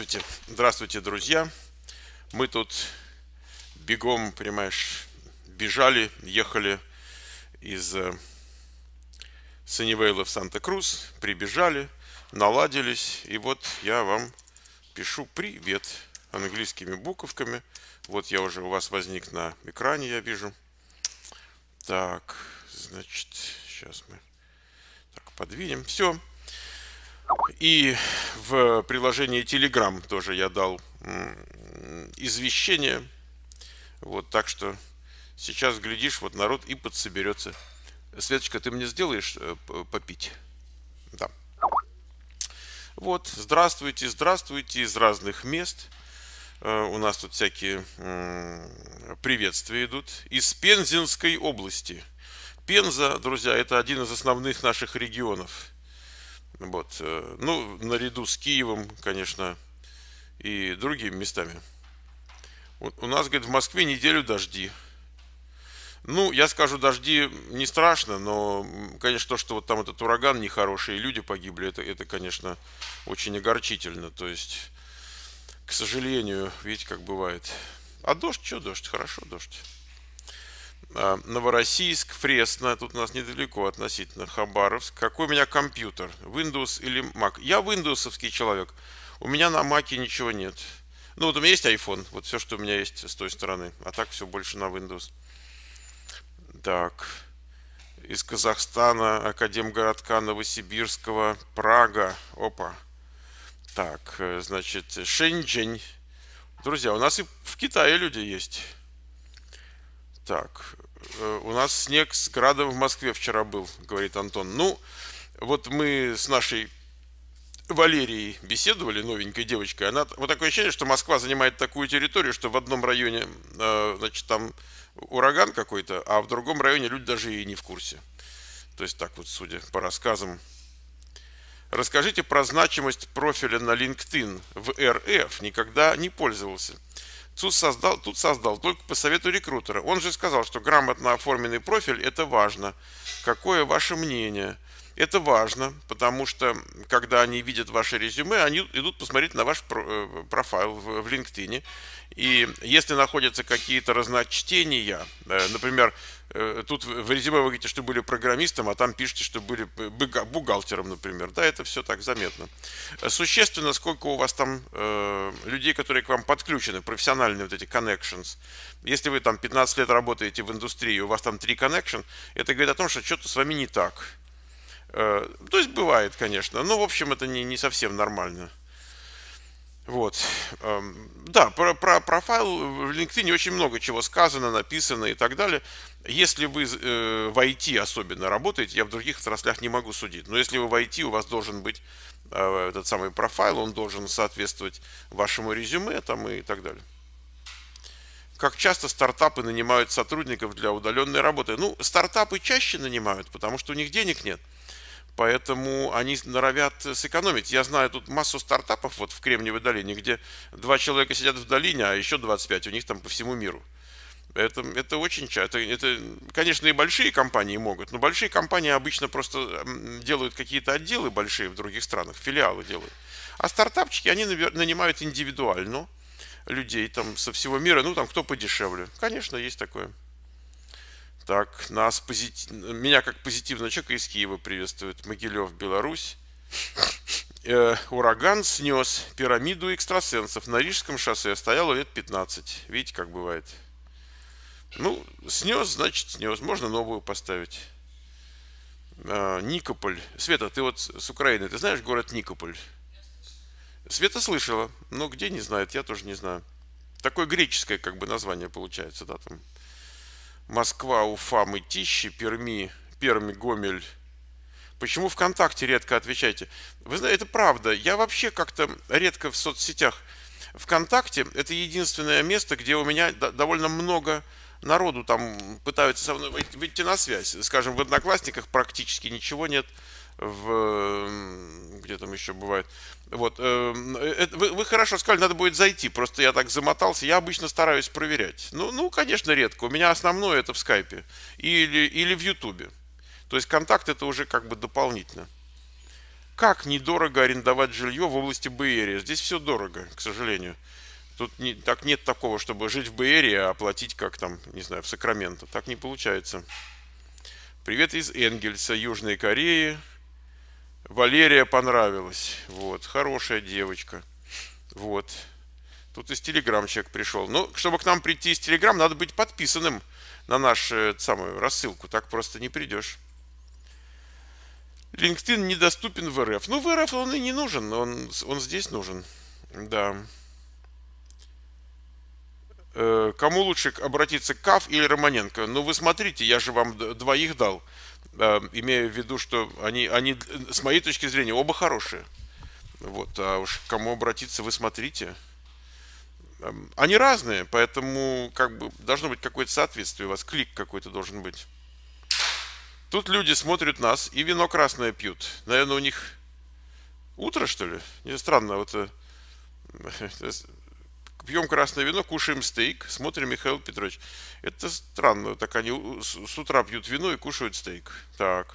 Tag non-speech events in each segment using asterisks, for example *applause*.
Здравствуйте, здравствуйте, друзья. Мы тут бегом, понимаешь, бежали, ехали из Санивейла э, в Санта-Крус, прибежали, наладились, и вот я вам пишу привет английскими буковками. Вот я уже у вас возник на экране, я вижу. Так, значит, сейчас мы так подвинем. Все, и в приложении Telegram тоже я дал извещение. Вот, так что сейчас, глядишь, вот народ и подсоберется. Светочка, ты мне сделаешь э, попить? Да. Вот, здравствуйте, здравствуйте из разных мест. Э, у нас тут всякие приветствия идут. Из Пензенской области. Пенза, друзья, это один из основных наших регионов – вот. Э, ну, наряду с Киевом, конечно, и другими местами. у нас, говорит, в Москве неделю дожди. Ну, я скажу, дожди не страшно, но, конечно, то, что вот там этот ураган нехороший, и люди погибли, это, это, конечно, очень огорчительно. То есть, к сожалению, видите, как бывает. А дождь, что дождь? Хорошо, дождь. А, Новороссийск, Фресно, тут у нас недалеко относительно, Хабаровск. Какой у меня компьютер? Windows или Mac? Я Windowsовский человек. У меня на Маке ничего нет. Ну вот у меня есть iPhone, вот все, что у меня есть с той стороны. А так все больше на Windows. Так. Из Казахстана, Академгородка, Новосибирского, Прага. Опа. Так, э, значит, Шэньчжэнь. Друзья, у нас и в Китае люди есть. Так, э, у нас снег с градом в Москве вчера был, говорит Антон. Ну, вот мы с нашей Валерией беседовали, новенькой девочкой. Она, вот такое ощущение, что Москва занимает такую территорию, что в одном районе, э, значит, там ураган какой-то, а в другом районе люди даже и не в курсе. То есть так вот, судя по рассказам. Расскажите про значимость профиля на LinkedIn в РФ. Никогда не пользовался. Тут создал, тут создал только по совету рекрутера. Он же сказал, что грамотно оформленный профиль – это важно. Какое ваше мнение? Это важно, потому что, когда они видят ваше резюме, они идут посмотреть на ваш э, профайл в LinkedIn. И если находятся какие-то разночтения, э, например, Э, тут в резюме вы говорите, что были программистом, а там пишете, что были бухгалтером, например. Да, это все так заметно. Э, существенно, сколько у вас там э, людей, которые к вам подключены, профессиональные вот эти connections. Если вы там 15 лет работаете в индустрии, у вас там 3 connection, это говорит о том, что что-то с вами не так. Э, то есть бывает, конечно. Но, в общем, это не, не совсем нормально. Вот. Эм, да, про, про, про файл в LinkedIn очень много чего сказано, написано и так далее. Если вы э, в IT особенно работаете, я в других отраслях не могу судить, но если вы в IT, у вас должен быть э, этот самый профайл, он должен соответствовать вашему резюме там и так далее. Как часто стартапы нанимают сотрудников для удаленной работы? Ну, стартапы чаще нанимают, потому что у них денег нет. Поэтому они норовят сэкономить. Я знаю тут массу стартапов вот в Кремниевой долине, где два человека сидят в долине, а еще 25 у них там по всему миру. Это, это очень часто. Это, это, конечно, и большие компании могут, но большие компании обычно просто делают какие-то отделы большие в других странах, филиалы делают. А стартапчики, они нанимают индивидуально людей там со всего мира, ну там кто подешевле. Конечно, есть такое. Так, нас позитив... меня как позитивного человека из Киева приветствует Могилев, Беларусь. Э, ураган снес пирамиду экстрасенсов на Рижском шоссе. Стояло лет 15. Видите, как бывает. Ну, снес, значит, снес. Можно новую поставить. Э, Никополь. Света, ты вот с Украины. Ты знаешь город Никополь? Света слышала. Но ну, где, не знает. Я тоже не знаю. Такое греческое как бы название получается, да, там. Москва, Уфа, Мытищи, Перми, Перми, Гомель. Почему ВКонтакте редко отвечаете? Вы знаете, это правда. Я вообще как-то редко в соцсетях. ВКонтакте – это единственное место, где у меня довольно много народу там пытаются со мной выйти на связь. Скажем, в Одноклассниках практически ничего нет в... где там еще бывает. Вот, это, эм, э, э, вы, вы хорошо сказали, надо будет зайти, просто я так замотался, я обычно стараюсь проверять. Ну, ну конечно, редко, у меня основное это в скайпе или, или в ютубе. То есть контакт это уже как бы дополнительно. Как недорого арендовать жилье в области Бэйерия? Здесь все дорого, к сожалению. Тут не, так нет такого, чтобы жить в Бэйерии, а оплатить как там, не знаю, в Сакраменто. Так не получается. Привет из Энгельса, Южной Кореи. Валерия понравилась. Вот, хорошая девочка. Вот. Тут из Телеграм человек пришел. Ну, чтобы к нам прийти из Телеграм, надо быть подписанным на нашу э, самую рассылку. Так просто не придешь. LinkedIn недоступен в РФ. Ну, в РФ он и не нужен, он, он здесь нужен. Да. Э, кому лучше обратиться к Кав или Романенко? Ну, вы смотрите, я же вам двоих дал, э, имея в виду, что они, они э, с моей точки зрения, оба хорошие. Вот, а уж к кому обратиться, вы смотрите. Эм, они разные, поэтому как бы должно быть какое-то соответствие у вас, клик какой-то должен быть. Тут люди смотрят нас и вино красное пьют. Наверное, у них утро, что ли? Не странно, вот *laughs* пьем красное вино, кушаем стейк, смотрим Михаил Петрович. Это странно, так они с утра пьют вино и кушают стейк. Так.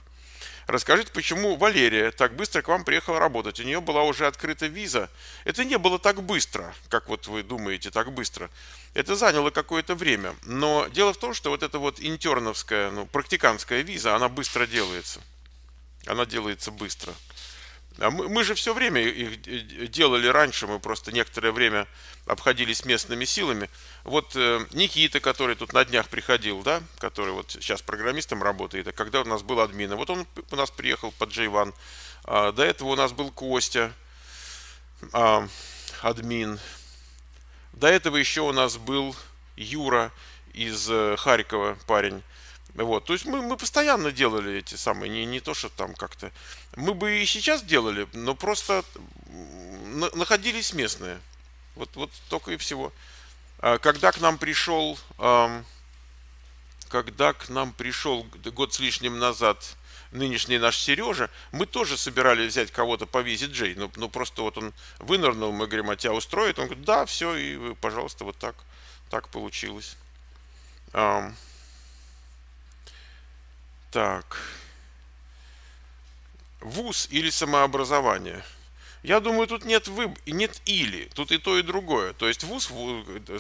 Расскажите, почему Валерия так быстро к вам приехала работать? У нее была уже открыта виза. Это не было так быстро, как вот вы думаете, так быстро. Это заняло какое-то время. Но дело в том, что вот эта вот интерновская, ну, практиканская виза, она быстро делается. Она делается быстро. А мы, мы же все время их делали раньше, мы просто некоторое время обходились местными силами. Вот э, Никита, который тут на днях приходил, да, который вот сейчас программистом работает, а когда у нас был админ, а вот он у нас приехал под J1. А, до этого у нас был Костя, а, админ. До этого еще у нас был Юра из э, Харькова парень. Вот, то есть мы, мы постоянно делали эти самые, не, не то, что там как-то... Мы бы и сейчас делали, но просто на, находились местные. Вот, вот только и всего. А когда к нам пришел... Когда к нам пришел год с лишним назад нынешний наш Сережа, мы тоже собирали взять кого-то по визе Джей, но, ну, но ну, просто вот он вынырнул, мы говорим, а тебя устроит? Он говорит, да, все, и, пожалуйста, вот так, так получилось. Так. Вуз или самообразование? Я думаю, тут нет выб... нет или, тут и то, и другое. То есть вуз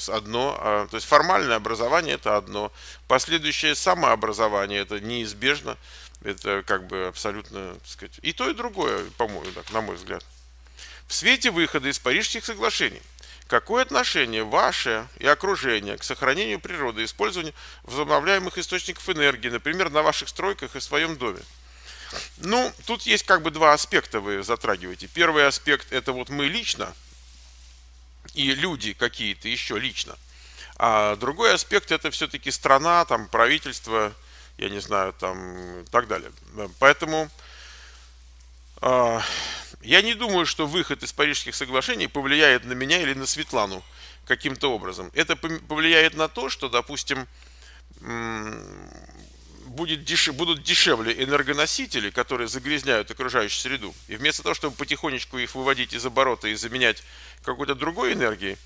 одно, а, то есть формальное образование это одно, последующее самообразование это неизбежно, это как бы абсолютно, так сказать, и то, и другое, по-моему, так, на мой взгляд. В свете выхода из Парижских соглашений – Какое отношение ваше и окружение к сохранению природы и использованию возобновляемых источников энергии, например, на ваших стройках и в своем доме? Ну, тут есть как бы два аспекта вы затрагиваете. Первый аспект – это вот мы лично и люди какие-то еще лично. А другой аспект – это все-таки страна, там, правительство, я не знаю, там, и так далее. Поэтому а, я не думаю, что выход из парижских соглашений повлияет на меня или на Светлану каким-то образом. Это повлияет на то, что, допустим, будет деш... будут дешевле энергоносители, которые загрязняют окружающую среду. И вместо того, чтобы потихонечку их выводить из оборота и заменять какой-то другой энергией,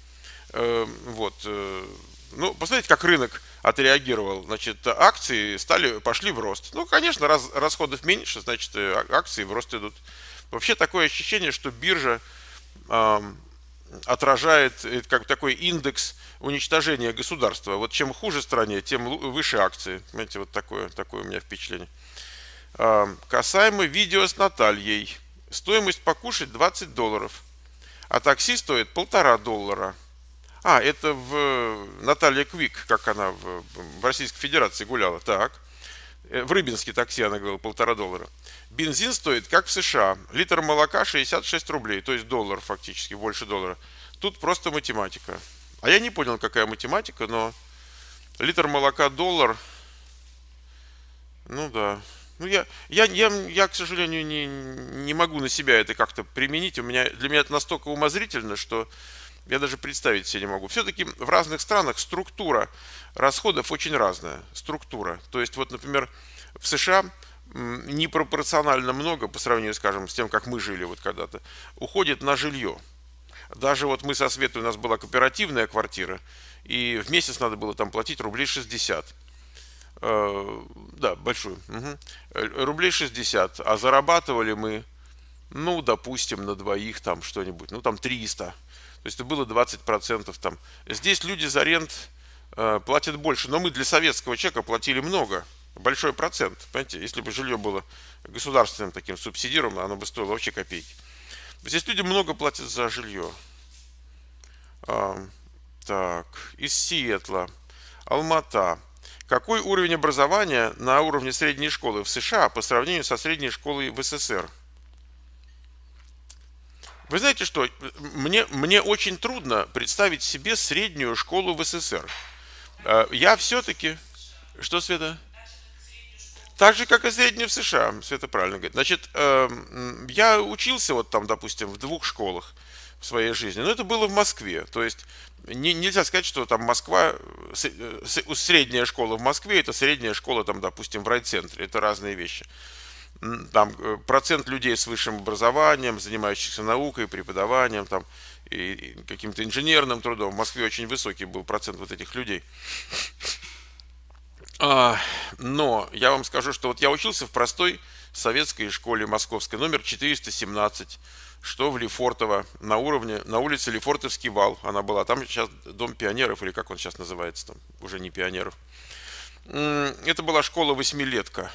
э, вот, э, ну, посмотрите, как рынок отреагировал. Значит, акции стали, пошли в рост. Ну, конечно, раз, расходов меньше, значит, э, а-, акции в рост идут. Вообще такое ощущение, что биржа э, отражает как такой индекс уничтожения государства. Вот чем хуже стране, тем выше акции. Понимаете, вот такое, такое у меня впечатление. Э, касаемо видео с Натальей. Стоимость покушать 20 долларов, а такси стоит полтора доллара. А, это в э, Наталья Квик, как она в, в Российской Федерации гуляла. Так. Э, в Рыбинске такси она говорила полтора доллара. Бензин стоит, как в США, литр молока 66 рублей, то есть доллар фактически, больше доллара. Тут просто математика. А я не понял, какая математика, но литр молока доллар, ну да. Ну я, я, я, я к сожалению, не, не могу на себя это как-то применить. У меня, для меня это настолько умозрительно, что я даже представить себе не могу. Все-таки в разных странах структура расходов очень разная. Структура. То есть, вот, например, в США непропорционально много, по сравнению, скажем, с тем, как мы жили вот когда-то, уходит на жилье. Даже вот мы со Светой, у нас была кооперативная квартира, и в месяц надо было там платить рублей 60. Э, да, большую. Угу. Рублей 60. А зарабатывали мы, ну, допустим, на двоих там что-нибудь, ну, там 300. То есть это было 20% там. Здесь люди за аренд э, платят больше. Но мы для советского человека платили много. Большой процент. Понимаете, если бы жилье было государственным таким субсидируемым, оно бы стоило вообще копейки. Здесь люди много платят за жилье. Э, так, из Сиэтла. Алмата. Какой уровень образования на уровне средней школы в США по сравнению со средней школой в СССР? Вы знаете что, мне, мне очень трудно представить себе среднюю школу в СССр. Э, я все-таки... Что, Света? Так же, как и средняя в США, Света правильно говорит. Значит, э, я учился вот там, допустим, в двух школах в своей жизни. Но это было в Москве. То есть не, нельзя сказать, что там Москва, э, средняя школа в Москве, это средняя школа там, допустим, в райцентре. Это разные вещи там э, процент людей с высшим образованием, занимающихся наукой, преподаванием, там, и каким-то инженерным трудом. В Москве очень высокий был процент вот этих людей. А, но я вам скажу, что вот я учился в простой советской школе московской, номер 417, что в Лефортово, на уровне, на улице Лефортовский вал она была. Там сейчас дом пионеров, или как он сейчас называется, там уже не пионеров. Это была школа восьмилетка,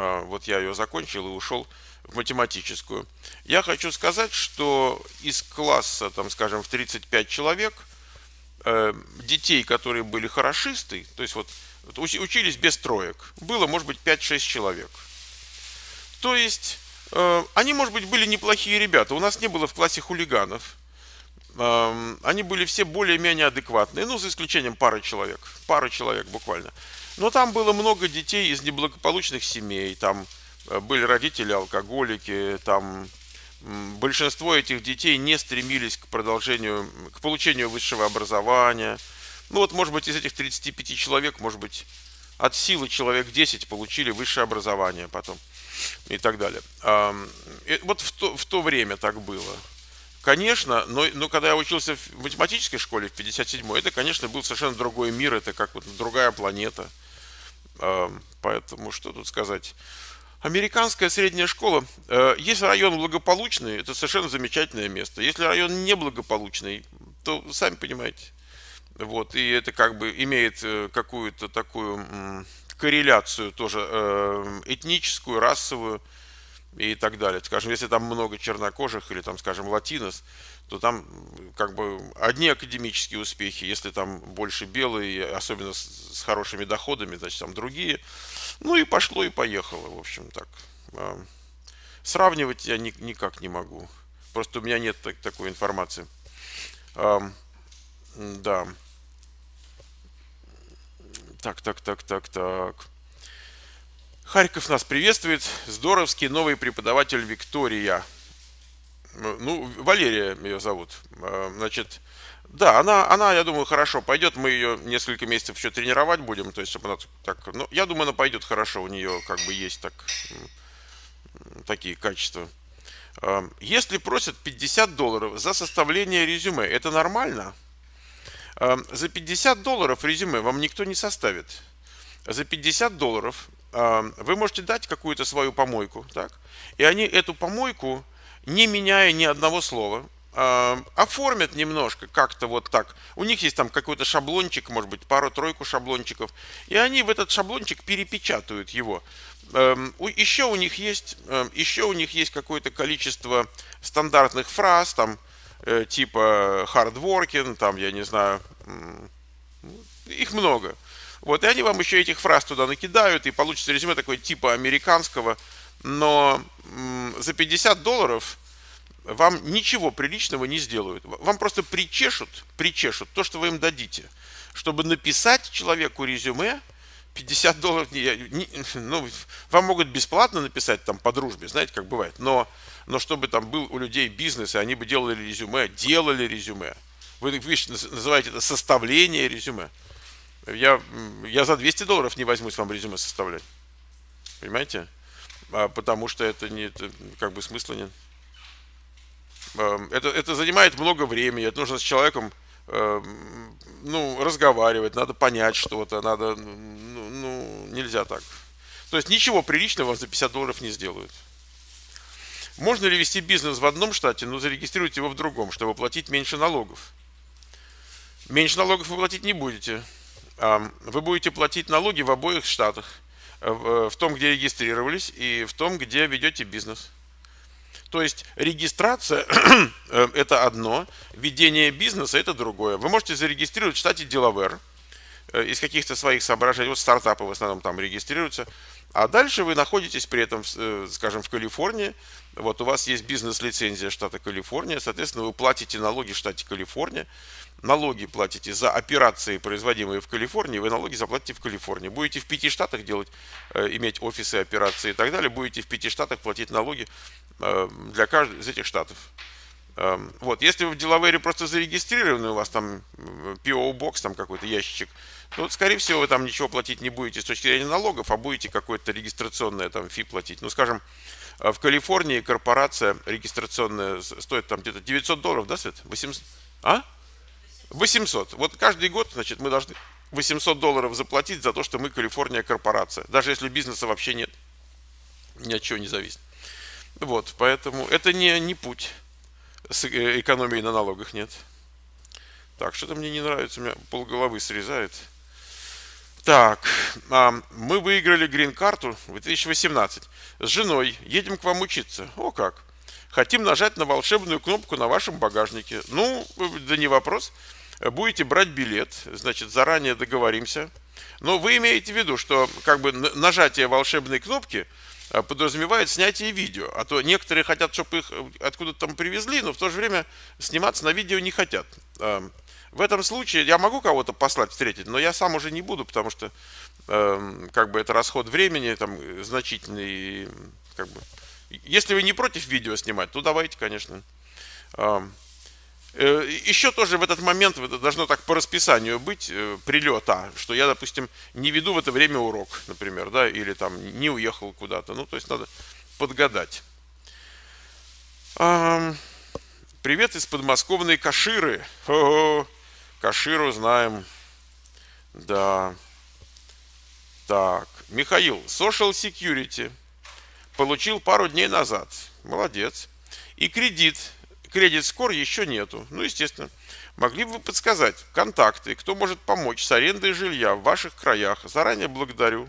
а, вот я ее закончил и ушел в математическую. Я хочу сказать, что из класса, там, скажем, в 35 человек, э, детей, которые были хорошисты, то есть вот учились без троек, было, может быть, 5-6 человек. То есть э, они, может быть, были неплохие ребята. У нас не было в классе хулиганов. Э, они были все более-менее адекватные, ну, за исключением пары человек. Пары человек буквально. Но ну, там было много детей из неблагополучных семей, там э, были родители алкоголики, там большинство этих детей не стремились к продолжению, к получению высшего образования. Ну вот, может быть, из этих 35 человек, может быть, от силы человек 10 получили высшее образование потом и так далее. И вот в то, в то время так было. Конечно, но, но когда я учился в математической школе в 57-й, это, конечно, был совершенно другой мир, это как вот другая планета – Эм, поэтому что тут сказать? Американская средняя школа. Э, если район благополучный, это совершенно замечательное место. Если район неблагополучный, то сами понимаете. Вот, и это как бы имеет э, какую-то такую корреляцию тоже э, этническую, расовую и так далее. Скажем, если там много чернокожих или там, скажем, латинос, то там как бы одни академические успехи, если там больше белые, особенно с, с хорошими доходами, значит, там другие. Ну и пошло и поехало, в общем, так. А, сравнивать я ни, никак не могу. Просто у меня нет так, такой информации. А, да. Так, так, так, так, так. Харьков нас приветствует. Здоровский новый преподаватель Виктория. Ну, ну Валерия ее зовут. Э, значит, да, она, она, я думаю, хорошо пойдет. Мы ее несколько месяцев еще тренировать будем. То есть, чтобы она так... Ну, я думаю, она пойдет хорошо. У нее как бы есть так, такие качества. Э, если просят 50 долларов за составление резюме, это нормально? Э, за 50 долларов резюме вам никто не составит. За 50 долларов вы можете дать какую-то свою помойку, так? И они эту помойку, не меняя ни одного слова, оформят немножко как-то вот так. У них есть там какой-то шаблончик, может быть, пару-тройку шаблончиков, и они в этот шаблончик перепечатают его. Еще у них есть, еще у них есть какое-то количество стандартных фраз, там, э, типа "Hard working", там, я не знаю, их много – вот, и они вам еще этих фраз туда накидают, и получится резюме такое типа американского, но за 50 долларов вам ничего приличного не сделают. Вам просто причешут, причешут то, что вы им дадите. Чтобы написать человеку резюме, 50 долларов не, не, ну, вам могут бесплатно написать там по дружбе, знаете, как бывает, но, но чтобы там был у людей бизнес, и они бы делали резюме, делали резюме. Вы, вы называете это составление резюме. Я, я за 200 долларов не возьмусь вам резюме составлять. Понимаете? А, потому что это не это, как бы смысла нет. А, это, это занимает много времени. Это нужно с человеком а, ну, разговаривать, надо понять что-то, надо, ну, ну, нельзя так. То есть ничего приличного вам за 50 долларов не сделают. Можно ли вести бизнес в одном штате, но зарегистрировать его в другом, чтобы платить меньше налогов? Меньше налогов вы платить не будете вы будете платить налоги в обоих штатах, э, э, в том, где регистрировались, и в том, где ведете бизнес. То есть регистрация *clears throat* э, – это одно, ведение бизнеса – это другое. Вы можете зарегистрировать в штате Делавер из каких-то своих соображений, вот стартапы в основном там регистрируются, а дальше вы находитесь при этом, скажем, в Калифорнии, вот у вас есть бизнес-лицензия штата Калифорния, соответственно, вы платите налоги в штате Калифорния, налоги платите за операции, производимые в Калифорнии, вы налоги заплатите в Калифорнии. Будете в пяти штатах делать, э, иметь офисы, операции и так далее, будете в пяти штатах платить налоги э, для каждого из этих штатов. Эм, вот, если вы в Делавере просто зарегистрированы, у вас там э, PO-бокс, там какой-то ящичек, то, скорее всего, вы там ничего платить не будете с точки зрения налогов, а будете какое-то регистрационное там фи платить. Ну, скажем, в Калифорнии корпорация регистрационная стоит там где-то 900 долларов, да, Свет? 800? А? 800. Вот каждый год, значит, мы должны 800 долларов заплатить за то, что мы Калифорния корпорация. Даже если бизнеса вообще нет. Ни от чего не зависит. Вот, поэтому это не, не путь с э, экономией на налогах, нет. Так, что-то мне не нравится, у меня полголовы срезает. Так, а, мы выиграли грин-карту в 2018. С женой едем к вам учиться. О как! Хотим нажать на волшебную кнопку на вашем багажнике. Ну, э, да не Вопрос будете брать билет, значит, заранее договоримся. Но вы имеете в виду, что как бы нажатие волшебной кнопки а, подразумевает снятие видео. А то некоторые хотят, чтобы их э, откуда-то там привезли, но в то же время сниматься на видео не хотят. А, в этом случае я могу кого-то послать встретить, но я сам уже не буду, потому что эм, как бы это расход времени там значительный. Как бы. Если вы не против видео снимать, то давайте, конечно. Э, Еще тоже в этот момент, должно так по расписанию быть, э, прилета, что я, допустим, не веду в это время урок, например, да, или там не уехал куда-то. Ну, то есть надо подгадать. Привет из подмосковной Каширы. О, Каширу знаем. Да. Так, Михаил, Social Security. Получил пару дней назад. Молодец. И кредит Кредит скор еще нету. Ну, естественно. Могли бы вы подсказать контакты, кто может помочь с арендой жилья в ваших краях? Заранее благодарю.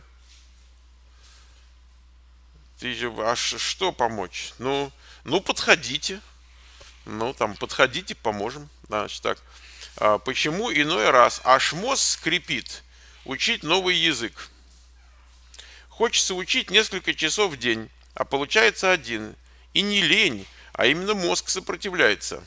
Ты, а что помочь? Ну, ну подходите. Ну, там, подходите, поможем. Значит, так. А, почему иной раз аж мозг скрипит учить новый язык? Хочется учить несколько часов в день, а получается один. И не лень, а именно мозг сопротивляется.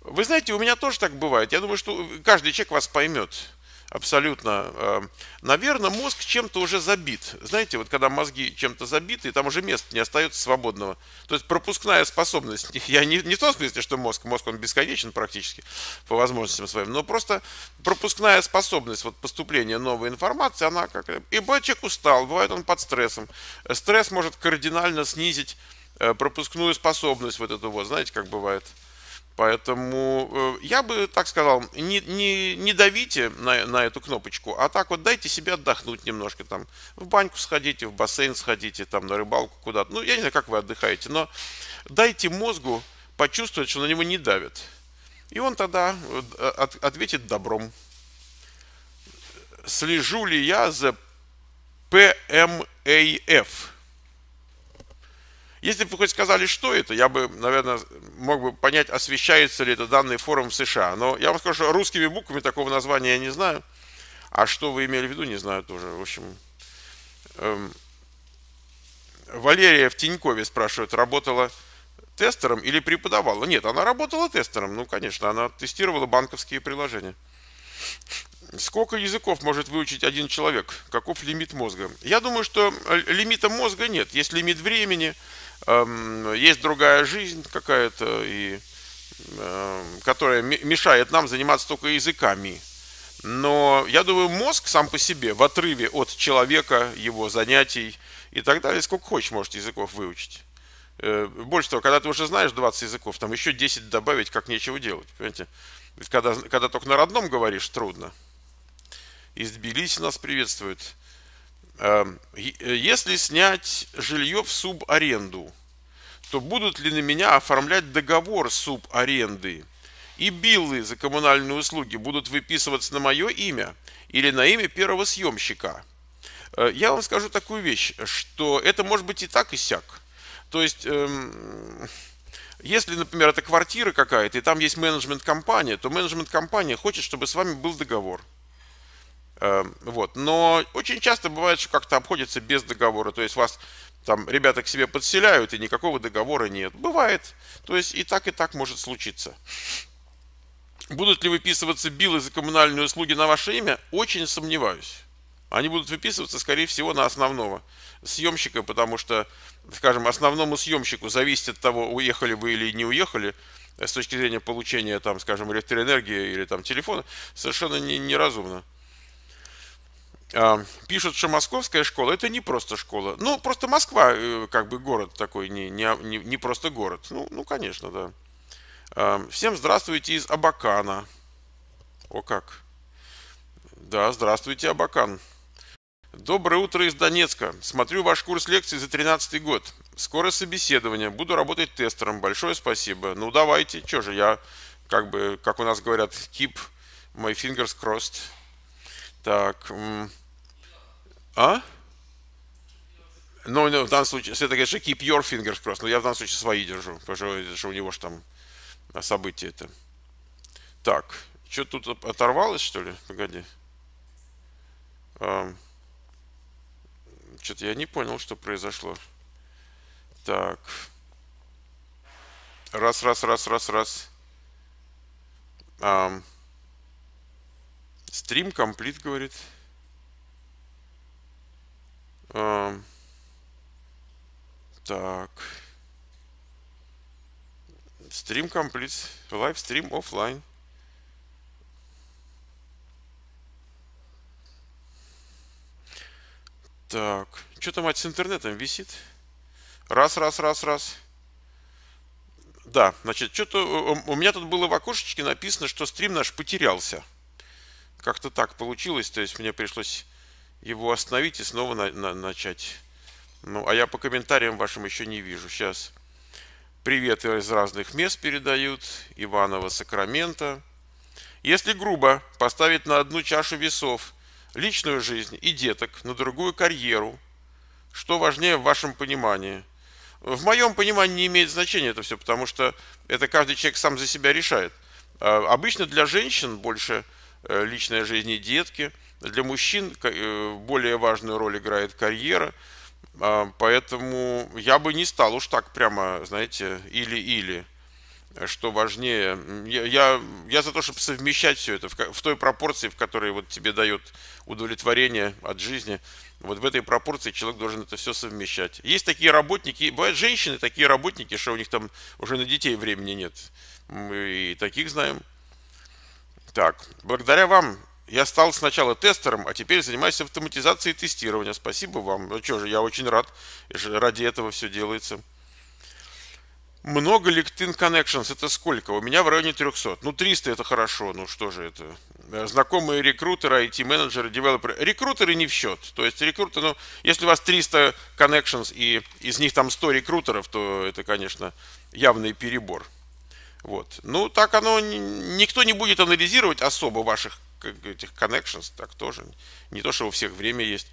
Вы знаете, у меня тоже так бывает. Я думаю, что каждый человек вас поймет абсолютно. Э, Наверное, мозг чем-то уже забит. Знаете, вот когда мозги чем-то забиты, там уже места не остается свободного. То есть пропускная способность. *laughs* Я не, не в том смысле, что мозг, мозг он бесконечен практически по возможностям своим, но просто пропускная способность вот поступления новой информации, она как... И бывает, человек устал, бывает он под стрессом. Стресс может кардинально снизить Э, пропускную способность вот эту вот, знаете, как бывает. Поэтому э, я бы так сказал, не, не, не давите на, на эту кнопочку, а так вот дайте себе отдохнуть немножко там. В баньку сходите, в бассейн сходите, там на рыбалку куда-то. Ну, я не знаю, как вы отдыхаете, но дайте мозгу почувствовать, что на него не давят. И он тогда э, от, ответит добром. Слежу ли я за ПМАФ? Если бы вы хоть сказали, что это, я бы, наверное, мог бы понять, освещается ли это данный форум в США. Но я вам скажу, что русскими буквами такого названия я не знаю. А что вы имели в виду, не знаю тоже. В общем, эм, Валерия в Тинькове спрашивает, работала тестером или преподавала? Нет, она работала тестером. Ну, конечно, она тестировала банковские приложения. Сколько языков может выучить один человек? Каков лимит мозга? Я думаю, что лимита мозга нет. Есть лимит времени, Эм, есть другая жизнь какая-то, и, эм, которая мешает нам заниматься только языками. Но я думаю, мозг сам по себе в отрыве от человека, его занятий и так далее, сколько хочешь может языков выучить. Э, больше того, когда ты уже знаешь 20 языков, там еще 10 добавить, как нечего делать, понимаете? Когда, когда только на родном говоришь, трудно. Из Тбилиси нас приветствует Эм, э, если снять жилье в субаренду, то будут ли на меня оформлять договор субаренды? И биллы за коммунальные услуги будут выписываться на мое имя или на имя первого съемщика? Э, я вам скажу такую вещь, что это может быть и так, и сяк. То есть... Эм, если, например, это квартира какая-то, и там есть менеджмент-компания, то менеджмент-компания хочет, чтобы с вами был договор. Эм, вот. Но очень часто бывает, что как-то обходится без договора. То есть вас там ребята к себе подселяют, и никакого договора нет. Бывает. То есть и так, и так может случиться. Будут ли выписываться биллы за коммунальные услуги на ваше имя? Очень сомневаюсь. Они будут выписываться, скорее всего, на основного съемщика, потому что, скажем, основному съемщику зависит от того, уехали вы или не уехали, э, с точки зрения получения, там, скажем, электроэнергии или там телефона, совершенно Не, не пишут, что московская школа это не просто школа. Ну, просто Москва, э, как бы город такой, не, не, не просто город. Ну, ну, конечно, да. Всем здравствуйте из Абакана. О как. Да, здравствуйте, Абакан. Доброе утро из Донецка. Смотрю ваш курс лекций за 13 год. Скоро собеседование. Буду работать тестером. Большое спасибо. Ну, давайте. Че же, я как бы, как у нас говорят, keep my fingers crossed. Так, а? Ну, в данном случае, если это, конечно, keep your fingers crossed, но я в данном случае свои держу, потому что, что у него же там а, события это. Так, что тут оторвалось, что ли? Погоди. А, Что-то я не понял, что произошло. Так. Раз, раз, раз, раз, раз. Стрим комплит, говорит так. Стрим комплит. Лайв стрим офлайн. Так. Что там, мать, с интернетом висит? Раз, раз, раз, раз. Да, значит, что-то э, э, у меня тут было в окошечке написано, что стрим наш потерялся. Как-то так получилось, то есть мне пришлось его остановить и снова на, на, начать. Ну, а я по комментариям вашим еще не вижу. Сейчас привет из разных мест передают. Иванова, Сакрамента. Если грубо поставить на одну чашу весов личную жизнь и деток, на другую карьеру, что важнее в вашем понимании? В моем понимании не имеет значения это все, потому что это каждый человек сам за себя решает. А обычно для женщин больше – Э, личная жизнь и детки. Для мужчин э, более важную роль играет карьера, а, поэтому я бы не стал уж так прямо, знаете, или-или что важнее. Я, я, я за то, чтобы совмещать все это в, в той пропорции, в которой вот тебе дает удовлетворение от жизни. Вот в этой пропорции человек должен это все совмещать. Есть такие работники, бывают женщины такие работники, что у них там уже на детей времени нет. Мы и таких знаем. Так, благодаря вам я стал сначала тестером, а теперь занимаюсь автоматизацией тестирования. Спасибо вам. Ну что же, я очень рад. Ради этого все делается. Много LinkedIn Connections, это сколько? У меня в районе 300. Ну, 300 это хорошо, ну что же это? Э, знакомые рекрутеры, IT-менеджеры, девелоперы. Рекрутеры не в счет. То есть рекрутеры, ну, если у вас 300 connections и из них там 100 рекрутеров, то это, конечно, явный перебор. Вот. Ну, так оно, никто не будет анализировать особо ваших этих connections, так тоже. Не то, что у всех время есть.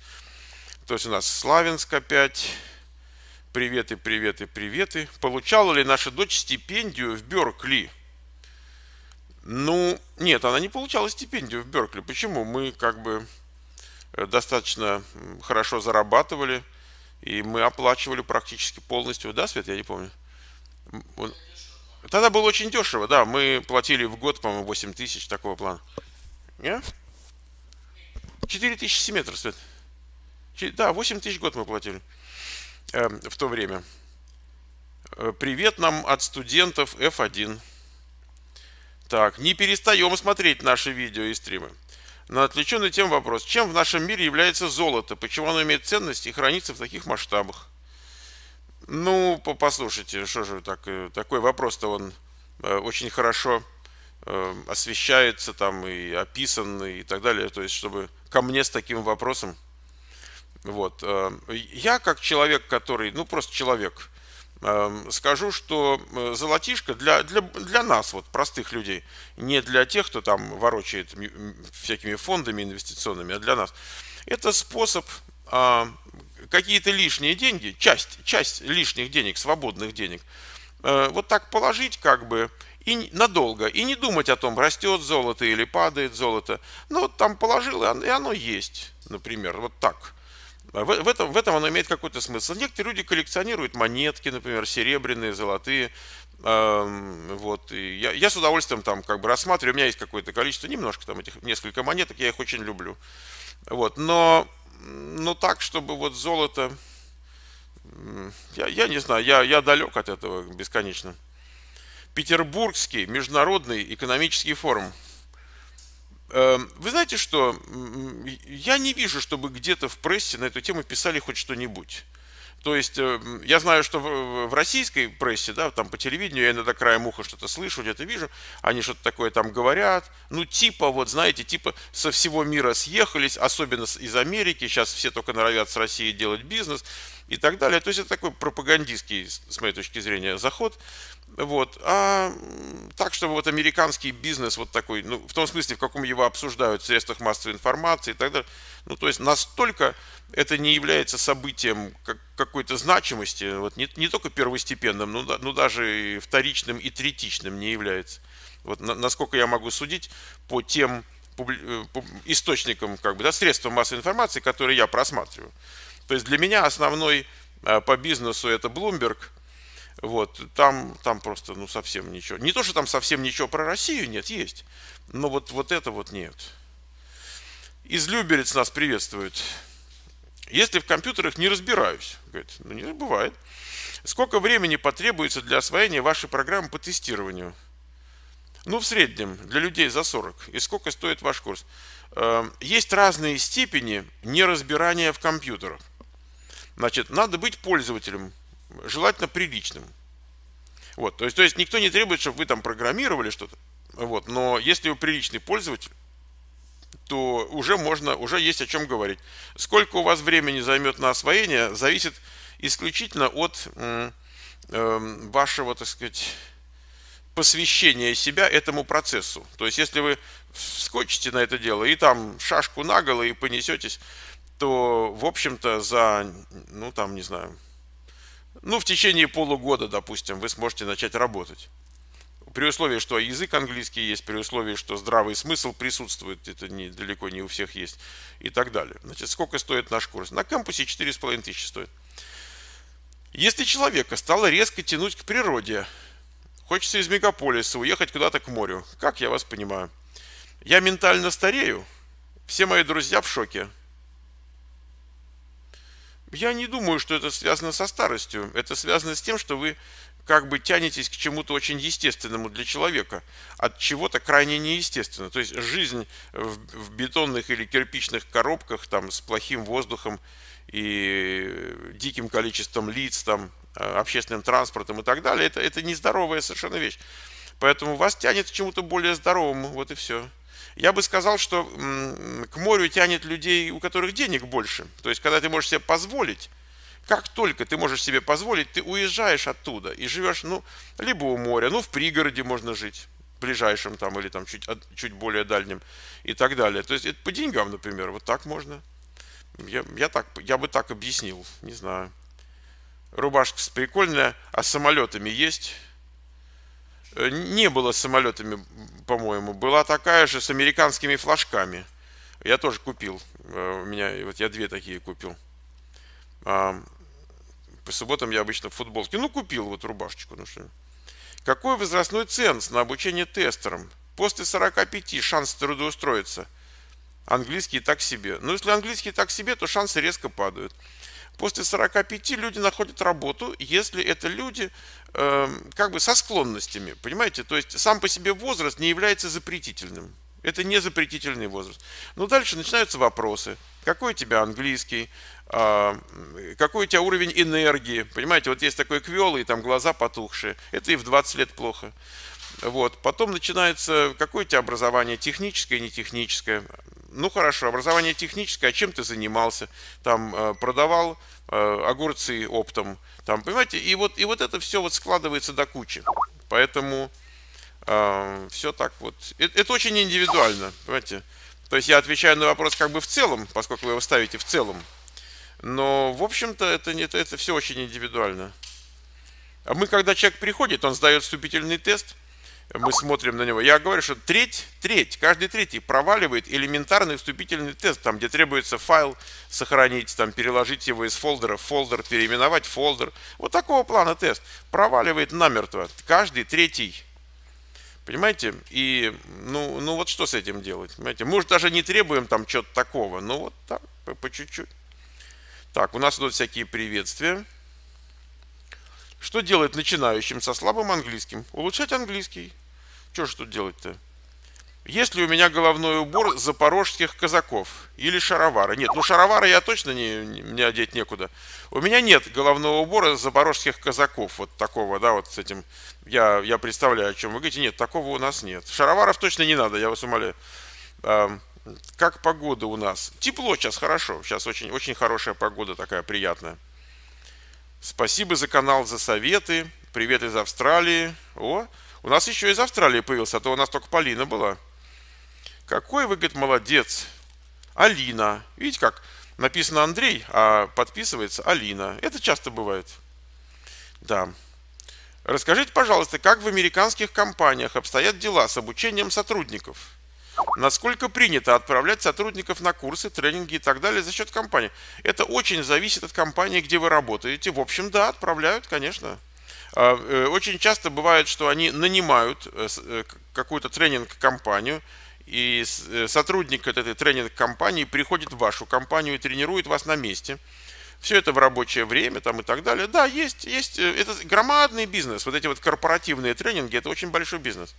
То есть у нас Славянск опять. Приветы, приветы, приветы. Получала ли наша дочь стипендию в Беркли? Ну, нет, она не получала стипендию в Беркли. Почему? Мы как бы э, достаточно хорошо зарабатывали, и мы оплачивали практически полностью. Да, Свет, я не помню. Тогда было очень дешево, да. Мы платили в год, по-моему, 8 тысяч такого плана. Не? 4 тысячи симметр свет. Да, 8 тысяч год мы платили э, в то время. Э, привет нам от студентов F1. Так, не перестаем смотреть наши видео и стримы. На отвлеченный тем вопрос, чем в нашем мире является золото, почему оно имеет ценность и хранится в таких масштабах? Ну, послушайте, что же так, э, такой вопрос-то он э, очень хорошо э, освещается там и описан и так далее. То есть, чтобы ко мне с таким вопросом. Вот. Я как человек, который, ну просто человек, скажу, что золотишко для, для, для нас, вот простых людей, не для тех, кто там ворочает всякими фондами инвестиционными, а для нас, это способ а, какие-то лишние деньги, часть, часть лишних денег, свободных денег, э, вот так положить как бы и надолго, и не думать о том, растет золото или падает золото. Ну, вот там положил, и оно есть, например, вот так. А в, этом, в этом оно имеет какой-то смысл. Некоторые люди коллекционируют монетки, например, серебряные, золотые. Эм, вот, и я, я с удовольствием там как бы рассматриваю. У меня есть какое-то количество, немножко там этих, несколько монеток, я их очень люблю. Вот, но но ну, так, чтобы вот золото... Я, я не знаю, я, я далек от этого бесконечно. Петербургский международный экономический форум. Эм, вы знаете что? Я не вижу, чтобы где-то в прессе на эту тему писали хоть что-нибудь. То есть э, я знаю, что в российской прессе, да, там по телевидению, я иногда краем уха что-то слышу, где-то вижу, они что-то такое там говорят. Ну, типа, вот знаете, типа со всего мира съехались, особенно из Америки, сейчас все только норовят с Россией делать бизнес и так далее. То есть это такой пропагандистский, с моей точки зрения, заход. Вот. А так, чтобы вот американский бизнес вот такой, ну, в том смысле, в каком его обсуждают в средствах массовой информации и так далее, ну, то есть настолько это не является событием как, какой-то значимости, вот не, не только первостепенным, но, но даже и вторичным и третичным не является. Вот на, насколько я могу судить по тем публи, э, по источникам, как бы, да, средствам массовой информации, которые я просматриваю. То есть для меня основной а, по бизнесу это Bloomberg – вот, там, там просто, ну, совсем ничего. Не то, что там совсем ничего про Россию нет, есть. Но вот, вот это вот нет. Из Люберец нас приветствует. Если в компьютерах не разбираюсь, говорит, ну, не бывает. Сколько времени потребуется для освоения вашей программы по тестированию? Ну, в среднем, для людей за 40. И сколько стоит ваш курс? «Эм, есть разные степени неразбирания в компьютерах. Значит, надо быть пользователем желательно приличным. Вот, то есть, то есть никто не требует, чтобы вы там программировали что-то. Вот, но если вы приличный пользователь, то уже можно, уже есть о чем говорить. Сколько у вас времени займет на освоение, зависит исключительно от э, вашего, так сказать, посвящения себя этому процессу. То есть, если вы вскочите на это дело и там шашку наголо и понесетесь, то, в общем-то, за, ну, там, не знаю, ну, в течение полугода, допустим, вы сможете начать работать. При условии, что язык английский есть, при условии, что здравый смысл присутствует, это не, далеко не у всех есть, и так далее. Значит, сколько стоит наш курс? На кампусе 4,5 тысячи стоит. Если человека стало резко тянуть к природе, хочется из мегаполиса уехать куда-то к морю, как я вас понимаю? Я ментально старею, все мои друзья в шоке, я не думаю, что это связано со старостью. Это связано с тем, что вы как бы тянетесь к чему-то очень естественному для человека, от чего-то крайне неестественно. То есть жизнь в, бетонных или кирпичных коробках там с плохим воздухом и диким количеством лиц, там, а, общественным транспортом и так далее, это, это нездоровая совершенно вещь. Поэтому вас тянет к чему-то более здоровому, вот и все. Я бы сказал, что к морю тянет людей, у которых денег больше. То есть, когда ты можешь себе позволить, как только ты можешь себе позволить, ты уезжаешь оттуда и живешь, ну, либо у моря, ну, в пригороде можно жить, ближайшем там или там чуть, чуть более дальнем и так далее. То есть это по деньгам, например, вот так можно. Я, я, так, я бы так объяснил, не знаю. Рубашка прикольная, а самолетами есть. Э, не было с самолетами, по-моему. Была такая же с американскими флажками. Я тоже купил. Э, у меня, вот я две такие купил. А, по субботам я обычно в футболке. Ну, купил вот рубашечку. Ну, что. Какой возрастной ценз на обучение тестерам? После 45 шанс трудоустроиться. Английский так себе. Ну если английский так себе, то шансы резко падают. После 45 люди находят работу, если это люди Эм, как бы со склонностями, понимаете? То есть сам по себе возраст не является запретительным. Это не запретительный возраст. Но дальше начинаются вопросы. Какой у тебя английский? А, какой у тебя уровень энергии? Понимаете, вот есть такой квел, там глаза потухшие. Это и в 20 лет плохо. Вот. Потом начинается, какое у тебя образование, техническое, не техническое, ну хорошо, образование техническое, а чем ты занимался? Там э, продавал э, огурцы оптом, там, понимаете? И вот, и вот это все вот складывается до кучи. Поэтому э, все так вот. Это, это очень индивидуально, понимаете? То есть я отвечаю на вопрос как бы в целом, поскольку вы его ставите в целом. Но, в общем-то, это, это, это все очень индивидуально. А мы, когда человек приходит, он сдает вступительный тест – мы смотрим на него. Я говорю, что треть, треть, каждый третий проваливает элементарный вступительный тест, там, где требуется файл сохранить, там, переложить его из фолдера в фолдер, переименовать фолдер. Вот такого плана тест. Проваливает намертво. Каждый третий. Понимаете? И, ну, ну вот что с этим делать? Понимаете? Мы же даже не требуем там чего-то такого. Ну вот так, по чуть-чуть. Так, у нас тут всякие приветствия. Что делает начинающим со слабым английским? Улучшать английский. Что же тут делать-то? Есть ли у меня головной убор запорожских казаков или шаровары? Нет, ну шаровары я точно не, не, мне одеть некуда. У меня нет головного убора запорожских казаков, вот такого, да, вот с этим, я, я представляю, о чем вы говорите. Нет, такого у нас нет. Шароваров точно не надо, я вас умоляю. А, как погода у нас? Тепло сейчас, хорошо, сейчас очень, очень хорошая погода такая, приятная. Спасибо за канал, за советы. Привет из Австралии. О, у нас еще из Австралии появился, а то у нас только Полина была. Какой вы, говорит, молодец. Алина. Видите, как написано Андрей, а подписывается Алина. Это часто бывает. Да. Расскажите, пожалуйста, как в американских компаниях обстоят дела с обучением сотрудников? Насколько принято отправлять сотрудников на курсы, тренинги и так далее за счет компании? Это очень зависит от компании, где вы работаете. В общем, да, отправляют, конечно. А, э, очень часто бывает, что они нанимают э, э, какую-то тренинг-компанию, и сотрудник от этой тренинг-компании приходит в вашу компанию и тренирует вас на месте. Все это в рабочее время там и так далее. Да, есть, есть, это громадный бизнес. Вот эти вот корпоративные тренинги, это очень большой бизнес.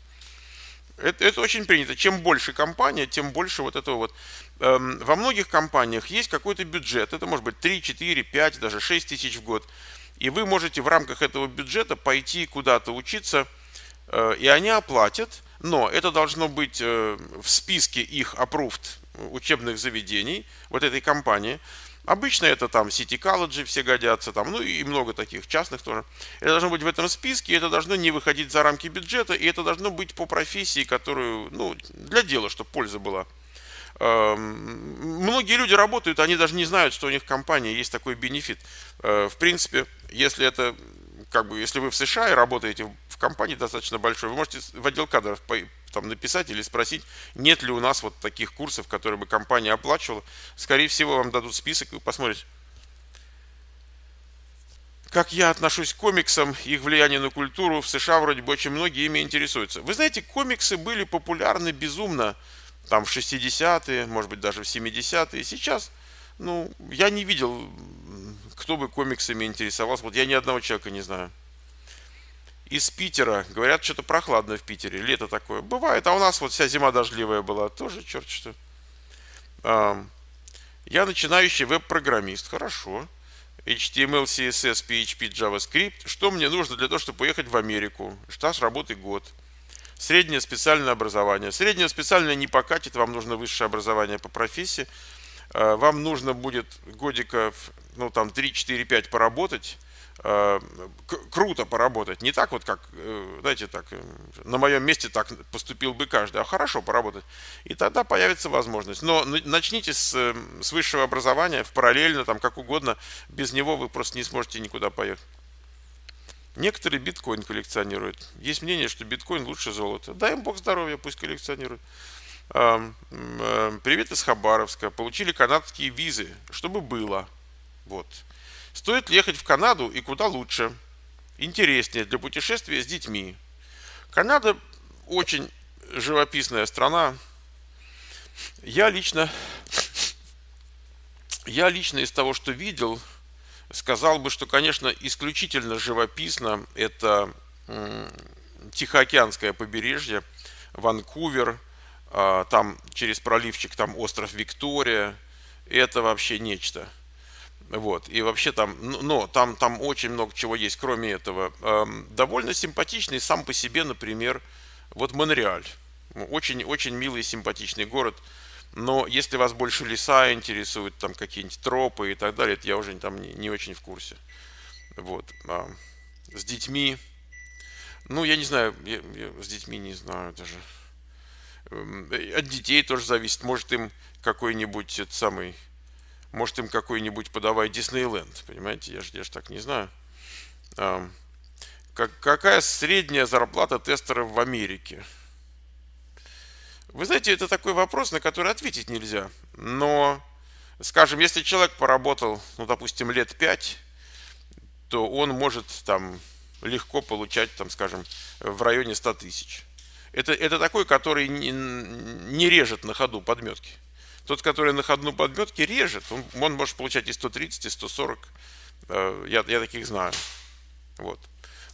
Это, это очень принято. Чем больше компания, тем больше вот этого вот. Эм, во многих компаниях есть какой-то бюджет. Это может быть 3, 4, 5, даже 6 тысяч в год. И вы можете в рамках этого бюджета пойти куда-то учиться, э, и они оплатят, но это должно быть э, в списке их approved учебных заведений, вот этой компании. Обычно это там City College все годятся, там, ну и много таких частных тоже. Это должно быть в этом списке, это должно не выходить за рамки бюджета, и это должно быть по профессии, которую, ну, для дела, чтобы польза была. Эм, многие люди работают, они даже не знают, что у них в компании есть такой бенефит. Э, в принципе, если это как бы, если вы в США и работаете в компании достаточно большой, вы можете в отдел кадров там написать или спросить, нет ли у нас вот таких курсов, которые бы компания оплачивала. Скорее всего, вам дадут список, и вы посмотрите. Как я отношусь к комиксам, их влияние на культуру в США вроде бы очень многие ими интересуются. Вы знаете, комиксы были популярны безумно там в 60-е, может быть, даже в 70-е. Сейчас, ну, я не видел, кто бы комиксами интересовался. Вот я ни одного человека не знаю. Из Питера. Говорят, что-то прохладно в Питере. Лето такое. Бывает. А у нас вот вся зима дождливая была. Тоже черт что. я начинающий веб-программист. Хорошо. HTML, CSS, PHP, JavaScript. Что мне нужно для того, чтобы поехать в Америку? Стаж работы год. Среднее специальное образование. Среднее специальное не покатит, вам нужно высшее образование по профессии. Э, вам нужно будет годика, ну там 3-4-5 поработать, э, круто поработать. Не так вот, как, э, знаете, так, на моем месте так поступил бы каждый, а хорошо поработать. И тогда появится возможность. Но начните с, с высшего образования, в параллельно, там, как угодно. Без него вы просто не сможете никуда поехать. Некоторые биткоин коллекционируют. Есть мнение, что биткоин лучше золота. Дай им бог здоровья, пусть коллекционируют. Привет из Хабаровска. Получили канадские визы, чтобы было. Вот. Стоит ли ехать в Канаду и куда лучше? Интереснее для путешествия с детьми. Канада очень живописная страна. Я лично, я лично из того, что видел, сказал бы, что, конечно, исключительно живописно это Тихоокеанское побережье, Ванкувер, а, там через проливчик, там остров Виктория, это вообще нечто. Вот, и вообще там, но там, там очень много чего есть, кроме этого. Эм, довольно симпатичный сам по себе, например, вот Монреаль. Очень-очень милый, симпатичный город но если вас больше леса интересуют, там какие-нибудь тропы и так далее, это я уже там не, не очень в курсе. Вот. А с детьми. Ну, я не знаю, я, я с детьми не знаю даже. Эм, от детей тоже зависит. Может, им какой-нибудь этот самый. Может, им какой-нибудь подавай Диснейленд. Понимаете, я же, я же так не знаю. А, как, какая средняя зарплата тестеров в Америке? Вы знаете, это такой вопрос, на который ответить нельзя. Но, скажем, если человек поработал, ну, допустим, лет пять, то он может там легко получать, там, скажем, в районе 100 тысяч. Это, это такой, который не, не режет на ходу подметки. Тот, который на ходу подметки режет, он, он может получать и 130, и 140. Э, я, я таких знаю. Вот.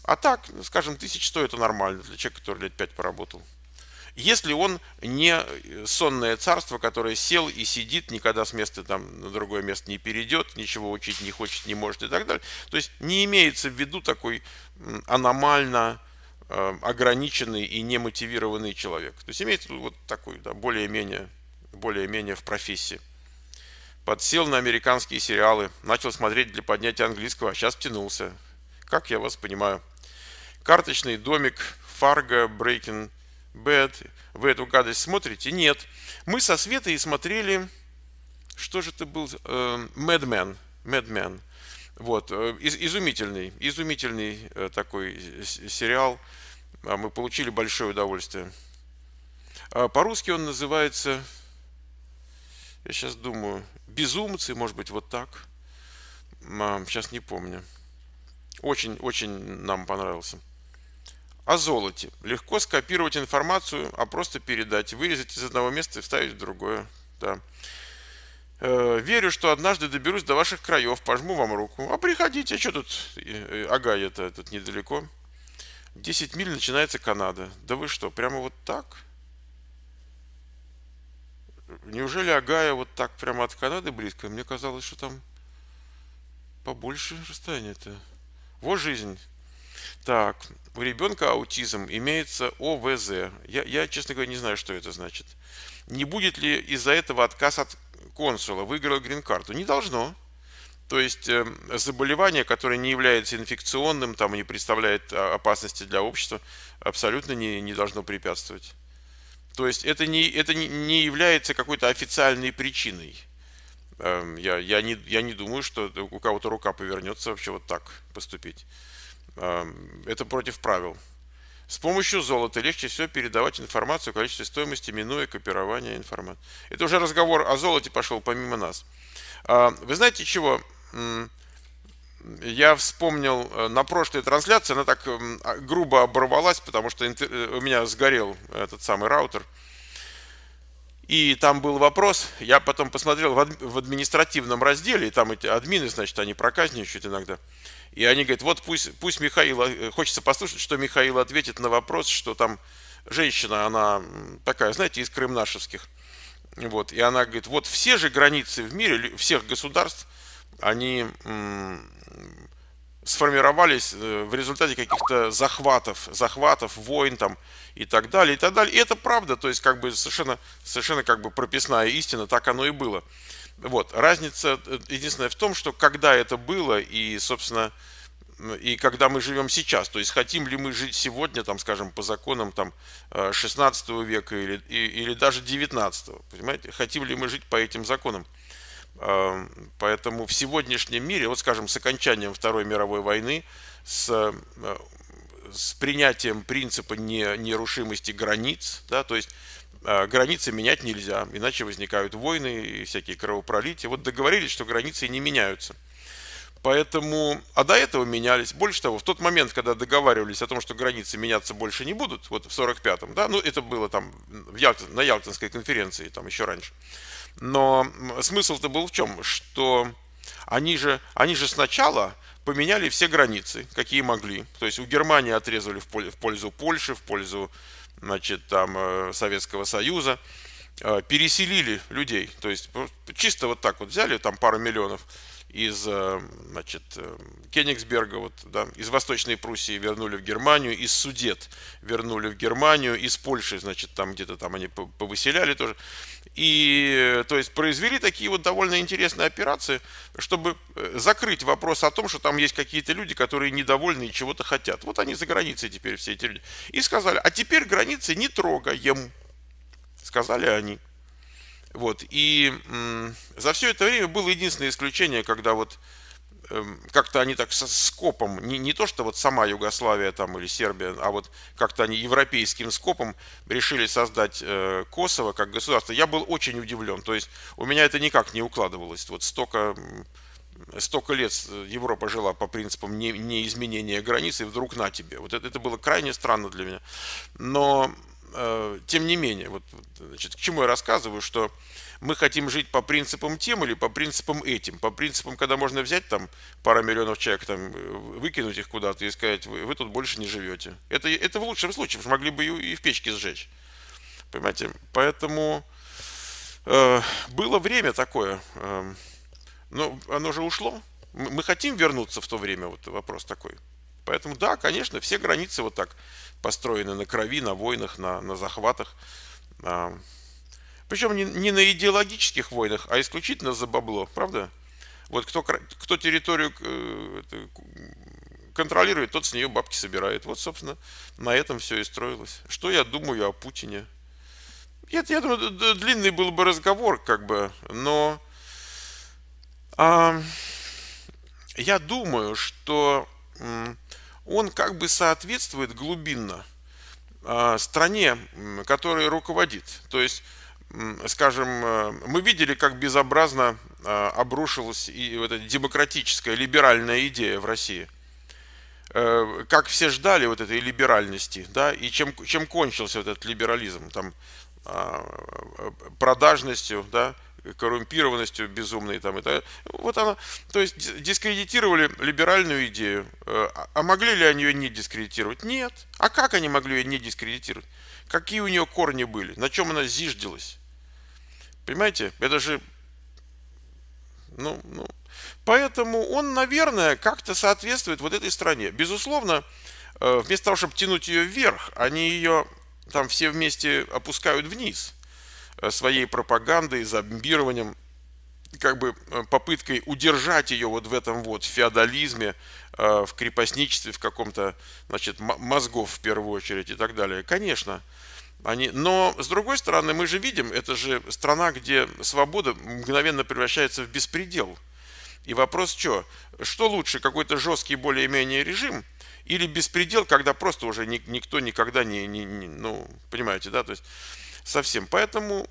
А так, скажем, тысяч 1100 это нормально для человека, который лет 5 поработал если он не э, сонное царство, которое сел и сидит, никогда с места там на другое место не перейдет, ничего учить не хочет, не может и так далее. То есть не имеется в виду такой аномально э, ограниченный и немотивированный человек. То есть имеется вот такой, да, более-менее более-менее в профессии. Подсел на американские сериалы, начал смотреть для поднятия английского, а сейчас втянулся. Как я вас понимаю. Карточный домик, Фарго, Breaking Бет, вы эту гадость смотрите? Нет. Мы со Светой смотрели, что же это был, Мэдмен, Мэдмен. Вот, э, из, изумительный, изумительный э, такой сериал. А мы получили большое удовольствие. А по-русски он называется, я сейчас думаю, «Безумцы», может быть, вот так. Сейчас а, не помню. Очень-очень нам понравился о золоте. Легко скопировать информацию, а просто передать, вырезать из одного места и вставить в другое. Да. Э, верю, что однажды доберусь до ваших краев, пожму вам руку. А приходите, а что тут э, э, ага, это тут недалеко. 10 миль начинается Канада. Да вы что, прямо вот так? Неужели Агая вот так прямо от Канады близко? Мне казалось, что там побольше расстояние-то. Вот жизнь. Так, у ребенка аутизм, имеется ОВЗ. Я, я, честно говоря, не знаю, что это значит. Не будет ли из-за этого отказ от консула? Выиграл грин-карту? Не должно. То есть эм, заболевание, которое не является инфекционным, там не представляет а, опасности для общества, абсолютно не, не должно препятствовать. То есть это не, это не является какой-то официальной причиной. Эм, я, я, не, я не думаю, что у кого-то рука повернется вообще вот так поступить. Это против правил. С помощью золота легче всего передавать информацию о количестве стоимости, минуя копирование информации. Это уже разговор о золоте пошел помимо нас. А, вы знаете чего? Я вспомнил э, на прошлой трансляции, она так а, грубо оборвалась, потому что э, у меня сгорел этот самый раутер. И там был вопрос, я потом посмотрел в административном разделе, и там эти админы, значит, они проказничают иногда. И они говорят, вот пусть, пусть Михаил, э, хочется послушать, что Михаил ответит на вопрос, что там женщина, она такая, знаете, из крымнашевских. Вот, и она говорит, вот все же границы в мире, всех государств, они сформировались э, в результате каких-то захватов, захватов, войн там и так далее, и так далее. И это правда, то есть как бы совершенно, совершенно как бы прописная истина, так оно и было. Вот, разница э, единственная в том, что когда это было и, собственно, и когда мы живем сейчас, то есть хотим ли мы жить сегодня, там, скажем, по законам там, 16 э, века или, или даже 19, понимаете, хотим ли мы жить по этим законам. Эм, поэтому в сегодняшнем мире, вот скажем, с окончанием Второй мировой войны, с, э, с принятием принципа нерушимости границ, да, то есть Э, границы менять нельзя, иначе возникают войны и всякие кровопролития. Вот договорились, что границы не меняются. Поэтому, а до этого менялись. Больше того, в тот момент, когда договаривались о том, что границы меняться больше не будут, вот в 45-м, да, ну это было там в Ялтин, на Ялтинской конференции, там еще раньше. Но смысл-то был в чем? Что они же, они же сначала поменяли все границы, какие могли. То есть у Германии отрезали в пользу Польши, в пользу значит, там, э, Советского Союза, э, переселили людей, то есть ну, чисто вот так вот взяли, там пару миллионов, из э, значит, э, Кенигсберга, вот, да, из Восточной Пруссии вернули в Германию, из Судет вернули в Германию, из Польши, значит, там где-то там они повыселяли тоже. И, э, то есть, произвели такие вот довольно интересные операции, чтобы закрыть вопрос о том, что там есть какие-то люди, которые недовольны и чего-то хотят. Вот они за границей теперь, все эти люди. И сказали, а теперь границы не трогаем, сказали они. Вот, и за все это время было единственное исключение, когда вот эм, как-то они так со скопом, не, не то что вот сама Югославия там или Сербия, а вот как-то они европейским скопом решили создать э, Косово как государство. Я был очень удивлен, то есть у меня это никак не укладывалось. Вот столько, столько лет э, Европа жила по принципам не, не изменения границ, и вдруг на тебе. Вот это, это было крайне странно для меня. Но Э, тем не менее, вот, значит, к чему я рассказываю, что мы хотим жить по принципам тем или по принципам этим, по принципам, когда можно взять там пару миллионов человек, там, э, выкинуть их куда-то и сказать, вы, вы тут больше не живете. Это, это в лучшем случае, потому что могли бы и, и в печке сжечь. Понимаете? Поэтому э, было время такое, э, но оно же ушло. Мы хотим вернуться в то время, вот вопрос такой. Поэтому да, конечно, все границы вот так построены на крови, на войнах, на, на захватах. А, причем не, не на идеологических войнах, а исключительно за бабло, правда? Вот кто, кто территорию э, контролирует, тот с нее бабки собирает. Вот, собственно, на этом все и строилось. Что я думаю о Путине? Я, я думаю, длинный был бы разговор, как бы, но а, я думаю, что м, он как бы соответствует глубинно а, стране, которой руководит. То есть, скажем, э, мы видели, как безобразно а, обрушилась и вот эта демократическая, либеральная идея в России. Э, как все ждали вот этой либеральности, да, и чем, чем кончился вот этот либерализм, там, а, э, продажностью, да, коррумпированностью безумной там и так Вот она, то есть дискредитировали либеральную идею. Э, а, а могли ли они ее не дискредитировать? Нет. А как они могли ее не дискредитировать? Какие у нее корни были? На чем она зиждилась? Понимаете? Это же... Ну, ну. Поэтому он, наверное, как-то соответствует вот этой стране. Безусловно, э, вместо того, чтобы тянуть ее вверх, они ее там все вместе опускают вниз – Э, своей пропагандой, зомбированием, как бы э, попыткой удержать ее вот в этом вот феодализме, э, в крепостничестве, в каком-то, значит, мозгов в первую очередь и так далее. Конечно, они... Но, с другой стороны, мы же видим, это же страна, где свобода мгновенно превращается в беспредел. И вопрос что? Что лучше, какой-то жесткий более-менее режим – или беспредел, когда просто уже никто никогда не, не, не ну, понимаете, да, то есть совсем. Поэтому,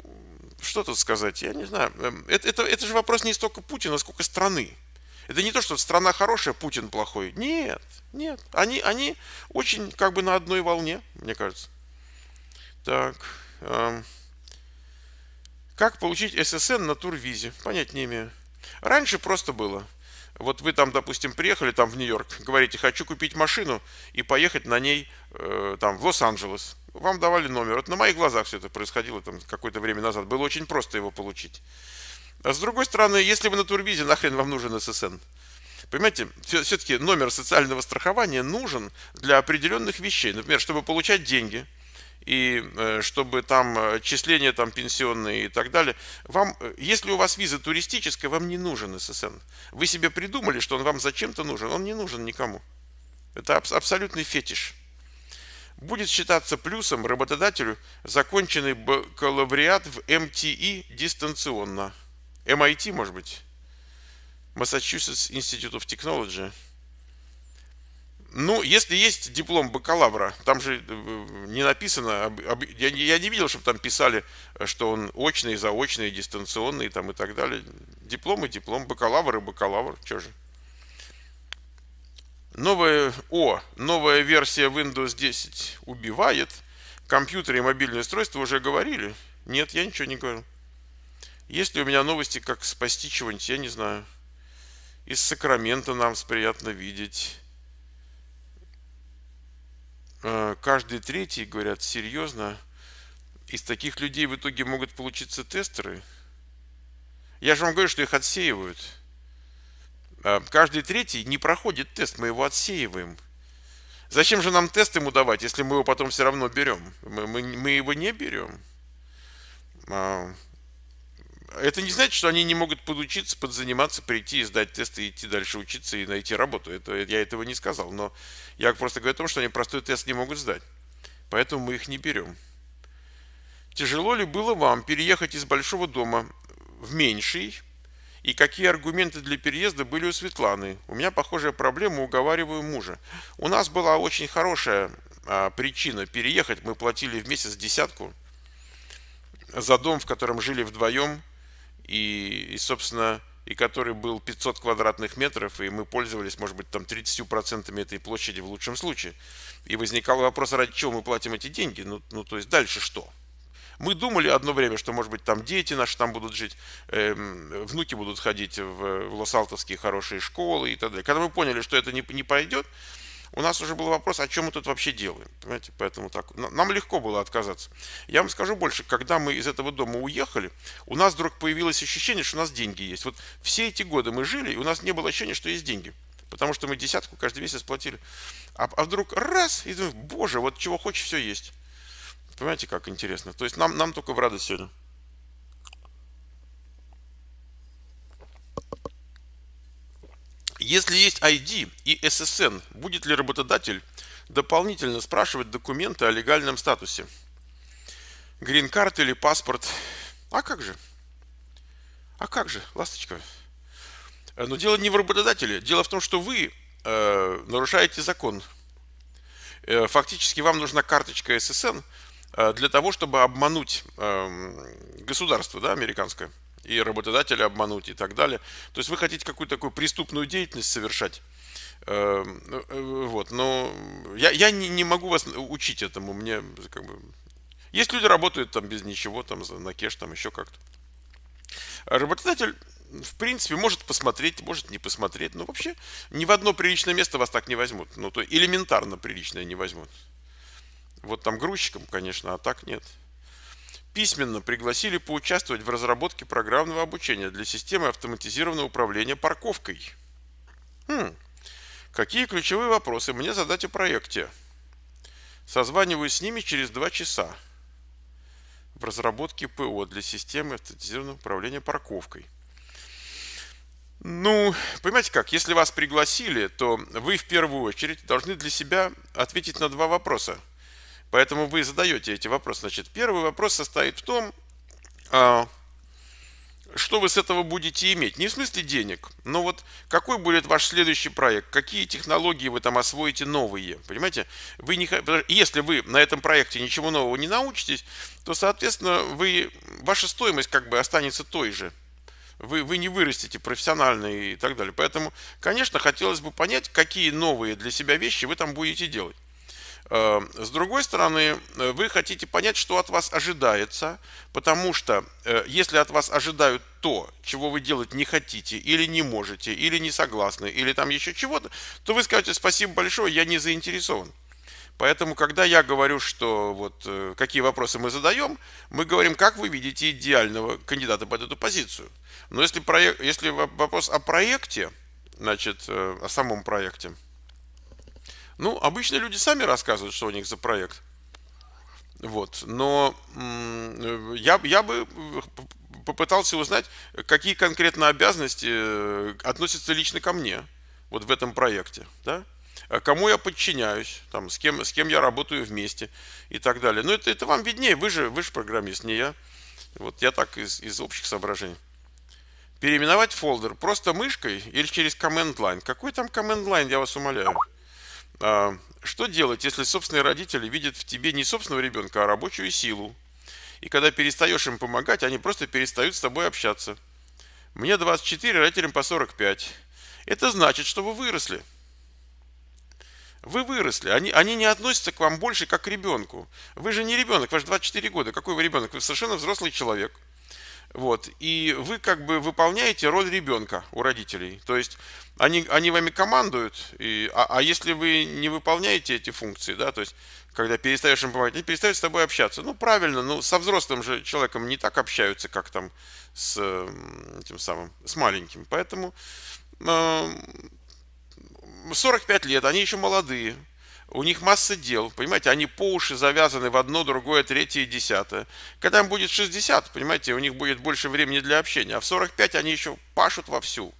что тут сказать, я не знаю. Эм, это, это, это же вопрос не столько Путина, сколько страны. Это не то, что страна хорошая, Путин плохой. Нет, нет. Они, они очень как бы на одной волне, мне кажется. Так. Э, как получить ССН на турвизе? Понять не имею. Раньше просто было. Вот вы там, допустим, приехали там в Нью-Йорк, говорите, хочу купить машину и поехать на ней э, там в Лос-Анджелес вам давали номер. Вот на моих глазах все это происходило там какое-то время назад. Было очень просто его получить. А с другой стороны, если вы на турбизе, нахрен вам нужен ССН? Понимаете, все-таки номер социального страхования нужен для определенных вещей. Например, чтобы получать деньги, и э, чтобы там э, числения там пенсионные и так далее. Вам, э, если у вас виза туристическая, вам не нужен ССН. Вы себе придумали, что он вам зачем-то нужен. Он не нужен никому. Это абсолютный фетиш будет считаться плюсом работодателю законченный бакалавриат в МТИ дистанционно. MIT, может быть? Massachusetts Institute of Technology. Ну, если есть диплом бакалавра, там же э, не написано, я не видел, чтобы там писали, что он очный, заочный, дистанционный там и так далее. Диплом и диплом, бакалавр и бакалавр, что же. Новая, о, новая версия Windows 10 убивает. Компьютеры и мобильные устройства уже говорили. Нет, я ничего не говорю. Есть ли у меня новости, как спасти чего-нибудь, я не знаю. Из Сакрамента нам приятно видеть. Э, каждый третий, говорят, серьезно. Из таких людей в итоге могут получиться тестеры. Я же вам говорю, что их отсеивают. Э, каждый третий не проходит тест, мы его отсеиваем. Зачем же нам тест ему давать, если мы его потом все равно берем? Мы, мы, мы его не берем. А, это не значит, что они не могут подучиться, подзаниматься, прийти и сдать тесты, идти дальше учиться и найти работу. Это, я этого не сказал, но я просто говорю о том, что они простой тест не могут сдать. Поэтому мы их не берем. Тяжело ли было вам переехать из большого дома в меньший, и какие аргументы для переезда были у Светланы. У меня похожая проблема, уговариваю мужа. У нас была очень хорошая а, причина переехать. Мы платили в месяц десятку за дом, в котором жили вдвоем, и, и собственно, и который был 500 квадратных метров, и мы пользовались, может быть, там 30% этой площади в лучшем случае. И возникал вопрос, ради чего мы платим эти деньги, ну, ну то есть дальше что? Мы думали одно время, что, может быть, там дети наши там будут жить, э, внуки будут ходить в, в Лос-Алтовские хорошие школы и так далее. Когда мы поняли, что это не, не пойдет, у нас уже был вопрос, о чем мы тут вообще делаем. Понимаете, поэтому так. Нам легко было отказаться. Я вам скажу больше, когда мы из этого дома уехали, у нас вдруг появилось ощущение, что у нас деньги есть. Вот все эти годы мы жили, и у нас не было ощущения, что есть деньги. Потому что мы десятку каждый месяц платили. А, а вдруг раз, и думаем, боже, вот чего хочешь, все есть. Понимаете, как интересно? То есть нам, нам только в радость сегодня. Если есть ID и SSN, будет ли работодатель дополнительно спрашивать документы о легальном статусе? Грин-карт или паспорт? А как же? А как же, ласточка? Э, но дело не в работодателе. Дело в том, что вы э, нарушаете закон. Э, фактически вам нужна карточка SSN, Э, для того, чтобы обмануть эм, государство да, американское и работодателя обмануть и так далее. То есть вы хотите какую-то такую преступную деятельность совершать. Эм, э, э, вот, но я, я не, не могу вас учить этому. Мне как бы... Есть люди, работают там без ничего, там на кеш, там еще как-то. А работодатель, в принципе, может посмотреть, может не посмотреть. Но вообще ни в одно приличное место вас так не возьмут. Ну, то элементарно приличное не возьмут. Вот там грузчикам, конечно, а так нет. Письменно пригласили поучаствовать в разработке программного обучения для системы автоматизированного управления парковкой. Хм. Какие ключевые вопросы мне задать о проекте? Созваниваюсь с ними через два часа в разработке ПО для системы автоматизированного управления парковкой. Ну, понимаете как, если вас пригласили, то вы в первую очередь должны для себя ответить на два вопроса – Поэтому вы задаете эти вопросы. Значит, первый вопрос состоит в том, а, что вы с этого будете иметь. Не в смысле денег, но вот какой будет ваш следующий проект, какие технологии вы там освоите новые, понимаете? Вы не, если вы на этом проекте ничего нового не научитесь, то, соответственно, вы, ваша стоимость как бы останется той же. Вы, вы не вырастете профессионально и так далее. Поэтому, конечно, хотелось бы понять, какие новые для себя вещи вы там будете делать. Э, с другой стороны, э, вы хотите понять, что от вас ожидается, потому что э, если от вас ожидают то, чего вы делать не хотите, или не можете, или не согласны, или там еще чего-то, то вы скажете спасибо большое, я не заинтересован. Поэтому, когда я говорю, что вот какие вопросы мы задаем, мы говорим, как вы видите идеального кандидата под эту позицию. Но если, проект, если вопрос о проекте, значит, о самом проекте – ну, обычно люди сами рассказывают, что у них за проект. Вот. Но я, я бы э, попытался узнать, какие конкретно обязанности э, относятся лично ко мне вот в этом проекте. Да? А кому я подчиняюсь, там, с, кем, с кем я работаю вместе и так далее. Но ну, это, это вам виднее, вы же, вы же программист, не я. Вот я так из, из общих соображений. Переименовать фолдер просто мышкой или через command line. Какой там command line, я вас умоляю. А, что делать, если собственные родители видят в тебе не собственного ребенка, а рабочую силу? И когда перестаешь им помогать, они просто перестают с тобой общаться. Мне 24, родителям по 45. Это значит, что вы выросли. Вы выросли. Они, они не относятся к вам больше как к ребенку. Вы же не ребенок, ваш 24 года. Какой вы ребенок? Вы совершенно взрослый человек. Вот. И вы как бы выполняете роль ребенка у родителей. То есть они, они вами командуют, и, а, а если вы не выполняете эти функции, да, то есть когда перестаешь им помогать, они перестают с тобой общаться. Ну, правильно, ну, со взрослым же человеком не так общаются, как там с этим самым, с маленьким. Поэтому э, 45 лет, они еще молодые, у них масса дел, понимаете, они по уши завязаны в одно, другое, третье десятое. Когда им будет 60, понимаете, у них будет больше времени для общения, а в 45 они еще пашут вовсю.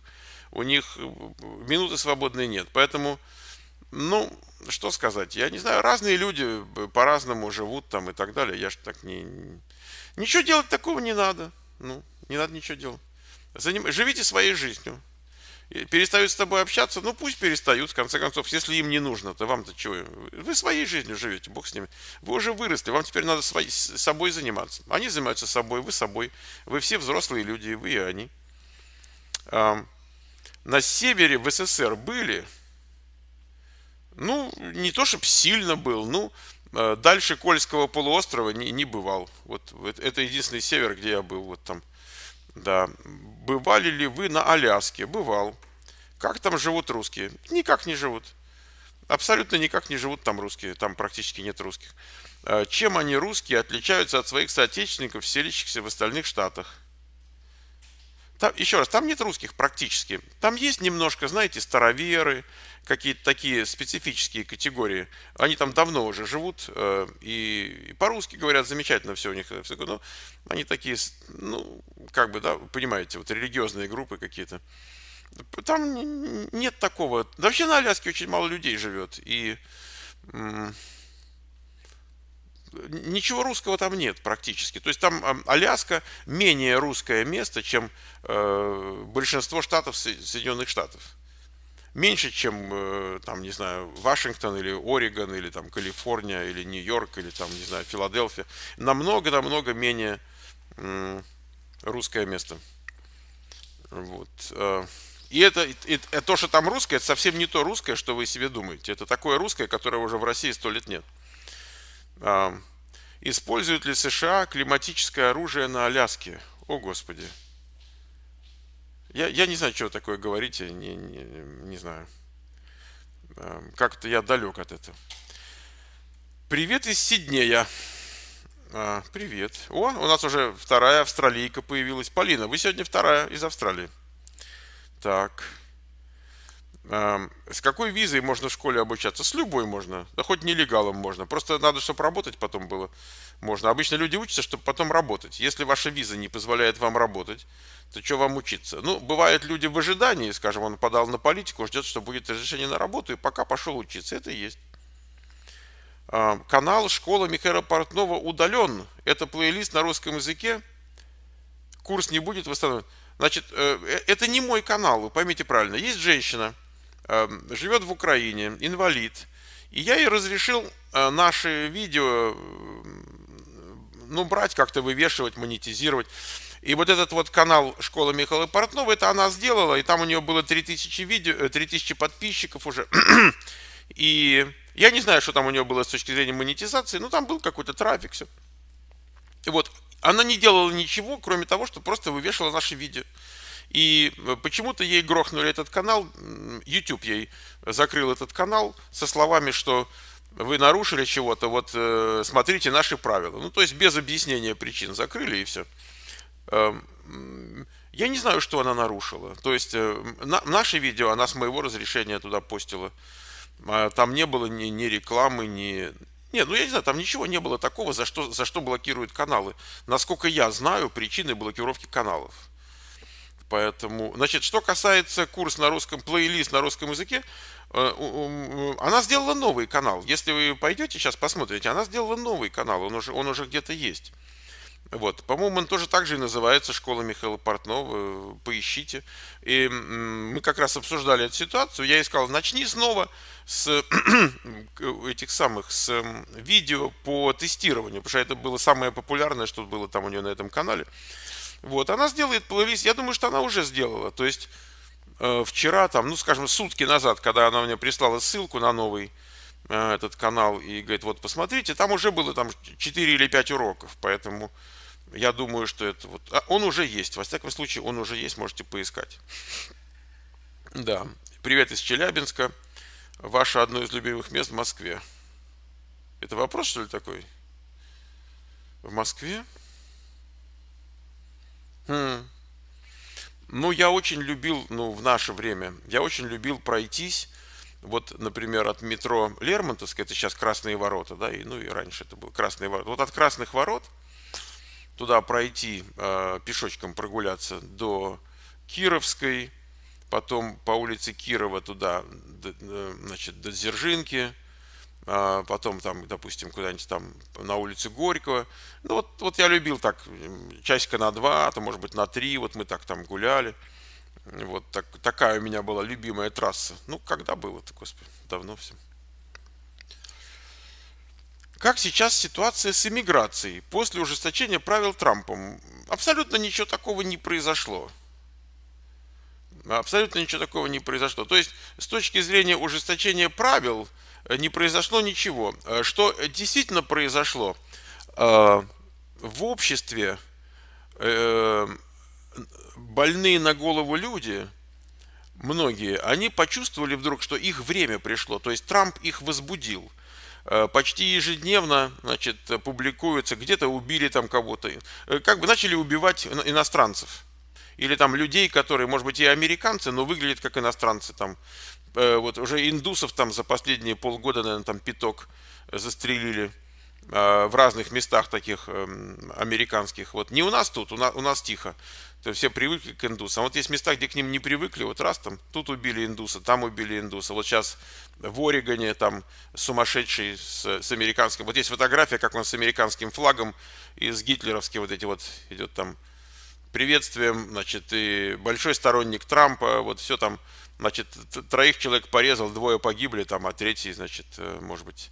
У них э, минуты свободной нет. Поэтому, ну, что сказать, я не знаю, разные люди э, по-разному живут там и так далее. Я же так не... Ничего делать такого не надо. Ну, не надо ничего делать. Заним... Живите своей жизнью перестают с тобой общаться, ну пусть перестают, в конце концов, если им не нужно, то вам-то чего? Вы своей жизнью живете, бог с ними. Вы уже выросли, вам теперь надо с собой заниматься. Они занимаются собой, вы собой. Вы все взрослые люди, вы и они. На севере в СССР были, ну, не то чтобы сильно был, ну, э, дальше Кольского полуострова не, не бывал. Вот, вот это единственный север, где я был, вот там, да, Бывали ли вы на Аляске? Бывал. Как там живут русские? Никак не живут. Абсолютно никак не живут там русские, там практически нет русских. Э, чем они, русские, отличаются от своих соотечественников, селящихся в остальных штатах? Там, еще раз, там нет русских практически. Там есть немножко, знаете, староверы, какие-то такие специфические категории. Они там давно уже живут э, и, и по-русски говорят замечательно все у них. Э, все, но ну, они такие, ну, как бы, да, понимаете, вот религиозные группы какие-то. Там нет такого. Вообще на Аляске очень мало людей живет. И ничего русского там нет практически. То есть там эм, Аляска менее русское место, чем э, большинство штатов Соединенных Штатов. Меньше, чем, э, там, не знаю, Вашингтон или Орегон, или там Калифорния, или Нью-Йорк, или там, не знаю, Филадельфия. Намного-намного менее русское место. Вот. Э, и это, и, и то, что там русское, это совсем не то русское, что вы себе думаете. Это такое русское, которое уже в России сто лет нет. А, Используют ли США климатическое оружие на Аляске? О, Господи. Я, я не знаю, что такое говорите, не, не, не знаю. А, как-то я далек от этого. Привет из Сиднея. А, привет. О, у нас уже вторая австралийка появилась. Полина, вы сегодня вторая из Австралии. Так. Эм, с какой визой можно в школе обучаться? С любой можно. Да хоть нелегалом можно. Просто надо, чтобы работать потом было можно. Обычно люди учатся, чтобы потом работать. Если ваша виза не позволяет вам работать, то что вам учиться? Ну, бывают люди в ожидании, скажем, он подал на политику, ждет, что будет разрешение на работу, и пока пошел учиться. Это и есть. Эм, канал «Школа Михаила Портнова» удален. Это плейлист на русском языке. Курс не будет восстановлен. Значит, э, э, это не мой канал, вы поймите правильно. Есть женщина – Эм, живет в Украине, инвалид. И я ей разрешил э, наши видео ну, брать, как-то вывешивать, монетизировать. И вот этот вот канал Школа Михаила Портнова, это она сделала, и там у нее было 3000, видео, 3000 э, подписчиков уже. *clears throat* и я не знаю, что там у нее было с точки зрения монетизации, но там был какой-то трафик, все. И вот, она не делала ничего, кроме того, что просто вывешивала наши видео. И э, почему-то ей грохнули этот канал, YouTube ей закрыл этот канал со словами, что вы нарушили чего-то, вот э, смотрите наши правила. Ну, то есть без объяснения причин закрыли и все. Эм, я не знаю, что она нарушила. То есть э, на, наше видео она с моего разрешения туда постила. А там не было ни, ни рекламы, ни... Нет, ну я не знаю, там ничего не было такого, за что, за что блокируют каналы. Насколько я знаю, причины блокировки каналов. Поэтому, значит, что касается курс на русском, плейлист на русском языке, э, она сделала новый канал. Если вы пойдете сейчас посмотрите, она сделала новый канал, он уже, он уже где-то есть. Вот, по-моему, он тоже так же и называется «Школа Михаила Портнова», поищите. И мы как раз обсуждали эту ситуацию, я искал «Начни снова» с *clears throat* этих самых, с видео по тестированию, потому что это было самое популярное, что было там у нее на этом канале. Вот, она сделает плейлист, я думаю, что она уже сделала. То есть э, вчера, там, ну, скажем, сутки назад, когда она мне прислала ссылку на новый э, этот канал и говорит, вот посмотрите, там уже было там 4 или 5 уроков, поэтому я думаю, что это вот... А он уже есть, во всяком случае, он уже есть, можете поискать. Да, привет из Челябинска. Ваше одно из любимых мест в Москве. Это вопрос, что ли, такой? В Москве? Хм. Ну, я очень любил, ну, в наше время, я очень любил пройтись, вот, например, от метро Лермонтовска, это сейчас Красные ворота, да, и, ну, и раньше это было Красные ворота. Вот от Красных ворот туда пройти, э, пешочком прогуляться до Кировской, потом по улице Кирова туда, э, значит, до Дзержинки, а, потом там, допустим, куда-нибудь там на улице Горького. Ну вот, вот я любил так часика на два, а то может быть на три, вот мы так там гуляли. Вот так, такая у меня была любимая трасса. Ну, когда было-то, господи, давно всем. Как сейчас ситуация с иммиграцией после ужесточения правил Трампом? Абсолютно ничего такого не произошло. Абсолютно ничего такого не произошло. То есть, с точки зрения ужесточения правил – Э, не произошло ничего. Э, что действительно произошло? Э, в обществе больные на голову люди, многие, они почувствовали вдруг, что их время пришло, то есть Трамп их возбудил почти ежедневно, значит, публикуются, где-то убили там кого-то, как бы начали убивать иностранцев или там людей, которые, может быть, и американцы, но выглядят как иностранцы, там, Э, вот уже индусов там за последние полгода, наверное, там пяток застрелили э, в разных местах таких эм, американских. Вот не у нас тут, у нас, у нас тихо. То все привыкли к индусам. Вот есть места, где к ним не привыкли. Вот раз там, тут убили индуса, там убили индуса. Вот сейчас в Орегоне там сумасшедший с, с американским. Вот есть фотография, как он с американским флагом и с гитлеровским вот эти вот идет там приветствием. Значит, и большой сторонник Трампа. Вот все там Значит, троих человек порезал, двое погибли, там, а третий, значит, э, может быть,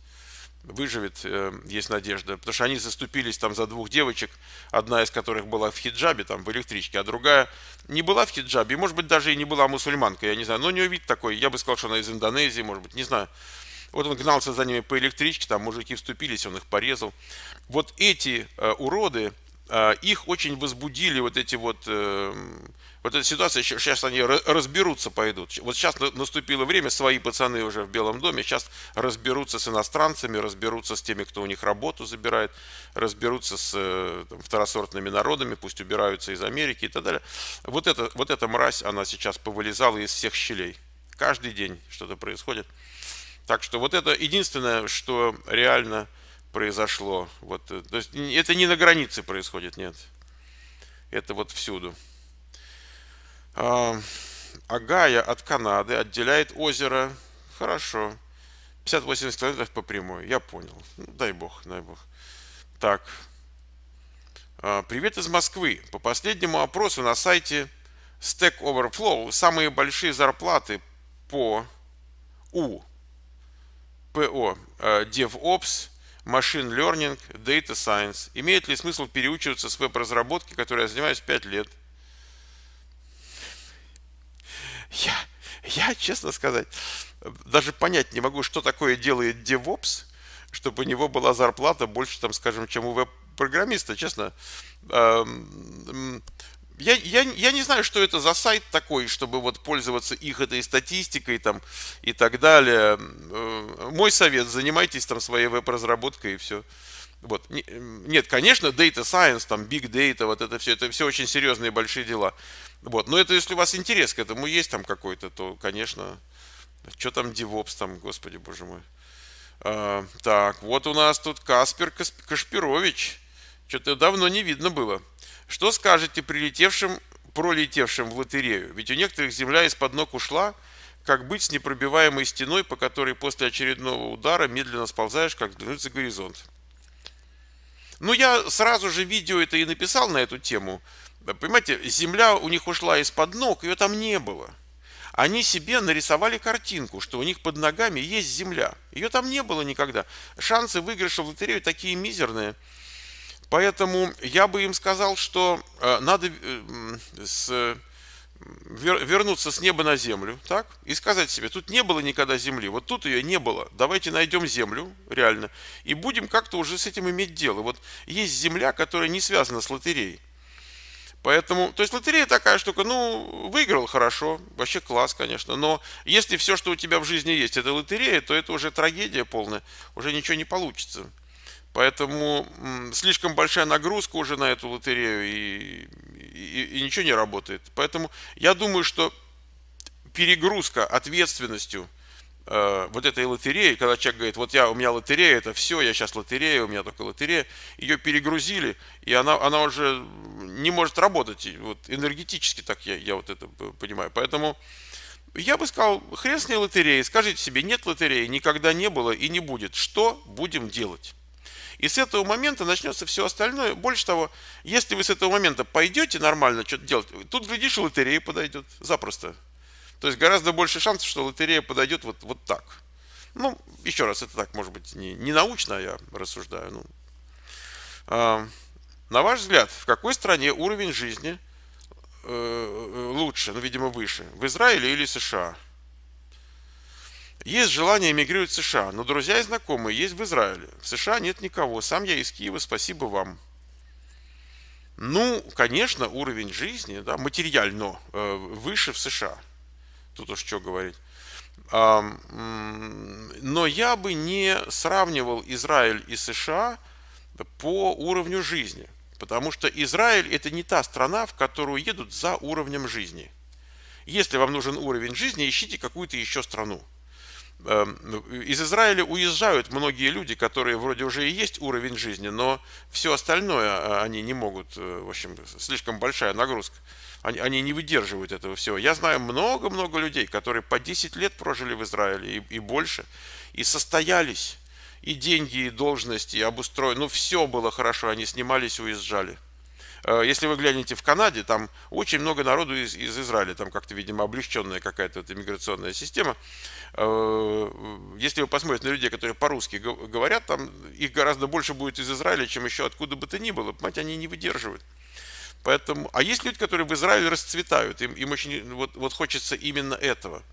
выживет, э, есть надежда. Потому что они заступились там за двух девочек, одна из которых была в хиджабе, там, в электричке, а другая не была в хиджабе, может быть, даже и не была мусульманкой, я не знаю. Но у нее вид такой, я бы сказал, что она из Индонезии, может быть, не знаю. Вот он гнался за ними по электричке, там мужики вступились, он их порезал. Вот эти э, уроды, а, их очень возбудили вот эти вот, э, вот эта ситуация, сейчас они разберутся, пойдут. Вот сейчас наступило время, свои пацаны уже в Белом доме, сейчас разберутся с иностранцами, разберутся с теми, кто у них работу забирает, разберутся с э, там, второсортными народами, пусть убираются из Америки и так далее. Вот, эта вот эта мразь, она сейчас повылезала из всех щелей. Каждый день что-то происходит. Так что вот это единственное, что реально произошло. Вот, э, то есть это не на границе происходит, нет. Это вот всюду. А, Агая от Канады отделяет озеро. Хорошо. 50 километров по прямой. Я понял. Ну, дай бог, дай бог. Так. А, привет из Москвы. По последнему опросу на сайте Stack Overflow самые большие зарплаты по У, ПО, э, DevOps, машин learning, data science. Имеет ли смысл переучиваться с веб-разработки, которой я занимаюсь 5 лет? Я, я, честно сказать, даже понять не могу, что такое делает DevOps, чтобы у него была зарплата больше, там, скажем, чем у веб-программиста. Честно, эм, я, я, я не знаю, что это за сайт такой, чтобы вот пользоваться их этой статистикой там и так далее. Э, мой совет, занимайтесь там своей веб-разработкой и все. Вот. Нет, конечно, data science, там, big data, вот это все, это все очень серьезные большие дела. Вот. Но это если у вас интерес к этому есть там какой-то, то, конечно, что там DevOps там, господи, боже мой. А, так, вот у нас тут Каспер Кашпирович. Что-то давно не видно было. Что скажете прилетевшим, пролетевшим в лотерею? Ведь у некоторых земля из-под ног ушла, как быть с непробиваемой стеной, по которой после очередного удара медленно сползаешь, как длинный горизонт. Ну, я сразу же видео это и написал на эту тему. Понимаете, земля у них ушла из-под ног, ее там не было. Они себе нарисовали картинку, что у них под ногами есть земля. Ее там не было никогда. Шансы выигрыша в лотерею такие мизерные – Поэтому я бы им сказал, что э, надо э, с, вернуться с неба на землю, так? И сказать себе, тут не было никогда земли, вот тут ее не было, давайте найдем землю, реально, и будем как-то уже с этим иметь дело. Вот есть земля, которая не связана с лотереей. Поэтому, то есть лотерея такая штука, ну, выиграл хорошо, вообще класс, конечно, но если все, что у тебя в жизни есть, это лотерея, то это уже трагедия полная, уже ничего не получится. Поэтому слишком большая нагрузка уже на эту лотерею и, и, и ничего не работает. Поэтому я думаю, что перегрузка ответственностью э, вот этой лотереи, когда человек говорит, вот я, у меня лотерея, это все, я сейчас лотерея, у меня только лотерея, ее перегрузили, и она, она уже не может работать, вот энергетически так я, я вот это понимаю. Поэтому я бы сказал, хрен с ней лотереи, скажите себе, нет лотереи, никогда не было и не будет, что будем делать? И с этого момента начнется все остальное. Больше того, если вы с этого момента пойдете нормально что-то делать, тут, глядишь, лотерея подойдет запросто. То есть гораздо больше шансов, что лотерея подойдет вот, вот так. Ну, еще раз, это так, может быть, не, не научно а я рассуждаю. Ну. А, на ваш взгляд, в какой стране уровень жизни э, э лучше, ну, видимо, выше? В Израиле или США? Есть желание эмигрировать в США, но друзья и знакомые есть в Израиле. В США нет никого, сам я из Киева, спасибо вам. Ну, конечно, уровень жизни да, материально э, выше в США. Тут уж что говорить. А, но я бы не сравнивал Израиль и США по уровню жизни. Потому что Израиль это не та страна, в которую едут за уровнем жизни. Если вам нужен уровень жизни, ищите какую-то еще страну. Эм, ну, из Израиля уезжают многие люди, которые вроде уже и есть уровень жизни, но все остальное а, они не могут, э, в общем, слишком большая нагрузка. Они, они не выдерживают этого всего. Я знаю много-много людей, которые по 10 лет прожили в Израиле и, и больше, и состоялись, и деньги, и должности, и обустроено, ну все было хорошо, они снимались, уезжали. Э, если вы глянете в Канаде, там очень много народу из, из Израиля, там как-то, видимо, облегченная какая-то вот иммиграционная система. Э, если вы посмотрите на людей, которые по-русски говорят, там их гораздо больше будет из Израиля, чем еще откуда бы то ни было. Понимаете, они не выдерживают. Поэтому, а есть люди, которые в Израиле расцветают, им, им очень вот, вот хочется именно этого.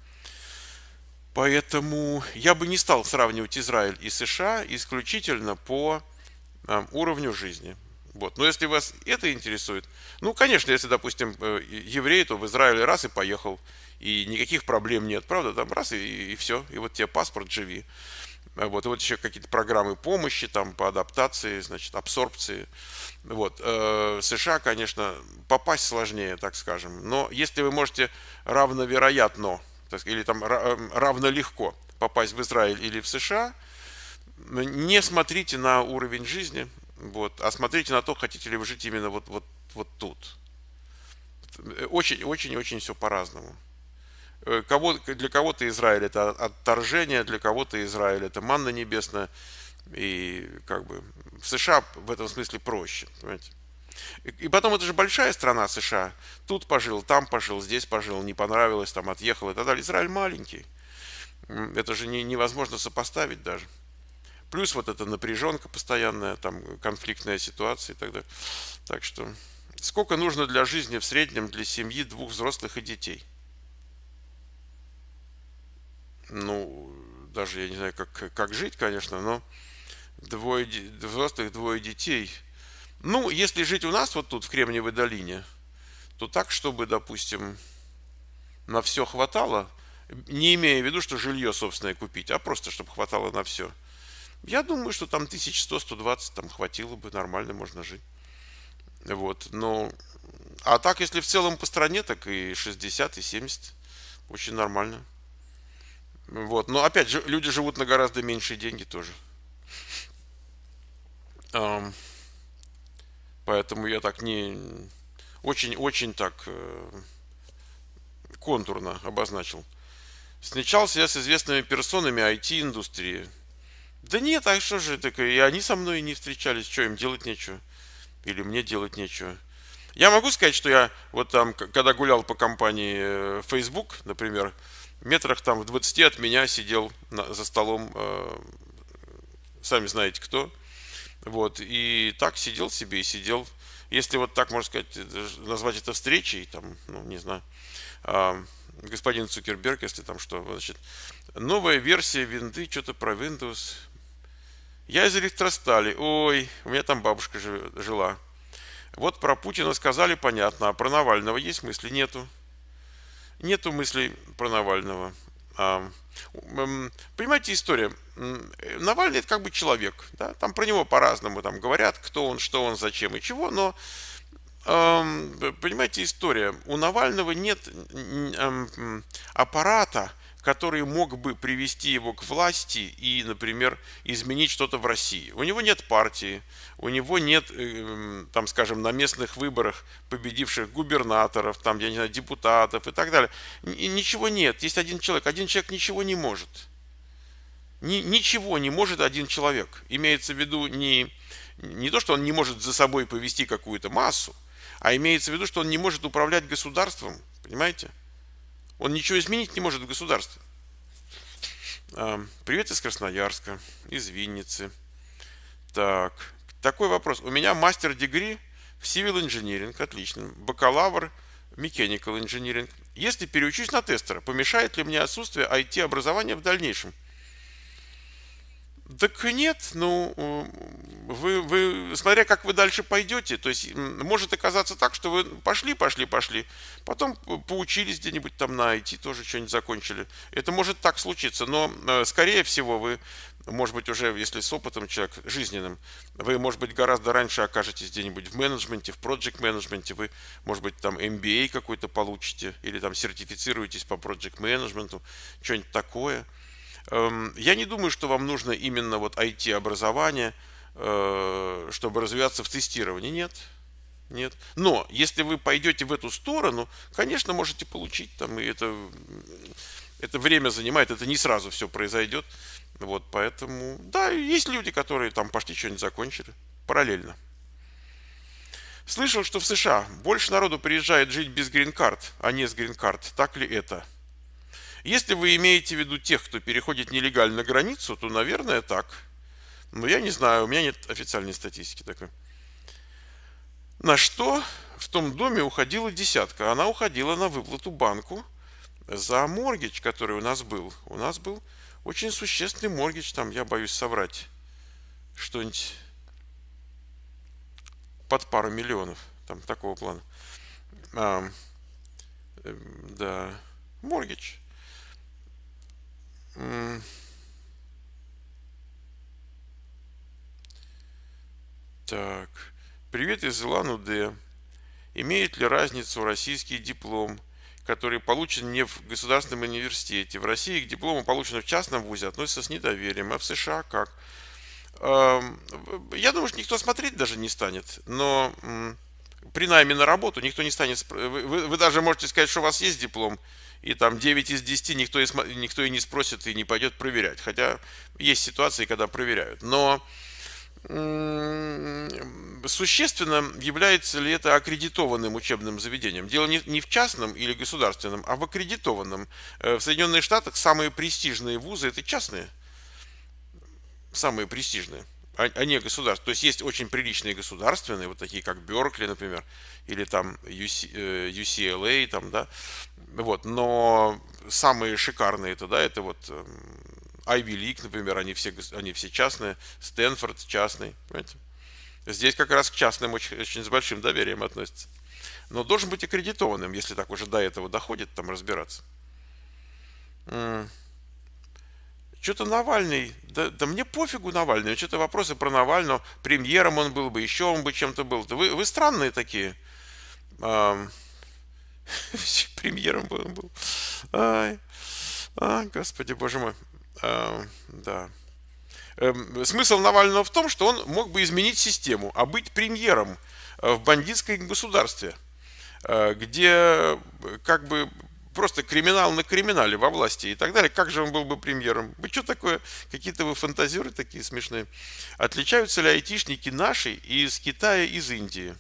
Поэтому я бы не стал сравнивать Израиль и США исключительно по э, уровню жизни. Вот. Но если вас это интересует, ну, конечно, если, допустим, э, еврей, то в Израиле раз и поехал, и никаких проблем нет, правда, там раз и, и все, и вот тебе паспорт, живи. А вот, и вот еще какие-то программы помощи там по адаптации, значит, абсорбции. Вот. Э, США, конечно, попасть сложнее, так скажем. Но если вы можете равновероятно, так сказать, или там эм, равно легко попасть в Израиль или в США, не смотрите на уровень жизни, вот. А смотрите на то, хотите ли вы жить именно вот, вот, вот тут. Очень-очень-очень все по-разному. Э, кого, для кого-то Израиль это отторжение, для кого-то Израиль это манна небесная. И как бы в США в этом смысле проще. Понимаете? И потом это же большая страна США. Тут пожил, там пожил, здесь пожил, не понравилось, там отъехал и так далее. Израиль маленький. Это же не, невозможно сопоставить даже. Плюс вот эта напряженка постоянная, там конфликтная ситуация и так далее. Так что сколько нужно для жизни в среднем для семьи двух взрослых и детей? Ну, даже я не знаю, как, как жить, конечно, но двое взрослых, двое детей. Ну, если жить у нас вот тут, в Кремниевой долине, то так, чтобы, допустим, на все хватало, не имея в виду, что жилье собственное купить, а просто, чтобы хватало на все – я думаю, что там 1100-120 там хватило бы, нормально можно жить. Вот, но... А так, если в целом по стране, так и 60, и 70. Очень нормально. Вот, но опять же, люди живут на гораздо меньшие деньги тоже. Поэтому я так не... Очень-очень так э, контурно обозначил. Встречался я с известными персонами IT-индустрии – да нет, а что же такое? И они со мной не встречались, что им делать нечего. Или мне делать нечего. Я могу сказать, что я вот там, когда гулял по компании э, Facebook, например, метрах там в 20 от меня сидел на, за столом, э, сами знаете кто. Вот, и так сидел себе и сидел. Если вот так, можно сказать, э, назвать это встречей, там, ну, не знаю, э, господин Цукерберг, если там что, значит, новая версия винды, что-то про Windows, я из электростали. Ой, у меня там бабушка жила. Вот про Путина сказали, понятно, а про Навального есть мысли? Нету. Нету мыслей про Навального. А, понимаете, история. Навальный это как бы человек, да, там про него по-разному там говорят, кто он, что он, зачем и чего, но понимаете, история. У Навального нет аппарата, который мог бы привести его к власти и, например, изменить что-то в России. У него нет партии, у него нет, э, там, скажем, на местных выборах победивших губернаторов, там, я не знаю, депутатов и так далее. И ничего нет. Есть один человек. Один человек ничего не может. Ни, ничего не может один человек. Имеется в виду не, не то, что он не может за собой повести какую-то массу, а имеется в виду, что он не может управлять государством, понимаете? Он ничего изменить не может в государстве. А, привет из Красноярска, из Винницы. Так, такой вопрос. У меня мастер дегри в Civil Engineering, отлично. Бакалавр Mechanical Engineering. Если переучусь на тестера, помешает ли мне отсутствие IT-образования в дальнейшем? Так нет, ну, э, вы, вы, смотря как вы дальше пойдете, то есть может оказаться так, что вы пошли, пошли, пошли, потом поучились где-нибудь там на IT, тоже что-нибудь закончили. Это может так случиться, но э, скорее всего вы, может быть, уже, если с опытом человек жизненным, вы, может быть, гораздо раньше окажетесь где-нибудь в менеджменте, в project менеджменте вы, может быть, там MBA какой-то получите или там сертифицируетесь по project менеджменту, что-нибудь такое – Эм, я не думаю, что вам нужно именно вот IT-образование, э, чтобы развиваться в тестировании. Нет. Нет. Но если вы пойдете в эту сторону, конечно, можете получить там, и это, это время занимает, это не сразу все произойдет. Вот, поэтому, да, есть люди, которые там почти что-нибудь закончили параллельно. Слышал, что в США больше народу приезжает жить без грин-карт, а не с грин-карт. Так ли это? Если вы имеете в виду тех, кто переходит нелегально границу, то, наверное, так. Но я не знаю, у меня нет официальной статистики такой. На что в том доме уходила десятка. Она уходила на выплату банку за моргич, который у нас был. У нас был очень существенный моргич, там, я боюсь соврать, что-нибудь под пару миллионов, там такого плана. А, да, моргич. Так. Привет из Илану Д. Имеет ли разницу российский диплом, который получен не в государственном университете? В России к диплому, полученному в частном вузе, относятся с недоверием, а в США как? Эм, я думаю, что никто смотреть даже не станет, но при найме на работу никто не станет... Вы, вы даже можете сказать, что у вас есть диплом, и там 9 из 10 никто и, никто и не спросит и не пойдет проверять. Хотя есть ситуации, когда проверяют. Но существенно является ли это аккредитованным учебным заведением. Дело не, не в частном или государственном, а в аккредитованном. Э, в Соединенных Штатах самые престижные вузы это частные. Самые престижные а, а не государств. То есть есть очень приличные государственные, вот такие как Беркли, например, или там UC, UCLA, э, там, да, вот, но самые шикарные это, да, это вот эм, Ivy League, например, они все, они все частные, Стэнфорд частный, понимаете? Здесь как раз к частным очень, очень с большим доверием относятся. Но должен быть аккредитованным, если так уже до этого доходит, там разбираться. Что-то Навальный, да, да мне пофигу Навальный, что-то вопросы про Навального, премьером он был бы, еще он бы чем-то был. Вы, вы странные такие. Эм, *laughs* Премьером был. Ай. А, господи, боже мой. А, да. Эм, смысл Навального в том, что он мог бы изменить систему, а быть премьером э, в бандитском государстве, э, где э, как бы просто криминал на криминале во власти и так далее. Как же он был бы премьером? Вы что такое? Какие-то вы фантазеры такие смешные. Отличаются ли айтишники наши из Китая, из Индии?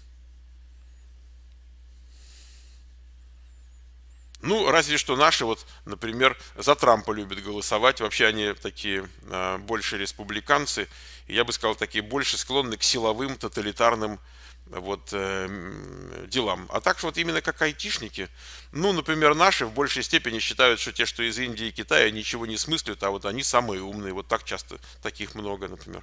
Ну, разве что наши, вот, например, за Трампа любят голосовать. Вообще они такие э, больше республиканцы. И я бы сказал, такие больше склонны к силовым, тоталитарным вот, э, делам. А так вот именно как айтишники, ну, например, наши в большей степени считают, что те, что из Индии и Китая, ничего не смыслят, а вот они самые умные. Вот так часто таких много, например.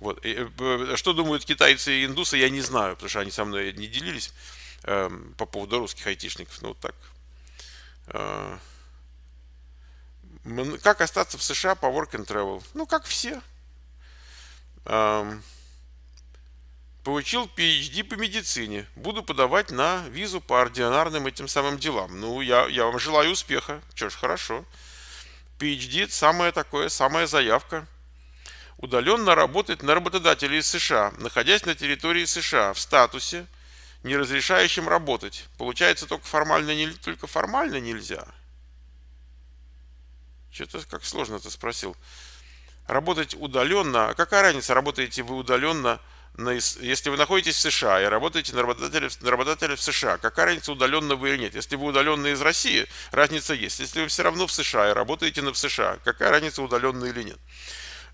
Вот. И, э, э что думают китайцы и индусы, я не знаю, потому что они со мной не делились э, по поводу русских айтишников. Ну, вот так Э, как остаться в США по work and travel? Ну, как все. Получил PhD по медицине. Буду подавать на визу по ординарным этим самым делам. Ну, я, я вам желаю успеха. Че ж, хорошо. PhD – самое такое, самая заявка. Удаленно работать на работодателя из США, находясь на территории США в статусе, не разрешающим работать. Получается, только формально, не, только формально нельзя. Что-то как сложно это спросил. Работать удаленно. А какая разница, работаете вы удаленно, на, если вы находитесь в США и работаете на работодателя, на работодателя в США, какая разница, удаленно вы или нет? Если вы удаленно из России, разница есть. Если вы все равно в США и работаете на в США, какая разница, удаленно или нет?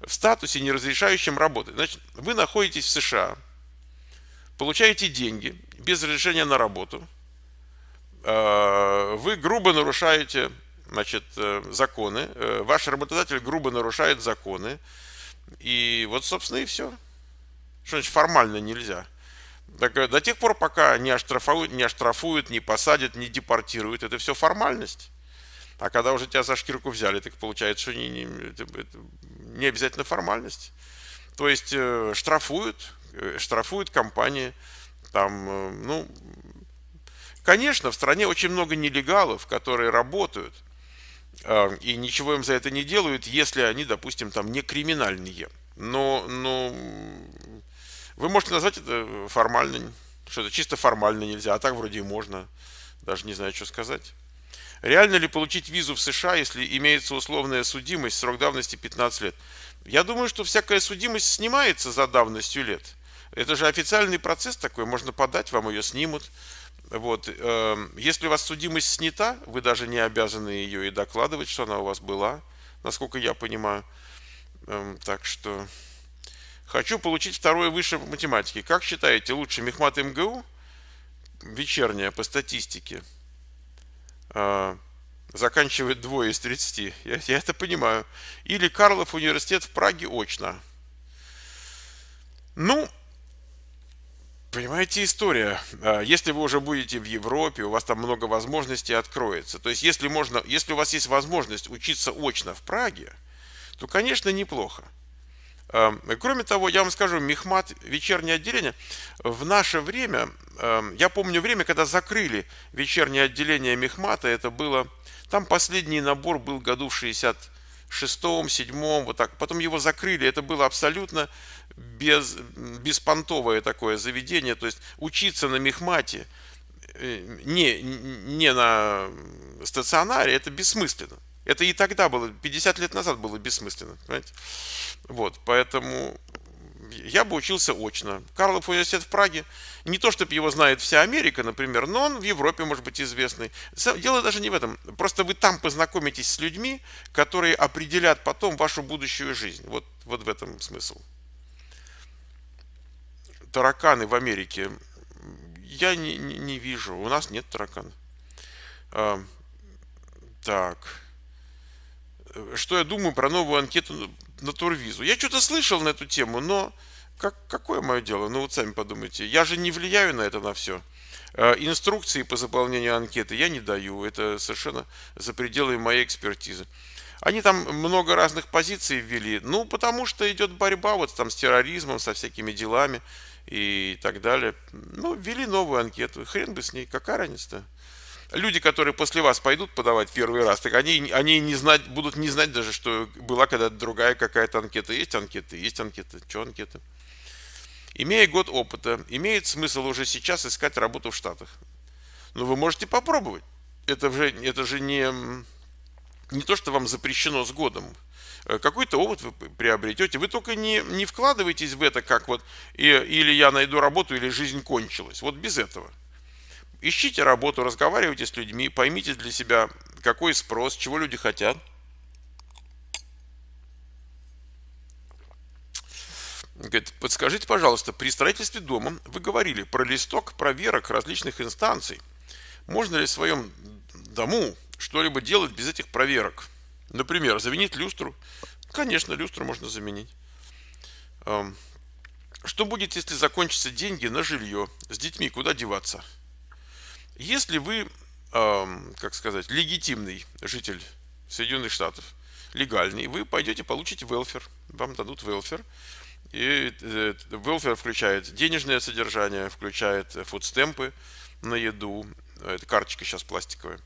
В статусе, не разрешающем работать. Значит, вы находитесь в США, получаете деньги, без разрешения на работу, э, вы грубо нарушаете значит, э, законы, э, ваш работодатель грубо нарушает законы, и вот, собственно, и все. Что значит формально нельзя? Так, до тех пор, пока не оштрафуют, не оштрафуют, не посадят, не депортируют, это все формальность. А когда уже тебя за шкирку взяли, так получается, что не, не, не обязательно формальность. То есть штрафуют, штрафуют компании, там, э, ну, конечно, в стране очень много нелегалов, которые работают, э, и ничего им за это не делают, если они, допустим, там не криминальные. Но, но вы можете назвать это формально, что то чисто формально нельзя, а так вроде и можно. Даже не знаю, что сказать. Реально ли получить визу в США, если имеется условная судимость, срок давности 15 лет? Я думаю, что всякая судимость снимается за давностью лет – это же официальный процесс такой, можно подать, вам ее снимут. Вот. Эм, если у вас судимость снята, вы даже не обязаны ее и докладывать, что она у вас была, насколько я понимаю. Эм, так что хочу получить второе высшее по математике. Как считаете, лучше Мехмат МГУ, вечерняя по статистике, э, заканчивает двое из 30. Я, я это понимаю. Или Карлов университет в Праге очно. Ну, Понимаете, история. А, если вы уже будете в Европе, у вас там много возможностей откроется. То есть, если, можно, если у вас есть возможность учиться очно в Праге, то, конечно, неплохо. А, кроме того, я вам скажу, Мехмат, вечернее отделение, в наше время, а, я помню время, когда закрыли вечернее отделение Мехмата, это было, там последний набор был году в 60 шестом, седьмом, вот так. Потом его закрыли. Это было абсолютно без, беспонтовое такое заведение, то есть учиться на мехмате, э, не, не на стационаре, это бессмысленно. Это и тогда было, 50 лет назад было бессмысленно, понимаете? Вот, поэтому я бы учился очно. Карлов университет в Праге, не то чтобы его знает вся Америка, например, но он в Европе может быть известный. Дело даже не в этом. Просто вы там познакомитесь с людьми, которые определят потом вашу будущую жизнь. Вот, вот в этом смысл тараканы в Америке? Я не, не, вижу. У нас нет тараканов. А, так. Что я думаю про новую анкету на турвизу? Я что-то слышал на эту тему, но как, какое мое дело? Ну вот сами подумайте. Я же не влияю на это на все. А, инструкции по заполнению анкеты я не даю. Это совершенно за пределы моей экспертизы. Они там много разных позиций ввели. Ну, потому что идет борьба вот там с терроризмом, со всякими делами и так далее. Ну, ввели новую анкету. Хрен бы с ней, какая разница-то? Люди, которые после вас пойдут подавать первый раз, так они, они не знать, будут не знать даже, что была когда-то другая какая-то анкета. Есть анкеты, есть анкеты, что анкеты? Имея год опыта, имеет смысл уже сейчас искать работу в Штатах. Но ну, вы можете попробовать. Это же, это же не, не то, что вам запрещено с годом. Э, какой-то опыт вы приобретете. Вы только не, не вкладывайтесь в это, как вот и, или я найду работу, или жизнь кончилась. Вот без этого. Ищите работу, разговаривайте с людьми, поймите для себя, какой спрос, чего люди хотят. Говорит, подскажите, пожалуйста, при строительстве дома вы говорили про листок проверок различных инстанций. Можно ли в своем дому что-либо делать без этих проверок? Например, заменить люстру. Конечно, люстру можно заменить. Что будет, если закончатся деньги на жилье с детьми? Куда деваться? Если вы, как сказать, легитимный житель Соединенных Штатов, легальный, вы пойдете получите велфер. Вам дадут велфер. И э, велфер включает денежное содержание, включает фудстемпы на еду. Это карточка сейчас пластиковая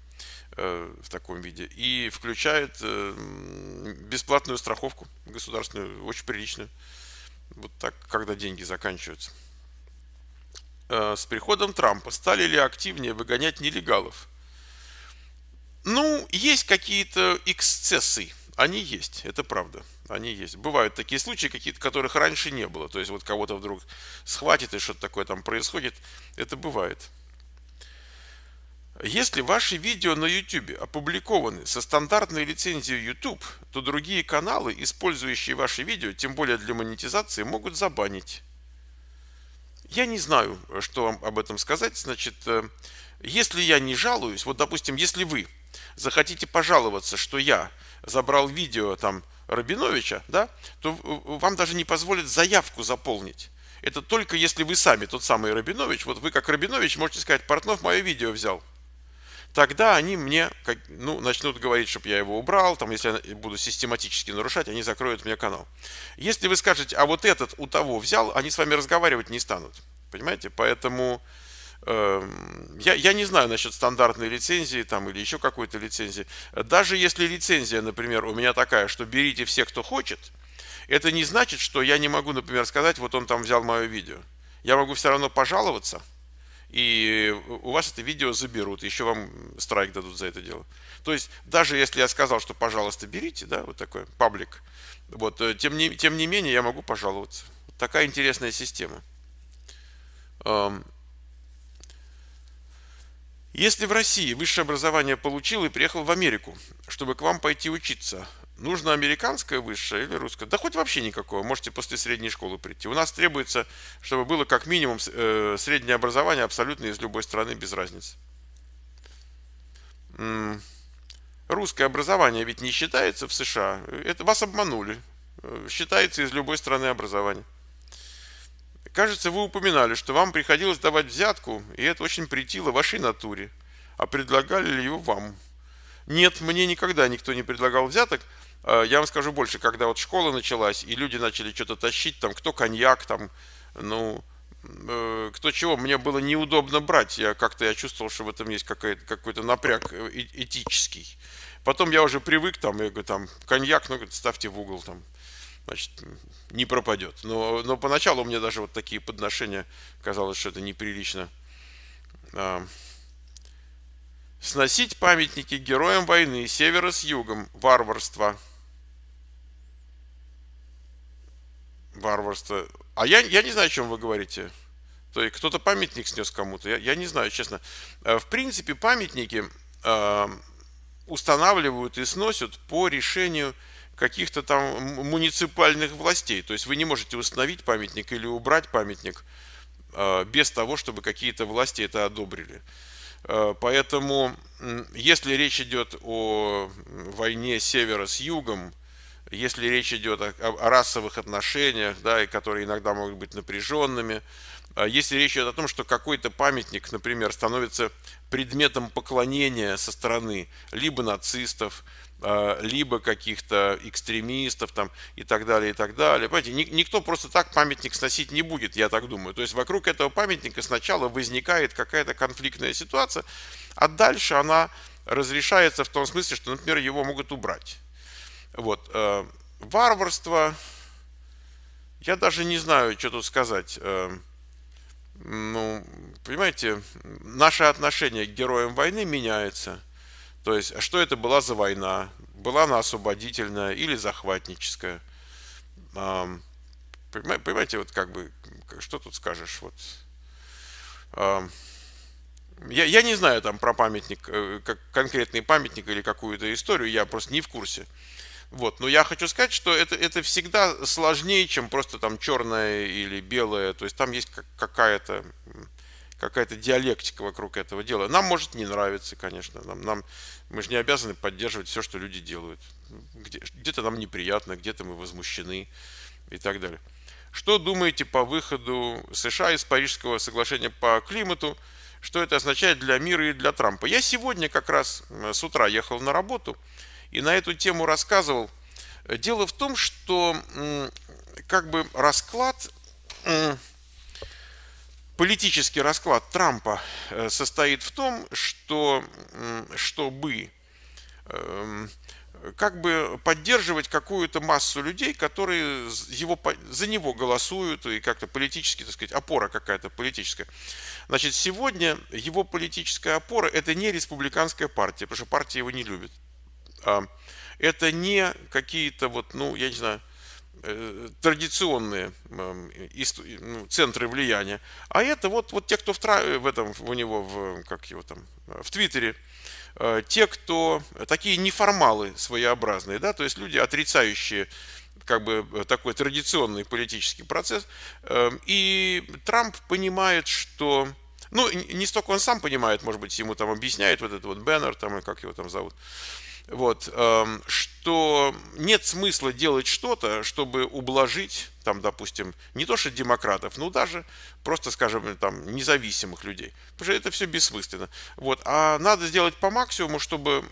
Э, в таком виде. И включает э, бесплатную страховку государственную, очень приличную. Вот так, когда деньги заканчиваются. Э, с приходом Трампа стали ли активнее выгонять нелегалов? Ну, есть какие-то эксцессы. Они есть, это правда. Они есть. Бывают такие случаи, какие которых раньше не было. То есть вот кого-то вдруг схватит и что-то такое там происходит. Это бывает. Если ваши видео на YouTube опубликованы со стандартной лицензией YouTube, то другие каналы, использующие ваши видео, тем более для монетизации, могут забанить. Я не знаю, что вам об этом сказать. Значит, э, если я не жалуюсь, вот, допустим, если вы захотите пожаловаться, что я забрал видео там Рабиновича, да, то э, э, вам даже не позволят заявку заполнить. Это только если вы сами тот самый Рабинович, вот вы как Рабинович можете сказать, Портнов мое видео взял, тогда они мне ну, начнут говорить, чтобы я его убрал, там, если я буду систематически нарушать, они закроют мне канал. Если вы скажете, а вот этот у того взял, они с вами разговаривать не станут. Понимаете? Поэтому э, я, я не знаю насчет стандартной лицензии там, или еще какой-то лицензии. Даже если лицензия, например, у меня такая, что берите все, кто хочет, это не значит, что я не могу, например, сказать, вот он там взял мое видео. Я могу все равно пожаловаться – и у вас это видео заберут, еще вам страйк дадут за это дело. То есть даже если я сказал, что пожалуйста берите, да, вот такой паблик, вот, э, тем не, тем не менее я могу пожаловаться. Вот такая интересная система. Если в России высшее образование получил и приехал в Америку, чтобы к вам пойти учиться, Нужно американское высшее или русское? Да хоть вообще никакое. Можете после средней школы прийти. У нас требуется, чтобы было как минимум э, среднее образование абсолютно из любой страны, без разницы. Русское образование ведь не считается в США. Это вас обманули. Э, считается из любой страны образование. Кажется, вы упоминали, что вам приходилось давать взятку, и это очень притило вашей натуре. А предлагали ли его вам? Нет, мне никогда никто не предлагал взяток – Э, я вам скажу больше, когда вот школа началась, и люди начали что-то тащить, там, кто коньяк, там, ну, э, кто чего, мне было неудобно брать. Я как-то я чувствовал, что в этом есть какой-то напряг э, этический. Потом я уже привык, там, я говорю, там, коньяк, ну, ставьте в угол, там, значит, не пропадет. Но, но поначалу у меня даже вот такие подношения казалось, что это неприлично. А, сносить памятники героям войны севера с югом, варварство – варварство. А я, я не знаю, о чем вы говорите. То есть кто-то памятник снес кому-то. Я, я не знаю, честно. Э, в принципе, памятники э, устанавливают и сносят по решению каких-то там муниципальных властей. То есть вы не можете установить памятник или убрать памятник э, без того, чтобы какие-то власти это одобрили. Э, поэтому, если речь идет о войне севера с югом, если речь идет о, о расовых отношениях, да, и которые иногда могут быть напряженными, а если речь идет о том, что какой-то памятник, например, становится предметом поклонения со стороны либо нацистов, а, либо каких-то экстремистов там, и так далее, и так далее. Понимаете, никто просто так памятник сносить не будет, я так думаю. То есть вокруг этого памятника сначала возникает какая-то конфликтная ситуация, а дальше она разрешается в том смысле, что, например, его могут убрать. Вот. Э, варварство. Я даже не знаю, что тут сказать. Э, ну, понимаете, наше отношение к героям войны меняется. То есть, а что это была за война? Была она освободительная или захватническая? Понимаете, вот как бы, что тут скажешь? Вот. Я, я не знаю там про памятник, э, как конкретный памятник или какую-то историю, я просто не в курсе. Вот, но я хочу сказать, что это, это всегда сложнее, чем просто там черное или белое. То есть там есть какая-то какая-то диалектика вокруг этого дела. Нам может не нравиться, конечно. Нам, нам, мы же не обязаны поддерживать все, что люди делают. где-то нам неприятно, где-то мы возмущены и так далее. Что думаете по выходу США из Парижского соглашения по климату? Что это означает для мира и для Трампа? Я сегодня как раз с утра ехал на работу и на эту тему рассказывал. Дело в том, что как бы расклад, политический расклад Трампа э, состоит в том, что чтобы эм, как бы поддерживать какую-то массу людей, которые его, за него голосуют, и как-то политически, так сказать, опора какая-то политическая. Значит, сегодня его политическая опора – это не республиканская партия, потому что партия его не любит. А, это не какие-то вот, ну, я не знаю, э, традиционные э, ну, центры влияния, а это вот, вот те, кто в, в этом у него в, как его там, в Твиттере, э, те, кто такие неформалы своеобразные, да, то есть люди, отрицающие как бы такой традиционный политический процесс. И Трамп понимает, что ну, не столько он сам понимает, может быть, ему там объясняет вот этот вот Беннер, там, и как его там зовут, вот, эм, что нет смысла делать что-то, чтобы ублажить, там, допустим, не то что демократов, но ну даже просто, скажем, там, независимых людей. Потому что это все бессмысленно. Вот, а надо сделать по максимуму, чтобы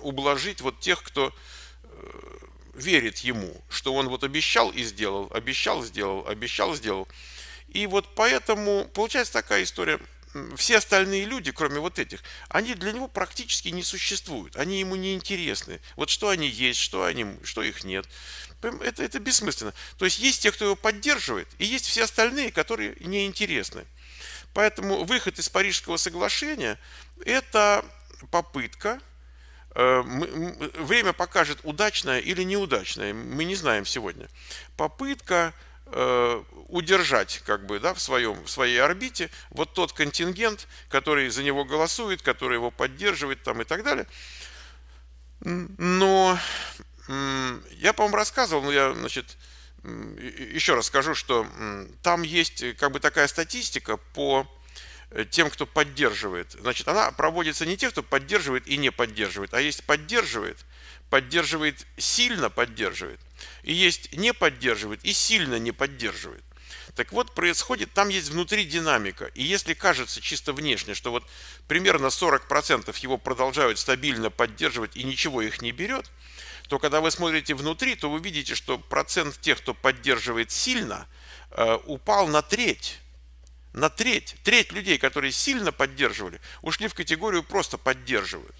ублажить вот тех, кто э, верит ему, что он вот обещал и сделал, обещал, сделал, обещал, сделал. И вот поэтому получается такая история – все остальные люди, кроме вот этих, они для него практически не существуют, они ему не интересны. Вот что они есть, что, они, что их нет. Это, это бессмысленно. То есть есть те, кто его поддерживает, и есть все остальные, которые не интересны. Поэтому выход из Парижского соглашения – это попытка э, Время покажет, удачная или неудачная. мы не знаем сегодня. Попытка Э, удержать как бы, да, в, своем, в своей орбите вот тот контингент, который за него голосует, который его поддерживает там, и так далее. Но я, по-моему, рассказывал, но я, значит, еще раз скажу, что там есть э, как бы такая статистика по э, тем, кто поддерживает. Значит, она проводится не тех, кто поддерживает и не поддерживает, а есть поддерживает, поддерживает сильно поддерживает, и есть не поддерживает, и сильно не поддерживает. Так вот, происходит, там есть внутри динамика. И если кажется чисто внешне, что вот примерно 40% его продолжают стабильно поддерживать и ничего их не берет, то когда вы смотрите внутри, то вы видите, что процент тех, кто поддерживает сильно, э, упал на треть. На треть. Треть людей, которые сильно поддерживали, ушли в категорию просто поддерживают.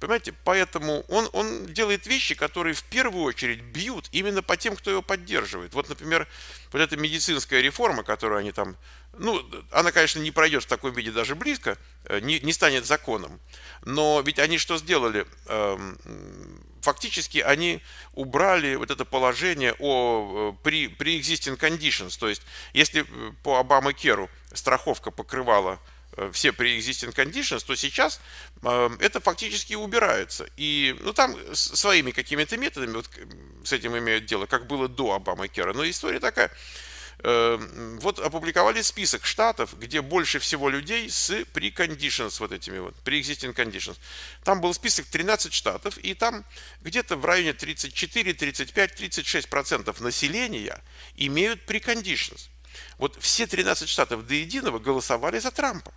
Понимаете, поэтому он, он делает вещи, которые в первую очередь бьют именно по тем, кто его поддерживает. Вот, например, вот эта медицинская реформа, которую они там, ну, она, конечно, не пройдет в таком виде даже близко, э, не, не станет законом. Но ведь они что сделали? Эм, фактически они убрали вот это положение о э, при, pre-existing conditions, то есть если э, по Обама Керу страховка покрывала Э, все pre-existing conditions, то сейчас эм, это фактически убирается. И ну, там своими какими-то методами вот, с этим имеют дело, как было до Обама Кера. Но история такая. Эм, вот опубликовали список штатов, где больше всего людей с pre-conditions, вот этими вот, pre-existing conditions. Там был список 13 штатов, и там где-то в районе 34, 35, 36% населения имеют conditions. Вот все 13 штатов до единого голосовали за Трампа.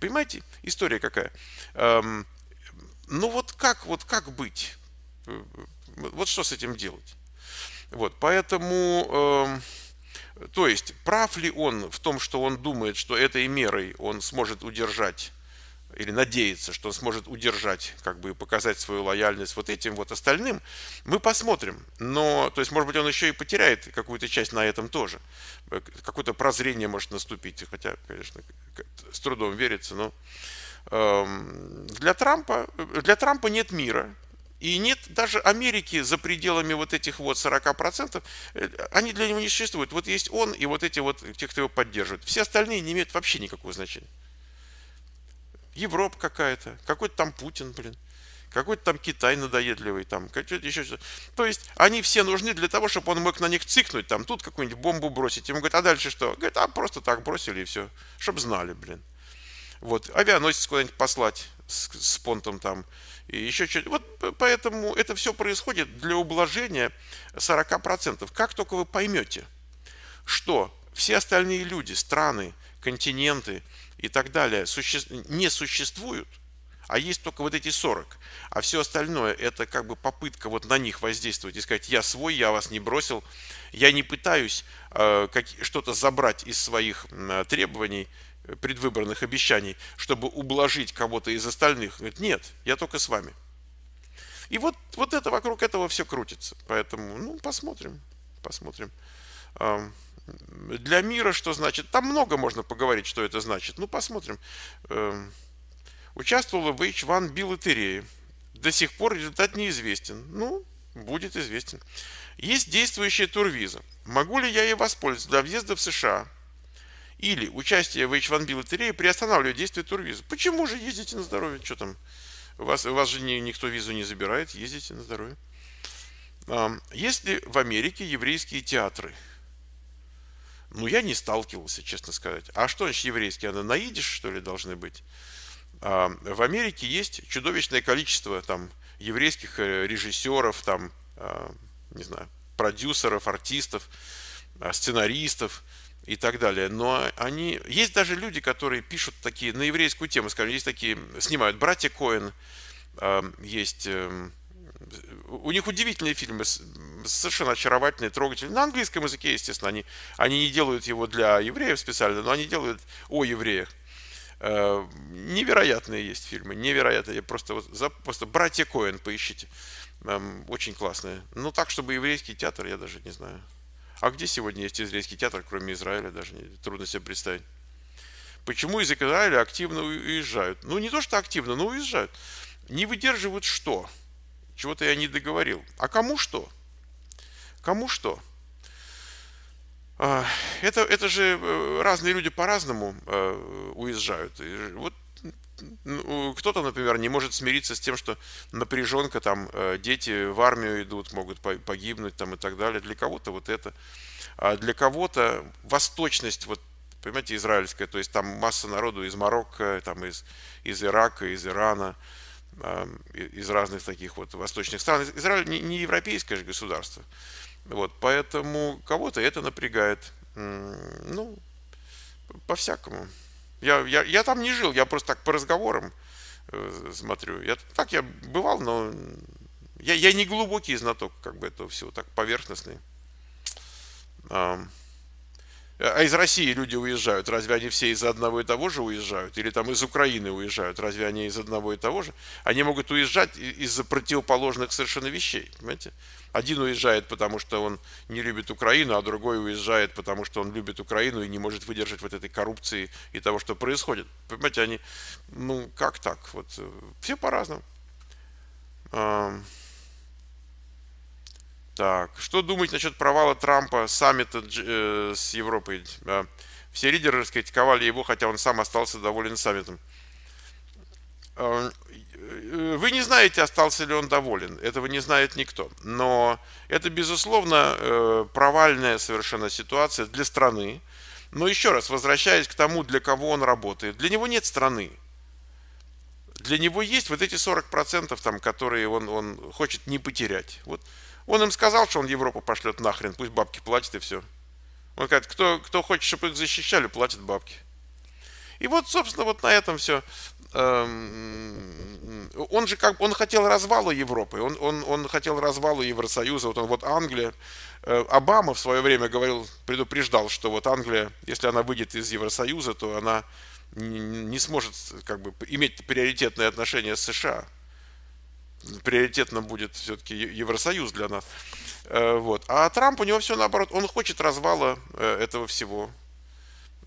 Понимаете, история какая? Эм, ну вот как, вот как быть? Э, вот что с этим делать? Вот, поэтому, э, то есть, прав ли он в том, что он думает, что этой мерой он сможет удержать или надеется, что он сможет удержать, как бы и показать свою лояльность вот этим вот остальным, мы посмотрим. Но, то есть, может быть, он еще и потеряет какую-то часть на этом тоже. Э, какое-то прозрение может наступить, хотя, конечно, с трудом верится, но эм, для Трампа, э, для Трампа нет мира, и нет даже Америки за пределами вот этих вот 40%, э, они для него не существуют. Вот есть он и вот эти вот, те, кто его поддерживает. Все остальные не имеют вообще никакого значения. Европа какая-то, какой-то там Путин, блин, какой-то там Китай надоедливый, там, что-то еще что-то. То есть они все нужны для того, чтобы он мог на них цикнуть, там, тут какую-нибудь бомбу бросить. Ему говорят, а дальше что? Говорит, а просто так бросили и все, чтобы знали, блин. Вот, авианосец куда-нибудь послать с, с понтом там, и еще что-то. Вот поэтому это все происходит для ублажения 40%. Как только вы поймете, что все остальные люди, страны, континенты – и так далее суще... не существуют, а есть только вот эти 40. А все остальное это как бы попытка вот на них воздействовать и сказать, я свой, я вас не бросил, я не пытаюсь э, как... что-то забрать из своих э, требований, э, предвыборных обещаний, чтобы ублажить кого-то из остальных. Говорит, нет, я только с вами. И вот, вот это вокруг этого все крутится. Поэтому, ну, посмотрим, посмотрим. Для мира что значит? Там много можно поговорить, что это значит. Ну, посмотрим. Эм, участвовала в H1B лотерее. До сих пор результат неизвестен. Ну, будет известен. Есть действующая турвиза. Могу ли я ей воспользоваться для въезда в США? Или участие в H1B лотерее приостанавливает действие турвизы. Почему же ездите на здоровье? Что там? У Вас, у вас же не, никто визу не забирает, ездите на здоровье. Есть ли в Америке еврейские театры? Ну, я не сталкивался, честно сказать. А что значит еврейские? Она наидиш, что ли, должны быть? А в Америке есть чудовищное количество там еврейских э, режиссеров, там, а, не знаю, продюсеров, артистов, а, сценаристов и так далее. Но они... Есть даже люди, которые пишут такие на еврейскую тему, скажем, есть такие... Снимают «Братья Коэн», а, есть эм, у них удивительные фильмы, совершенно очаровательные, трогательные. На английском языке, естественно, они, они не делают его для евреев специально, но они делают о евреях. Э, невероятные есть фильмы, невероятные. Просто, просто «Братья Коэн» поищите. очень классные. Ну, так, чтобы еврейский театр, я даже не знаю. А где сегодня есть еврейский театр, кроме Израиля, даже трудно себе представить. Почему из Израиля активно уезжают? Ну, не то, что активно, но уезжают. Не выдерживают Что? Чего-то я не договорил. А кому что? Кому что? А, это, это же э, разные люди по-разному э, уезжают. И вот кто-то, например, не может смириться с тем, что напряженка, там, э, дети в армию идут, могут погибнуть там и так далее. Для кого-то вот это. А для кого-то восточность, вот, понимаете, израильская, то есть там масса народу из Марокко, там, из, из Ирака, из Ирана, из разных таких вот восточных стран. Израиль не, европейское же государство. Вот, поэтому кого-то это напрягает. Ну, по-всякому. Я, я, я там не жил, я просто так по разговорам э, смотрю. Я, так я бывал, но я, я не глубокий знаток как бы этого всего, так поверхностный. А из России люди уезжают, разве они все из одного и того же уезжают? Или там из Украины уезжают, разве они из одного и того же? Они могут уезжать из-за противоположных совершенно вещей, понимаете? Один уезжает, потому что он не любит Украину, а другой уезжает, потому что он любит Украину и не может выдержать вот этой коррупции и того, что происходит. Понимаете, они, ну, как так? Вот э, все по-разному. Так, что думать насчет провала Трампа саммита э, с Европой? Все лидеры раскритиковали его, хотя он сам остался доволен саммитом. А, э, э, вы не знаете, остался ли он доволен. Этого не знает никто. Но это, безусловно, провальная совершенно ситуация для страны. Но еще раз, возвращаясь к тому, для кого он работает. Для него нет страны. Для него есть вот эти 40%, там, которые он, он хочет не потерять. Вот он им сказал, что он Европу пошлет нахрен, пусть бабки платят и все. Он говорит, кто, кто хочет, чтобы их защищали, платит бабки. И вот, собственно, вот на этом все. Эм, он же как он хотел развала Европы, он, он, он хотел развала Евросоюза, вот он вот Англия. Э, Обама в свое время говорил, предупреждал, что вот Англия, если она выйдет из Евросоюза, то она не сможет как бы иметь приоритетное отношение с США приоритетно будет все-таки Евросоюз для нас. Э, вот. А Трамп, у него все наоборот, он хочет развала э, этого всего.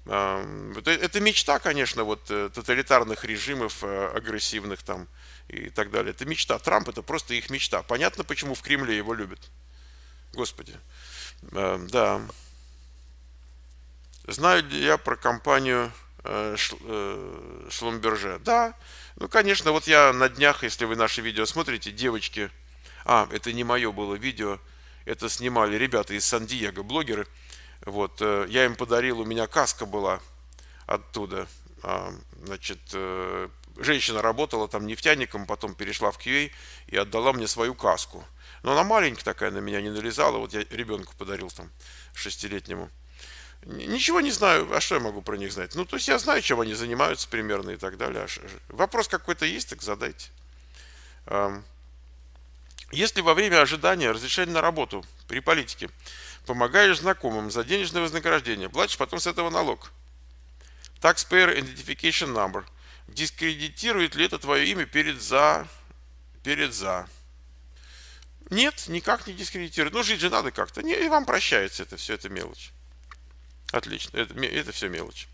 Э, это мечта, конечно, вот тоталитарных режимов агрессивных там и так далее. Это мечта. Трамп это просто их мечта. Понятно, почему в Кремле его любят. Господи. Да. Знаю ли я про компанию Шлумберже? Да. Ну, конечно, вот я на днях, если вы наши видео смотрите, девочки... А, это не мое было видео, это снимали ребята из Сан-Диего, блогеры. Вот, э, я им подарил, у меня каска была оттуда. А, значит, э, женщина работала там нефтяником, потом перешла в QA и отдала мне свою каску. Но она маленькая такая, на меня не налезала, вот я ребенку подарил там, шестилетнему. Ничего не знаю, а что я могу про них знать? Ну, то есть я знаю, чем они занимаются примерно и так далее. А вопрос какой-то есть, так задайте. Если во время ожидания разрешения на работу при политике помогаешь знакомым за денежное вознаграждение, платишь потом с этого налог. Taxpayer Identification Number. Дискредитирует ли это твое имя перед за... Перед за... Нет, никак не дискредитирует. Ну, жить же надо как-то. Не, и вам прощается это все, это мелочь. Отлично, это, это все мелочь.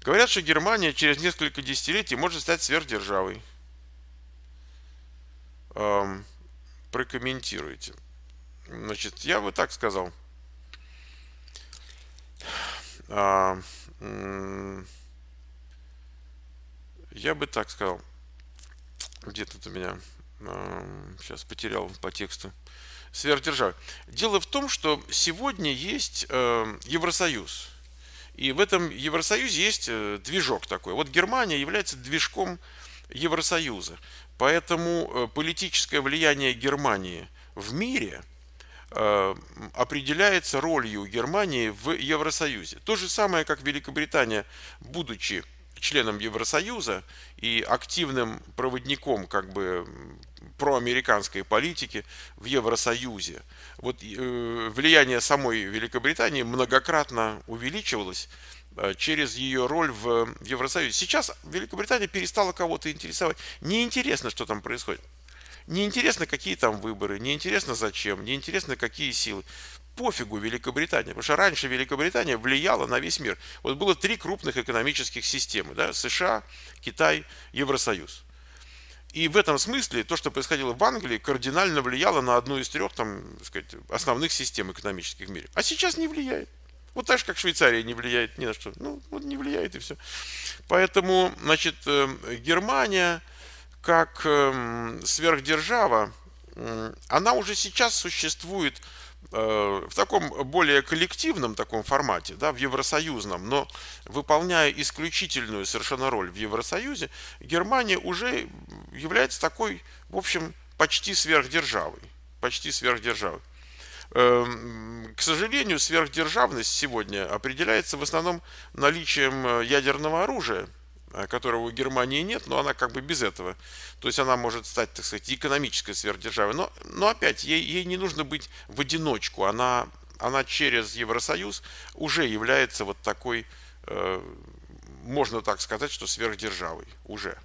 Говорят, что Германия через несколько десятилетий может стать сверхдержавой. Эм, прокомментируйте. Значит, я бы так сказал. А, я бы так сказал. Где тут у меня? А, сейчас потерял по тексту сверхдержавы. Дело в том, что сегодня есть э, Евросоюз. И в этом Евросоюзе есть э, движок такой. Вот Германия является движком Евросоюза. Поэтому э, политическое влияние Германии в мире определяется ролью Германии в Евросоюзе. То же самое, как Великобритания, будучи членом Евросоюза и активным проводником как бы проамериканской политики в Евросоюзе. Вот э, влияние самой Великобритании многократно увеличивалось э, через ее роль в Евросоюзе. Сейчас Великобритания перестала кого-то интересовать. Неинтересно, что там происходит. Неинтересно, какие там выборы, неинтересно зачем, неинтересно, какие силы. Пофигу Великобритания, потому что раньше Великобритания влияла на весь мир. Вот было три крупных экономических системы, да, США, Китай, Евросоюз. И в этом смысле то, что происходило в Англии, кардинально влияло на одну из трех там, сказать, основных систем экономических в мире. А сейчас не влияет. Вот так же, как Швейцария не влияет ни на что. Ну, вот не влияет и все. Поэтому, значит, эм, Германия как эм, сверхдержава, она уже сейчас существует Э, в таком более коллективном таком формате, да, в евросоюзном, но выполняя исключительную совершенно роль в Евросоюзе, Германия уже является такой, в общем, почти сверхдержавой. Почти сверхдержавой. Эм, к сожалению, сверхдержавность сегодня определяется в основном наличием э, ядерного оружия – Э, которого у Германии нет, но она как бы без этого. То есть она может стать, так сказать, экономической сверхдержавой. Но, но опять, ей, ей не нужно быть в одиночку. Она, она через Евросоюз уже является вот такой, э, можно так сказать, что сверхдержавой уже.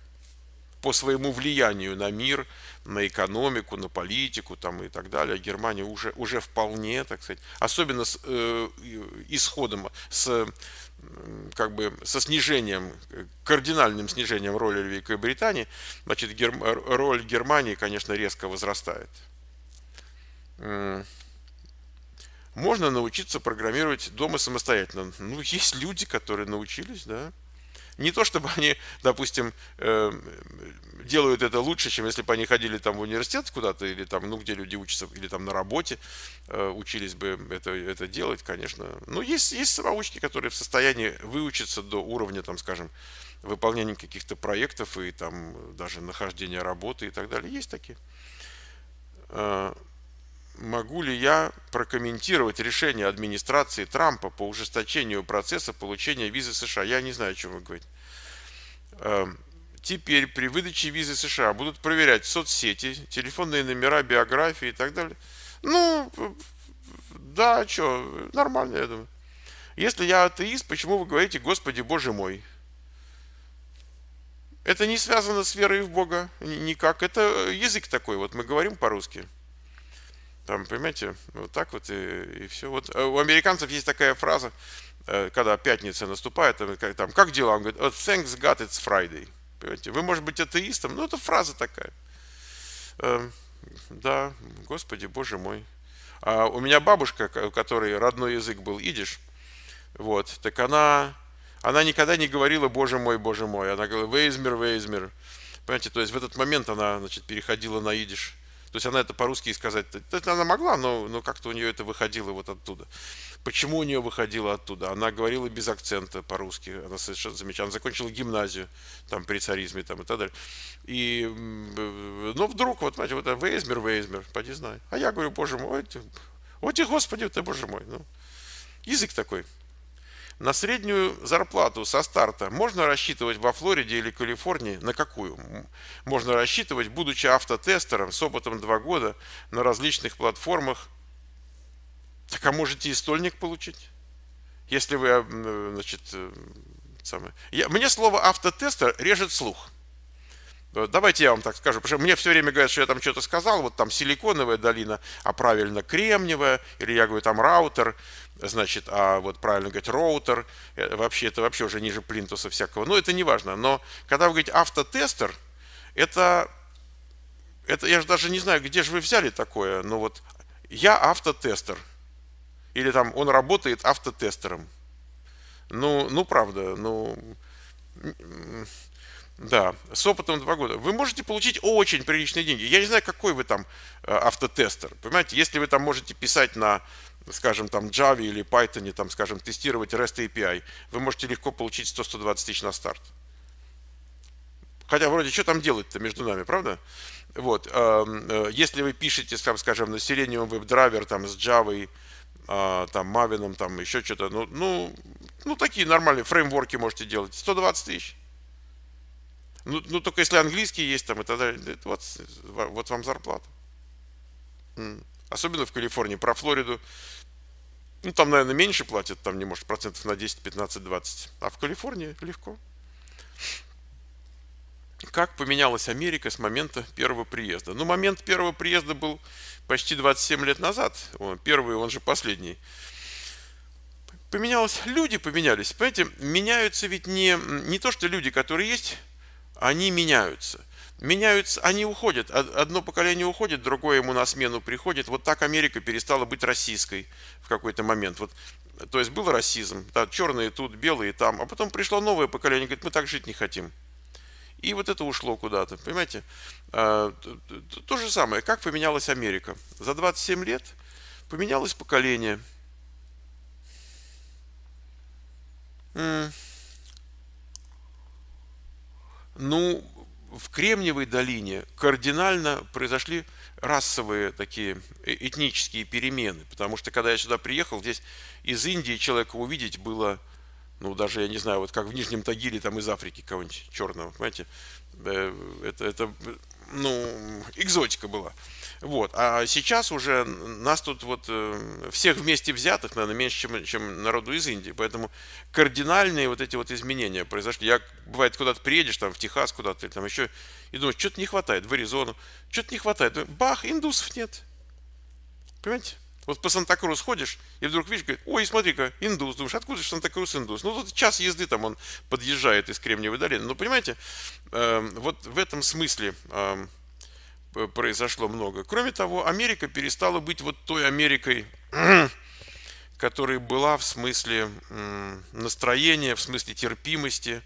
По своему влиянию на мир, на экономику, на политику там, и так далее, Германия уже, уже вполне, так сказать, особенно с э, исходом, с как бы со снижением, кардинальным снижением роли Великобритании, значит, гер, э, роль Германии, конечно, резко возрастает. Можно научиться программировать дома самостоятельно. Ну, есть люди, которые научились, да. Не то, чтобы они, допустим, э, делают это лучше, чем если бы они ходили там в университет куда-то, или там, ну, где люди учатся, или там на работе э, учились бы это, это делать, конечно. Но ну, есть, есть самоучки, которые в состоянии выучиться до уровня, там, скажем, выполнения каких-то проектов и там даже нахождения работы и так далее. Есть такие. Э, могу ли я прокомментировать решение администрации Трампа по ужесточению процесса получения визы США? Я не знаю, о чем вы говорите. Эм, теперь при выдаче визы США будут проверять соцсети, телефонные номера, биографии и так далее. Ну, да, что, нормально, я думаю. Если я атеист, почему вы говорите «Господи, Боже мой»? Это не связано с верой в Бога никак. Это язык такой, вот мы говорим по-русски. Там, понимаете, вот так вот и, и все. Вот э, у американцев есть такая фраза, э, когда пятница наступает, там, как, дела? Он говорит, thanks God it's Friday. Понимаете, вы, может быть, атеистом, но это фраза такая. Эм, да, господи, боже мой. А у меня бабушка, у которой родной язык был идиш, вот, так она, она никогда не говорила «боже мой, боже мой», она говорила «вейзмер, вейзмер». Понимаете, то есть в этот момент она, значит, переходила на идиш. То есть она это по-русски сказать, это она могла, но, но как-то у нее это выходило вот оттуда. Почему у нее выходило оттуда? Она говорила без акцента по-русски, она совершенно замечательно, она закончила гимназию там при царизме там и так далее. И, но ну, вдруг, вот, знаете, вот Вейзмер, Вейзмер, поди знай. А я говорю, боже мой, ты, о, ты, господи, ты, боже мой, ну, язык такой на среднюю зарплату со старта можно рассчитывать во Флориде или Калифорнии? На какую? Можно рассчитывать, будучи автотестером с опытом 2 года на различных платформах. Так а можете и стольник получить? Если вы, значит, э, самое... Я, мне слово автотестер режет слух. Э, давайте я вам так скажу, потому что мне все время говорят, что я там что-то сказал, вот там силиконовая долина, а правильно кремниевая, или я говорю там раутер, значит, а вот правильно говорить роутер, э, вообще, это вообще уже ниже плинтуса всякого, но ну, это не важно. Но когда вы говорите автотестер, это, это я же даже не знаю, где же вы взяли такое, но вот я автотестер, или там он работает автотестером. Ну, ну правда, ну, да, с опытом два года. Вы можете получить очень приличные деньги. Я не знаю, какой вы там э, автотестер. Понимаете, если вы там можете писать на скажем, там Java или Python, там, скажем, тестировать REST API, вы можете легко получить 100-120 тысяч на старт. Хотя вроде что там делать-то между нами, правда? Вот, эм, э, если вы пишете, там, скажем, на Selenium драйвер там, с Java, а, там, Maven, там, еще что-то, ну, ну, ну, такие нормальные фреймворки можете делать, 120 тысяч. Ну, ну, только если английский есть там и тогда вот, вот вам зарплата. Особенно в Калифорнии, про Флориду. Ну, там, наверное, меньше платят, там не может процентов на 10, 15, 20. А в Калифорнии легко. Как поменялась Америка с момента первого приезда? Ну, момент первого приезда был почти 27 лет назад. Он первый, он же последний. Поменялось, люди поменялись. Понимаете, меняются ведь не, не то, что люди, которые есть, они меняются – меняются, они уходят. Одно поколение уходит, другое ему на смену приходит. Вот так Америка перестала быть российской в какой-то момент. Вот, то есть был расизм, да, черные тут, белые там, а потом пришло новое поколение, говорит, мы так жить не хотим. И вот это ушло куда-то, понимаете? А, то же самое, как поменялась Америка. За 27 лет поменялось поколение. Ну, в Кремниевой долине кардинально произошли расовые такие э, этнические перемены, потому что когда я сюда приехал, здесь из Индии человека увидеть было, ну даже я не знаю, вот как в Нижнем Тагиле там из Африки кого-нибудь черного, понимаете, э, это, это ну экзотика была. Вот. А сейчас уже нас тут вот э, всех вместе взятых, наверное, меньше, чем, чем народу из Индии. Поэтому кардинальные вот эти вот изменения произошли. Я, бывает, куда-то приедешь, там, в Техас куда-то, там еще, и думаешь, что-то не хватает, в Аризону, что-то не хватает. Бах, индусов нет. Понимаете? Вот по Санта-Крус ходишь, и вдруг видишь, говорит, ой, смотри-ка, индус. Думаешь, откуда же Санта-Крус индус? Ну, тут час езды там он подъезжает из Кремниевой долины. Но, ну, понимаете, э, вот в этом смысле э, Э, произошло много. Кроме того, Америка перестала быть вот той Америкой, *clears throat* которая была в смысле настроения, в смысле терпимости.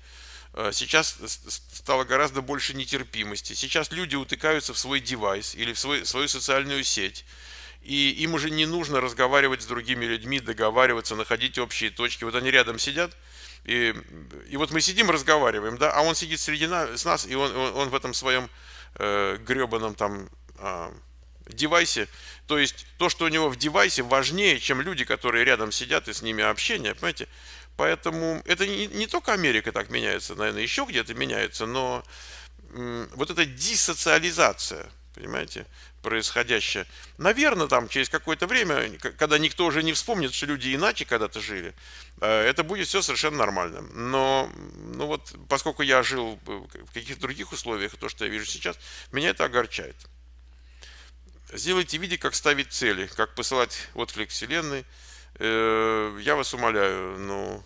Э, сейчас стало гораздо больше нетерпимости. Сейчас люди утыкаются в свой девайс или в свой, свою социальную сеть. И им уже не нужно разговаривать с другими людьми, договариваться, находить общие точки. Вот они рядом сидят, и, и вот мы сидим, разговариваем, да, а он сидит среди нас, и он, он, он в этом своем э, гребаном там а, девайсе. То есть то, что у него в девайсе, важнее, чем люди, которые рядом сидят и с ними общение, понимаете? Поэтому это не, не только Америка так меняется, наверное, еще где-то меняется, но э, вот эта диссоциализация, понимаете? происходящее. Наверное, там через какое-то время, когда никто уже не вспомнит, что люди иначе когда-то жили, э, это будет все совершенно нормально. Но ну вот, поскольку я жил в каких-то других условиях, то, что я вижу сейчас, меня это огорчает. Сделайте видео, как ставить цели, как посылать отклик Вселенной. Э, я вас умоляю, но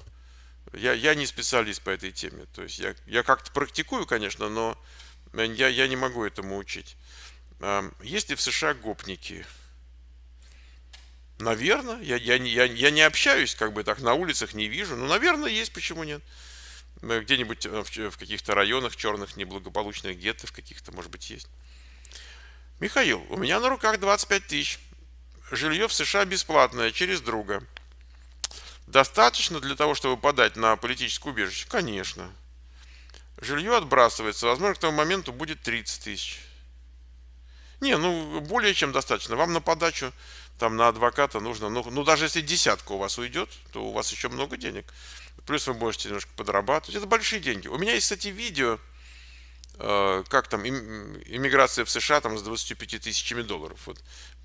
ну, я, я не специалист по этой теме. То есть я, я как-то практикую, конечно, но я, я не могу этому учить. Эм, есть ли в США гопники? Наверное, я, я, я, я не общаюсь, как бы так на улицах не вижу, но, наверное, есть, почему нет? Э, где-нибудь э, в, в каких-то районах черных неблагополучных гетто, в каких-то, может быть, есть. Михаил, у меня на руках 25 тысяч. Жилье в США бесплатное, через друга. Достаточно для того, чтобы подать на политическое убежище? Конечно. Жилье отбрасывается, возможно, к тому моменту будет 30 тысяч. Не, ну, более чем достаточно. Вам на подачу, там, на адвоката нужно, ну, ну, даже если десятка у вас уйдет, то у вас еще много денег. Плюс вы можете немножко подрабатывать. Это большие деньги. У меня есть, кстати, видео, э, как там иммиграция в США там с 25 тысячами долларов. Вот.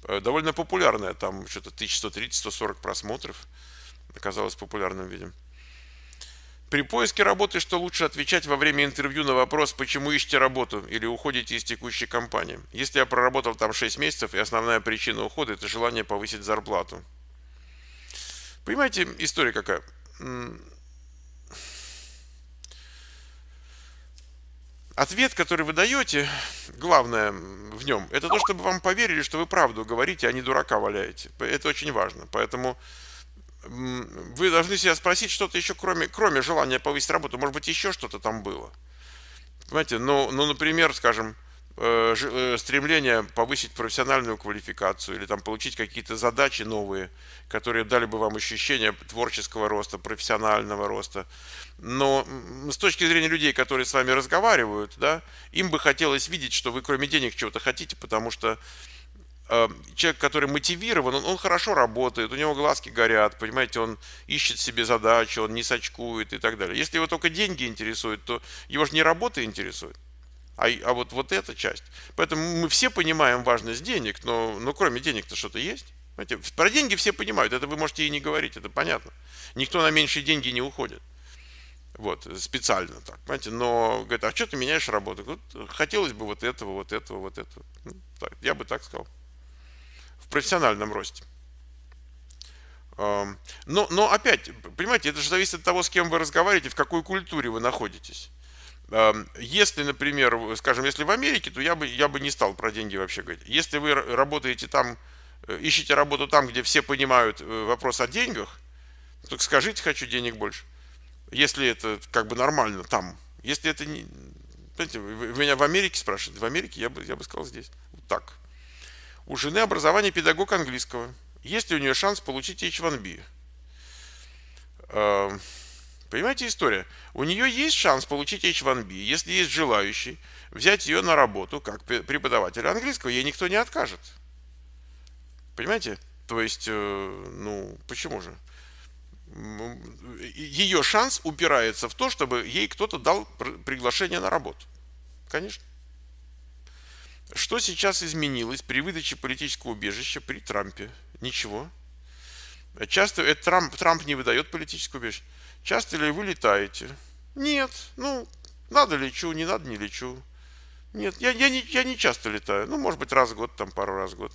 Э, довольно популярная, там что-то 1130-140 просмотров. Оказалось популярным видео. При поиске работы что лучше отвечать во время интервью на вопрос, почему ищете работу или уходите из текущей компании. Если я проработал там 6 месяцев, и основная причина ухода – это желание повысить зарплату. Понимаете, история какая? Ответ, который вы даете, главное в нем, это то, чтобы вам поверили, что вы правду говорите, а не дурака валяете. Это очень важно. Поэтому вы должны себя спросить что-то еще, кроме, кроме желания повысить работу. Может быть, еще что-то там было. Понимаете, ну, ну например, скажем, э, э, стремление повысить профессиональную квалификацию или там получить какие-то задачи новые, которые дали бы вам ощущение творческого роста, профессионального роста. Но с точки зрения людей, которые с вами разговаривают, да, им бы хотелось видеть, что вы кроме денег чего-то хотите, потому что Эм, человек, который мотивирован, он, он хорошо работает, у него глазки горят, понимаете, он ищет себе задачу, он не сочкует и так далее. Если его только деньги интересуют, то его же не работа интересует, а, а вот, вот эта часть. Поэтому мы все понимаем важность денег, но, но кроме денег-то что-то есть. Понимаете? Про деньги все понимают, это вы можете и не говорить, это понятно. Никто на меньшие деньги не уходит. Вот, специально так, понимаете, но говорит, а что ты меняешь работу? Говорит, хотелось бы вот этого, вот этого, вот этого. Ну, так, я бы так сказал профессиональном росте. Эм, но, но опять, понимаете, это же зависит от того, с кем вы разговариваете, в какой культуре вы находитесь. Эм, если, например, скажем, если в Америке, то я бы, я бы не стал про деньги вообще говорить. Если вы работаете там, э, ищете работу там, где все понимают э, вопрос о деньгах, то скажите, хочу денег больше. Если это как бы нормально там. Если это не... Понимаете, меня в Америке спрашивают, в Америке я бы, я бы сказал здесь. Вот так. У жены образование педагог английского. Есть ли у нее шанс получить H1B? Эм, понимаете история? У нее есть шанс получить H1B, если есть желающий взять ее на работу как преподавателя английского, ей никто не откажет. Понимаете? То есть, э, ну, почему же? Ее шанс упирается в то, чтобы ей кто-то дал приглашение на работу. Конечно. Что сейчас изменилось при выдаче политического убежища при Трампе? Ничего. Часто это Трамп, Трамп не выдает политическое убежище. Часто ли вы летаете? Нет. Ну, надо лечу, не надо не лечу. Нет, я, я, не, я не часто летаю. Ну, может быть, раз в год, там пару раз в год.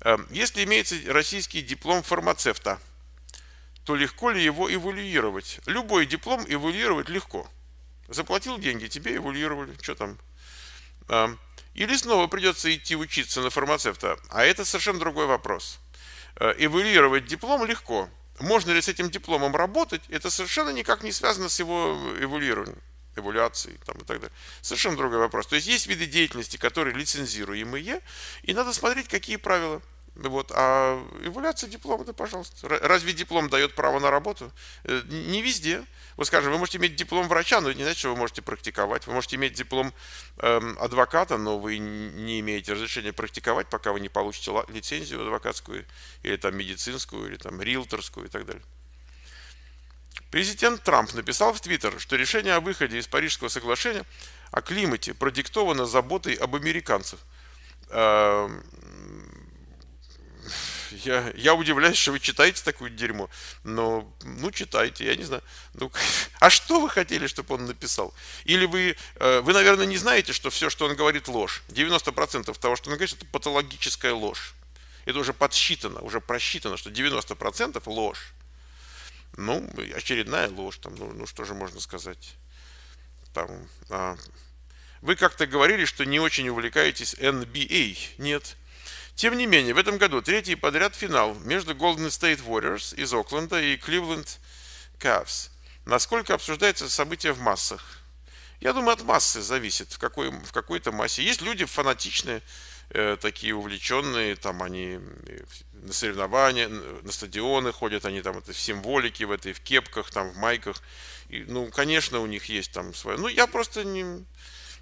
Эм, если имеется российский диплом фармацевта, то легко ли его эволюировать? Любой диплом эволюировать легко. Заплатил деньги, тебе эволюировали. Что там? Эм, или снова придется идти учиться на фармацевта, а это совершенно другой вопрос. Э, эволюировать диплом легко. Можно ли с этим дипломом работать, это совершенно никак не связано с его эволюированием эволюации там, и так далее. Совершенно другой вопрос. То есть есть виды деятельности, которые лицензируемые, и надо смотреть, какие правила – вот, а эволюция диплома, да пожалуйста. Разве диплом дает право на работу? Э, не везде. Вот скажем, вы можете иметь диплом врача, но это не значит, что вы можете практиковать. Вы можете иметь диплом эм, адвоката, но вы не имеете разрешения практиковать, пока вы не получите лицензию адвокатскую, или там медицинскую, или там риэлторскую и так далее. Президент Трамп написал в Твиттер, что решение о выходе из Парижского соглашения о климате продиктовано заботой об американцах. Эм, я, я удивляюсь, что вы читаете такую дерьмо, но, ну, читайте, я не знаю. Ну, *laughs* а что вы хотели, чтобы он написал? Или вы, э, вы, наверное, не знаете, что все, что он говорит, ложь. 90% того, что он говорит, это патологическая ложь. Это уже подсчитано, уже просчитано, что 90% ложь. Ну, очередная ложь, там, ну, ну что же можно сказать. Там, а, вы как-то говорили, что не очень увлекаетесь NBA. А? Нет, тем не менее, в этом году третий подряд финал между Golden State Warriors из Окленда и Cleveland Cavs. Насколько обсуждается событие в массах? Я думаю, от массы зависит, в, какой, в какой-то массе. Есть люди фанатичные, э, такие увлеченные, там они э, на соревнования, на стадионы ходят, они там это в символике, в этой, в кепках, там в майках. И, ну, конечно, у них есть там свое. Ну, я просто не...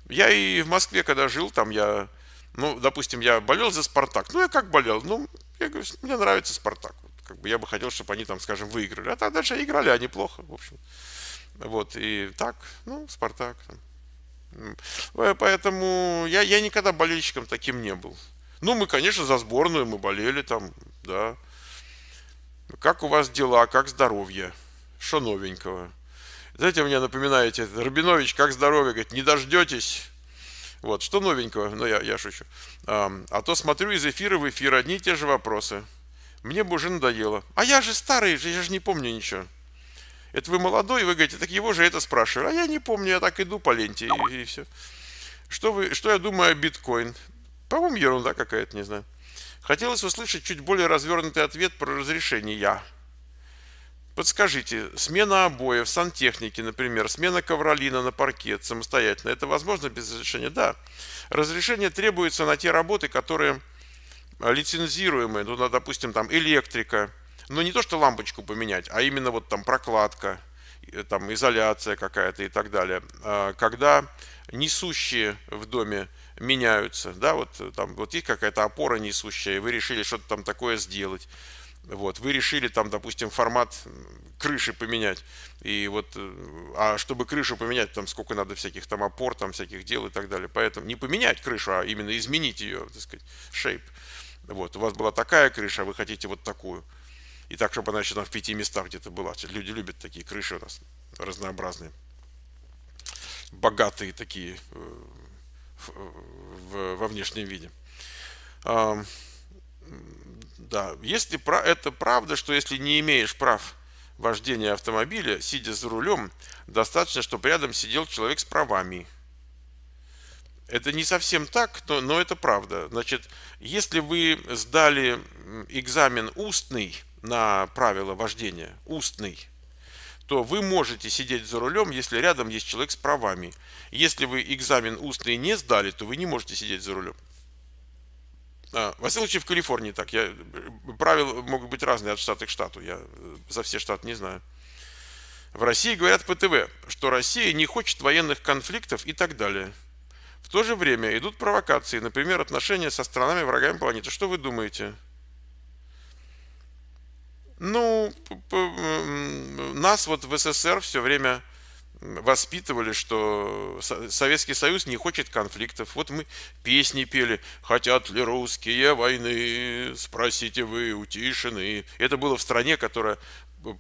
Я и в Москве, когда жил, там я ну, допустим, я болел за Спартак. Ну, я как болел? Ну, я говорю, мне нравится Спартак. Вот, как бы я бы хотел, чтобы они там, скажем, выиграли. А так дальше играли они а плохо, в общем. Вот, и так, ну, Спартак. Там. Э, поэтому я, я никогда болельщиком таким не был. Ну, мы, конечно, за сборную мы болели там, да. Как у вас дела, как здоровье? Что новенького? Знаете, мне напоминаете, Рабинович, как здоровье? Говорит, не дождетесь, вот, что новенького? Ну, я, я шучу. А, а то смотрю из эфира в эфир одни и те же вопросы. Мне бы уже надоело. А я же старый, я же не помню ничего. Это вы молодой, вы говорите, так его же это спрашиваю. А я не помню, я так иду по ленте и, и все. Что, вы, что я думаю о биткоин? По-моему, ерунда какая-то, не знаю. Хотелось услышать чуть более развернутый ответ про разрешение «я». Подскажите, смена обоев, сантехники, например, смена ковролина на паркет самостоятельно, это возможно без разрешения? Да. Разрешение требуется на те работы, которые лицензируемые, ну, допустим, там электрика, но ну, не то, что лампочку поменять, а именно вот там прокладка, там изоляция какая-то и так далее. А, когда несущие в доме меняются, да, вот там вот есть какая-то опора несущая, и вы решили что-то там такое сделать. Вот, вы решили там, допустим, формат крыши поменять. И вот, э, а чтобы крышу поменять, там сколько надо всяких там опор, там всяких дел и так далее. Поэтому не поменять крышу, а именно изменить ее, так сказать, shape. Вот, у вас была такая крыша, а вы хотите вот такую. И так, чтобы она еще там в пяти местах где-то была. Люди любят такие крыши у нас разнообразные. Богатые такие э, э, в, во внешнем виде да, если это правда, что если не имеешь прав вождения автомобиля, сидя за рулем, достаточно, чтобы рядом сидел человек с правами. Это не совсем так, но, но это правда. Значит, если вы сдали экзамен устный на правила вождения, устный, то вы можете сидеть за рулем, если рядом есть человек с правами. Если вы экзамен устный не сдали, то вы не можете сидеть за рулем. А, Василий в Калифорнии так. Я, э, правила могут быть разные от штата к штату. Я э, за все штаты не знаю. В России говорят по ТВ, что Россия не хочет военных конфликтов и так далее. В то же время идут провокации, например, отношения со странами врагами планеты. Что вы думаете? Ну, нас вот в СССР все время воспитывали, что Советский Союз не хочет конфликтов. Вот мы песни пели «Хотят ли русские войны?» Спросите вы утишины. Тишины. Это было в стране, которая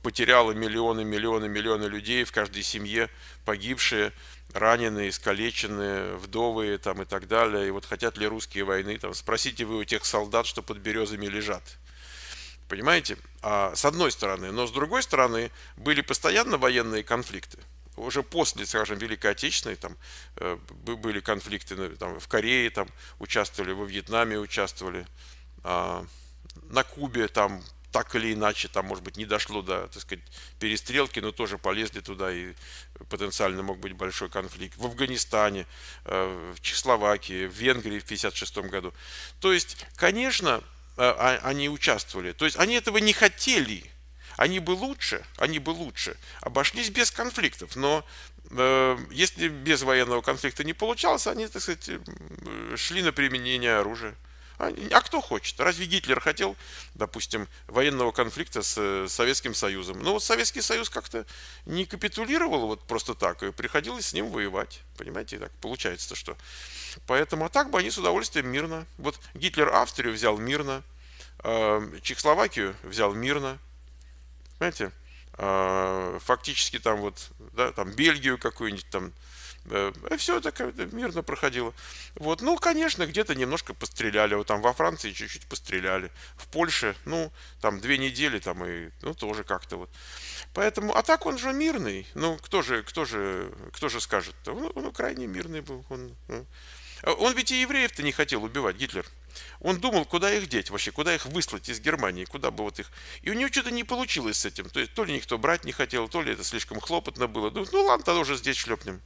потеряла миллионы, миллионы, миллионы людей, в каждой семье погибшие, раненые, искалеченные, вдовые там и так далее. И вот хотят ли русские войны? Там, спросите вы у тех солдат, что под березами лежат. Понимаете? А, с одной стороны. Но с другой стороны были постоянно военные конфликты – уже после, скажем, Великой Отечественной, там э, были конфликты ну, там, в Корее, там участвовали, во Вьетнаме участвовали, а, на Кубе там так или иначе, там, может быть, не дошло до, так сказать, перестрелки, но тоже полезли туда, и потенциально мог быть большой конфликт. В Афганистане, э, в Чехословакии, в Венгрии в 1956 году. То есть, конечно, э, а, они участвовали. То есть, они этого не хотели, они бы лучше, они бы лучше обошлись без конфликтов, но э, если без военного конфликта не получалось, они, так сказать, шли на применение оружия. А, а кто хочет? Разве Гитлер хотел, допустим, военного конфликта с э, Советским Союзом? Но ну, вот Советский Союз как-то не капитулировал вот просто так, и приходилось с ним воевать. Понимаете, так получается, что... Поэтому, а так бы они с удовольствием мирно. Вот Гитлер Австрию взял мирно, э, Чехословакию взял мирно, знаете, а, Фактически там вот, да, там Бельгию какую-нибудь там, и э, э, все так э, мирно проходило. Вот, ну, конечно, где-то немножко постреляли. Вот там во Франции чуть-чуть постреляли. В Польше, ну, там две недели там и, ну, тоже как-то вот. Поэтому, а так он же мирный. Ну, кто же, кто же, кто же скажет? Он, он крайне мирный был. Он, он, ну. а он ведь и евреев-то не хотел убивать, Гитлер. Он думал, куда их деть вообще, куда их выслать из Германии, куда бы вот их... И у него что-то не получилось с этим. То есть то ли никто брать не хотел, то ли это слишком хлопотно было. Ну, ну ладно, тогда уже здесь шлепнем.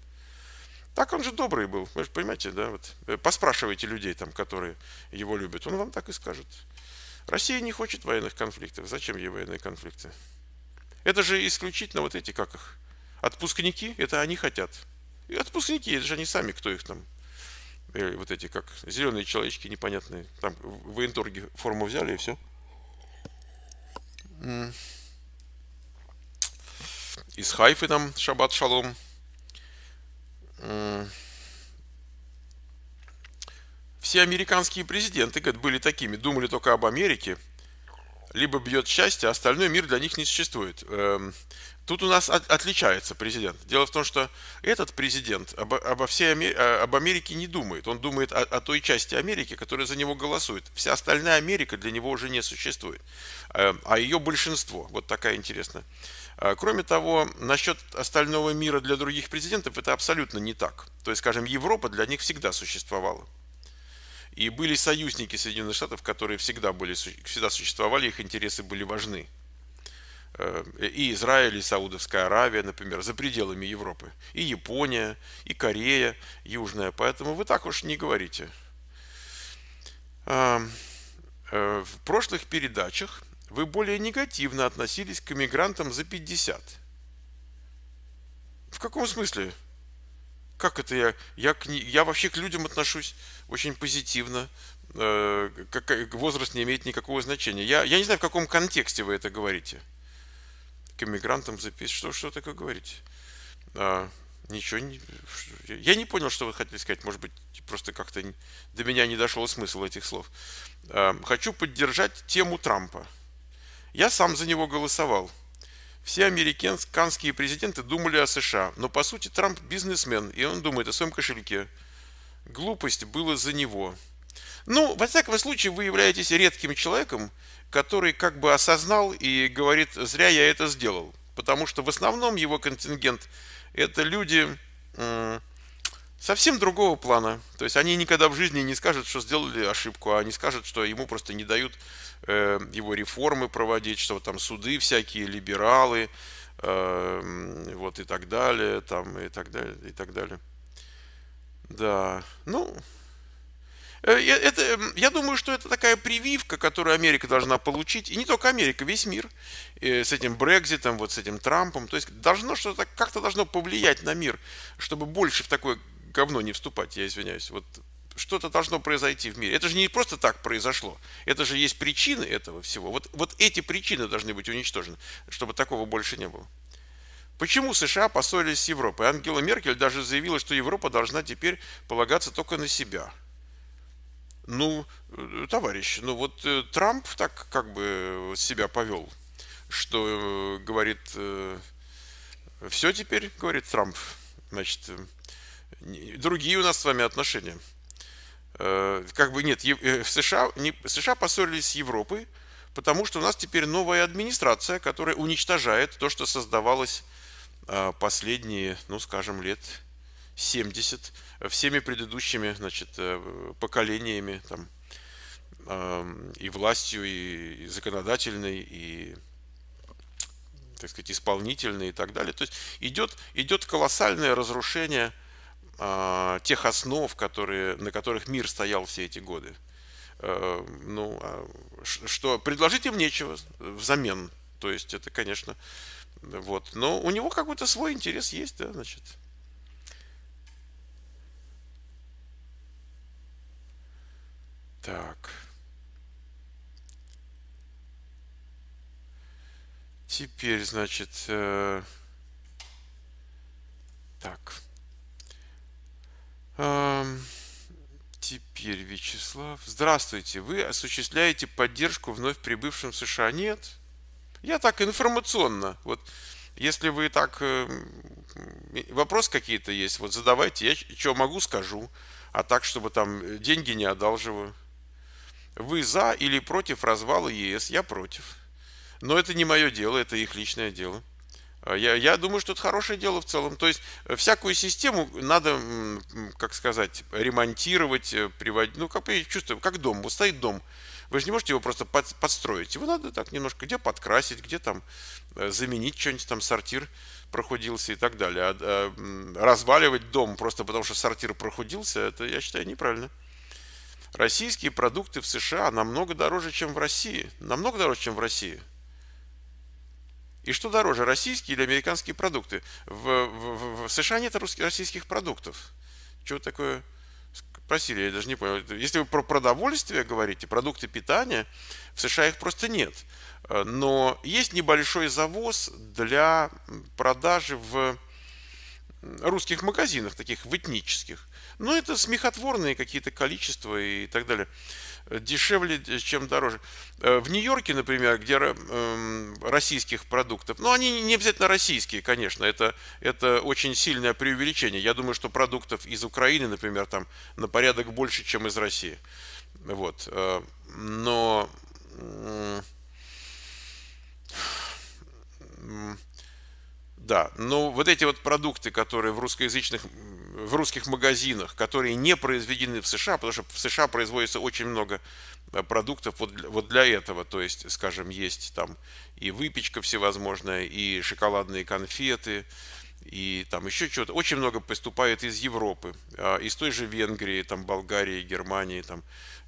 Так он же добрый был, вы же понимаете, да, вот. Э, поспрашивайте людей там, которые его любят, он вам так и скажет. Россия не хочет военных конфликтов. Зачем ей военные конфликты? Это же исключительно вот эти, как их, отпускники, это они хотят. И отпускники, это же они сами, кто их там Э, вот эти как зеленые человечки непонятные. Там в инторге форму взяли и все. Из Хайфы там Шаббат Шалом. Все американские президенты, говорят, были такими, думали только об Америке. Либо бьет счастье, а остальной мир для них не существует. Эм, Тут у нас от, отличается президент. Дело в том, что этот президент об, обо всей Амер... А, об Америке не думает. Он думает о, о той части Америки, которая за него голосует. Вся остальная Америка для него уже не существует, а, а ее большинство. Вот такая интересная. А, кроме того, насчет остального мира для других президентов это абсолютно не так. То есть, скажем, Европа для них всегда существовала. И были союзники Соединенных Штатов, которые всегда, были, всегда существовали, их интересы были важны. Э, и Израиль, и Саудовская Аравия, например, за пределами Европы, и Япония, и Корея Южная. Поэтому вы так уж не говорите. Э, в прошлых передачах вы более негативно относились к иммигрантам за 50. В каком смысле? Как это я? Я, к я вообще к людям отношусь очень позитивно. Э, как, возраст не имеет никакого значения. Я, я не знаю, в каком контексте вы это говорите к иммигрантам записывать. Что, что такое говорить? А, ничего не... Я не понял, что вы хотели сказать. Может быть, просто как-то до меня не дошел смысл этих слов. А, хочу поддержать тему Трампа. Я сам за него голосовал. Все американские президенты думали о США, но по сути Трамп бизнесмен, и он думает о своем кошельке. Глупость была за него. Ну, во всяком случае, вы являетесь редким человеком, который как бы осознал и говорит, зря я это сделал. Потому что в основном его контингент это люди совсем другого плана. То есть они никогда в жизни не скажут, что сделали ошибку, а они скажут, что ему просто не дают э, его реформы проводить, что там суды всякие, либералы, э, вот и так далее, там и так далее, и так далее. Да, ну, Э, это, эм, я думаю, что это такая прививка, которую Америка должна получить, и не только Америка, весь мир, с этим Брекзитом, вот с этим Трампом, то есть должно что-то, как-то должно повлиять на мир, чтобы больше в такое говно не вступать, я извиняюсь, вот что-то должно произойти в мире. Это же не просто так произошло. Это же есть причины этого всего. Вот, вот эти причины должны быть уничтожены, чтобы такого больше не было. Почему США поссорились с Европой? Ангела Меркель даже заявила, что Европа должна теперь полагаться только на себя – ну, э, товарищ, ну вот э, Трамп так как бы себя повел, что э, говорит, все теперь, говорит Трамп, значит, другие у нас с вами отношения. Как бы нет, в США, не, США поссорились с Европой, потому что у нас теперь новая администрация, которая уничтожает то, что создавалось а, последние, ну, скажем, лет 70 всеми предыдущими значит, э, поколениями там, эм, и властью, и законодательной, и так сказать, исполнительной и так далее. То есть идет, идет колоссальное разрушение а, тех основ, которые, на которых мир стоял все эти годы. А, ну, а, что предложить им нечего взамен. То есть это, конечно, вот. Но у него какой-то свой интерес есть, да, значит. Так. Теперь, значит, э, так. Э, теперь, Вячеслав. Здравствуйте. Вы осуществляете поддержку вновь прибывшим в США? Нет. Я так информационно. Вот если вы так... Э, вопрос какие-то есть, вот задавайте. Я что могу, скажу. А так, чтобы там э, деньги не одалживаю. Вы за или против развала ЕС? Я против. Но это не мое дело, это их личное дело. А я, я думаю, что это хорошее дело в целом. То есть э, всякую систему надо, как сказать, ремонтировать, э, приводить. Ну, как я чувствую, как дом. Вот стоит дом. Вы же не можете его просто под, подстроить. Его надо так немножко где подкрасить, где там э, заменить что-нибудь, там сортир прохудился и так далее. А, а разваливать дом просто потому, что сортир прохудился, это, я считаю, неправильно. Российские продукты в США намного дороже, чем в России. Намного дороже, чем в России. И что дороже, российские или американские продукты? В, в, в США нет русских, российских продуктов. Чего такое? Просили, я даже не понял. Если вы про продовольствие говорите, продукты питания, в США их просто нет. Э, но есть небольшой завоз для продажи в русских магазинах, таких в этнических. Ну это смехотворные какие-то количества и так далее. Дешевле, э, чем дороже. Э, в Нью-Йорке, например, где эм, российских продуктов, ну, они не обязательно российские, конечно, это, это очень сильное преувеличение. Я думаю, что продуктов из Украины, например, там на порядок больше, чем из России. Вот. Э, но да, но вот эти вот продукты, которые в русскоязычных в русских магазинах, которые не произведены в США, потому что в США производится очень много э, продуктов вот для, вот для этого. То есть, скажем, есть там и выпечка всевозможная, и шоколадные конфеты, и там еще что-то. Очень много поступает из Европы, а, из той же Венгрии, там Болгарии, Германии, там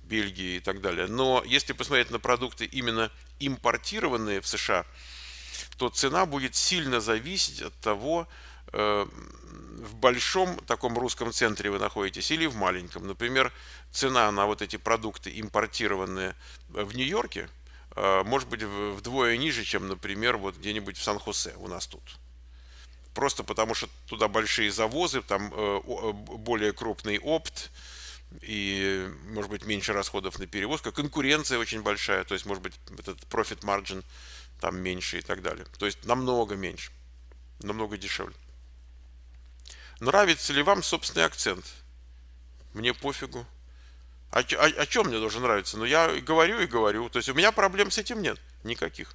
Бельгии и так далее. Но если посмотреть на продукты именно импортированные в США, то цена будет сильно зависеть от того, э, в большом таком русском центре вы находитесь или в маленьком. Например, цена на вот эти продукты, импортированные в Нью-Йорке, э, может быть вдвое ниже, чем, например, вот где-нибудь в Сан-Хосе у нас тут. Просто потому что туда большие завозы, там э, э, более крупный опт, и, может быть, меньше расходов на перевозку. Конкуренция очень большая, то есть, может быть, этот профит margin там меньше и так далее. То есть намного меньше, намного дешевле. Нравится ли вам собственный акцент? Мне пофигу. О, о, о чем мне должен нравиться? Ну, я говорю и говорю. То есть у меня проблем с этим нет. Никаких.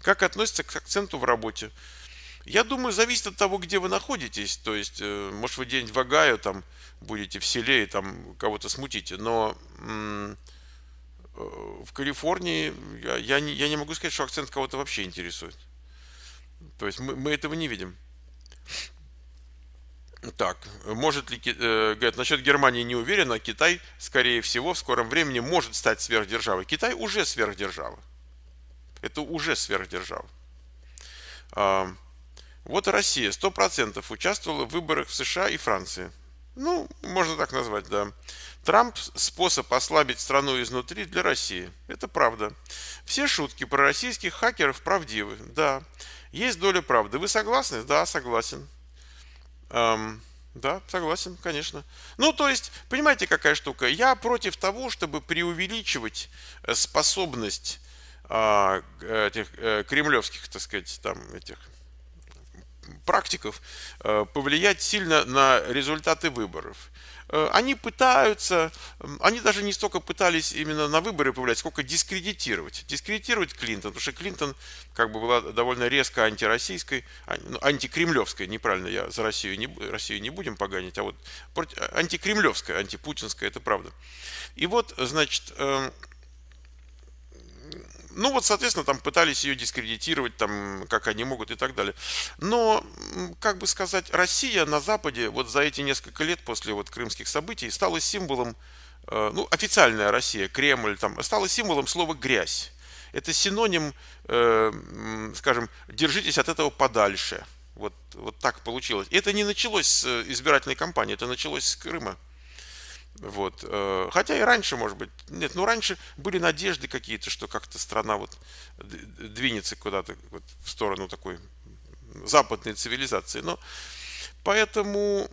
Как относится к акценту в работе? Я думаю, зависит от того, где вы находитесь. То есть, э, может, вы день в Огайо там будете, в селе, и там кого-то смутите. Но э, в Калифорнии я, я, не, я не могу сказать, что акцент кого-то вообще интересует. То есть мы, мы этого не видим. Так, может ли, э, говорят, насчет Германии не уверен, а Китай, скорее всего, в скором времени может стать сверхдержавой. Китай уже сверхдержава. Это уже сверхдержава. А, вот Россия 100% участвовала в выборах в США и Франции. Ну, можно так назвать, да. Трамп – способ ослабить страну изнутри для России. Это правда. Все шутки про российских хакеров правдивы. Да. Есть доля правды. Вы согласны? Да, согласен. Эм, да, согласен, конечно. Ну, то есть, понимаете, какая штука? Я против того, чтобы преувеличивать э, способность а, э, этих э, кремлевских, так сказать, там этих практиков э, повлиять сильно на результаты выборов. Э, они пытаются, они даже не столько пытались именно на выборы повлиять, сколько дискредитировать. Дискредитировать Клинтон, потому что Клинтон как бы была довольно резко антироссийской, а, ну, антикремлевской, неправильно я за Россию не, Россию не будем поганить, а вот против, антикремлевская, антипутинская, это правда. И вот, значит, эм, ну вот, соответственно, там пытались ее дискредитировать, там, как они могут и так далее. Но, как бы сказать, Россия на Западе вот за эти несколько лет после вот крымских событий стала символом, э, ну, официальная Россия, Кремль, там, стала символом слова «грязь». Это синоним, э, скажем, «держитесь от этого подальше». Вот, вот так получилось. И это не началось с э, избирательной кампании, это началось с Крыма. Вот. Э, хотя и раньше, может быть, нет, ну раньше были надежды какие-то, что как-то страна вот двинется куда-то вот в сторону такой западной цивилизации. Но поэтому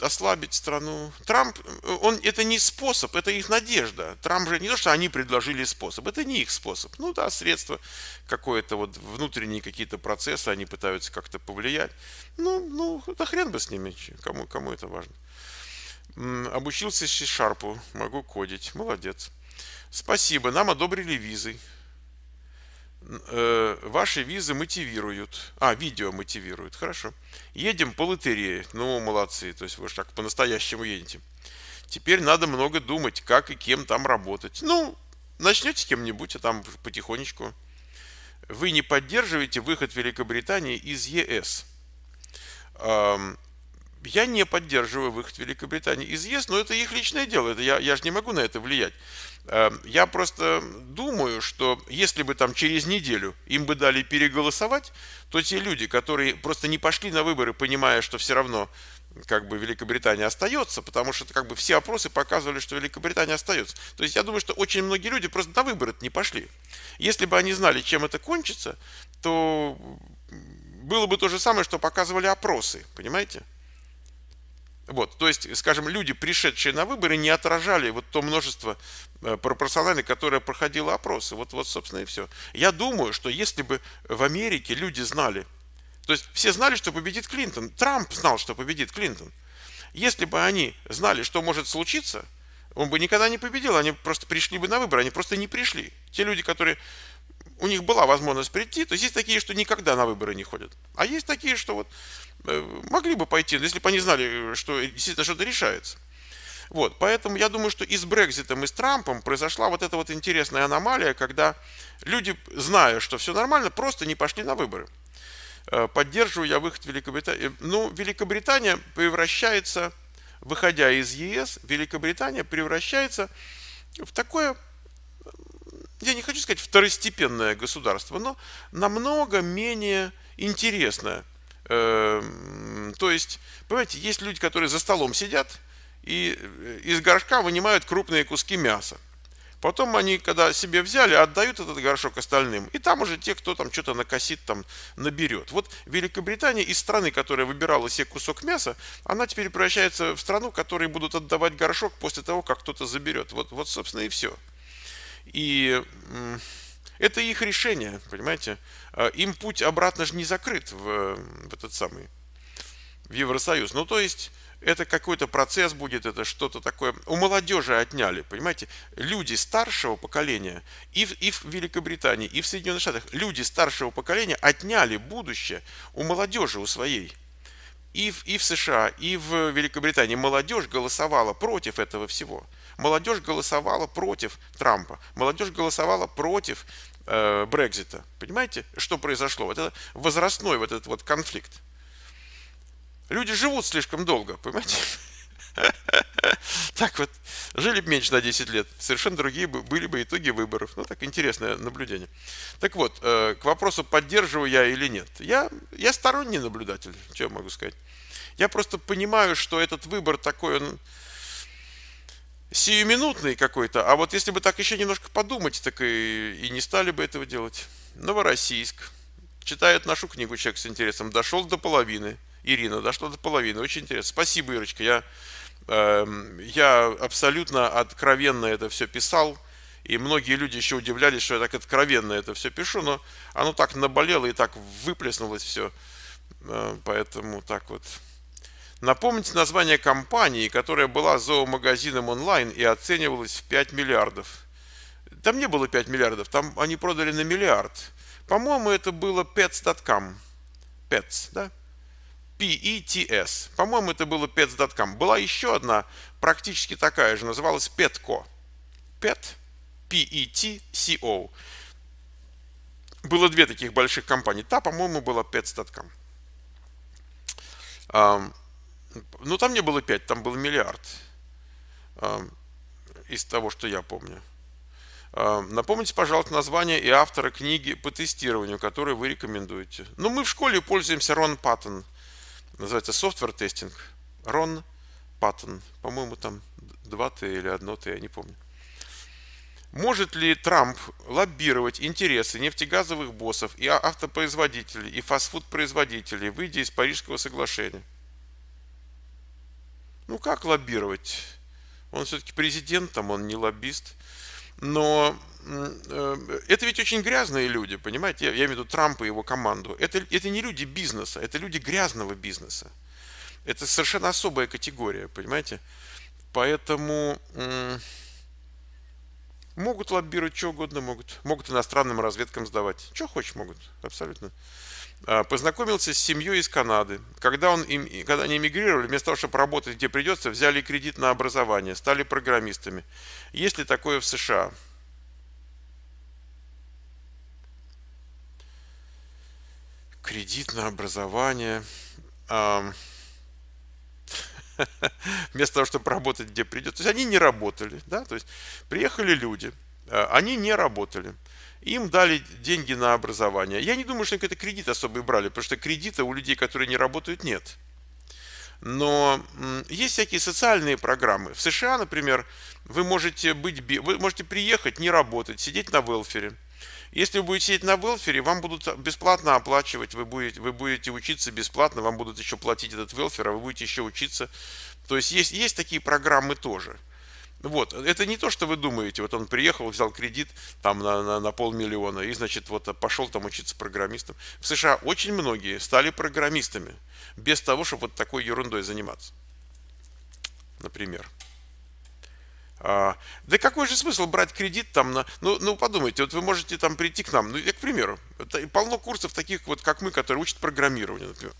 ослабить страну. Трамп, он, это не способ, это их надежда. Трамп же не то, что они предложили способ, это не их способ. Ну да, средства, какое-то вот внутренние какие-то процессы, они пытаются как-то повлиять. Ну, ну, да хрен бы с ними, кому, кому это важно. Обучился C-Sharp, могу кодить. Молодец. Спасибо, нам одобрили визы. Э, ваши визы мотивируют. А, видео мотивируют. Хорошо. Едем по лотерее. Ну, молодцы. То есть вы же так по-настоящему едете. Теперь надо много думать, как и кем там работать. Ну, начнете кем-нибудь, а там потихонечку. Вы не поддерживаете выход Великобритании из ЕС. Я не поддерживаю выход Великобритании из ЕС, но ну, это их личное дело, это я, я же не могу на это влиять. Эм, я просто думаю, что если бы там через неделю им бы дали переголосовать, то те люди, которые просто не пошли на выборы, понимая, что все равно как бы Великобритания остается, потому что как бы все опросы показывали, что Великобритания остается. То есть я думаю, что очень многие люди просто на выборы не пошли. Если бы они знали, чем это кончится, то было бы то же самое, что показывали опросы, понимаете? Вот, то есть, скажем, люди, пришедшие на выборы, не отражали вот то множество э, пропорциональных, которое проходило опросы. Вот, вот, собственно, и все. Я думаю, что если бы в Америке люди знали, то есть все знали, что победит Клинтон, Трамп знал, что победит Клинтон. Если бы они знали, что может случиться, он бы никогда не победил, они просто пришли бы на выборы, они просто не пришли. Те люди, которые у них была возможность прийти, то есть есть такие, что никогда на выборы не ходят, а есть такие, что вот Э, могли бы пойти, если бы они знали, что действительно что-то решается. Вот, поэтому я думаю, что и с Брекзитом, и с Трампом произошла вот эта вот интересная аномалия, когда люди, зная, что все нормально, просто не пошли на выборы. Э, поддерживаю я выход Великобритании. Э, ну, Великобритания превращается, выходя из ЕС, Великобритания превращается в такое, я не хочу сказать второстепенное государство, но намного менее интересное Эм, то есть, понимаете, есть люди, которые за столом сидят и э, из горшка вынимают крупные куски мяса. Потом они, когда себе взяли, отдают этот горшок остальным. И там уже те, кто там что-то накосит, там наберет. Вот Великобритания из страны, которая выбирала себе кусок мяса, она теперь превращается в страну, которой будут отдавать горшок после того, как кто-то заберет. Вот, вот собственно, и все. И это их решение, понимаете? А, им путь обратно же не закрыт в, в этот самый, в Евросоюз. Ну, то есть, это какой-то процесс будет, это что-то такое. У молодежи отняли, понимаете? Люди старшего поколения и в, и в Великобритании, и в Соединенных Штатах, люди старшего поколения отняли будущее у молодежи, у своей. И в, и в США, и в Великобритании молодежь голосовала против этого всего. Молодежь голосовала против Трампа. Молодежь голосовала против Э, Брекзита. Понимаете, что произошло? Вот это возрастной вот этот вот конфликт. Люди живут слишком долго, понимаете? Так вот, жили бы меньше на 10 лет, совершенно другие были бы итоги выборов. Ну, так интересное наблюдение. Так вот, э, к вопросу, поддерживаю я или нет. Я, я сторонний наблюдатель, что я могу сказать. Я просто понимаю, что этот выбор такой, он сиюминутный какой-то, а вот если бы так еще немножко подумать, так и, и не стали бы этого делать. Новороссийск. Читает нашу книгу человек с интересом. Дошел до половины. Ирина дошла до половины. Очень интересно. Спасибо, Ирочка. Я, э, я абсолютно откровенно это все писал. И многие люди еще удивлялись, что я так откровенно это все пишу, но оно так наболело и так выплеснулось все. Э, поэтому так вот. Напомните название компании, которая была зоомагазином онлайн и оценивалась в 5 миллиардов. Там не было 5 миллиардов, там они продали на миллиард. По-моему, это было pets.com. Pets, да? P-E-T-S. По-моему, это было pets.com. Была еще одна, практически такая же, называлась Petco. Pet, P-E-T-C-O. Было две таких больших компании. Та, по-моему, была pets.com. Ну, там не было 5, там был миллиард эм, из того, что я помню. Эм, напомните, пожалуйста, название и автора книги по тестированию, которую вы рекомендуете. Ну, мы в школе пользуемся Рон Паттон. Называется Software Testing. Рон Паттон. По-моему, там 2Т или 1Т, я не помню. Может ли Трамп лоббировать интересы нефтегазовых боссов и автопроизводителей, и фастфуд-производителей, выйдя из Парижского соглашения? Ну как лоббировать? Он все-таки президент, там он не лоббист. Но э, это ведь очень грязные люди, понимаете? Я, я имею в виду Трампа и его команду. Это, это не люди бизнеса, это люди грязного бизнеса. Это совершенно особая категория, понимаете? Поэтому могут лоббировать что угодно, могут. Могут иностранным разведкам сдавать. Что хочешь, могут. Абсолютно. А, познакомился с семьей из Канады. Когда, он, когда они эмигрировали, вместо того, чтобы работать где придется, взяли кредит на образование, стали программистами. Есть ли такое в США? Кредит на образование. *laughs* Вместо того, чтобы работать где придется. То есть они не работали. Да? То есть приехали люди, а, они не работали. Им дали деньги на образование. Я не думаю, что они какой-то кредит особый брали, потому что кредита у людей, которые не работают, нет. Но есть всякие социальные программы. В США, например, вы можете, быть, вы можете приехать, не работать, сидеть на велфере. Если вы будете сидеть на велфере, вам будут бесплатно оплачивать, вы будете, вы будете учиться бесплатно, вам будут еще платить этот велфер, а вы будете еще учиться. То есть есть, есть такие программы тоже – вот, это не то, что вы думаете. Вот он приехал, взял кредит там на, на, на полмиллиона и, значит, вот пошел там учиться программистом. В США очень многие стали программистами без того, чтобы вот такой ерундой заниматься. Например. А, да какой же смысл брать кредит там на... Ну, ну, подумайте, вот вы можете там прийти к нам, ну, я к примеру, полно курсов таких вот, как мы, которые учат программированию, например.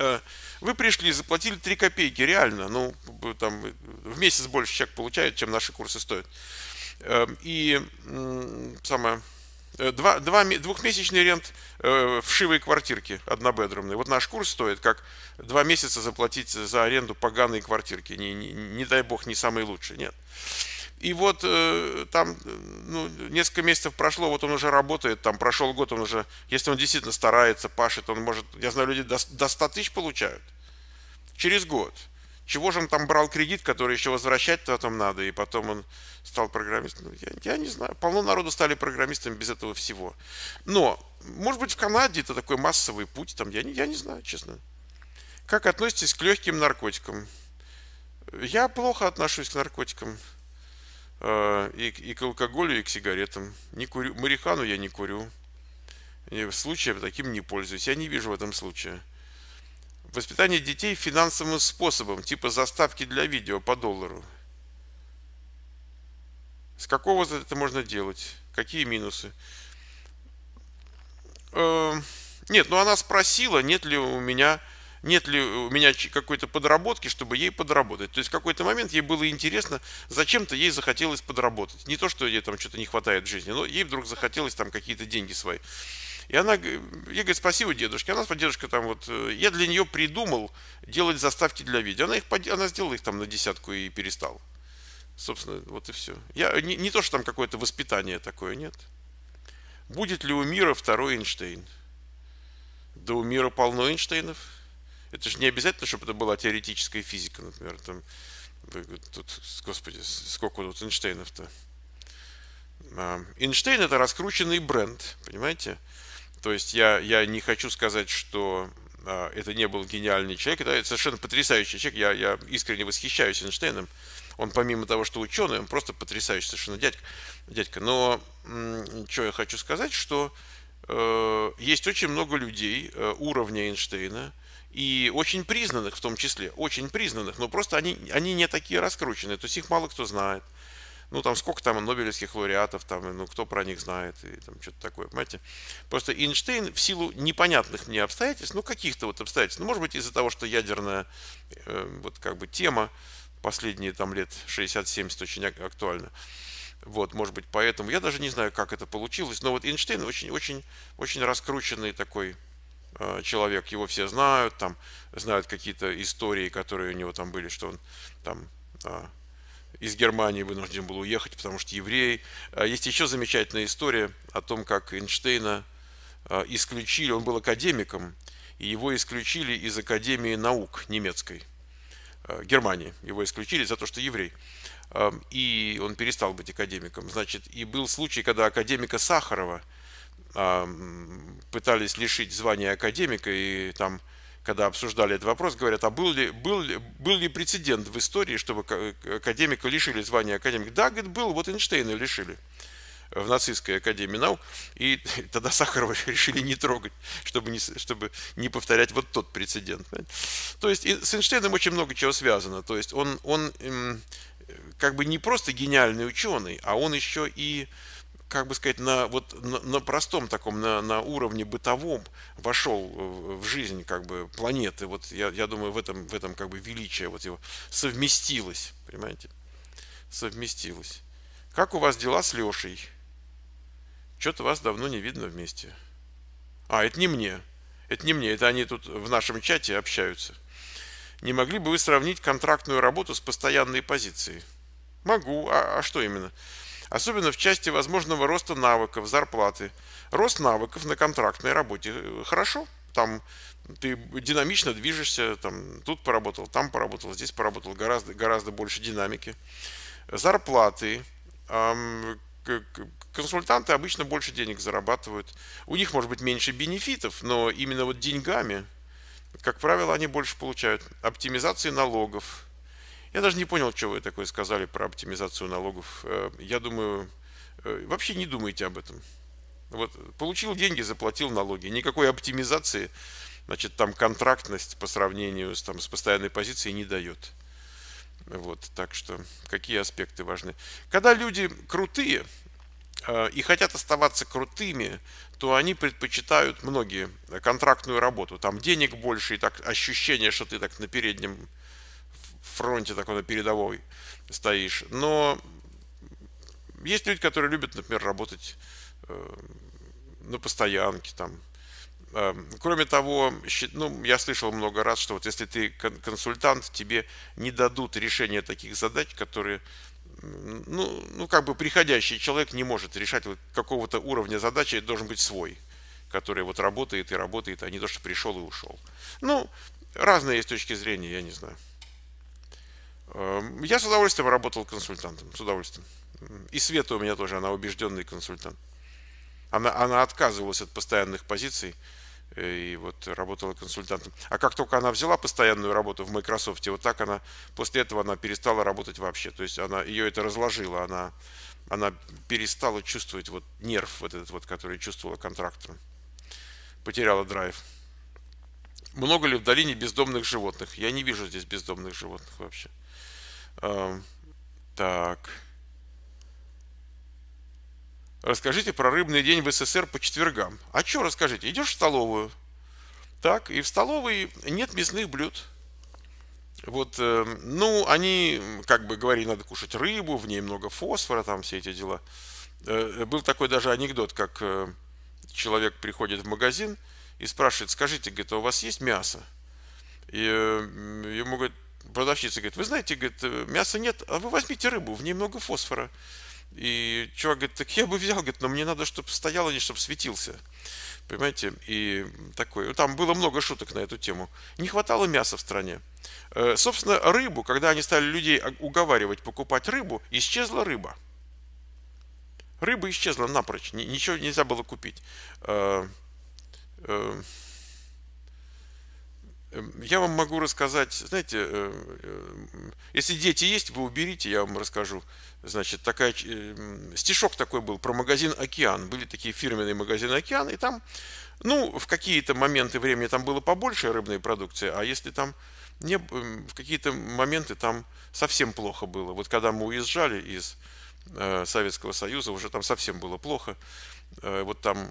Э, вы пришли, заплатили 3 копейки, реально, ну, там э, в месяц больше человек получает, чем наши курсы стоят. Э, и самое, два, два, двухмесячный рент в шивой квартирке однобедрумной. Вот наш курс стоит как два месяца заплатить за аренду поганой квартирки. Не, не, не дай бог, не самые лучшие, нет. И вот э, там ну, несколько месяцев прошло, вот он уже работает, там прошел год, он уже, если он действительно старается, пашет, он может, я знаю, люди до, до 100 тысяч получают через год. Чего же он там брал кредит, который еще возвращать потом надо, и потом он стал программистом? Ну, я, я не знаю, полно народу стали программистами без этого всего. Но, может быть, в Канаде это такой массовый путь, там, я, не, я не знаю, честно. Как относитесь к легким наркотикам? Я плохо отношусь к наркотикам. Э, и, и к алкоголю, и к сигаретам. Не курю, марихану я не курю. И случае таким не пользуюсь. Я не вижу в этом случая. Воспитание детей финансовым способом, типа заставки для видео по доллару. С какого это можно делать? Какие минусы? Э, нет, ну она спросила, нет ли у меня нет ли у меня какой-то подработки, чтобы ей подработать. То есть в какой-то момент ей было интересно, зачем-то ей захотелось подработать. Не то, что ей там что-то не хватает в жизни, но ей вдруг захотелось там какие-то деньги свои. И она, ей говорит: спасибо дедушке. Она, дедушка, там вот, э, я для нее придумал делать заставки для видео. Она их, она сделала их там на десятку и перестала. Собственно, вот и все. Я, не, не то, что там какое-то воспитание такое, нет. Будет ли у мира второй Эйнштейн? Да у мира полно Эйнштейнов. Это же не обязательно, чтобы это была теоретическая физика, например. Там, тут, господи, сколько тут Эйнштейнов-то? А, Эйнштейн это раскрученный бренд, понимаете? То есть я, я не хочу сказать, что а, это не был гениальный человек, это совершенно потрясающий человек, я, я искренне восхищаюсь Эйнштейном. Он помимо того, что ученый, он просто потрясающий совершенно дядька. дядька. Но что я хочу сказать, что э, есть очень много людей э, уровня Эйнштейна, э, и очень признанных в том числе, очень признанных, но просто они, они не такие раскрученные, то есть их мало кто знает. Ну, там сколько там нобелевских лауреатов, там, ну, кто про них знает, и там что-то такое, понимаете? Просто Эйнштейн в силу непонятных мне обстоятельств, ну, каких-то вот обстоятельств, ну, может быть, из-за того, что ядерная, э, вот, как бы, тема последние, там, лет 60-70 очень актуальна. Вот, может быть, поэтому, я даже не знаю, как это получилось, но вот Эйнштейн очень-очень-очень раскрученный такой Э, человек, его все знают, там знают какие-то истории, которые у него там были, что он там э, из Германии вынужден был уехать, потому что еврей. Э, есть еще замечательная история о том, как Эйнштейна исключили, он был академиком, и его исключили из Академии наук немецкой, Германии. Его исключили за то, что еврей. Эм, и он перестал быть академиком. Значит, и был случай, когда академика Сахарова – пытались лишить звания академика, и там, когда обсуждали этот вопрос, говорят, а был ли, был, был ли прецедент в истории, чтобы академика лишили звания академика? Да, говорит, был, вот Эйнштейна лишили в нацистской академии наук, и *laughs* тогда Сахарова *laughs* решили не трогать, чтобы не, чтобы не повторять вот тот прецедент. То есть с Эйнштейном очень много чего связано. То есть он, он как бы не просто гениальный ученый, а он еще и как бы сказать, на, вот, на, на простом таком, на, на уровне бытовом вошел в жизнь как бы планеты. Вот я, я думаю, в этом, в этом как бы величие вот его совместилось, понимаете? Совместилось. Как у вас дела с Лешей? Что-то вас давно не видно вместе. А, это не мне. Это не мне, это они тут в нашем чате общаются. Не могли бы вы сравнить контрактную работу с постоянной позицией? Могу. А, а что именно? особенно в части возможного роста навыков, зарплаты. Рост навыков на контрактной работе э, хорошо, там ты динамично движешься, там тут поработал, там поработал, здесь поработал, гораздо, гораздо больше динамики. Зарплаты, консультанты обычно больше денег зарабатывают. У них может быть меньше бенефитов, но именно вот деньгами, как правило, они больше получают. Оптимизации налогов, я даже не понял, что вы такое сказали про оптимизацию налогов. Э, я думаю, э, вообще не думайте об этом. Вот, получил деньги, заплатил налоги. Никакой оптимизации, значит, там контрактность по сравнению с, там, с постоянной позицией не дает. Вот, так что какие аспекты важны. Когда люди крутые э, и хотят оставаться крутыми, то они предпочитают многие контрактную работу. Там денег больше, и так ощущение, что ты так на переднем фронте такой на передовой стоишь. Но есть люди, которые любят, например, работать э, на постоянке там. Эм, кроме того, ну, я слышал много раз, что вот если ты консультант, тебе не дадут решения таких задач, которые ну, ну, как бы приходящий человек не может решать вот какого-то уровня задачи, должен быть свой, который вот работает и работает, а не то, что пришел и ушел. Ну, разные есть точки зрения, я не знаю. Эм, я с удовольствием работал консультантом, с удовольствием. И Света у меня тоже, она убежденный консультант. Она, она отказывалась от постоянных позиций э, и вот работала консультантом. А как только она взяла постоянную работу в Microsoft, вот так она, после этого она перестала работать вообще. То есть она, ее это разложило, она, она перестала чувствовать вот нерв вот этот вот, который чувствовала контрактором. Потеряла драйв. Много ли в долине бездомных животных? Я не вижу здесь бездомных животных вообще. Эм, так. Расскажите про рыбный день в СССР по четвергам. А что расскажите? Идешь в столовую. Так, и в столовой нет мясных блюд. Вот, эм, ну, они, как бы говорили, надо кушать рыбу, в ней много фосфора, там все эти дела. Э, э, был такой даже анекдот, как э, человек приходит в магазин и спрашивает, скажите, говорит, а у вас есть мясо? И ему говорят продавщица говорит, вы знаете, говорит, э, мяса нет, а вы возьмите рыбу, в ней много фосфора. И чувак говорит, так я бы взял, говорит, но мне надо, чтобы стоял а не чтобы светился. Понимаете? И такое. Ну, там было много шуток на эту тему. Не хватало мяса в стране. Э, собственно, рыбу, когда они стали людей уговаривать покупать рыбу, исчезла рыба. Рыба исчезла напрочь. Ничего нельзя было купить. Э, Эм, я вам могу рассказать, знаете, э, э, если дети есть, вы уберите, я вам расскажу. Значит, такая, эм, стишок такой был про магазин «Океан». Были такие фирменные магазины «Океан», и там, ну, в какие-то моменты времени там было побольше рыбной продукции, а если там не, эм, в какие-то моменты там совсем плохо было. Вот когда мы уезжали из э, Советского Союза, уже там совсем было плохо. Э, вот там,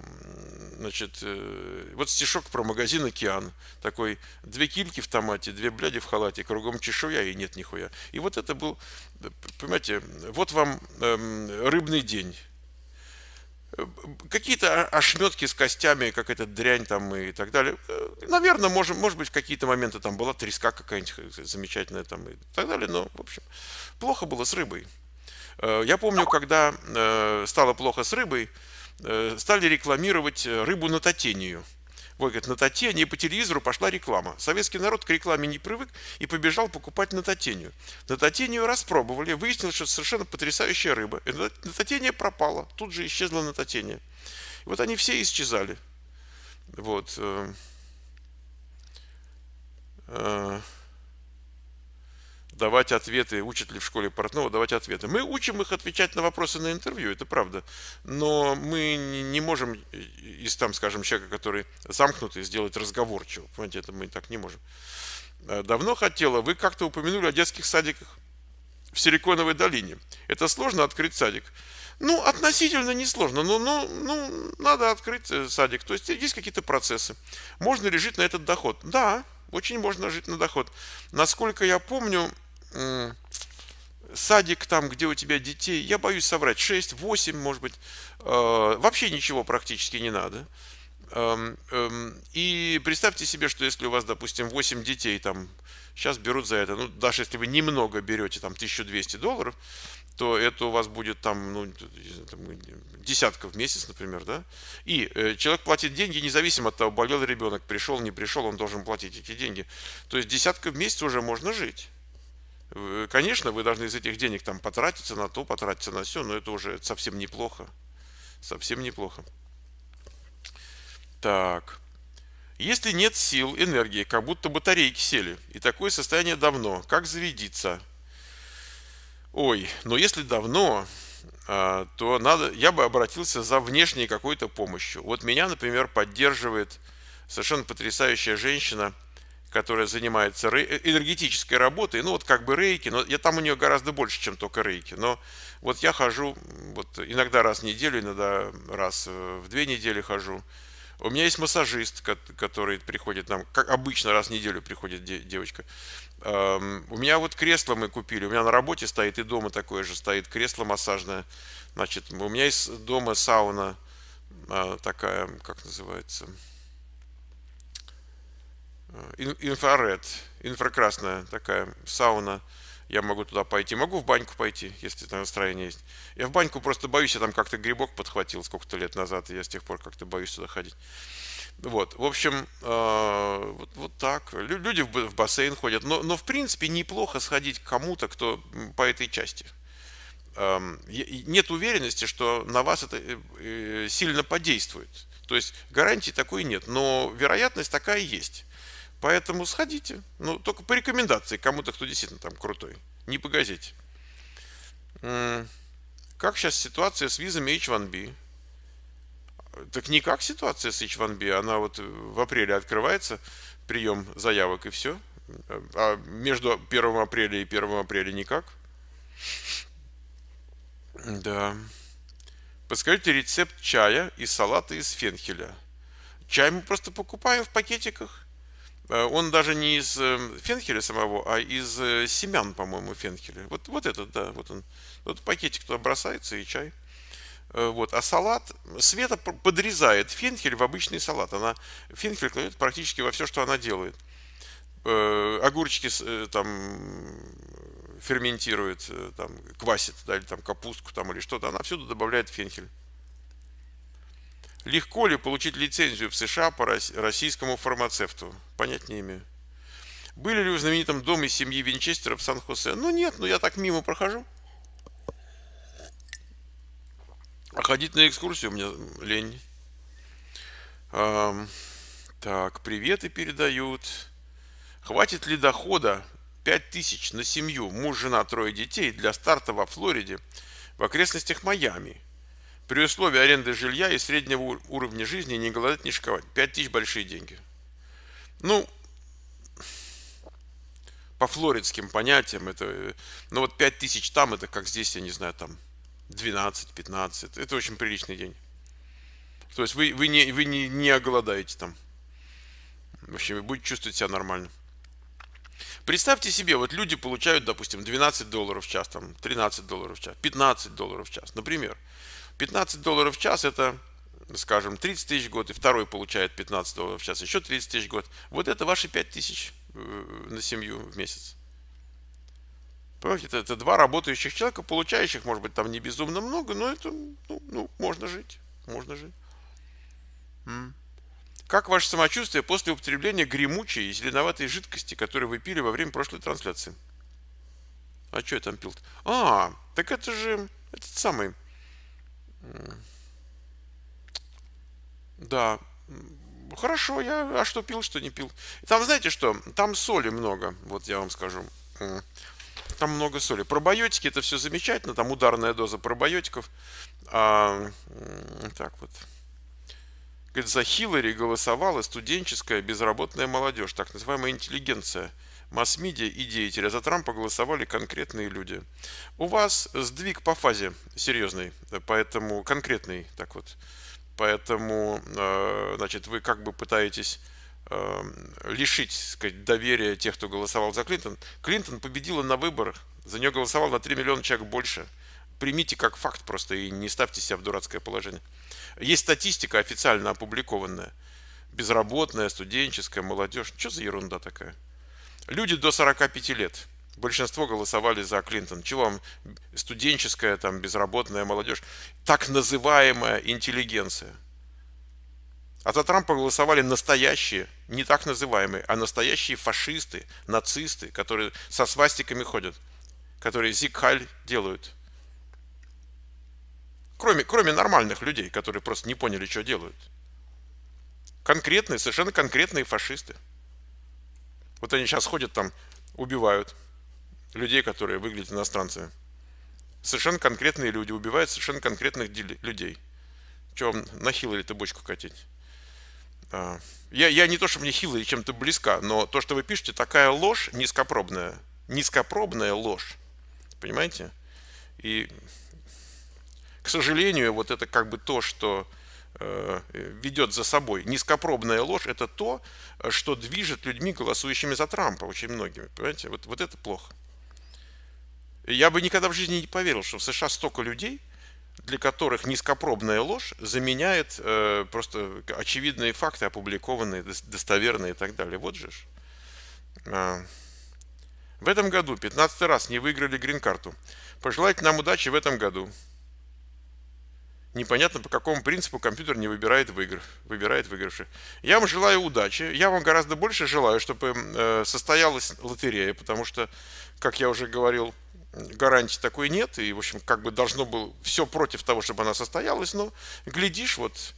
значит, э, вот стишок про магазин «Океан». Такой, две кильки в томате, две бляди в халате, кругом чешуя и нет нихуя. И вот это был, э, понимаете, вот вам эм, рыбный день. Какие-то ошметки с костями, как эта дрянь там и так далее. Наверное, может, может быть, какие-то моменты там была треска какая-нибудь замечательная там и так далее. Но, в общем, плохо было с рыбой. Я помню, когда стало плохо с рыбой, Э, стали рекламировать э, рыбу на татению. Ой, говорит, на татене, и по телевизору пошла реклама. Советский народ к рекламе не привык и побежал покупать на татению. На татению распробовали, выяснилось, что совершенно потрясающая рыба. И на татение пропала, тут же исчезла на татение. вот они все исчезали. Вот. Uh давать ответы, учат ли в школе портного ну, давать ответы. Мы учим их отвечать на вопросы на интервью, это правда. Но мы не можем из там, скажем, человека, который замкнутый, сделать разговорчиво. Понимаете, это мы так не можем. Э, давно хотела, вы как-то упомянули о детских садиках в Силиконовой долине. Это сложно открыть садик? Ну, относительно несложно, но ну, ну, надо открыть э, садик. То есть есть какие-то процессы. Можно ли жить на этот доход? Да, очень можно жить на доход. Насколько я помню, садик там, где у тебя детей, я боюсь соврать, 6, 8, может быть, э, вообще ничего практически не надо. Эм, эм, и представьте себе, что если у вас, допустим, 8 детей, там, сейчас берут за это, ну, даже если вы немного берете, там, 1200 долларов, то это у вас будет там, ну, там, десятка в месяц, например, да? И э, человек платит деньги независимо от того, болел ребенок, пришел, не пришел, он должен платить эти деньги. То есть десятка в месяц уже можно жить. Э, конечно, вы должны из этих денег там потратиться на то, потратиться на все, но это уже совсем неплохо. Совсем неплохо. Так. Если нет сил, энергии, как будто батарейки сели, и такое состояние давно, как заведиться? Ой, но если давно, а, то надо, я бы обратился за внешней какой-то помощью. Вот меня, например, поддерживает совершенно потрясающая женщина – которая занимается э, энергетической работой, ну вот как бы рейки, но я, там у нее гораздо больше, чем только рейки, но вот я хожу вот иногда раз в неделю, иногда раз э, в две недели хожу. У меня есть массажист, который приходит нам, как обычно раз в неделю приходит девочка. Эм, у меня вот кресло мы купили, у меня на работе стоит и дома такое же стоит, кресло массажное. Значит, у меня есть дома сауна э, такая, как называется, Э, инфраред, инфракрасная такая сауна. Я могу туда пойти, могу в баньку пойти, если это настроение есть. Я в баньку просто боюсь, я там как-то грибок подхватил сколько-то лет назад, и я с тех пор как-то боюсь туда ходить. Вот, в общем, э, вот, вот так. люди в, бассейн ходят. Но, но, в принципе, неплохо сходить к кому-то, кто по этой части. Эм, нет уверенности, что на вас это э, сильно подействует. То есть гарантии такой нет, но вероятность такая есть. Поэтому сходите. Ну, только по рекомендации кому-то, кто действительно там крутой. Не по газете. Как сейчас ситуация с визами H1B? Так никак ситуация с H1B. Она вот э, в апреле открывается, прием заявок и все. А между 1 апреля и 1 апреля никак. Да. Подскажите рецепт чая и салата из фенхеля. Чай мы просто покупаем в пакетиках. Э, он даже не из э, фенхеля самого, а из э, семян, по-моему, фенхеля. Вот, вот этот, да, вот он. Вот пакетик туда бросается и чай. Вот. А салат, Света подрезает фенхель в обычный салат. Она фенхель кладет практически во все, что она делает. Огурчики там ферментирует, там, квасит, да, или там капустку там, или что-то. Она всюду добавляет фенхель. Легко ли получить лицензию в США по российскому фармацевту? понять не имею. Были ли в знаменитом доме семьи Винчестера в Сан-Хосе? Ну нет, но ну, я так мимо прохожу. А ходить на экскурсию у меня лень. Эм, так, приветы передают. Хватит ли дохода 5000 на семью, муж, жена, трое детей для старта во Флориде в окрестностях Майами? При условии аренды жилья и среднего уровня жизни не голодать, не шиковать. 5000 большие деньги. Ну, по флоридским понятиям, это, э, ну вот 5 тысяч там, это как здесь, я не знаю, там 12-15, это очень приличный день. То есть вы, вы, не, вы не, не оголодаете там. в общем вы будете чувствовать себя нормально. Представьте себе, вот люди получают, допустим, 12 долларов в час, там, 13 долларов в час, 15 долларов в час, например. 15 долларов в час это скажем, 30 тысяч в год, и второй получает 15, сейчас еще 30 тысяч в год. Вот это ваши 5 тысяч э, на семью в месяц. Понимаете, это, это два работающих человека, получающих, может быть, там не безумно много, но это, ну, ну можно жить, можно жить. М. Как ваше самочувствие после употребления гремучей и зеленоватой жидкости, которую вы пили во время прошлой трансляции? А что я там пил? -то? А, так это же этот самый... Да, хорошо, я а что пил, что не пил. Там, знаете что, там соли много, вот я вам скажу. Там много соли. Пробиотики это все замечательно, там ударная доза пробиотиков. А, так вот. Говорит, за Хиллари голосовала студенческая безработная молодежь, так называемая интеллигенция. Масс-медиа и деятели. А за Трампа голосовали конкретные люди. У вас сдвиг по фазе серьезный, поэтому конкретный, так вот. Поэтому, э, значит, вы как бы пытаетесь эм, лишить сказать, доверия тех, кто голосовал за Клинтон. Клинтон победила на выборах, за нее голосовал на 3 миллиона человек больше. Примите как факт просто и не ставьте себя в дурацкое положение. Есть статистика официально опубликованная. Безработная, студенческая, молодежь. Что за ерунда такая? Люди до 45 лет – большинство голосовали за Клинтон. Чего вам студенческая, там, безработная молодежь? Так называемая интеллигенция. А за Трампа голосовали настоящие, не так называемые, а настоящие фашисты, нацисты, которые со свастиками ходят, которые Зигхаль делают. Кроме, кроме нормальных людей, которые просто не поняли, что делают. Конкретные, совершенно конкретные фашисты. Вот они сейчас ходят там, убивают людей, которые выглядят иностранцами. Совершенно конкретные люди убивают совершенно конкретных людей. чем вам на Хиллари-то бочку катить? А, я, я не то, что мне Хиллари чем-то близка, но то, что вы пишете, такая ложь низкопробная. Низкопробная ложь. Понимаете? И, к сожалению, вот это как бы то, что э, ведет за собой. Низкопробная ложь – это то, что движет людьми, голосующими за Трампа, очень многими. Понимаете, вот, вот это плохо. Я бы никогда в жизни не поверил, что в США столько людей, для которых низкопробная ложь заменяет э, просто очевидные факты, опубликованные, достоверные и так далее. Вот же ж. Э, в этом году 15 раз не выиграли грин-карту. Пожелайте нам удачи в этом году. Непонятно, по какому принципу компьютер не выбирает, выигр... выбирает выигравших. Я вам желаю удачи. Я вам гораздо больше желаю, чтобы э, состоялась лотерея, потому что, как я уже говорил, гарантии такой нет, и, в общем, как бы должно было все против того, чтобы она состоялась, но, глядишь, вот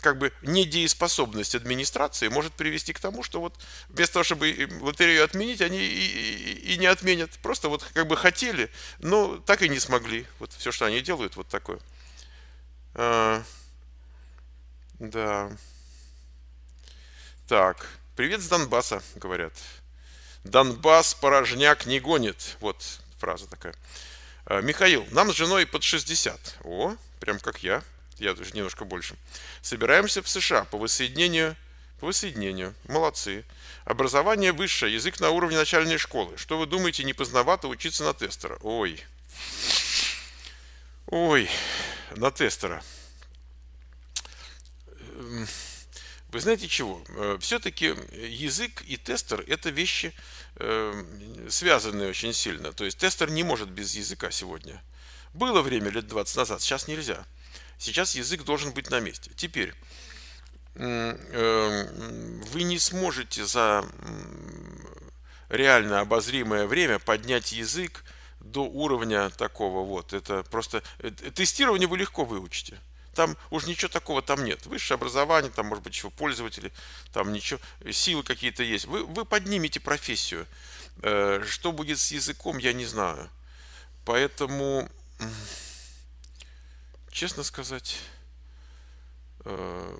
как бы недееспособность администрации может привести к тому, что вот вместо того, чтобы лотерею отменить, они и, и, и не отменят. Просто вот как бы хотели, но так и не смогли. Вот все, что они делают, вот такое. А, да. Так. Привет с Донбасса, говорят. Донбасс порожняк не гонит. Вот, фраза такая. «Э, Михаил, нам с женой под 60. О, прям как я. Я даже немножко больше. Собираемся в США по воссоединению. По воссоединению. Молодцы. Образование высшее, язык на уровне начальной школы. Что вы думаете, не поздновато учиться на тестера? Ой. Ой, на тестера. Эм, вы знаете чего? Э, Все-таки язык и тестер – это вещи э, связанные очень сильно. То есть тестер не может без языка сегодня. Было время лет 20 назад, сейчас нельзя. Сейчас язык должен быть на месте. Теперь э, вы не сможете за реально обозримое время поднять язык до уровня такого вот. Это просто тестирование вы легко выучите там уже ничего такого там нет. Высшее образование, там может быть еще пользователи, там ничего, силы какие-то есть. Вы, вы поднимете профессию. Э, что будет с языком, я не знаю. Поэтому, честно сказать, э,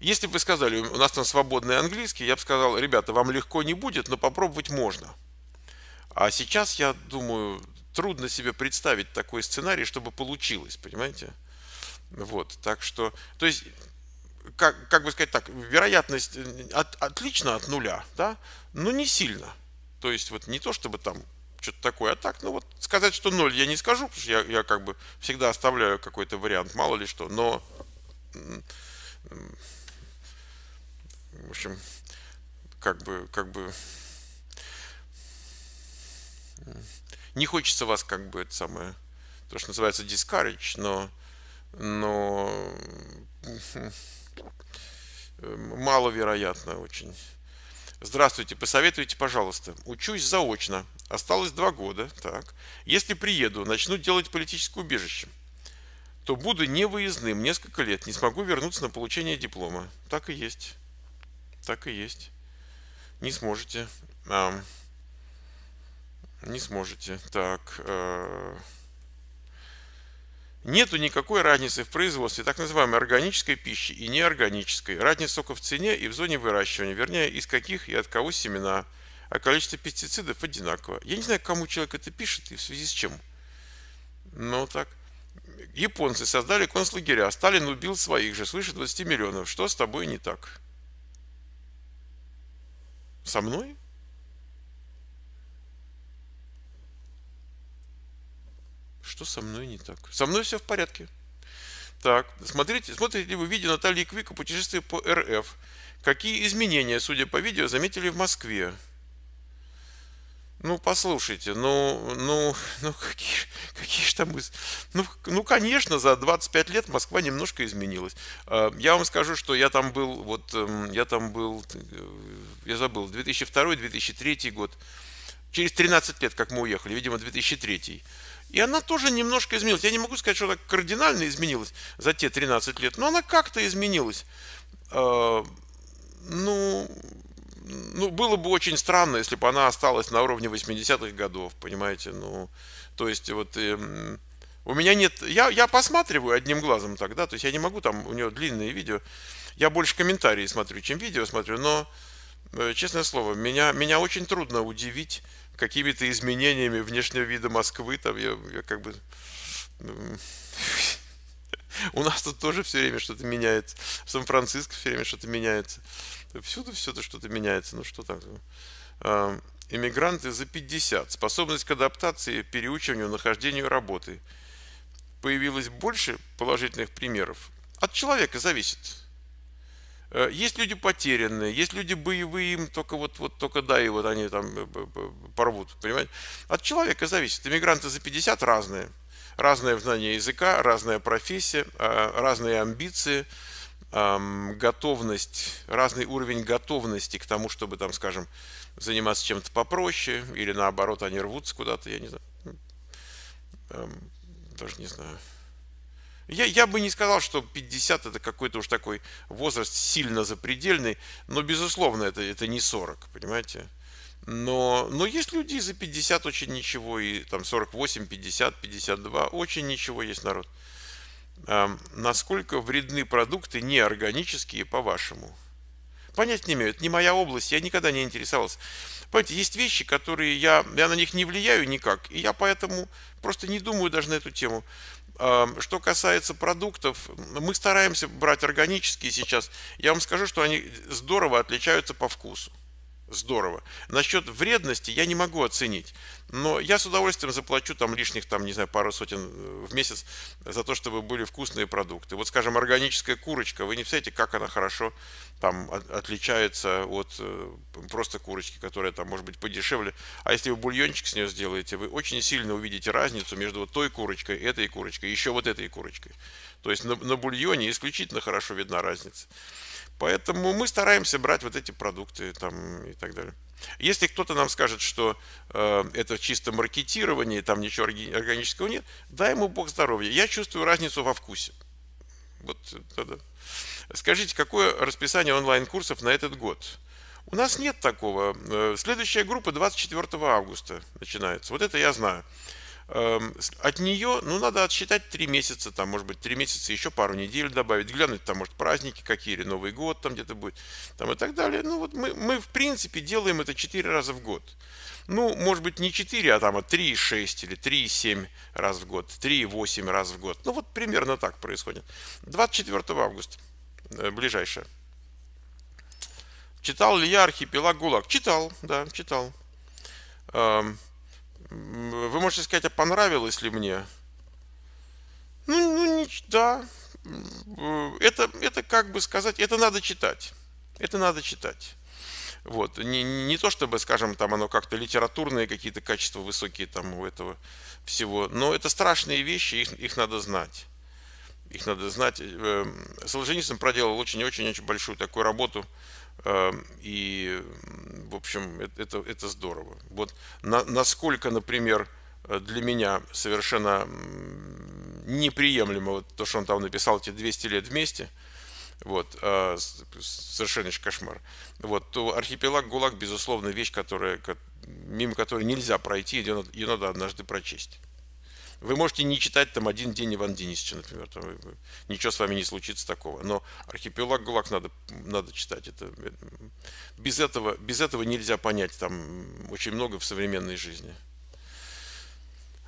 если бы вы сказали, у нас там свободный английский, я бы сказал, ребята, вам легко не будет, но попробовать можно. А сейчас, я думаю, трудно себе представить такой сценарий, чтобы получилось, понимаете? Вот, так что, то есть, как, как бы сказать так, вероятность э, от, отлично от нуля, да, но не сильно. То есть вот не то, чтобы там что-то такое, а так, ну вот сказать, что ноль я не скажу, потому что я, я как бы всегда оставляю какой-то вариант, мало ли что, но в общем, как бы, как бы не хочется вас как бы это самое, то, что называется discourage, но, но маловероятно очень. Здравствуйте, посоветуйте, пожалуйста. Учусь заочно. Осталось два года. Так. Если приеду, начну делать политическое убежище, то буду невыездным несколько лет. Не смогу вернуться на получение диплома. Так и есть. Так и есть. Не сможете. А, не сможете. Так. Э, нету никакой разницы в производстве так называемой органической пищи и неорганической. Разница только в цене и в зоне выращивания. Вернее, из каких и от кого семена. А количество пестицидов одинаково. Я не знаю, кому человек это пишет и в связи с чем. Но ну, так. Японцы создали концлагеря. А Сталин убил своих же, свыше 20 миллионов. Что с тобой не так? Со мной? Что со мной не так? Со мной все в порядке. Так, смотрите, смотрите ли вы видео Натальи Квика «Путешествие по РФ». Какие изменения, судя по видео, заметили в Москве? Ну, послушайте, ну, ну, ну, какие, какие же там... Из... Ну, ну, конечно, за 25 лет Москва немножко изменилась. А, я вам скажу, что я там был, вот, эм, я там был, э, я забыл, 2002-2003 год. Через 13 лет, как мы уехали, видимо, 2003. И она тоже немножко изменилась. Я не могу сказать, что она кардинально изменилась за те 13 лет, но она как-то изменилась. А, ну, ну, было бы очень странно, если бы она осталась на уровне 80-х годов, понимаете? Ну, то есть вот... Эм, у меня нет... Я, я посматриваю одним глазом так, да, то есть я не могу там... У нее длинные видео. Я больше комментарии смотрю, чем видео смотрю, но, э, честное слово, меня, меня очень трудно удивить какими-то изменениями внешнего вида Москвы, там я, я как бы... *laughs* У нас тут тоже все время что-то меняется. В Сан-Франциско все время что-то меняется. Всюду все-то что-то меняется. Ну что там? А, иммигранты за 50. Способность к адаптации, переучиванию, нахождению работы. Появилось больше положительных примеров. От человека зависит. Э, есть люди потерянные, есть люди боевые, им только вот, вот только да, и вот они там э, порвут, понимаете? От человека зависит. Иммигранты за 50 разные. Разное знание языка, разная профессия, а, разные амбиции, готовность, разный уровень готовности к тому, чтобы там, скажем, заниматься чем-то попроще, или наоборот, они рвутся куда-то, я не знаю. Даже не знаю. Я, я бы не сказал, что 50 это какой-то уж такой возраст сильно запредельный, но, безусловно, это, это не 40, понимаете? Но, но есть люди за 50 очень ничего, и там 48, 50, 52, очень ничего есть народ. А, насколько вредны продукты неорганические, по-вашему? Понять не имею, это не моя область, я никогда не интересовался. Понимаете, есть вещи, которые я, я на них не влияю никак, и я поэтому просто не думаю даже на эту тему. Что касается продуктов, мы стараемся брать органические сейчас. Я вам скажу, что они здорово отличаются по вкусу. Здорово. Насчет вредности я не могу оценить, но я с удовольствием заплачу там лишних, там, не знаю, пару сотен э, в месяц за то, чтобы были вкусные продукты. Вот, скажем, органическая курочка, вы не представляете, как она хорошо там отличается от э, просто курочки, которая там может быть подешевле. А если вы бульончик с нее сделаете, вы очень сильно увидите разницу между вот той курочкой, этой курочкой, еще вот этой курочкой. То есть на, на бульоне исключительно хорошо видна разница. Поэтому мы стараемся брать вот эти продукты там и так далее. Если кто-то нам скажет, что э, это чисто маркетирование, там ничего органического нет, дай ему бог здоровья. Я чувствую разницу во вкусе. Вот, э, да-да. Скажите, какое расписание онлайн-курсов на этот год? У нас нет такого. Э, следующая группа 24 августа начинается. Вот это я знаю. Эм, от нее, ну, надо отсчитать 3 месяца, там, может быть, 3 месяца, еще пару недель добавить, глянуть, там, может, праздники какие или Новый год там где-то будет, там, и так далее. Ну, вот мы, мы, в принципе, делаем это 4 раза в год. Ну, может быть, не 4, а там, а 3,6 или 3,7 раз в год, 3,8 раз в год. Ну, вот примерно так происходит. 24 августа, э, ближайшее. Читал ли я архипелаг ГУЛАГ? Читал, да, читал. Эм, вы можете сказать, а понравилось ли мне? Ну, ну не, да. Э, это, это как бы сказать, это надо читать. Это надо читать. Вот. Не, не то чтобы, скажем, там оно как-то литературные какие-то качества высокие там у этого всего, но это страшные вещи, их, их надо знать. Их надо знать. Э, Солженицын проделал очень-очень-очень большую такую работу, Эм, и, в общем, это, это здорово. Вот на, насколько, например, э, для меня совершенно неприемлемо вот то, что он там написал, эти 200 лет вместе, вот, э, совершенно кошмар. Вот, то архипелаг ГУЛАГ, безусловно, вещь, которая, мимо которой нельзя пройти, ее надо, ее надо однажды прочесть. Вы можете не читать там один день Ивана Денисовича, например, там, ничего с вами не случится такого. Но архипелаг ГУЛАГ надо, надо читать. Это, э, без, этого, без этого нельзя понять там очень много в современной жизни.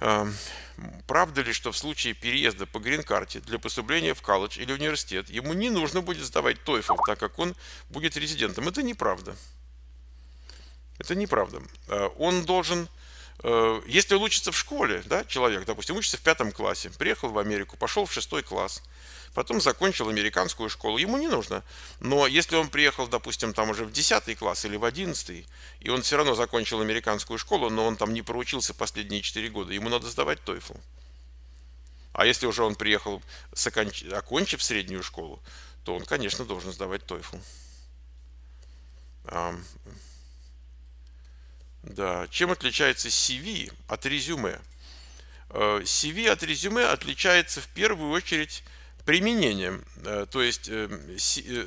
Эм, правда ли, что в случае переезда по грин-карте для поступления в колледж или университет ему не нужно будет сдавать TOEFL, так как он будет резидентом? Это неправда. Это неправда. Э, он должен Э, если учится в школе, да, человек, допустим, учится в пятом классе, приехал в Америку, пошел в шестой класс, потом закончил американскую школу, ему не нужно. Но если он приехал, допустим, там уже в десятый класс или в одиннадцатый, и он все равно закончил американскую школу, но он там не проучился последние четыре года, ему надо сдавать TOEFL. А если уже он приехал, оконч... окончив среднюю школу, то он, конечно, должен сдавать TOEFL. Да. Чем отличается CV от резюме? Э, CV от резюме отличается в первую очередь применением. Э, то есть э,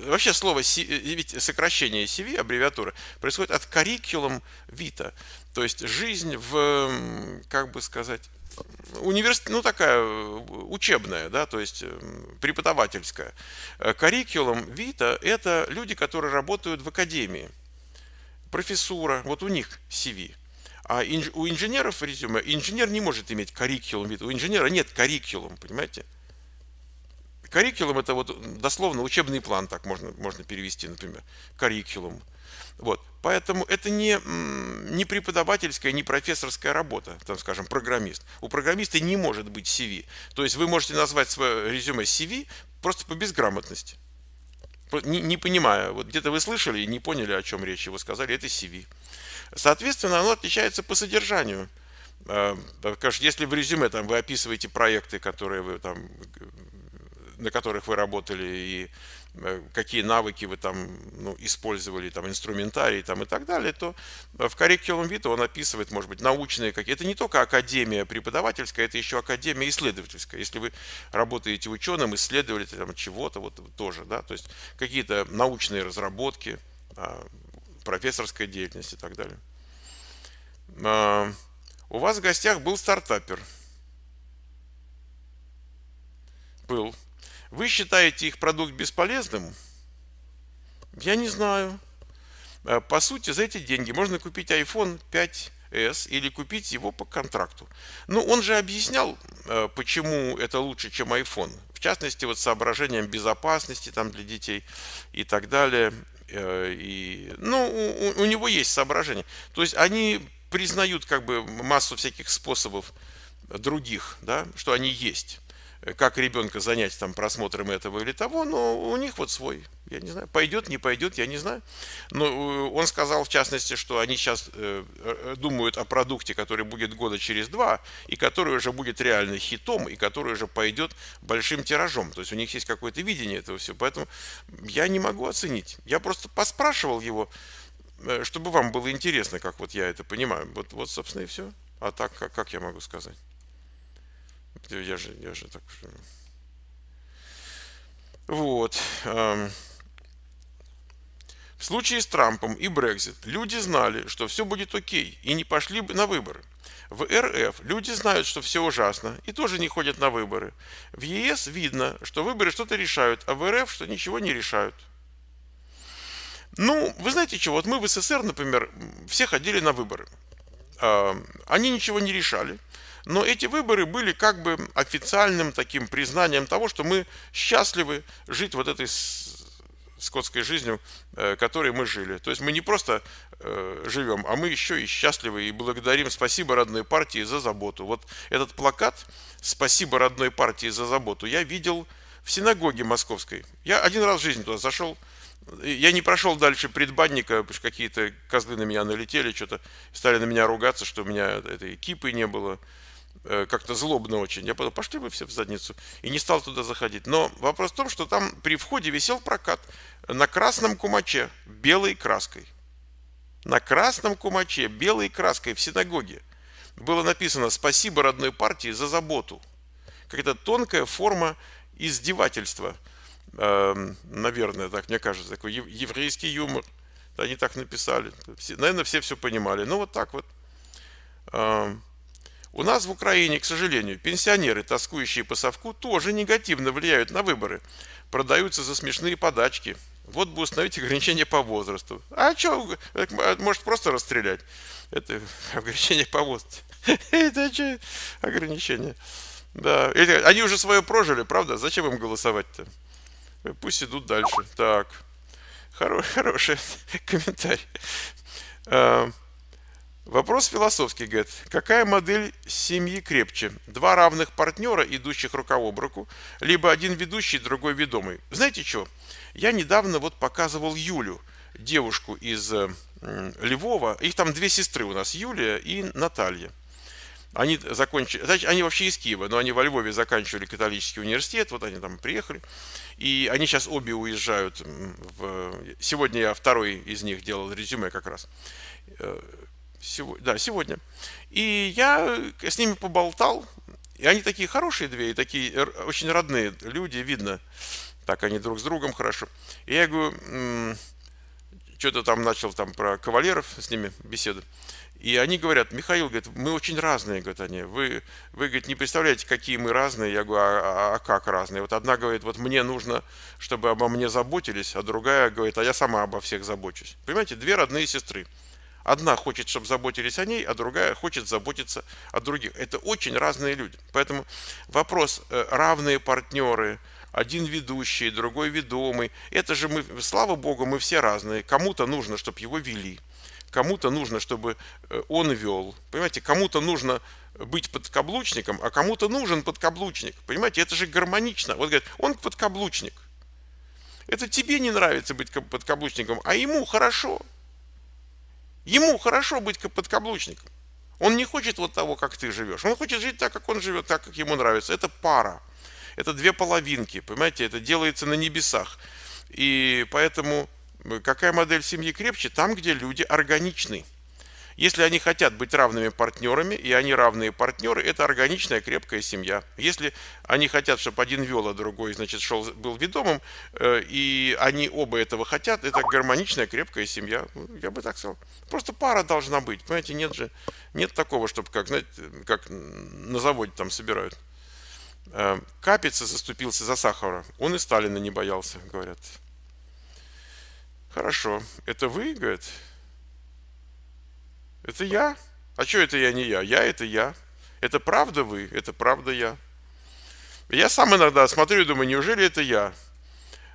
вообще слово сокращение CV, аббревиатура, происходит от curriculum vita. То есть жизнь в, как бы сказать, универс... ну такая учебная, да, то есть эм, преподавательская. Curriculum vita – это люди, которые работают в академии – профессура, вот у них CV. А инж, у инженеров резюме, инженер не может иметь карикулум, у инженера нет карикулум, понимаете? Карикулум это вот дословно учебный план, так можно, можно перевести, например, карикулум. Вот. Поэтому это не, не преподавательская, не профессорская работа, там, скажем, программист. У программиста не может быть CV. То есть вы можете назвать свое резюме CV просто по безграмотности не, не понимаю, вот где-то вы слышали и не поняли, о чем речь, и вы сказали, это CV. Соответственно, оно отличается по содержанию. Э, Конечно, если в резюме там, вы описываете проекты, которые вы, там, на которых вы работали, и Э, какие навыки вы там ну, использовали, там, инструментарий там, и так далее, то в curriculum vitae он описывает, может быть, научные какие-то. Это не только академия преподавательская, это еще академия исследовательская. Если вы работаете ученым, исследовали там, чего-то, вот тоже, да, то есть какие-то научные разработки, а, профессорская деятельность и так далее. А, у вас в гостях был стартапер. Был. Вы считаете их продукт бесполезным? Я не знаю. Э, по сути, за эти деньги можно купить iPhone 5s или купить его по контракту. Но ну, он же объяснял, э, почему это лучше, чем iPhone. В частности, вот соображением безопасности там для детей и так далее. Э, и, ну, у, у него есть соображения. То есть они признают как бы массу всяких способов других, да, что они есть как ребенка занять там просмотром этого или того, но у них вот свой, я не знаю, пойдет, не пойдет, я не знаю. Но э, он сказал, в частности, что они сейчас э, э, думают о продукте, который будет года через два, и который уже будет реально хитом, и который уже пойдет большим тиражом. То есть у них есть какое-то видение этого всего, поэтому я не могу оценить. Я просто поспрашивал его, чтобы вам было интересно, как вот я это понимаю. Вот, вот собственно, и все. А так, как, как я могу сказать? я же, я же так... Вот. Эм. В случае с Трампом и Брекзит люди знали, что все будет окей и не пошли бы на выборы. В РФ люди знают, что все ужасно и тоже не ходят на выборы. В ЕС видно, что выборы что-то решают, а в РФ что ничего не решают. Ну, вы знаете чего, вот мы в СССР, например, все ходили на выборы. Эм, они ничего не решали. Но эти выборы были как бы официальным таким признанием того, что мы счастливы жить вот этой скотской жизнью, э, которой мы жили. То есть мы не просто э, живем, а мы еще и счастливы и благодарим спасибо родной партии за заботу. Вот этот плакат «Спасибо родной партии за заботу» я видел в синагоге московской. Я один раз в жизни туда зашел, я не прошел дальше предбанника, потому что какие-то козлы на меня налетели, что-то стали на меня ругаться, что у меня этой экипы не было, Э, как-то злобно очень. Я подумал, пошли бы все в задницу. И не стал туда заходить. Но вопрос в том, что там при входе висел прокат на красном кумаче белой краской. На красном кумаче белой краской в синагоге было написано «Спасибо родной партии за заботу». Какая-то тонкая форма издевательства. Эм, наверное, так мне кажется. Такой еврейский юмор. Они так написали. Наверное, все все понимали. Ну, вот так вот. Эм, у нас в Украине, к сожалению, пенсионеры, тоскующие по совку, тоже негативно влияют на выборы. Продаются за смешные подачки. Вот бы установить ограничение по возрасту. А что, э, может просто расстрелять? Это *laughs* ограничение по возрасту. *laughs* Это что ограничение? Да, они уже свое прожили, правда? Зачем им голосовать-то? Пусть идут дальше. Так, *laughs* хороший комментарий. А, Вопрос философский, говорит, какая модель семьи крепче? Два равных партнера, идущих рука об руку, либо один ведущий, другой ведомый. Знаете что? Я недавно вот показывал Юлю, девушку из э, Львова. Их там две сестры у нас, Юлия и Наталья. Они закончили, значит, они вообще из Киева, но они во Львове заканчивали католический университет, вот они там приехали, и они сейчас обе уезжают. В, сегодня я второй из них делал резюме как раз. Э, Сегодня, да, сегодня. И я э, с ними поболтал. И они такие хорошие две, и такие очень родные люди, видно. Так они друг с другом хорошо. И я говорю, что-то там начал там про кавалеров с ними беседу. И они говорят, Михаил, говорит, мы очень разные, говорят они. Вы, вы говорит, не представляете, какие мы разные. Я говорю, а, а, а как разные? Вот одна говорит, вот мне нужно, чтобы обо мне заботились, а другая говорит, а я сама обо всех забочусь. Понимаете, две родные сестры. Одна хочет, чтобы заботились о ней, а другая хочет заботиться о других. Это очень разные люди. Поэтому вопрос э, равные партнеры, один ведущий, другой ведомый. Это же мы, слава богу, мы все разные. Кому-то нужно, чтобы его вели. Кому-то нужно, чтобы э, он вел. Понимаете, кому-то нужно быть подкаблучником, а кому-то нужен подкаблучник. Понимаете, это же гармонично. Вот говорит, он подкаблучник. Это тебе не нравится быть подкаблучником, а ему хорошо. Ему хорошо быть подкаблучником. Он не хочет вот того, как ты живешь. Он хочет жить так, как он живет, так, как ему нравится. Это пара. Это две половинки, понимаете, это делается на небесах. И поэтому э, какая модель семьи крепче? Там, где люди органичны. Если они хотят быть равными партнерами, и они равные партнеры, это органичная крепкая семья. Если они хотят, чтобы один вел, а другой, значит, шел, был ведомым, э, и они оба этого хотят, это гармоничная крепкая семья. Ну, я бы так сказал. Просто пара должна быть. Понимаете, нет же, нет такого, чтобы, как, знаете, как на заводе там собирают. Э, Капица заступился за Сахара. Он и Сталина не боялся, говорят. Хорошо. Это вы, говорит, это я. А что это я не я? Я это я. Это правда вы, это правда я. Я сам иногда смотрю и думаю, неужели это я?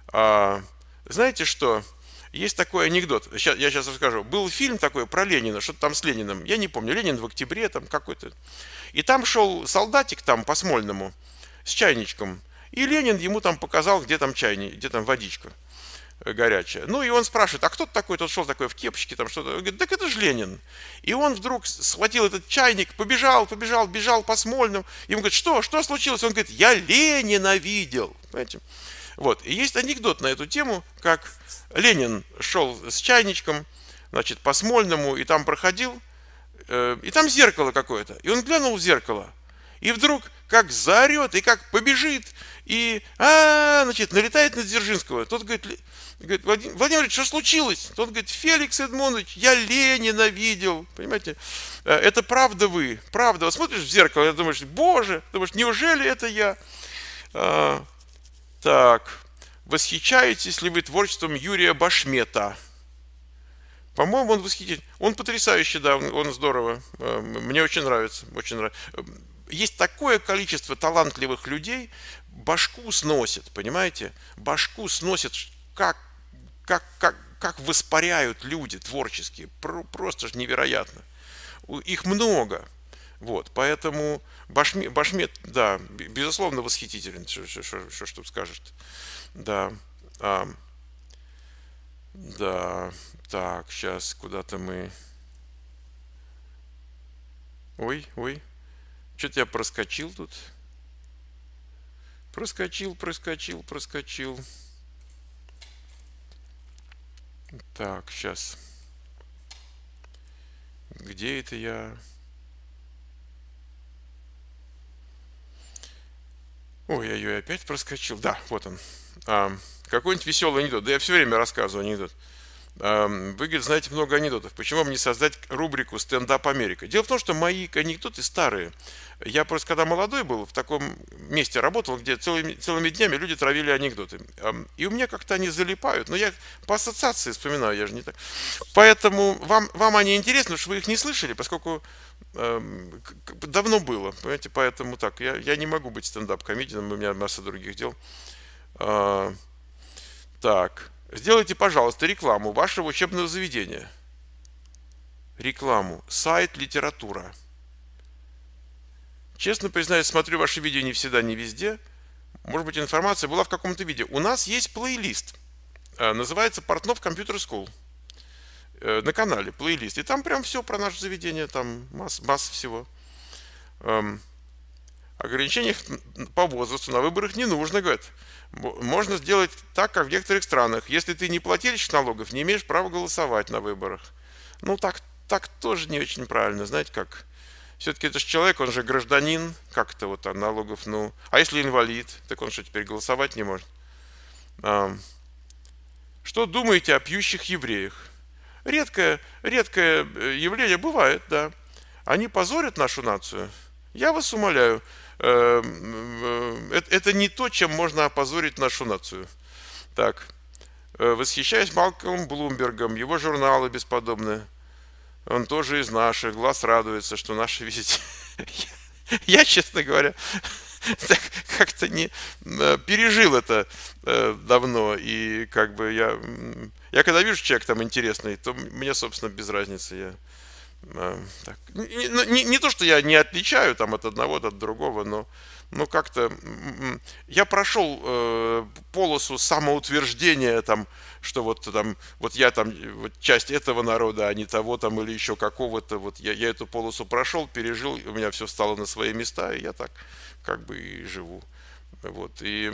А, знаете что? Есть такой анекдот. Сейчас, я сейчас расскажу. Был фильм такой про Ленина, что-то там с Лениным. Я не помню, Ленин в октябре там какой-то. И там шел солдатик там по Смольному с чайничком. И Ленин ему там показал, где там чайник, где там водичка горячая. Ну, и он спрашивает, а кто такой? Тот шел такой в кепочке, там что-то. говорит, так это же Ленин. И он вдруг схватил этот чайник, побежал, побежал, бежал по Смольным. Ему говорит, что, что случилось? Он говорит, я Ленина видел. Понимаете? Вот. И есть анекдот на эту тему, как Ленин шел с чайничком, значит, по Смольному, и там проходил, э, и там зеркало какое-то. И он глянул в зеркало, и вдруг как заорет, и как побежит, и, -а значит, налетает на Дзержинского. Тот говорит, и говорит, Владимир Владимирович, что случилось? Он говорит, Феликс Эдмонович, я Ленина видел. Понимаете, э, это правда вы, правда. Вот смотришь в зеркало, и думаешь, боже, думаешь, неужели это я? А, так, восхищаетесь ли вы творчеством Юрия Башмета? По-моему, он восхитительный. Он потрясающий, да, он, он здорово. Э, мне очень нравится, очень нравится. Э, есть такое количество талантливых людей, башку сносит, понимаете? Башку сносит, как как, как, как воспаряют люди творческие. Просто же невероятно. Их много. Вот, поэтому Башмет, Башмет да, безусловно, восхитителен. Что, что, что, что, что скажешь? Да. А, да, так, сейчас куда-то мы... Ой, ой, что-то я проскочил тут. Проскочил, проскочил, проскочил. Так, сейчас. Где это я? Ой, я ее опять проскочил. Да, вот он. А, Какой-нибудь веселый анекдот. Да я все время рассказываю анекдот вы, говорит, знаете много анекдотов. Почему вам не создать рубрику «Стендап Америка»? Дело в том, что мои анекдоты старые. Я просто, когда молодой был, в таком месте работал, где целыми, целыми днями люди травили анекдоты. И у меня как-то они залипают. Но ну, я по ассоциации вспоминаю, я же не так. Поэтому вам, вам они интересны, потому что вы их не слышали, поскольку э, давно было. Понимаете, поэтому так. Я, я не могу быть стендап-комедианом, у меня масса других дел. Э, так. Сделайте, пожалуйста, рекламу вашего учебного заведения. Рекламу. Сайт «Литература». Честно признаюсь, смотрю ваши видео не всегда, не везде. Может быть, информация была в каком-то виде. У нас есть плейлист. Э, называется «Портнов Компьютер School» э, на канале плейлист. И там прям все про наше заведение, там масс, масса всего. Эм, ограничениях по возрасту на выборах не нужно, говорят. Можно сделать так, как в некоторых странах. Если ты не плательщик налогов, не имеешь права голосовать на выборах. Ну, так, так тоже не очень правильно, знаете как. Все-таки это же человек, он же гражданин, как-то вот там налогов, ну. А если инвалид, так он что, теперь голосовать не может? А, что думаете о пьющих евреях? Редкое, редкое э, явление бывает, да. Они позорят нашу нацию. Я вас умоляю, Эм, э, это не то, чем можно опозорить нашу нацию. Так. Э, Восхищаюсь Малком Блумбергом, его журналы бесподобны. Он тоже из наших, глаз радуется, что наши *laughs* видите. Я, честно говоря, *laughs* как-то не э, пережил это давно. И как бы я... Я когда вижу человек там интересный, то мне, собственно, без разницы. Я Э, так. Не, не, не то, что я не отличаю там от одного, от другого, но, но как-то я прошел э, полосу самоутверждения там, что вот там, вот я там вот часть этого народа, а не того там или еще какого-то, вот я, я эту полосу прошел, пережил, у меня все стало на свои места, и я так как бы и живу, вот и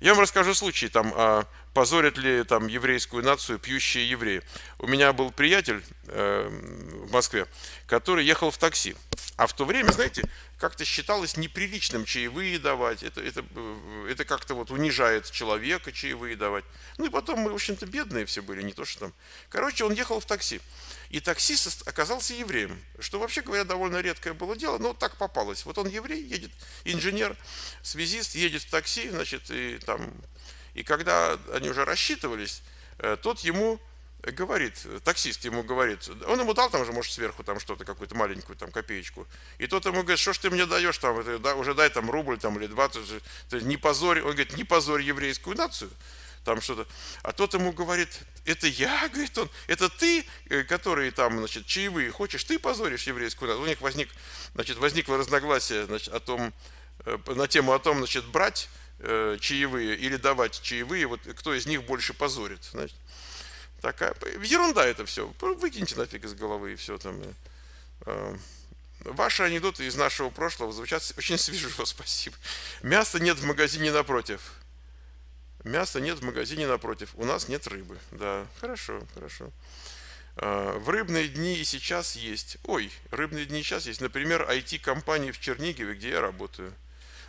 я вам расскажу случай, там, а, позорят ли там еврейскую нацию пьющие евреи. У меня был приятель э, в Москве, который ехал в такси. А в то время, знаете, как-то считалось неприличным чаевые давать. Это, это, э, это как-то вот унижает человека чаевые давать. Ну и потом мы, в общем-то, бедные все были, не то что там. Короче, он ехал в такси. И таксист оказался евреем, что вообще говоря довольно редкое было дело, но так попалось. Вот он еврей, едет инженер, связист, едет в такси, значит, и там... И когда они уже рассчитывались, э, тот ему говорит, таксист ему говорит, он ему дал там же, может, сверху там что-то, какую-то маленькую там копеечку, и тот ему говорит, что ж ты мне даешь там, это, да, уже дай там рубль там или два, ты, ты не позорь, он говорит, не позорь еврейскую нацию, там что-то. А тот ему говорит, это я, *laughs* говорит он, это ты, э, который там, значит, чаевые хочешь, ты позоришь еврейскую нацию. У них возник, значит, возникло разногласие значит, о том, э, на тему о том, значит, брать э, чаевые или давать чаевые, вот кто из них больше позорит. Значит. Такая, ерунда это все. Выкиньте нафиг из головы и все там. Э, э, Ваши анекдоты из нашего прошлого звучат очень *laughs* свежо, спасибо. Мяса нет в магазине напротив. Мяса нет в магазине напротив. У нас нет рыбы. Да, хорошо, хорошо. А, в рыбные дни и сейчас есть. Ой, рыбные дни сейчас есть. Например, IT-компании в Чернигове, где я работаю.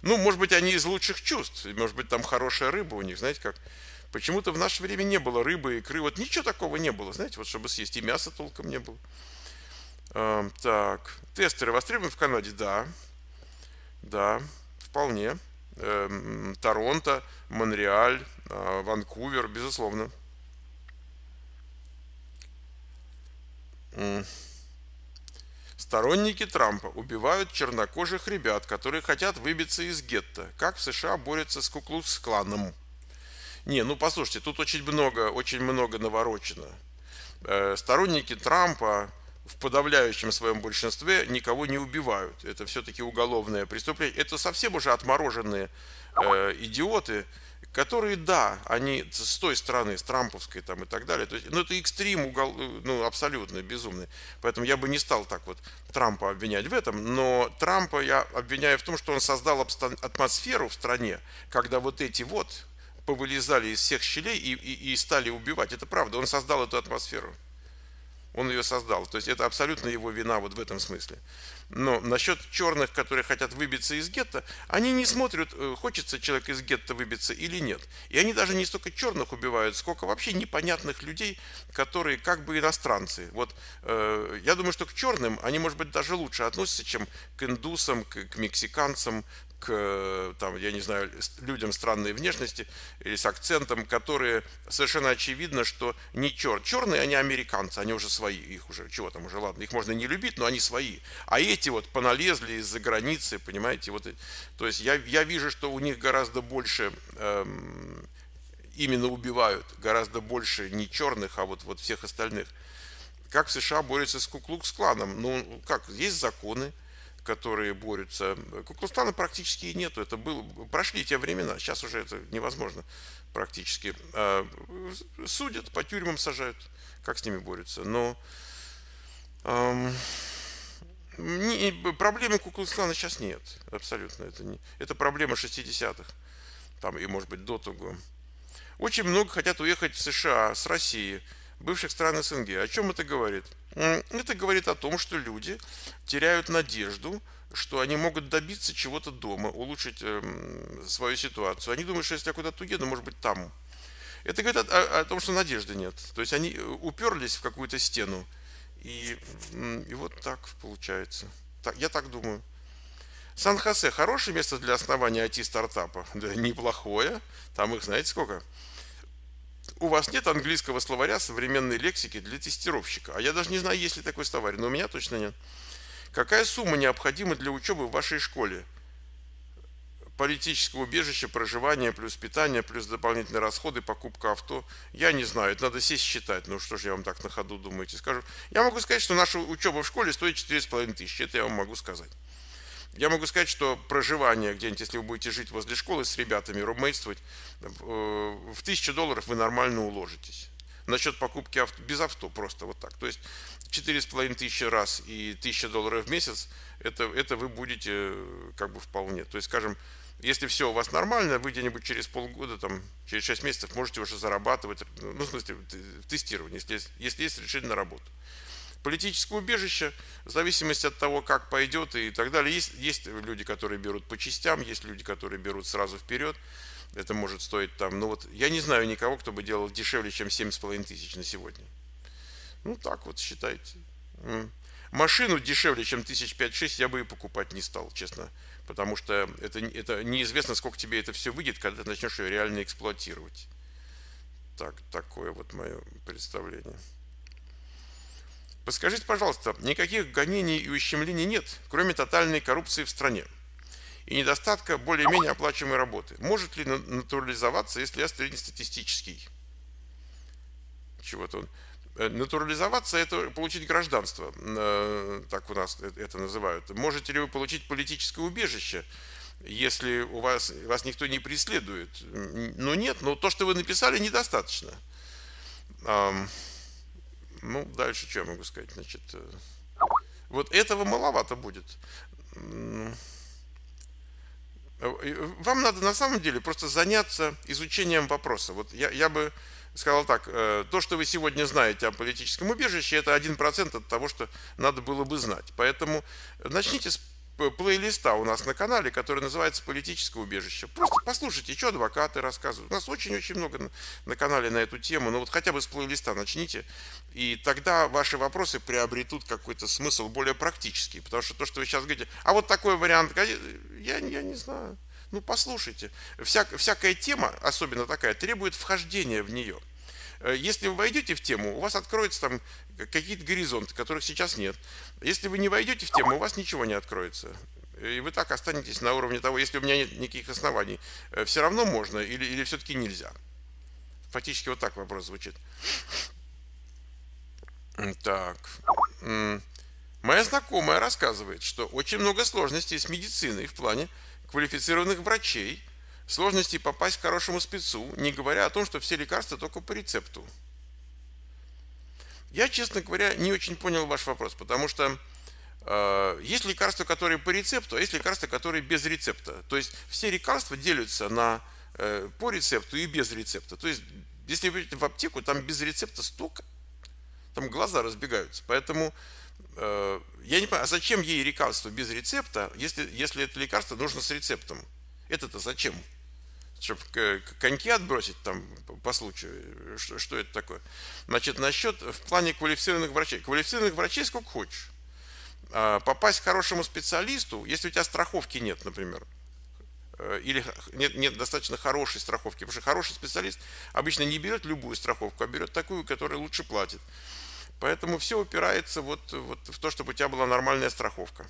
Ну, может быть, они из лучших чувств. Может быть, там хорошая рыба у них, знаете как. Почему-то в наше время не было рыбы, и икры. Вот ничего такого не было, знаете, вот чтобы съесть. И мяса толком не было. А, так, тестеры востребованы в Канаде? Да. Да, вполне. Эм, Торонто, Монреаль, э, Ванкувер, безусловно. Сторонники Трампа убивают чернокожих ребят, которые хотят выбиться из гетто. Как в США борются с Куклукс-кланом? Не, ну послушайте, тут очень много, очень много наворочено. Э, сторонники Трампа в подавляющем своем большинстве никого не убивают. Это все-таки уголовное преступление. Это совсем уже отмороженные э, идиоты, которые, да, они с той стороны, с трамповской там и так далее. То есть, ну, это экстрим угол, ну, абсолютно безумный. Поэтому я бы не стал так вот Трампа обвинять в этом, но Трампа я обвиняю в том, что он создал атмосферу в стране, когда вот эти вот повылезали из всех щелей и, и, и стали убивать. Это правда, он создал эту атмосферу он ее создал. То есть это абсолютно его вина вот в этом смысле. Но насчет черных, которые хотят выбиться из гетто, они не смотрят, э, хочется человек из гетто выбиться или нет. И они даже не столько черных убивают, сколько вообще непонятных людей, которые как бы иностранцы. Вот э, я думаю, что к черным они, может быть, даже лучше относятся, чем к индусам, к, к мексиканцам, к, там, я не знаю, людям странной внешности или с акцентом, которые совершенно очевидно, что не черт. Черные, они американцы, они уже свои, их уже, чего там уже, ладно, их можно не любить, но они свои. А эти вот поналезли из-за границы, понимаете, вот, то есть я, я вижу, что у них гораздо больше эм, именно убивают, гораздо больше не черных, а вот, вот всех остальных. Как в США борются с Куклукс-кланом? Ну, как, есть законы, которые борются. Куклустана практически и нету. Это был, прошли те времена, сейчас уже это невозможно практически. А, судят, по тюрьмам сажают, как с ними борются. Но эм, не, проблемы Куклустана сейчас нет, абсолютно. Это, не, это проблема 60-х, там и, может быть, до того. Очень много хотят уехать в США с России, бывших стран СНГ. О чем это говорит? Это говорит о том, что люди теряют надежду, что они могут добиться чего-то дома, улучшить эм, свою ситуацию. Они думают, что если я куда-то уеду, ну, может быть там. Это говорит о, о, том, что надежды нет. То есть они э, уперлись в какую-то стену. И, и вот так получается. Так, я так думаю. Сан-Хосе – хорошее место для основания IT-стартапа? *laughs* Да неплохое. Там их знаете сколько? у вас нет английского словаря современной лексики для тестировщика. А я даже не знаю, есть ли такой словарь, но у меня точно нет. Какая сумма необходима для учебы в вашей школе? Политическое убежище, проживание, плюс питание, плюс дополнительные расходы, покупка авто. Я не знаю, это надо сесть считать. Ну что ж я вам так на ходу думаете, скажу. Я могу сказать, что наша учеба в школе стоит 4,5 тысячи. Это я вам могу сказать. Я могу сказать, что проживание где-нибудь, если вы будете жить возле школы с ребятами, румействовать, э, в тысячу долларов вы нормально уложитесь. Насчет покупки авто, без авто просто вот так. То есть четыре с половиной тысячи раз и тысяча долларов в месяц, это, это вы будете э, как бы вполне. То есть, скажем, если все у вас нормально, вы где-нибудь через полгода, там, через 6 месяцев можете уже зарабатывать, ну, в смысле, в тестировании, если, если есть решение на работу. Политическое убежище, в зависимости от того, как пойдет и так далее. Есть, есть люди, которые берут по частям, есть люди, которые берут сразу вперед. Это может стоить там, ну вот, я не знаю никого, кто бы делал дешевле, чем 7,5 тысяч на сегодня. Ну так вот, считайте. Машину дешевле, чем 1005-6 я бы и покупать не стал, честно. Потому что это, это неизвестно, сколько тебе это все выйдет, когда ты начнешь ее реально эксплуатировать. Так, такое вот мое представление. Подскажите, пожалуйста, никаких гонений и ущемлений нет, кроме тотальной коррупции в стране и недостатка более-менее оплачиваемой работы. Может ли натурализоваться, если я среднестатистический? Чего-то он э, натурализоваться это получить гражданство, э, так у нас э, это называют. Можете ли вы получить политическое убежище, если у вас, вас никто не преследует? Ну нет, но то, что вы написали, недостаточно. Ну, дальше что я могу сказать? Значит, э, вот этого маловато будет. Э, вам надо на самом деле просто заняться изучением вопроса. Вот я, я бы сказал так, э, то, что вы сегодня знаете о политическом убежище, это 1% от того, что надо было бы знать. Поэтому начните с плейлиста у нас на канале, который называется «Политическое убежище». Просто послушайте, что адвокаты рассказывают. У нас очень-очень много на, на канале на эту тему, но ну вот хотя бы с плейлиста начните, и тогда ваши вопросы приобретут какой-то смысл более практический, потому что то, что вы сейчас говорите, а вот такой вариант, а, я, я не знаю. Ну, послушайте. Вся, всякая тема, особенно такая, требует вхождения в нее. Э, если вы войдете в тему, у вас откроется там какие-то горизонты, которых сейчас нет. Если вы не войдете в тему, у вас ничего не откроется. И вы так останетесь на уровне того, если у меня нет никаких оснований, э, все равно можно или, или все-таки нельзя. Фактически вот так вопрос звучит. Так. Моя знакомая рассказывает, что очень много сложностей с медициной в плане квалифицированных врачей, сложностей попасть к хорошему спецу, не говоря о том, что все лекарства только по рецепту. Я, честно говоря, не очень понял ваш вопрос, потому что э, есть лекарства, которые по рецепту, а есть лекарства, которые без рецепта. То есть все лекарства делятся на э, по рецепту и без рецепта. То есть если вы идете в аптеку, там без рецепта столько, там глаза разбегаются. Поэтому э, я не понимаю, а зачем ей лекарство без рецепта, если, если это лекарство нужно с рецептом? Это-то зачем? чтобы коньки отбросить там по случаю, что, что это такое. Значит, насчет в плане квалифицированных врачей. Квалифицированных врачей сколько хочешь. А, попасть к хорошему специалисту, если у тебя страховки нет, например, э, или нет, нет достаточно хорошей страховки, потому что хороший специалист обычно не берет любую страховку, а берет такую, которая лучше платит. Поэтому все упирается вот, вот в то, чтобы у тебя была нормальная страховка.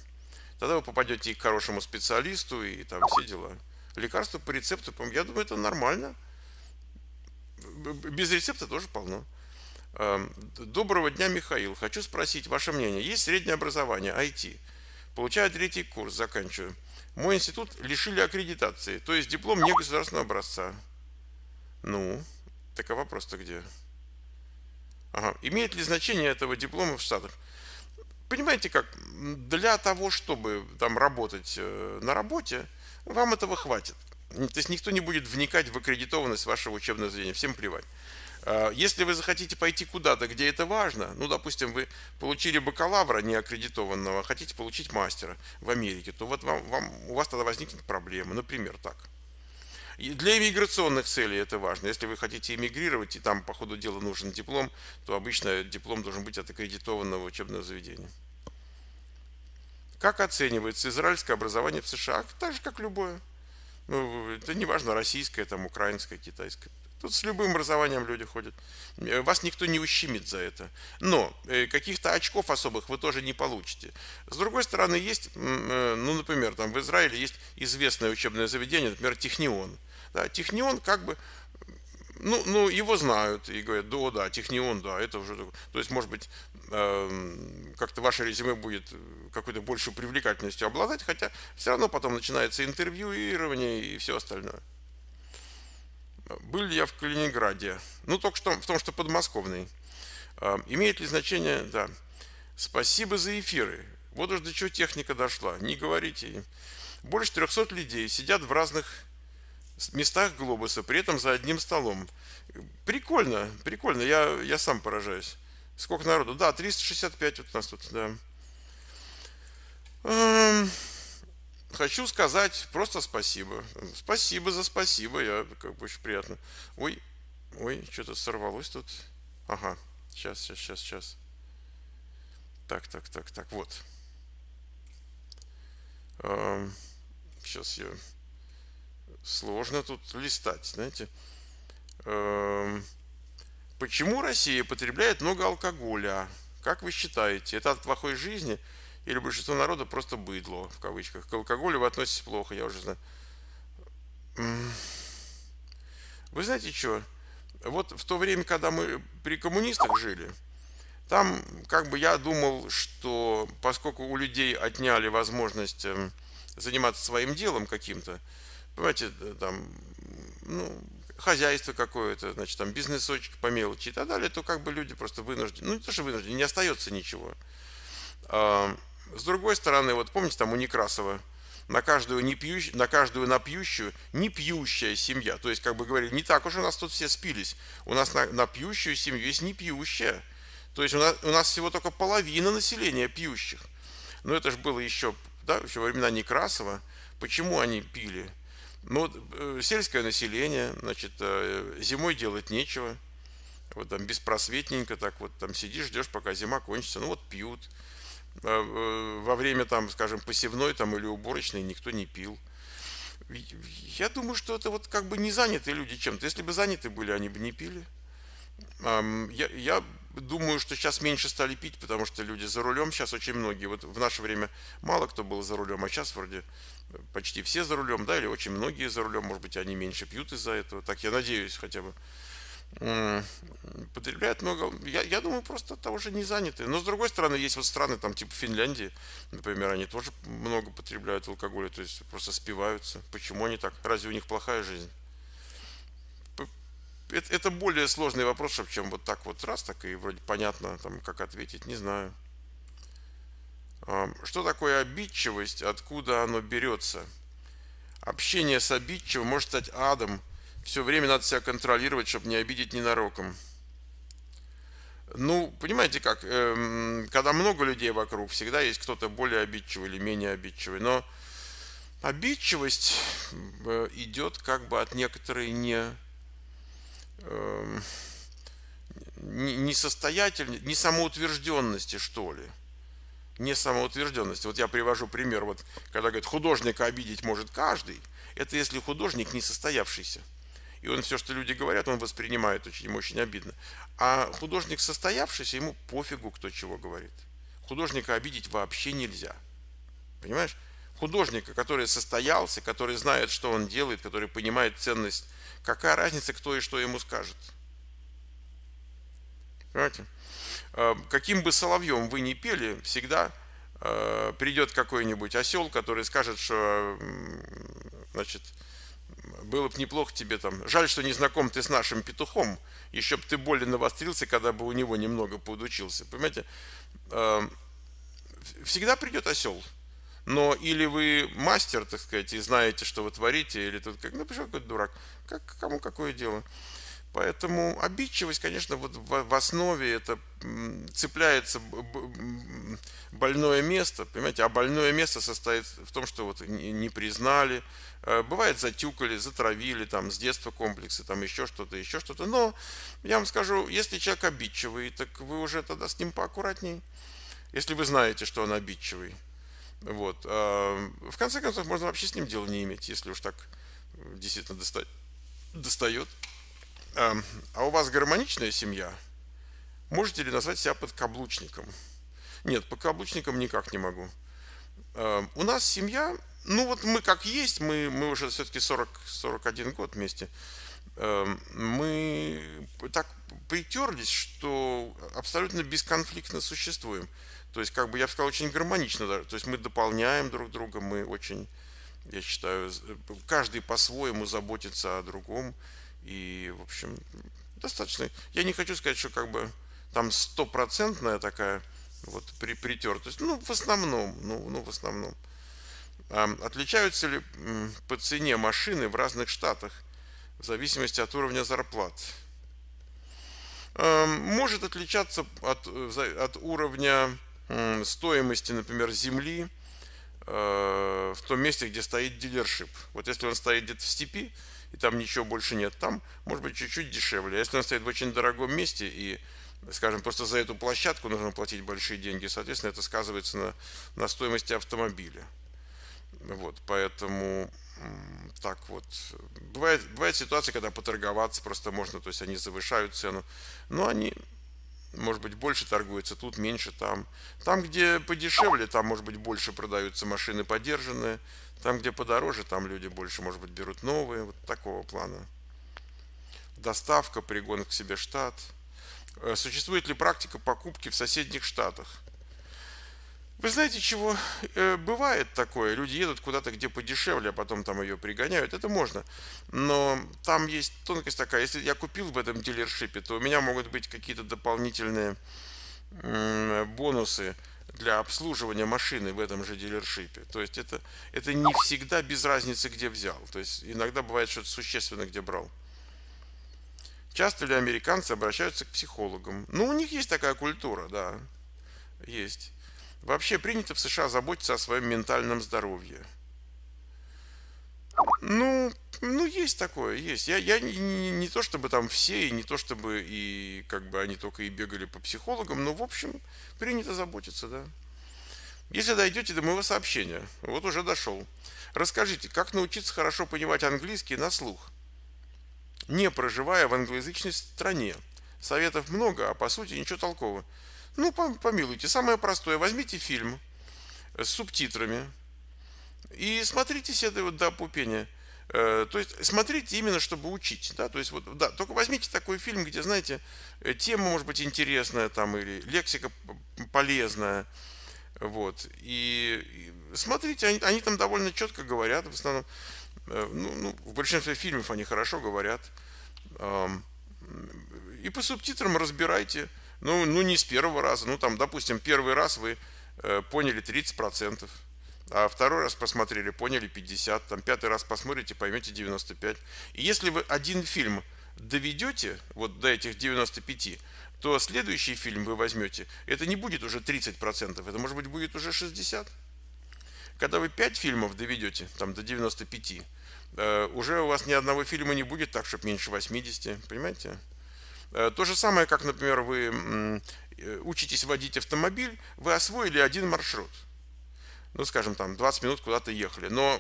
Тогда вы попадете и к хорошему специалисту, и там все дела. Лекарства по рецепту, я думаю, это нормально. Без рецепта тоже полно. Эм, доброго дня, Михаил. Хочу спросить ваше мнение. Есть среднее образование, IT. Получаю третий курс, заканчиваю. Мой институт лишили аккредитации, то есть диплом не государственного образца. Ну, так а вопрос-то где? Ага. Имеет ли значение этого диплома в Штатах? Понимаете как, для того, чтобы там работать э, на работе, вам этого хватит. То есть никто не будет вникать в аккредитованность вашего учебного заведения, всем плевать. А, если вы захотите пойти куда-то, где это важно, ну, допустим, вы получили бакалавра неаккредитованного, а хотите получить мастера в Америке, то вот вам, вам, у вас тогда возникнет проблема, например, так. И для иммиграционных целей это важно. Если вы хотите иммигрировать, и там, по ходу дела, нужен диплом, то обычно диплом должен быть от аккредитованного учебного заведения. Как оценивается израильское образование в США? Так же, как любое. Ну, это не важно, российское, там, украинское, китайское. Тут с любым образованием люди ходят. Э, вас никто не ущемит за это. Но э, каких-то очков особых вы тоже не получите. С другой стороны, есть, э, ну, например, там в Израиле есть известное учебное заведение, например, Технион. Да, Технион как бы ну, ну, его знают и говорят, да, да, технион, да, это уже... То есть, может быть, Эм, как-то ваше резюме будет какой-то большей привлекательностью обладать, хотя все равно потом начинается интервьюирование и все остальное. Был ли я в Калининграде? Ну, только что, в том, что подмосковный. Эм, имеет ли значение? Да. Спасибо за эфиры. Вот уж до чего техника дошла. Не говорите. Больше 300 людей сидят в разных местах глобуса, при этом за одним столом. Прикольно, прикольно. Я, я сам поражаюсь. Сколько народу? Да, 365 вот у нас тут, да. Эм, хочу сказать просто спасибо. Спасибо за спасибо, я как бы очень приятно. Ой, ой, что-то сорвалось тут. Ага, сейчас, сейчас, сейчас, сейчас. Так, так, так, так, вот. Сейчас эм, я... Сложно тут листать, знаете. Эм, Почему Россия потребляет много алкоголя? Как вы считаете, это от плохой жизни или большинство народа просто быдло, в кавычках? К алкоголю вы относитесь плохо, я уже знаю. Вы знаете что? Вот в то время, когда мы при коммунистах жили, там как бы я думал, что поскольку у людей отняли возможность эм, заниматься своим делом каким-то, понимаете, там, ну, хозяйство какое-то, значит, там бизнесочек по мелочи и так далее, то как бы люди просто вынуждены, ну не то, что вынуждены, не остается ничего. А, с другой стороны, вот помните, там у Некрасова на каждую, не пьющую, на каждую напьющую не пьющая семья. То есть, как бы говорили, не так уж у нас тут все спились. У нас на, на пьющую семью есть не пьющая. То есть у нас, у нас всего только половина населения пьющих. Но это же было еще, да, еще во времена Некрасова. Почему они пили? Ну, э, сельское население, значит, э, зимой делать нечего. Вот там беспросветненько так вот там сидишь, ждешь, пока зима кончится. Ну вот пьют. Э, во время там, скажем, посевной там или уборочной никто не пил. Я думаю, что это вот как бы не заняты люди чем-то. Если бы заняты были, они бы не пили. Я, я думаю, что сейчас меньше стали пить, потому что люди за рулем сейчас очень многие. Вот в наше время мало кто был за рулем, а сейчас вроде почти все за рулем, да, или очень многие за рулем, может быть, они меньше пьют из-за этого, так я надеюсь хотя бы, потребляют много, я, я думаю, просто от того же не заняты. Но с другой стороны, есть вот страны, там, типа Финляндии, например, они тоже много потребляют алкоголя, то есть просто спиваются. Почему они так? Разве у них плохая жизнь? Это, это более сложный вопрос, чем вот так вот раз, так и вроде понятно, там, как ответить, не знаю. Что такое обидчивость, откуда оно берется? Общение с обидчивым может стать адом. Все время надо себя контролировать, чтобы не обидеть ненароком. Ну, понимаете как, эм, когда много людей вокруг, всегда есть кто-то более обидчивый или менее обидчивый. Но обидчивость э, идет как бы от некоторой не несостоятельности, эм, не несамоутвержденности, что ли не самоутвержденность. Вот я привожу пример, вот когда говорят, художника обидеть может каждый, это если художник не состоявшийся. И он все, что люди говорят, он воспринимает очень, ему очень обидно. А художник состоявшийся, ему пофигу, кто чего говорит. Художника обидеть вообще нельзя. Понимаешь? Художника, который состоялся, который знает, что он делает, который понимает ценность, какая разница, кто и что ему скажет. Понимаете? Э, каким бы соловьем вы ни пели, всегда э, придет какой-нибудь осел, который скажет, что значит, было бы неплохо тебе там. Жаль, что не знаком ты с нашим петухом. Еще бы ты более навострился, когда бы у него немного поудучился. Понимаете? Э, всегда придет осел. Но или вы мастер, так сказать, и знаете, что вы творите, или тут как, ну, пришел какой-то дурак. Как, кому какое дело? Поэтому обидчивость, конечно, вот в, основе это цепляется больное место, понимаете, а больное место состоит в том, что вот не признали, э, бывает затюкали, затравили, там с детства комплексы, там еще что-то, еще что-то, но я вам скажу, если человек обидчивый, так вы уже тогда с ним поаккуратней, если вы знаете, что он обидчивый. Вот. А, в конце концов, можно вообще с ним дела не иметь, если уж так э, действительно достает. Эм, а у вас гармоничная семья? Можете ли назвать себя подкаблучником? Нет, подкаблучником никак не могу. Эм, у нас семья, ну вот мы как есть, мы, мы уже все-таки 40, 41 год вместе, эм, мы так притерлись, что абсолютно бесконфликтно существуем. То есть, как бы я бы сказал, очень гармонично То есть мы дополняем друг друга, мы очень, я считаю, каждый по-своему заботится о другом. И, в общем, достаточно. Я не хочу сказать, что как бы там стопроцентная такая вот при, притертость. Ну, в основном, ну, ну в основном. Отличаются ли по цене машины в разных штатах в зависимости от уровня зарплат? Может отличаться от, от уровня стоимости, например, земли э, в том месте, где стоит дилершип. Вот если он стоит где-то в степи, и там ничего больше нет, там может быть чуть-чуть дешевле. А если он стоит в очень дорогом месте и, скажем, просто за эту площадку нужно платить большие деньги, соответственно, это сказывается на, на стоимости автомобиля. Вот, поэтому так вот. Бывает, бывает ситуация, когда поторговаться просто можно, то есть они завышают цену, но они, может быть, больше торгуются тут, меньше там. Там, где подешевле, там, может быть, больше продаются машины подержанные, там, где подороже, там люди больше, может быть, берут новые, вот такого плана. Доставка, пригон к себе штат. Э, существует ли практика покупки в соседних штатах? Вы знаете, чего э, бывает такое? Люди едут куда-то, где подешевле, а потом там ее пригоняют. Это можно. Но там есть тонкость такая. Если я купил в этом дилершипе, то у меня могут быть какие-то дополнительные бонусы для обслуживания машины в этом же дилершипе. То есть это, это не всегда без разницы, где взял. То есть иногда бывает, что это существенно, где брал. Часто ли американцы обращаются к психологам? Ну, у них есть такая культура, да, есть. Вообще принято в США заботиться о своем ментальном здоровье. Ну, ну, есть такое, есть. Я, я не, не, не то чтобы там все, и не то чтобы и как бы они только и бегали по психологам, но, в общем, принято заботиться, да. Если дойдете до моего сообщения, вот уже дошел. Расскажите, как научиться хорошо понимать английский на слух, не проживая в англоязычной стране. Советов много, а по сути ничего толкового. Ну, помилуйте, самое простое. Возьмите фильм с субтитрами и смотрите с вот до пупения. Э, то есть смотрите именно, чтобы учить. Да? То есть, вот, да, только возьмите такой фильм, где, знаете, э, тема может быть интересная там, или лексика полезная. Вот. И, и смотрите, они, они там довольно четко говорят. В основном, э, ну, ну, в большинстве фильмов они хорошо говорят. И по субтитрам разбирайте. Ну, ну не с первого раза. Ну, там, допустим, первый раз вы поняли 30% а второй раз посмотрели, поняли 50, там пятый раз посмотрите, поймете 95. И если вы один фильм доведете вот до этих 95, то следующий фильм вы возьмете, это не будет уже 30%, это может быть будет уже 60%. Когда вы 5 фильмов доведете, там до 95, э, уже у вас ни одного фильма не будет так, чтобы меньше 80, понимаете? Э, то же самое, как, например, вы э, учитесь водить автомобиль, вы освоили один маршрут – ну, скажем, там 20 минут куда-то ехали. Но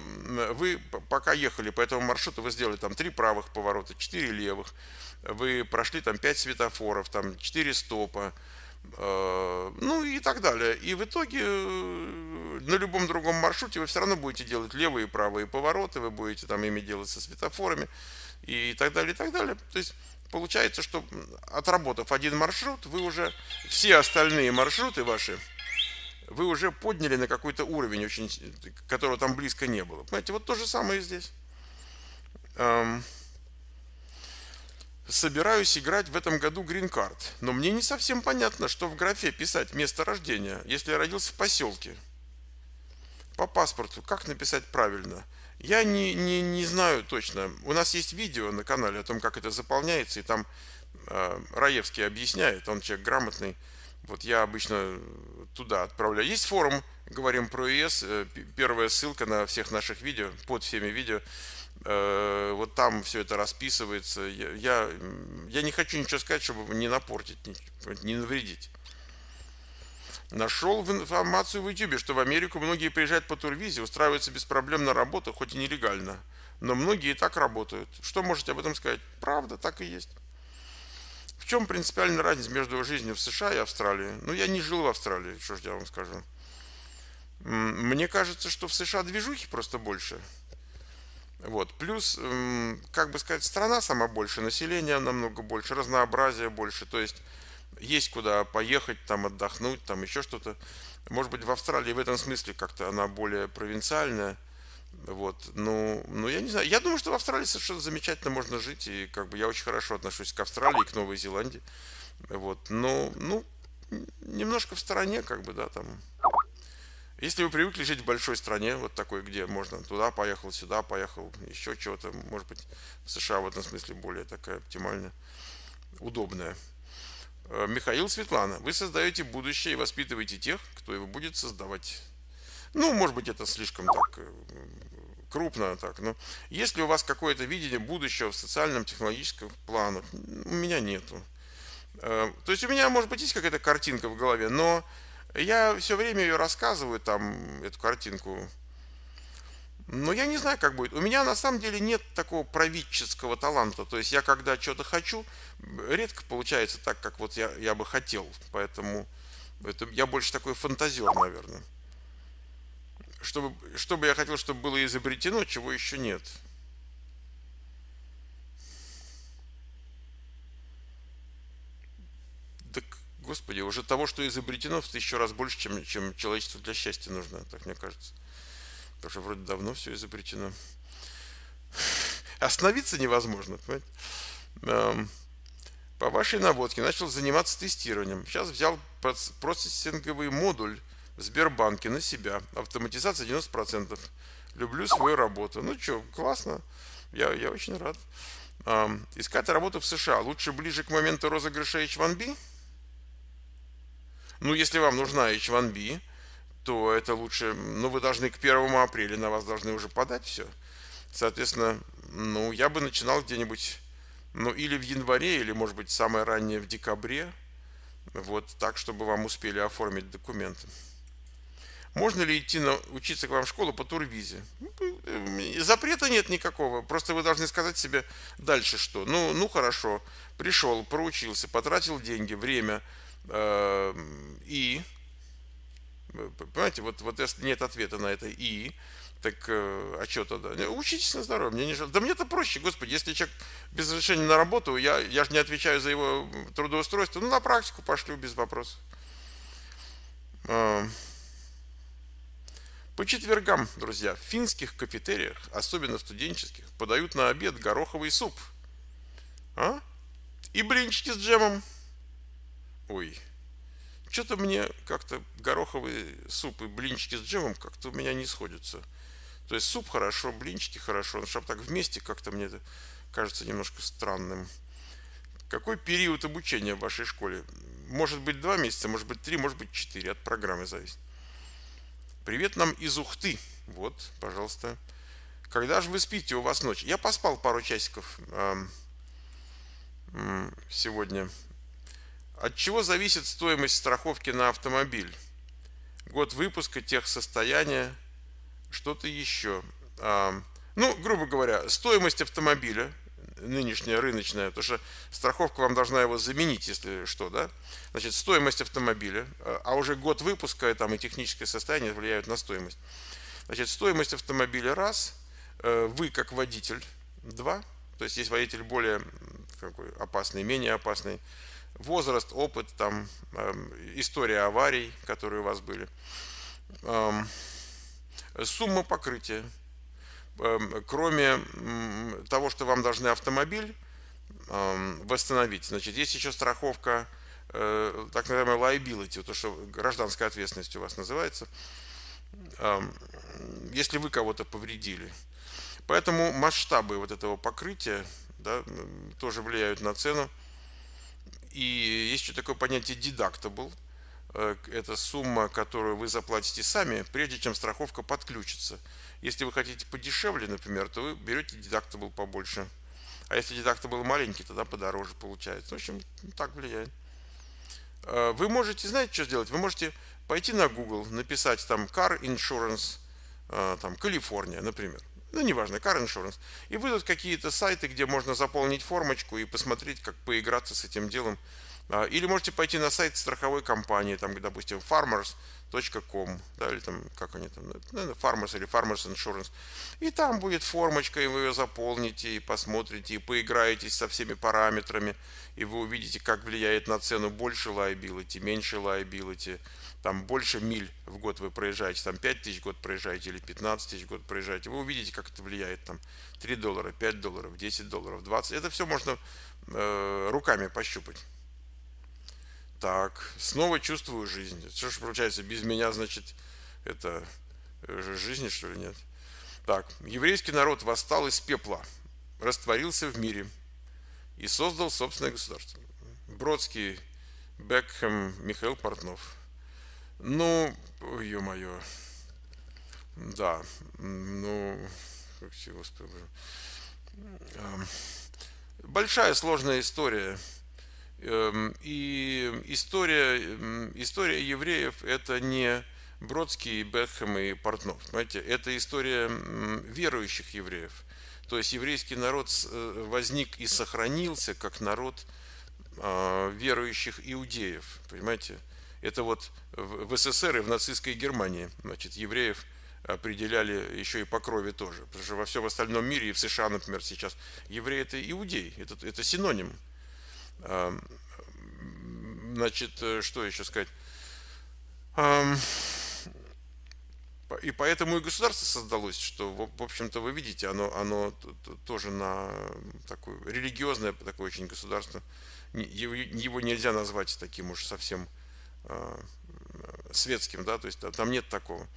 вы пока ехали по этому маршруту, вы сделали там 3 правых поворота, 4 левых, вы прошли там 5 светофоров, там 4 стопа, э, ну и так далее. И в итоге э, на любом другом маршруте вы все равно будете делать левые и правые повороты, вы будете там ими делать со светофорами и так далее, и так далее. То есть получается, что отработав один маршрут, вы уже все остальные маршруты ваши вы уже подняли на какой-то уровень, очень, которого там близко не было. Понимаете, вот то же самое и здесь. Эм, собираюсь играть в этом году грин-карт, но мне не совсем понятно, что в графе писать место рождения, если я родился в поселке. По паспорту, как написать правильно? Я не, не, не знаю точно. У нас есть видео на канале о том, как это заполняется, и там э, Раевский объясняет, он человек грамотный. Вот я обычно туда отправляю. Есть форум, говорим про ЕС, э, первая ссылка на всех наших видео, под всеми видео. Э, вот там все это расписывается. Я, я, я не хочу ничего сказать, чтобы не напортить, не, навредить. Нашел информацию в YouTube, что в Америку многие приезжают по турвизе, устраиваются без проблем на работу, хоть и нелегально. Но многие и так работают. Что можете об этом сказать? Правда, так и есть чем принципиальная разница между жизнью в США и Австралии? Ну, я не жил в Австралии, что ж я вам скажу. Мне кажется, что в США движухи просто больше. Вот. Плюс, как бы сказать, страна сама больше, население намного больше, разнообразие больше. То есть есть куда поехать, там отдохнуть, там еще что-то. Может быть, в Австралии в этом смысле как-то она более провинциальная. Вот, ну, ну, я не знаю. Я думаю, что в Австралии совершенно замечательно можно жить. И как бы я очень хорошо отношусь к Австралии и к Новой Зеландии. Вот, но, ну, ну, немножко в стороне, как бы, да, там. Если вы привыкли жить в большой стране, вот такой, где можно туда поехал, сюда поехал, еще чего-то, может быть, в США в этом смысле более такая оптимальная, удобная. Э, Михаил Светлана, вы создаете будущее и воспитываете тех, кто его будет создавать. Ну, может быть, это слишком так э, крупно так. Но если у вас какое-то видение будущего в социальном технологическом планах, у меня нету. Э, то есть у меня, может быть, есть какая-то картинка в голове, но я все время ее рассказываю, там, эту картинку. Но я не знаю, как будет. У меня на самом деле нет такого правительского таланта. То есть я когда что-то хочу, редко получается так, как вот я, я бы хотел. Поэтому это, я больше такой фантазер, наверное чтобы, чтобы я хотел, чтобы было изобретено, чего еще нет. Так, господи, уже того, что изобретено, в тысячу раз больше, чем, чем человечеству для счастья нужно, так мне кажется. Потому что вроде давно все изобретено. Остановиться невозможно, понимаете? Эм, по вашей наводке начал заниматься тестированием. Сейчас взял процессинговый модуль в Сбербанке на себя. Автоматизация 90%. Люблю свою работу. Ну что, классно. Я, я очень рад. Эм, искать работу в США. Лучше ближе к моменту розыгрыша H1B. Ну, если вам нужна H1B, то это лучше... Ну, вы должны к 1 апреля на вас должны уже подать все. Соответственно, ну, я бы начинал где-нибудь... Ну, или в январе, или, может быть, самое раннее в декабре. Вот так, чтобы вам успели оформить документы. Можно ли идти на, учиться к вам в школу по турвизе? Э, запрета нет никакого. Просто вы должны сказать себе дальше что. Ну, ну хорошо, пришел, проучился, потратил деньги, время э, и... Э, понимаете, вот, вот если нет ответа на это и, так э, а что тогда? Учитесь на здоровье, мне не жалко. Да мне это проще, господи, если человек без разрешения на работу, я, я же не отвечаю за его трудоустройство, ну на практику пошлю без вопросов. Э, по четвергам, друзья, в финских кафетериях, особенно студенческих, подают на обед гороховый суп. А? И блинчики с джемом. Ой, что-то мне как-то гороховый суп и блинчики с джемом как-то у меня не сходятся. То есть суп хорошо, блинчики хорошо, но ну, чтобы так вместе как-то мне это кажется немножко странным. Какой период обучения в вашей школе? Может быть два месяца, может быть три, может быть четыре, от программы зависит. Привет нам из Ухты. Вот, пожалуйста. Когда же вы спите? У вас ночь. Я поспал пару часиков эм, сегодня. От чего зависит стоимость страховки на автомобиль? Год выпуска, техсостояние, что-то еще. Эм, ну, грубо говоря, стоимость автомобиля нынешняя рыночная, потому что страховка вам должна его заменить, если что, да? Значит, стоимость автомобиля, а уже год выпуска там, и техническое состояние влияют на стоимость. Значит, стоимость автомобиля раз, э, вы как водитель два, то есть есть водитель более какой, опасный, менее опасный, возраст, опыт, там, эм, история аварий, которые у вас были, эм, сумма покрытия, Эм, кроме того, что вам должны автомобиль эм, восстановить, значит, есть еще страховка, э, так называемая liability, то, что гражданская ответственность у вас называется, эм, если вы кого-то повредили. Поэтому масштабы вот этого покрытия да, тоже влияют на цену. И есть еще такое понятие deductible. Э, это сумма, которую вы заплатите сами, прежде чем страховка подключится. Если вы хотите подешевле, например, то вы берете дедактабл побольше. А если дедактабл маленький, тогда подороже получается. В общем, так влияет. Э, вы можете, знаете, что сделать? Вы можете пойти на Google, написать там Car Insurance, э, там Калифорния, например. Ну, неважно, Car Insurance. И выйдут какие-то сайты, где можно заполнить формочку и посмотреть, как поиграться с этим делом. Э, или можете пойти на сайт страховой компании, там, допустим, Farmers. .com, да, или там, как они там, наверное, Farmers или Farmers Insurance. И там будет формочка, и вы ее заполните, и посмотрите, и поиграетесь со всеми параметрами, и вы увидите, как влияет на цену больше liability, меньше liability, там больше миль в год вы проезжаете, там 5 тысяч в год проезжаете или 15 тысяч в год проезжаете, вы увидите, как это влияет, там 3 доллара, 5 долларов, 10 долларов, 20. Это все можно э, руками пощупать. Так, снова чувствую жизнь. Что же получается, без меня, значит, это э, жизни, что ли, нет? Так, еврейский народ восстал из пепла, растворился в мире и создал собственное государство. Бродский, Бекхэм, Михаил Портнов. Ну, ё-моё. Да, ну, господи, эм, большая сложная история. Эм, и история, эм, история евреев – это не Бродский, Бетхэм и Портнов. Понимаете? Это история верующих евреев. То есть еврейский народ э, возник и сохранился как народ а, верующих иудеев. Понимаете? Это вот в СССР и в нацистской Германии значит, евреев определяли еще и по крови тоже. Потому что во всем остальном мире, и в США, например, сейчас, евреи – это иудей, это, это синоним. Эм, значит, э, что еще сказать? Эм, и поэтому и государство создалось, что, в общем-то, вы видите, оно, оно тоже на такое религиозное такое очень государство. Его нельзя назвать таким уж совсем э, светским, да, то есть там нет такого.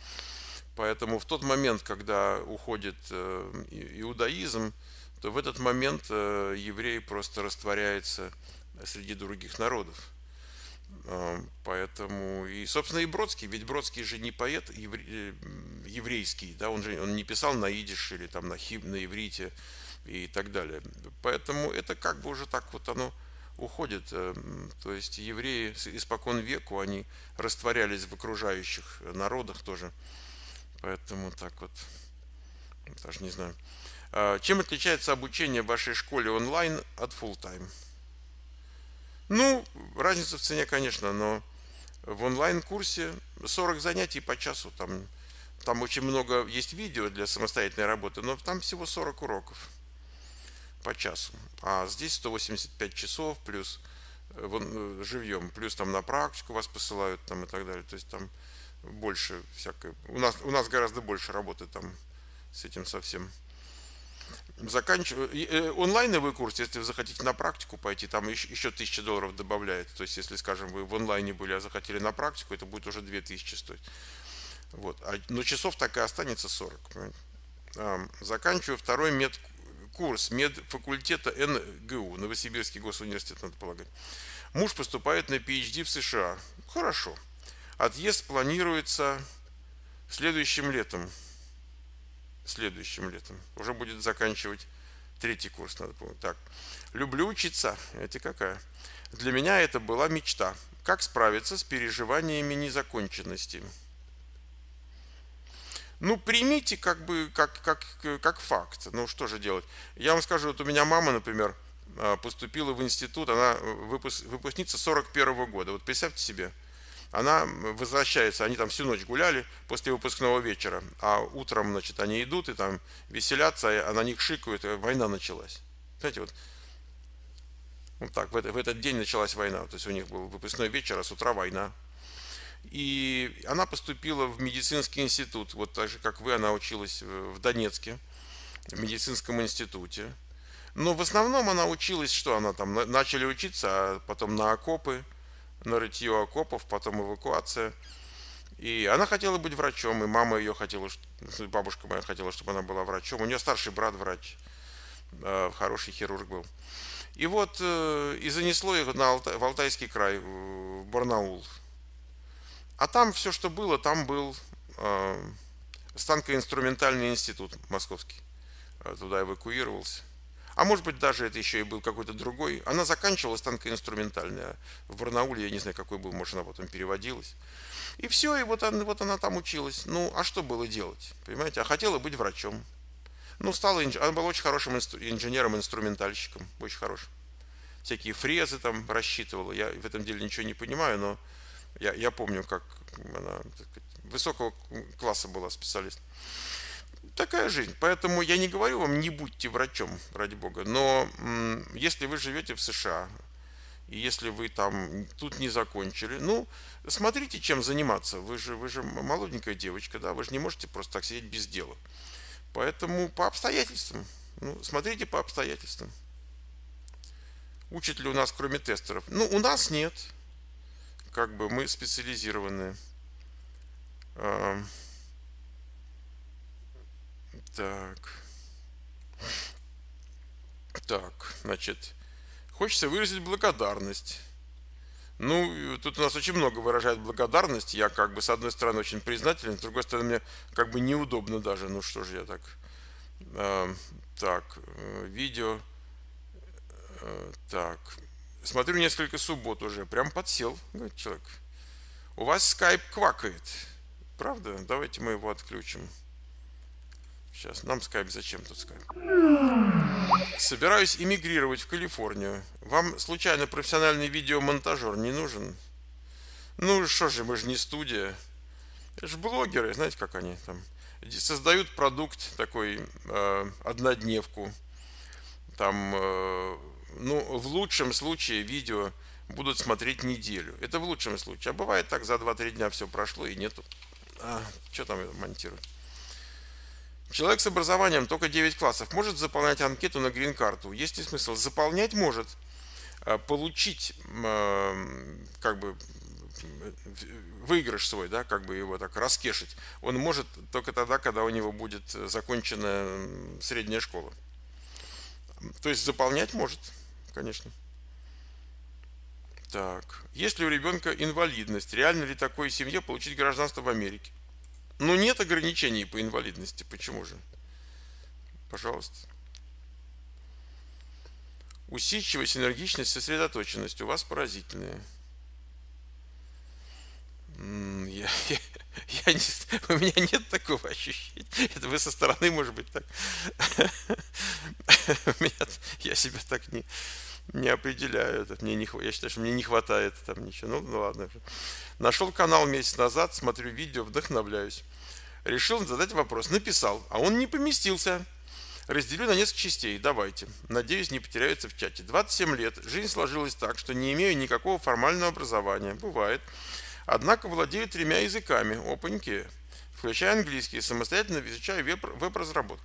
Поэтому в тот момент, когда уходит э, иудаизм, то в этот момент э, еврей просто растворяется среди других народов. Э, поэтому и, собственно, и Бродский, ведь Бродский же не поэт евре, э, еврейский, да, он же он не писал на идиш или там на хиб, на иврите и так далее. Поэтому это как бы уже так вот оно уходит. То есть евреи испокон веку, они растворялись в окружающих народах тоже. Поэтому так вот, даже не знаю. А, чем отличается обучение в вашей школе онлайн от full-time? Ну, разница в цене, конечно, но в онлайн-курсе 40 занятий по часу. Там, там очень много есть видео для самостоятельной работы, но там всего 40 уроков по часу. А здесь 185 часов плюс э, вон, э, живьем, плюс там на практику вас посылают там и так далее. То есть там больше всякой... У нас, у нас гораздо больше работы там с этим совсем. Заканчиваю э, Онлайновый курс, если вы захотите на практику пойти, там еще 1000 долларов добавляет. То есть, если, скажем, вы в онлайне были, а захотели на практику, это будет уже 2000 стоить. Вот. А, но часов так и останется 40. Заканчиваю второй медкурс медфакультета НГУ, Новосибирский госуниверситет, надо полагать. Муж поступает на PhD в США. Хорошо. Отъезд планируется следующим летом следующим летом. Уже будет заканчивать третий курс, надо помнить. Так, люблю учиться. Это какая? Для меня это была мечта. Как справиться с переживаниями незаконченности? Ну, примите как бы как, как, как факт. Ну, что же делать? Я вам скажу, вот у меня мама, например, э, поступила в институт, она выпуск, выпускница 41 -го года. Вот представьте себе, она возвращается, они там всю ночь гуляли после выпускного вечера, а утром, значит, они идут и там веселятся, а на них шикают, и война началась. Знаете, вот, вот так, в, это, в этот день началась война, то есть у них был выпускной вечер, а с утра война. И она поступила в медицинский институт, вот так же, как вы, она училась в Донецке, в медицинском институте. Но в основном она училась, что она там, начали учиться, а потом на окопы – на рытье окопов, потом эвакуация. И она хотела быть врачом, и мама ее хотела, бабушка моя хотела, чтобы она была врачом. У нее старший брат врач, э, хороший хирург был. И вот э, и занесло их на Алтай, в Алтайский край, в Барнаул. А там все, что было, там был э, станкоинструментальный институт московский. Туда эвакуировался а может быть даже это еще и был какой-то другой. Она заканчивалась танкоинструментальная. В Барнауле, я не знаю, какой был, может, она потом переводилась. И все, и вот она, вот она там училась. Ну, а что было делать? Понимаете? А хотела быть врачом. Ну, стала инж... она была очень хорошим инст... инженером-инструментальщиком, очень хорошим. Всякие фрезы там рассчитывала. Я в этом деле ничего не понимаю, но я, я помню, как она сказать, высокого класса была специалист такая жизнь. Поэтому я не говорю вам, не будьте врачом, ради бога. Но если вы живете в США, и если вы там тут не закончили, ну, смотрите, чем заниматься. Вы же, вы же молоденькая девочка, да, вы же не можете просто так сидеть без дела. Поэтому по обстоятельствам. Ну, смотрите по обстоятельствам. Учат ли у нас, кроме тестеров? Ну, у нас нет. Как бы мы специализированные. Так. Так, значит, хочется выразить благодарность. Ну, тут у нас очень много выражает благодарность. Я как бы с одной стороны очень признателен, с другой стороны мне как бы неудобно даже. Ну что же я так... Э, так, э, видео. Э, так, смотрю несколько суббот уже. Прям подсел, говорит человек. У вас скайп квакает. Правда? Давайте мы его отключим. Сейчас, нам скайп, зачем тут скайп? Собираюсь эмигрировать в Калифорнию. Вам, случайно, профессиональный видеомонтажер не нужен? Ну, что же, мы же не студия. Это же блогеры, знаете, как они там. Создают продукт такой, э, однодневку. Там, э, ну, в лучшем случае видео будут смотреть неделю. Это в лучшем случае. А бывает так, за 2-3 дня все прошло и нету. А, что там монтируют? Человек с образованием только 9 классов может заполнять анкету на грин-карту. Есть ли смысл? Заполнять может. Э, получить э, как бы выигрыш свой, да, как бы его так раскешить, он может только тогда, когда у него будет э, закончена средняя школа. То есть заполнять может, конечно. Так, Есть ли у ребенка инвалидность, реально ли такой семье получить гражданство в Америке? Ну, нет ограничений по инвалидности. Почему же? Пожалуйста. Усидчивость, энергичность, сосредоточенность у вас поразительная. Я, я, я не, у меня нет такого ощущения. Это вы со стороны, может быть, так. *laughs* Я себя так не не определяю этот, мне не, я считаю, что мне не хватает там ничего. Ну, ну ладно. Нашел канал месяц назад, смотрю видео, вдохновляюсь. Решил задать вопрос, написал, а он не поместился. Разделю на несколько частей, давайте. Надеюсь, не потеряются в чате. 27 лет, жизнь сложилась так, что не имею никакого формального образования, бывает. Однако владею тремя языками, опаньки, включая английский, самостоятельно изучаю веб-разработку.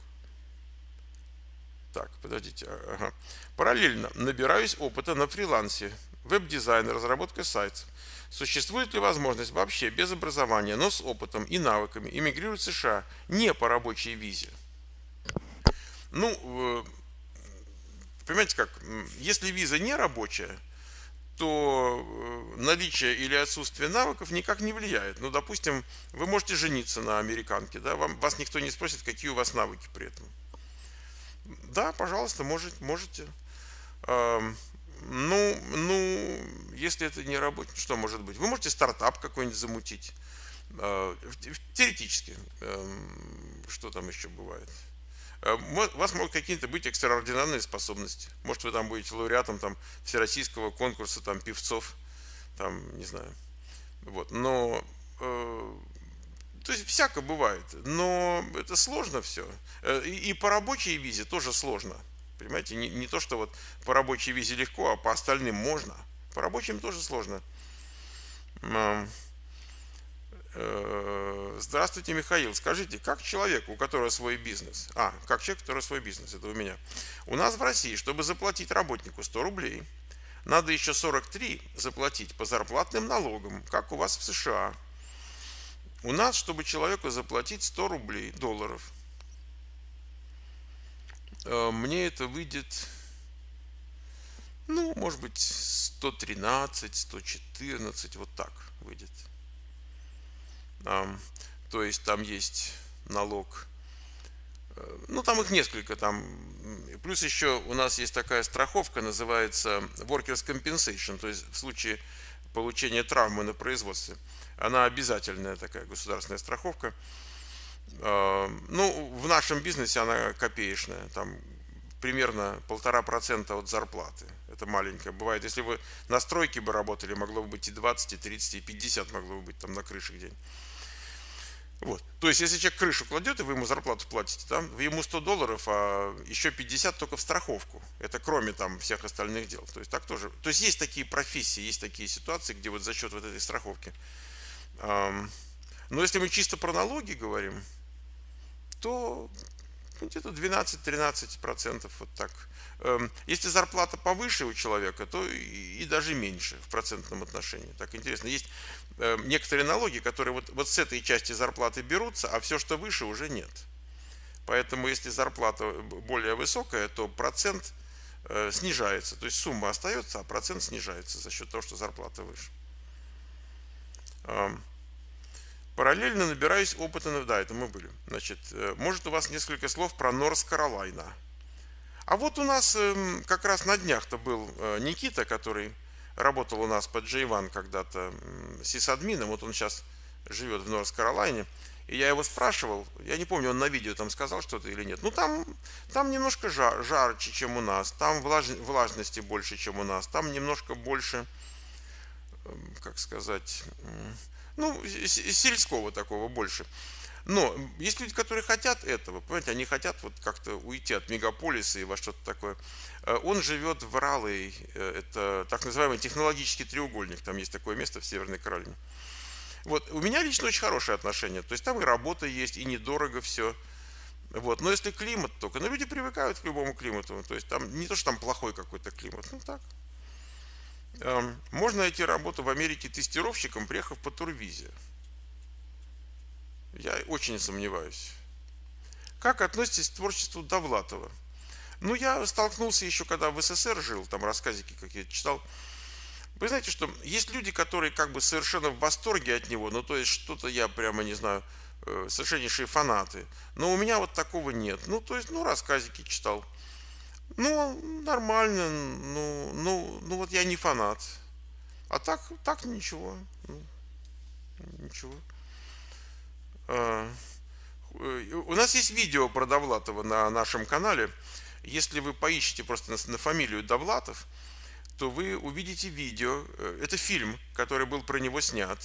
Так, подождите. Ага. Параллельно набираюсь опыта на фрилансе. Веб-дизайн, разработка сайтов. Существует ли возможность вообще без образования, но с опытом и навыками иммигрировать в США не по рабочей визе? Ну, э, понимаете как, если виза не рабочая, то э, наличие или отсутствие навыков никак не влияет. Ну, допустим, вы можете жениться на американке, да, вам, вас никто не спросит, какие у вас навыки при этом. Да, пожалуйста, можете. можете. Эм, ну, ну, если это не работает, ну, что может быть? Вы можете стартап какой-нибудь замутить. Э, теоретически. Эм, что там еще бывает? Э, у вас могут какие-то быть экстраординарные способности. Может, вы там будете лауреатом там, всероссийского конкурса там, певцов, там, не знаю. Вот. Но э, то есть всякое бывает, но это сложно все. Э, и, и по рабочей визе тоже сложно. Понимаете, не, не то, что вот по рабочей визе легко, а по остальным можно. По рабочим тоже сложно. Э, здравствуйте, Михаил. Скажите, как человек, у которого свой бизнес, а, как человек, у которого свой бизнес, это у меня, у нас в России, чтобы заплатить работнику 100 рублей, надо еще 43 заплатить по зарплатным налогам, как у вас в США – у нас, чтобы человеку заплатить 100 рублей, долларов, э, мне это выйдет, ну, может быть, 113, 114, вот так выйдет. То есть там есть налог э, ну, там их несколько. Там. Плюс еще у нас есть такая страховка, называется workers compensation, то есть в случае получения травмы на производстве – она обязательная такая государственная страховка. Э, ну, в нашем бизнесе она копеечная, там примерно полтора процента от зарплаты. Это маленькая Бывает, если вы на стройке бы работали, могло бы быть и 20, и 30, и 50 могло бы быть там на крыше где-нибудь. Вот. То есть, если человек крышу кладет, и вы ему зарплату платите, там, вы ему 100 долларов, а еще 50 только в страховку. Это кроме там всех остальных дел. То есть, так тоже. То есть, есть такие профессии, есть такие ситуации, где вот за счет вот этой страховки но ну, если мы чисто про налоги говорим, то где-то 12-13% вот так. Эм, если зарплата повыше у человека, то и даже меньше в процентном отношении. Так интересно, есть эм, некоторые налоги, которые вот, вот с этой части зарплаты берутся, а все, что выше, уже нет. Поэтому если зарплата более высокая, то процент э, снижается. То есть сумма остается, а процент снижается за счет того, что зарплата выше. Параллельно набираюсь опыта, да, это мы были. Значит, э, может у вас несколько слов про Норс Каролайна. А вот у нас эм, как раз на днях-то был э, Никита, который работал у нас под J1 когда-то сисадмином, вот он сейчас живет в Норс-Каролайне, и я его спрашивал, я не помню, он на видео там сказал что-то или нет, ну там, там немножко жар, жарче, чем у нас, там влажности больше, чем у нас, там немножко больше как сказать, ну, сельского такого больше. Но есть люди, которые хотят этого, понимаете, они хотят вот как-то уйти от мегаполиса и во что-то такое. Э, он живет в Ралой, э, это так называемый технологический треугольник, там есть такое место в Северной Каролине. Вот, у меня лично очень хорошие отношения, то есть там и работа есть, и недорого все. Вот. Но если климат только, ну люди привыкают к любому климату, то есть там не то, что там плохой какой-то климат, ну так. Эм, можно найти работу в Америке тестировщиком, приехав по турвизе. Я очень сомневаюсь. Как относитесь к творчеству Довлатова? Ну, я столкнулся еще, когда в СССР жил, там рассказики какие-то читал. Вы знаете, что есть люди, которые как бы совершенно в восторге от него, ну, то есть что-то я прямо не знаю, э, совершеннейшие фанаты. Но у меня вот такого нет. Ну, то есть, ну, рассказики читал. Ну, нормально, ну, ну, ну вот я не фанат. А так, так ничего. Ну, ничего. А, э, у нас есть видео про Довлатова на нашем канале. Если вы поищете просто на, на фамилию Довлатов, то вы увидите видео. Э, это фильм, который был про него снят.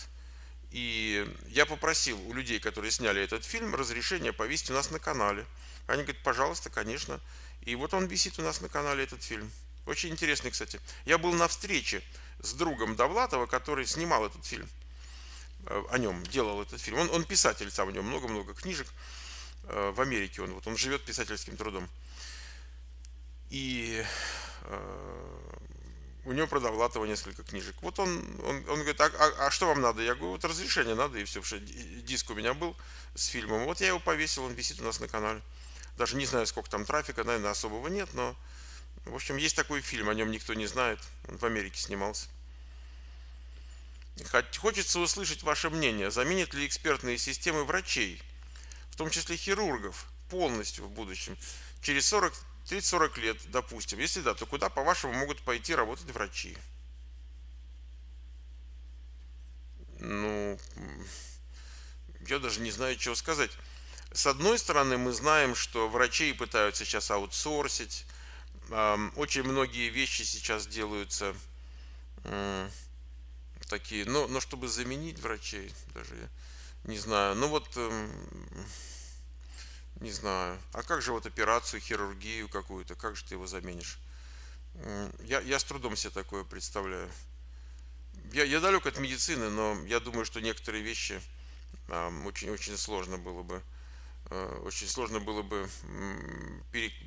И я попросил у людей, которые сняли этот фильм, разрешение повесить у нас на канале. Они говорят, пожалуйста, конечно. И вот он висит у нас на канале, этот фильм. Очень интересный, кстати. Я был на встрече с другом Довлатова, который снимал этот фильм. Э, о нем делал этот фильм. Он, он писатель сам, у него много-много книжек. Э, в Америке он, вот он живет писательским трудом. И э, у него про Довлатова несколько книжек. Вот он, он, он говорит, а, а, а что вам надо? Я говорю, вот разрешение надо, и все. Диск у меня был с фильмом. Вот я его повесил, он висит у нас на канале. Даже не знаю, сколько там трафика, наверное, особого нет, но... В общем, есть такой фильм, о нем никто не знает. Он в Америке снимался. Хочется услышать ваше мнение, заменят ли экспертные системы врачей, в том числе хирургов, полностью в будущем, через 40 30-40 лет, допустим. Если да, то куда, по-вашему, могут пойти работать врачи? Ну, я даже не знаю, чего сказать. С одной стороны, мы знаем, что врачей пытаются сейчас аутсорсить, очень многие вещи сейчас делаются такие, но, ну, но ну, чтобы заменить врачей, даже я не знаю. Ну вот, эм, не знаю. А как же вот операцию, хирургию какую-то, как же ты его заменишь? Я, я с трудом себе такое представляю. Я, я далек от медицины, но я думаю, что некоторые вещи очень-очень сложно было бы Э, очень сложно было бы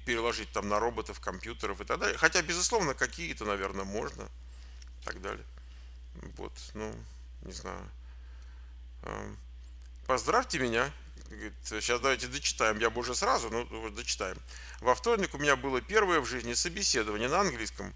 переложить там на роботов, компьютеров и так далее. Хотя, безусловно, какие-то, наверное, можно и так далее. Вот, ну, не знаю. Эм, поздравьте меня. сейчас давайте дочитаем. Я бы уже сразу, но ну, дочитаем. Во вторник у меня было первое в жизни собеседование на английском.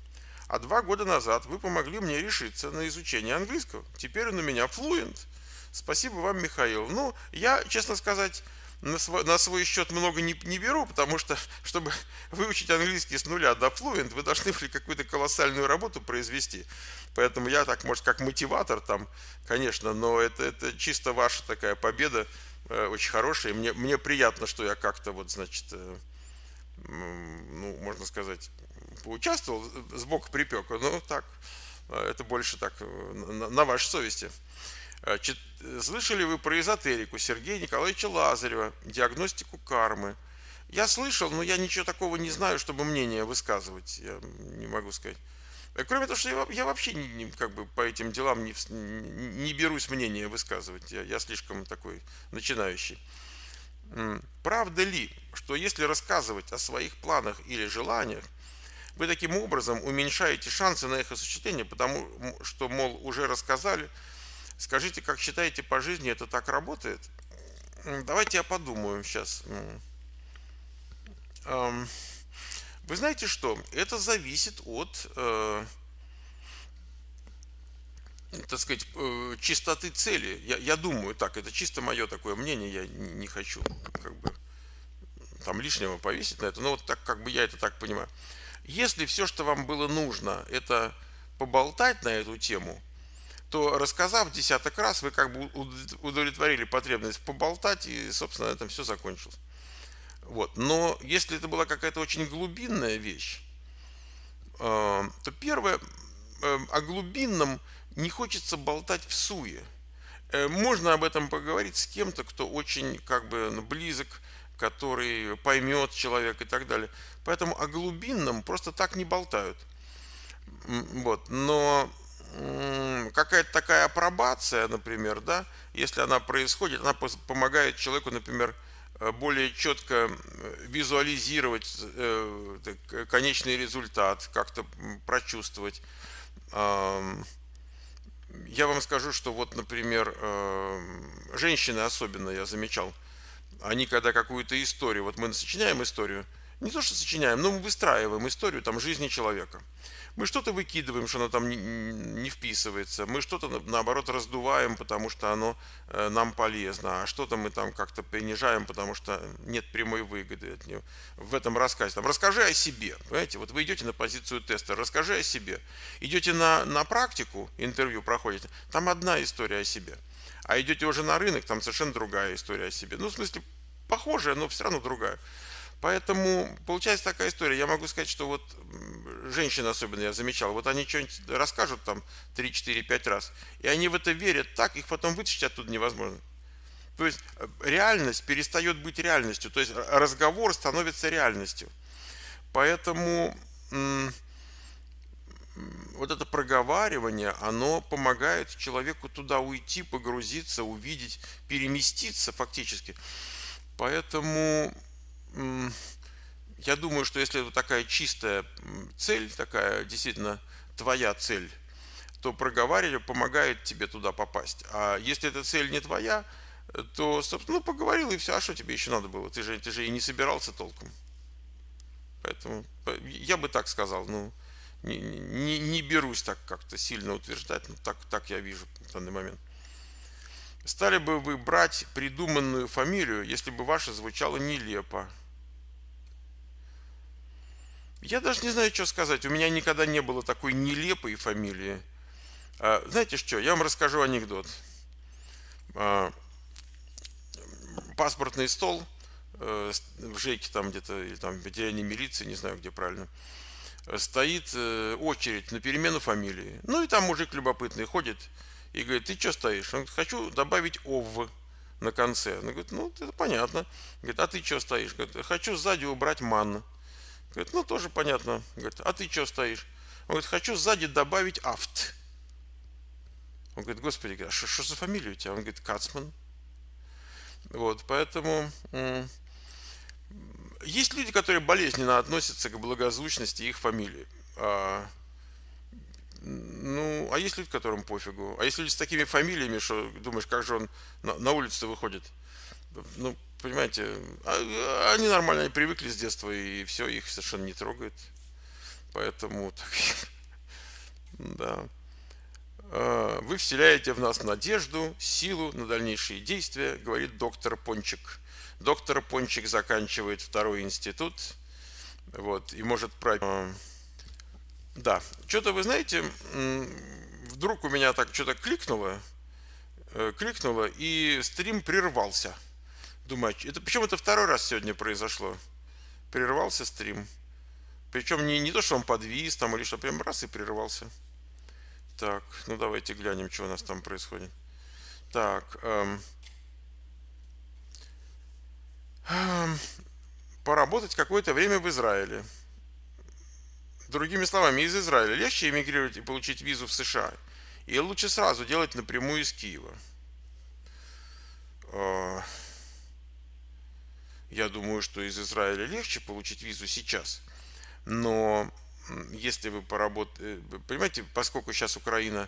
А два года назад вы помогли мне решиться на изучение английского. Теперь он у меня флуент. Спасибо вам, Михаил. Ну, я, честно сказать, на свой, на свой счет много не, не беру, потому что, чтобы выучить английский с нуля до fluent вы должны были какую-то колоссальную работу произвести. Поэтому я так, может, как мотиватор там, конечно, но это, это чисто ваша такая победа, э, очень хорошая. Мне, мне приятно, что я как-то вот, значит, э, ну, можно сказать, поучаствовал, э, сбоку припека, но ну, так, э, это больше так э, на, на вашей совести. Э, слышали вы про эзотерику Сергея Николаевича Лазарева, диагностику кармы? Я слышал, но я ничего такого не знаю, чтобы мнение высказывать, я не могу сказать. Э, кроме того, что я, я вообще не, как бы по этим делам не, не берусь мнение высказывать, я, я слишком такой начинающий. Правда ли, что если рассказывать о своих планах или желаниях, вы таким образом уменьшаете шансы на их осуществление, потому что, мол, уже рассказали, Скажите, как считаете, по жизни это так работает? Давайте я подумаю сейчас. Вы знаете что? Это зависит от, э, так сказать, э, чистоты цели. Я, я думаю так, это чисто мое такое мнение, я не хочу как бы там лишнего повесить на это, но вот так как бы я это так понимаю. Если все, что вам было нужно, это поболтать на эту тему, то рассказав десяток раз, вы как бы удовлетворили потребность поболтать, и, собственно, на этом все закончилось. Вот. Но если это была какая-то очень глубинная вещь, э, то первое, э, о глубинном не хочется болтать в суе. Э, можно об этом поговорить с кем-то, кто очень как бы ну, близок, который поймет человек и так далее. Поэтому о глубинном просто так не болтают. Вот. Но какая-то такая апробация, например, да, если она происходит, она помогает человеку, например, э, более четко визуализировать э, конечный результат, как-то прочувствовать. Я вам скажу, что вот, например, э, женщины особенно, я замечал, они когда какую-то историю, вот мы сочиняем историю, не то что сочиняем, но мы выстраиваем историю там жизни человека. Мы что-то выкидываем, что оно там не вписывается, мы что-то наоборот раздуваем, потому что оно э, нам полезно, а что-то мы там как-то принижаем, потому что нет прямой выгоды от него. В этом рассказе. Там, расскажи о себе, понимаете, вот вы идете на позицию теста, расскажи о себе. Идете на, на практику, интервью проходите, там одна история о себе. А идете уже на рынок, там совершенно другая история о себе. Ну, в смысле, похожая, но все равно другая. Поэтому получается такая история. Я могу сказать, что вот женщины особенно я замечал, вот они что-нибудь расскажут там 3, 4, 5 раз, и они в это верят так, их потом вытащить оттуда невозможно. То есть э, реальность перестает быть реальностью, то есть разговор становится реальностью. Поэтому вот это проговаривание, оно помогает человеку туда уйти, погрузиться, увидеть, переместиться фактически. Поэтому я думаю, что если это такая чистая цель, такая действительно твоя цель, то проговаривание помогает тебе туда попасть. А если эта цель не твоя, то, собственно, ну, поговорил и все, а что тебе еще надо было? Ты же, ты же и не собирался толком. Поэтому я бы так сказал, ну, не, не, не берусь так как-то сильно утверждать, но так, так я вижу в данный момент. Стали бы вы брать придуманную фамилию, если бы ваша звучала нелепо? Я даже не знаю, что сказать. У меня никогда не было такой нелепой фамилии. А, знаете что, я вам расскажу анекдот. А, паспортный стол э, в Жейке там где-то, или там в деревне милиции, не знаю, где правильно, стоит э, очередь на перемену фамилии. Ну и там мужик любопытный ходит и говорит, ты что стоишь? Он говорит, хочу добавить «ов» на конце. Он говорит, ну это понятно. Говорит, а ты что стоишь? Говорит, хочу сзади убрать «ман». Говорит, ну тоже понятно. Говорит, а ты что стоишь? Он говорит, хочу сзади добавить авт. Он говорит, господи, а что за фамилия у тебя? Он говорит, Кацман. Вот, поэтому есть люди, которые болезненно относятся к благозвучности их фамилии. А, ну, а есть люди, которым пофигу. А есть люди с такими фамилиями, что думаешь, как же он на, на улицу выходит? Ну, Понимаете, а, а, они нормально, они привыкли с детства, и все, их совершенно не трогает. Поэтому так, *laughs* да. А, вы вселяете в нас надежду, силу на дальнейшие действия, говорит доктор Пончик. Доктор Пончик заканчивает второй институт. Вот, и может пройти. Да, что-то вы знаете, вдруг у меня так что-то кликнуло, э, кликнуло, и стрим прервался. Думаю, это, причем это второй раз сегодня произошло. Прервался стрим. Причем не, не то, что он подвис там или что, прям раз и прервался. Так, ну давайте глянем, что у нас там происходит. Так, эм, эм, поработать какое-то время в Израиле. Другими словами, из Израиля легче эмигрировать и получить визу в США. И лучше сразу делать напрямую из Киева. Э я думаю, что из Израиля легче получить визу сейчас. Но если вы поработаете, э, понимаете, поскольку сейчас Украина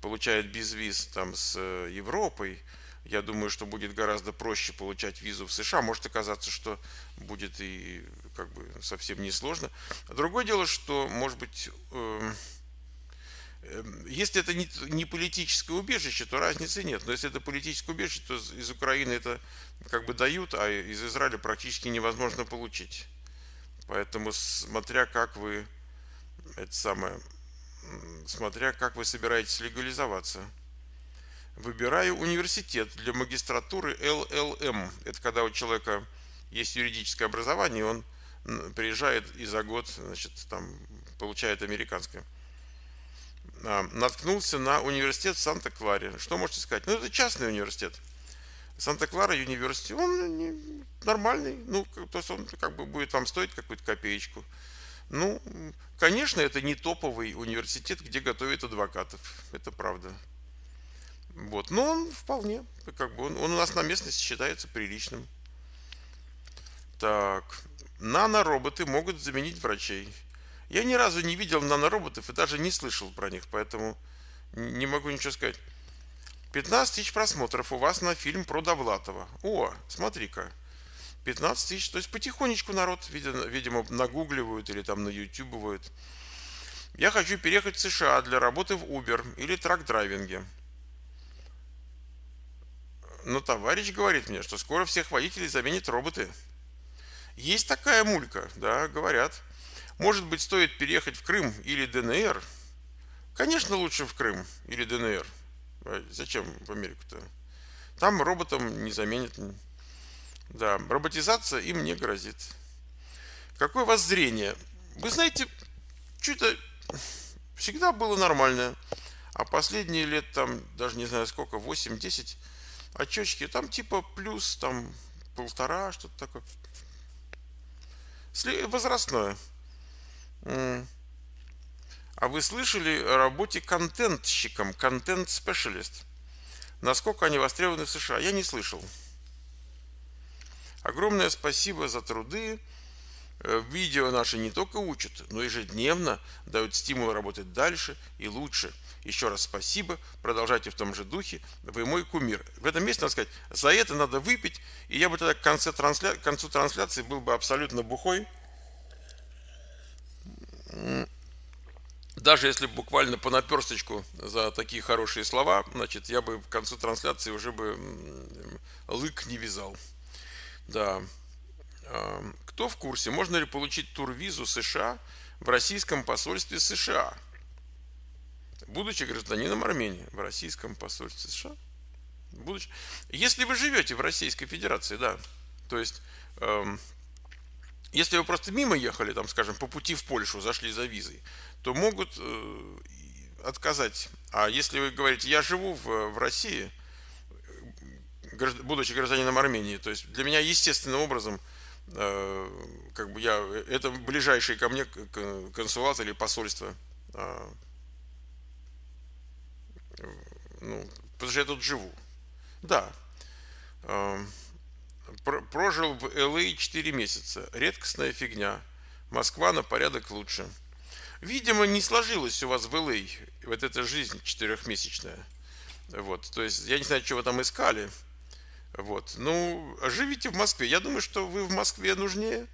получает без виз там с э, Европой, я думаю, что будет гораздо проще получать визу в США. Может оказаться, что будет и как бы совсем несложно. Другое дело, что, может быть, эм, эм, если это не политическое убежище, то разницы нет. Но если это политическое убежище, то из Украины это как бы дают, а из Израиля практически невозможно получить. Поэтому смотря как вы это самое, смотря как вы собираетесь легализоваться. Выбираю университет для магистратуры ЛЛМ. Это когда у человека есть юридическое образование, он приезжает и за год значит, там, получает американское. А, наткнулся на университет в Санта-Кларе. Что можете сказать? Ну, это частный университет. Санта-Клара Юниверсити, он не, нормальный, ну, то есть он как бы будет вам стоить какую-то копеечку. Ну, конечно, это не топовый университет, где готовят адвокатов, это правда. Вот, но он вполне, как бы, он, он у нас на местности считается приличным. Так, нанороботы могут заменить врачей. Я ни разу не видел нанороботов и даже не слышал про них, поэтому не могу ничего сказать. 15 тысяч просмотров у вас на фильм про Довлатова. О, смотри-ка. 15 тысяч. То есть потихонечку народ, видимо, нагугливают или там на наютюбывают. Я хочу переехать в США для работы в Uber или трак-драйвинге. Но товарищ говорит мне, что скоро всех водителей заменят роботы. Есть такая мулька, да, говорят. Может быть, стоит переехать в Крым или ДНР? Конечно, лучше в Крым или ДНР – Э, зачем в Америку-то? Там роботом не заменят. Да, роботизация им не грозит. Какое вас зрение? Вы знаете, что-то всегда было нормальное, А последние лет там, даже не знаю сколько, 8-10 очечки, там типа плюс, там полтора, что-то такое. Возрастное. А вы слышали о работе контентщиком, контент-специалист? Насколько они востребованы в США? Я не слышал. Огромное спасибо за труды. Э, видео наши не только учат, но ежедневно дают стимул работать дальше и лучше. Еще раз спасибо, продолжайте в том же духе, вы мой кумир. В этом месте надо сказать, за это надо выпить, и я бы тогда к концу, трансля... к концу трансляции был бы абсолютно бухой даже если буквально по наперсточку за такие хорошие слова, значит, я бы в конце трансляции уже бы лык не вязал. Да. А, кто в курсе, можно ли получить турвизу США в российском посольстве США? Будучи гражданином Армении в российском посольстве США? Будучи... Если вы живете в Российской Федерации, да, то есть эм, если вы просто мимо ехали, там, скажем, по пути в Польшу, зашли за визой, то могут э, отказать. А если вы говорите, я живу в, в России, будучи гражданином Армении, то есть для меня естественным образом э, как бы я, это ближайший ко мне консулат или посольство. А, ну, потому что я тут живу. Да. Э, прожил в Л.А. 4 месяца. Редкостная фигня. Москва на порядок лучше. Видимо, не сложилось у вас в Л.А. вот эта жизнь четырехмесячная. Вот, то есть я не знаю, чего там искали. Вот, ну, живите в Москве. Я думаю, что вы в Москве нужнее,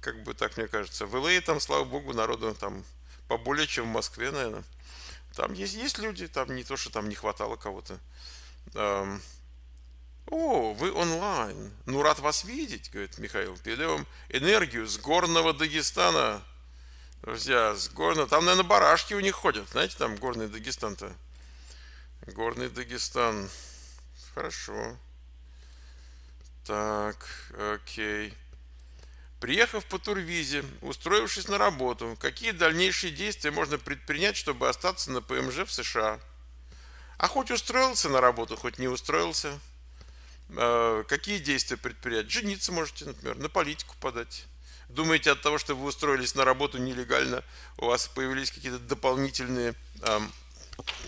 как бы так мне кажется. В Л.А. там, слава богу, народу там поболее, чем в Москве, наверное. Там есть, есть люди, там не то, что там не хватало кого-то. «О, вы онлайн! Ну, рад вас видеть!» — говорит Михаил. «Передаем энергию с горного Дагестана!» Друзья, с горного... Там, наверное, барашки у них ходят. Знаете, там горный Дагестан-то? Горный Дагестан. Хорошо. Так, окей. Приехав по турвизе, устроившись на работу, какие дальнейшие действия можно предпринять, чтобы остаться на ПМЖ в США? А хоть устроился на работу, хоть не устроился – Э, какие действия предпринять? Жениться можете, например, на политику подать. Думаете, от того, что вы устроились на работу нелегально, у вас появились какие-то дополнительные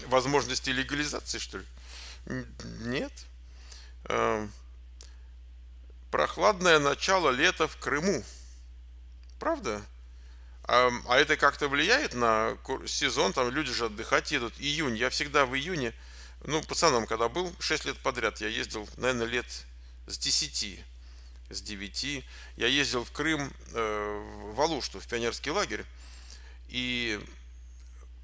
возможности легализации, что ли? Нет. Эм, прохладное начало лета в Крыму. Правда? А, а это как-то влияет на сезон? Там люди же отдыхать едут. Июнь. Я всегда в июне ну, пацаном, когда был, 6 лет подряд я ездил, наверное, лет с 10, с 9. Я ездил в Крым, э, в Алушту, в пионерский лагерь. И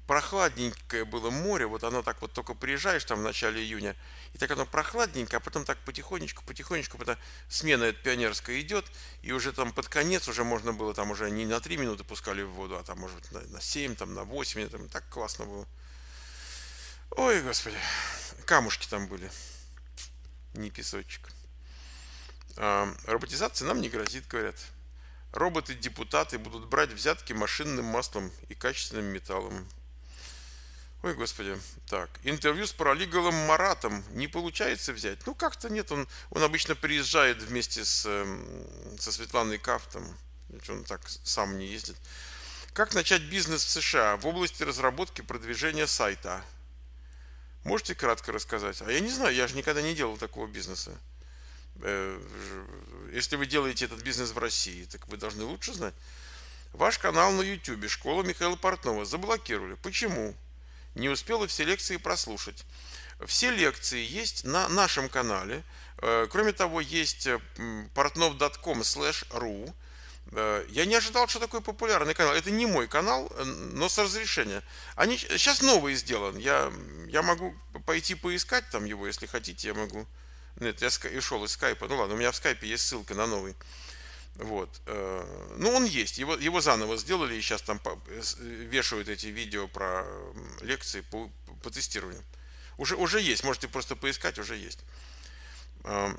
прохладненькое было море, вот оно так вот только приезжаешь там в начале июня, и так оно прохладненько, а потом так потихонечку, потихонечку, потом смена эта пионерская идет, и уже там под конец уже можно было, там уже не на 3 минуты пускали в воду, а там может на 7, там на 8, там так классно было. Ой, господи. Камушки там были. Не песочек. А, роботизация нам не грозит, говорят. Роботы-депутаты будут брать взятки машинным маслом и качественным металлом. Ой, господи. Так, интервью с паралигалом Маратом не получается взять. Ну, как-то нет, он, он обычно приезжает вместе с, эм, со Светланой Кафтом. Он так сам не ездит. Как начать бизнес в США в области разработки продвижения сайта? Можете кратко рассказать? А я не знаю, я же никогда не делал такого бизнеса. Э, если вы делаете этот бизнес в России, так вы должны лучше знать. Ваш канал на YouTube «Школа Михаила Портнова» заблокировали. Почему? Не успела все лекции прослушать. Все лекции есть на нашем канале. Э, кроме того, есть portnov.com э, ru Э, я не ожидал, что такой популярный канал. Это не мой канал, э, но с разрешения. Они сейчас новый сделан. Я, я могу пойти поискать там его, если хотите, я могу. Нет, я и шел из скайпа. Ну ладно, у меня в скайпе есть ссылка на новый. Вот. Э, ну, он есть. Его, его заново сделали, и сейчас там вешают эти видео про лекции по, по тестированию. Уже, уже есть. Можете просто поискать, уже есть. Эм,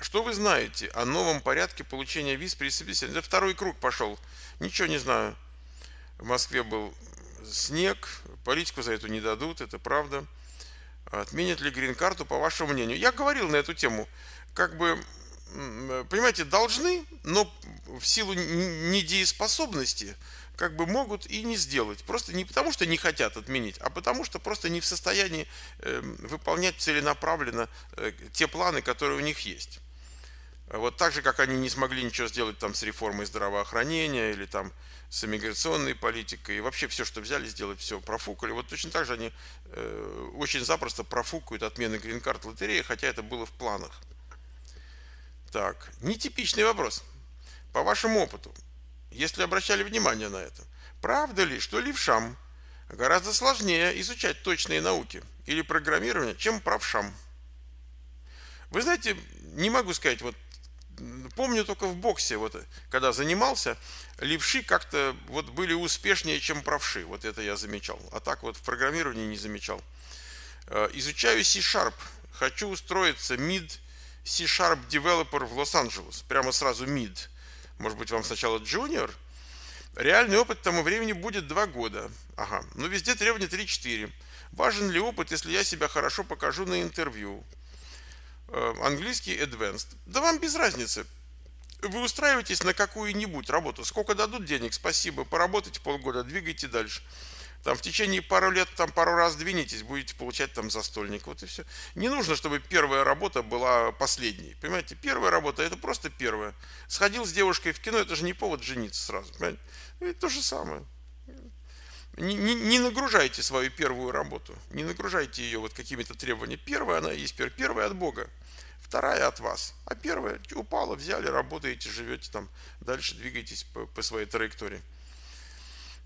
что вы знаете о новом порядке получения виз при собеседовании? Это второй круг пошел. Ничего не знаю. В Москве был снег, политику за эту не дадут, это правда. Отменят ли грин-карту, по вашему мнению? Я говорил на эту тему. Как бы, э, понимаете, должны, но в силу недееспособности как бы могут и не сделать. Просто не потому, что не хотят отменить, а потому, что просто не в состоянии эм, выполнять целенаправленно э, те планы, которые у них есть. Вот так же, как они не смогли ничего сделать там с реформой здравоохранения или там с иммиграционной политикой, и вообще все, что взяли, сделать все профукали. Вот точно так же они э, очень запросто профукают отмены грин-карт лотереи, хотя это было в планах. Так, нетипичный вопрос. По вашему опыту, если обращали внимание на это, правда ли, что левшам гораздо сложнее изучать точные науки или программирование, чем правшам? Вы знаете, не могу сказать вот помню только в боксе, вот, когда занимался, левши как-то вот были успешнее, чем правши. Вот это я замечал. А так вот в программировании не замечал. Э, изучаю C-Sharp. Хочу устроиться mid C-Sharp Developer в Лос-Анджелес. Прямо сразу mid. Может быть, вам сначала junior? Реальный опыт к тому времени будет 2 года. Ага. Но ну, везде требования 3-4. Важен ли опыт, если я себя хорошо покажу на интервью? Э, английский advanced. Да вам без разницы. Вы устраиваетесь на какую-нибудь работу. Сколько дадут денег, спасибо, поработайте полгода, двигайте дальше. Там в течение пару лет, там пару раз двинетесь, будете получать там застольник. Вот и все. Не нужно, чтобы первая работа была последней. Понимаете, первая работа это просто первая. Сходил с девушкой в кино, это же не повод жениться сразу. Понимаете? Это то же самое не, не, не нагружайте свою первую работу, не нагружайте ее вот какими-то требованиями. Первая, она есть первая от Бога, вторая от вас, а первая упала, взяли, работаете, живете там, дальше двигаетесь по, по своей траектории.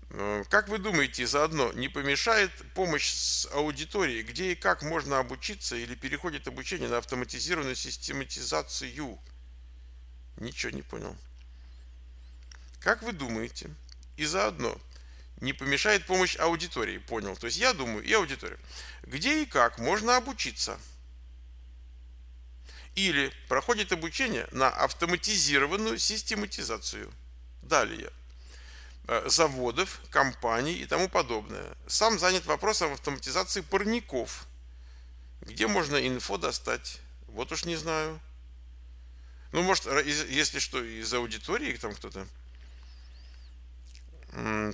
Ну, как вы думаете, заодно не помешает помощь с аудиторией, где и как можно обучиться или переходит обучение на автоматизированную систематизацию? Ничего не понял. Как вы думаете, и заодно не помешает помощь аудитории, понял? То есть я думаю и аудитория, Где и как можно обучиться? Или проходит обучение на автоматизированную систематизацию. Далее. Э, заводов, компаний и тому подобное. Сам занят вопросом автоматизации парников. Где можно инфо достать? Вот уж не знаю. Ну, может, если что, из аудитории там кто-то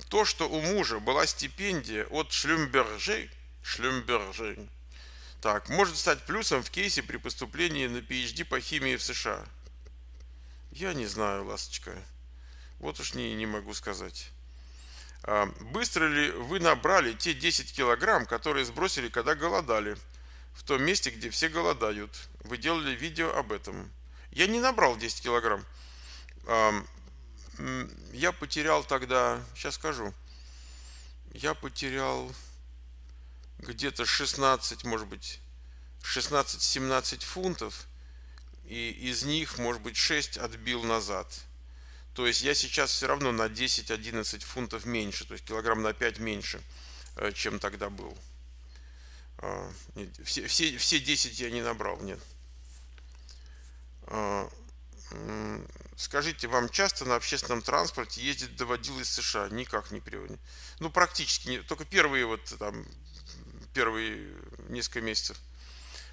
то, что у мужа была стипендия от Шлюмбержи, Шлюмбержи, так, может стать плюсом в кейсе при поступлении на PhD по химии в США. Я не знаю, ласточка. Вот уж не, не могу сказать. А, быстро ли вы набрали те 10 килограмм, которые сбросили, когда голодали? В том месте, где все голодают. Вы делали видео об этом. Я не набрал 10 килограмм. А, я потерял тогда, сейчас скажу, я потерял где-то 16, может быть, 16-17 фунтов, и из них, может быть, 6 отбил назад. То есть я сейчас все равно на 10-11 фунтов меньше, то есть килограмм на 5 меньше, э, чем тогда был. А, нет, все, все, все 10 я не набрал, нет. А, Скажите, вам часто на общественном транспорте ездить доводилось из США? Никак не приводит. Ну, практически. Не, только первые вот там, первые несколько месяцев.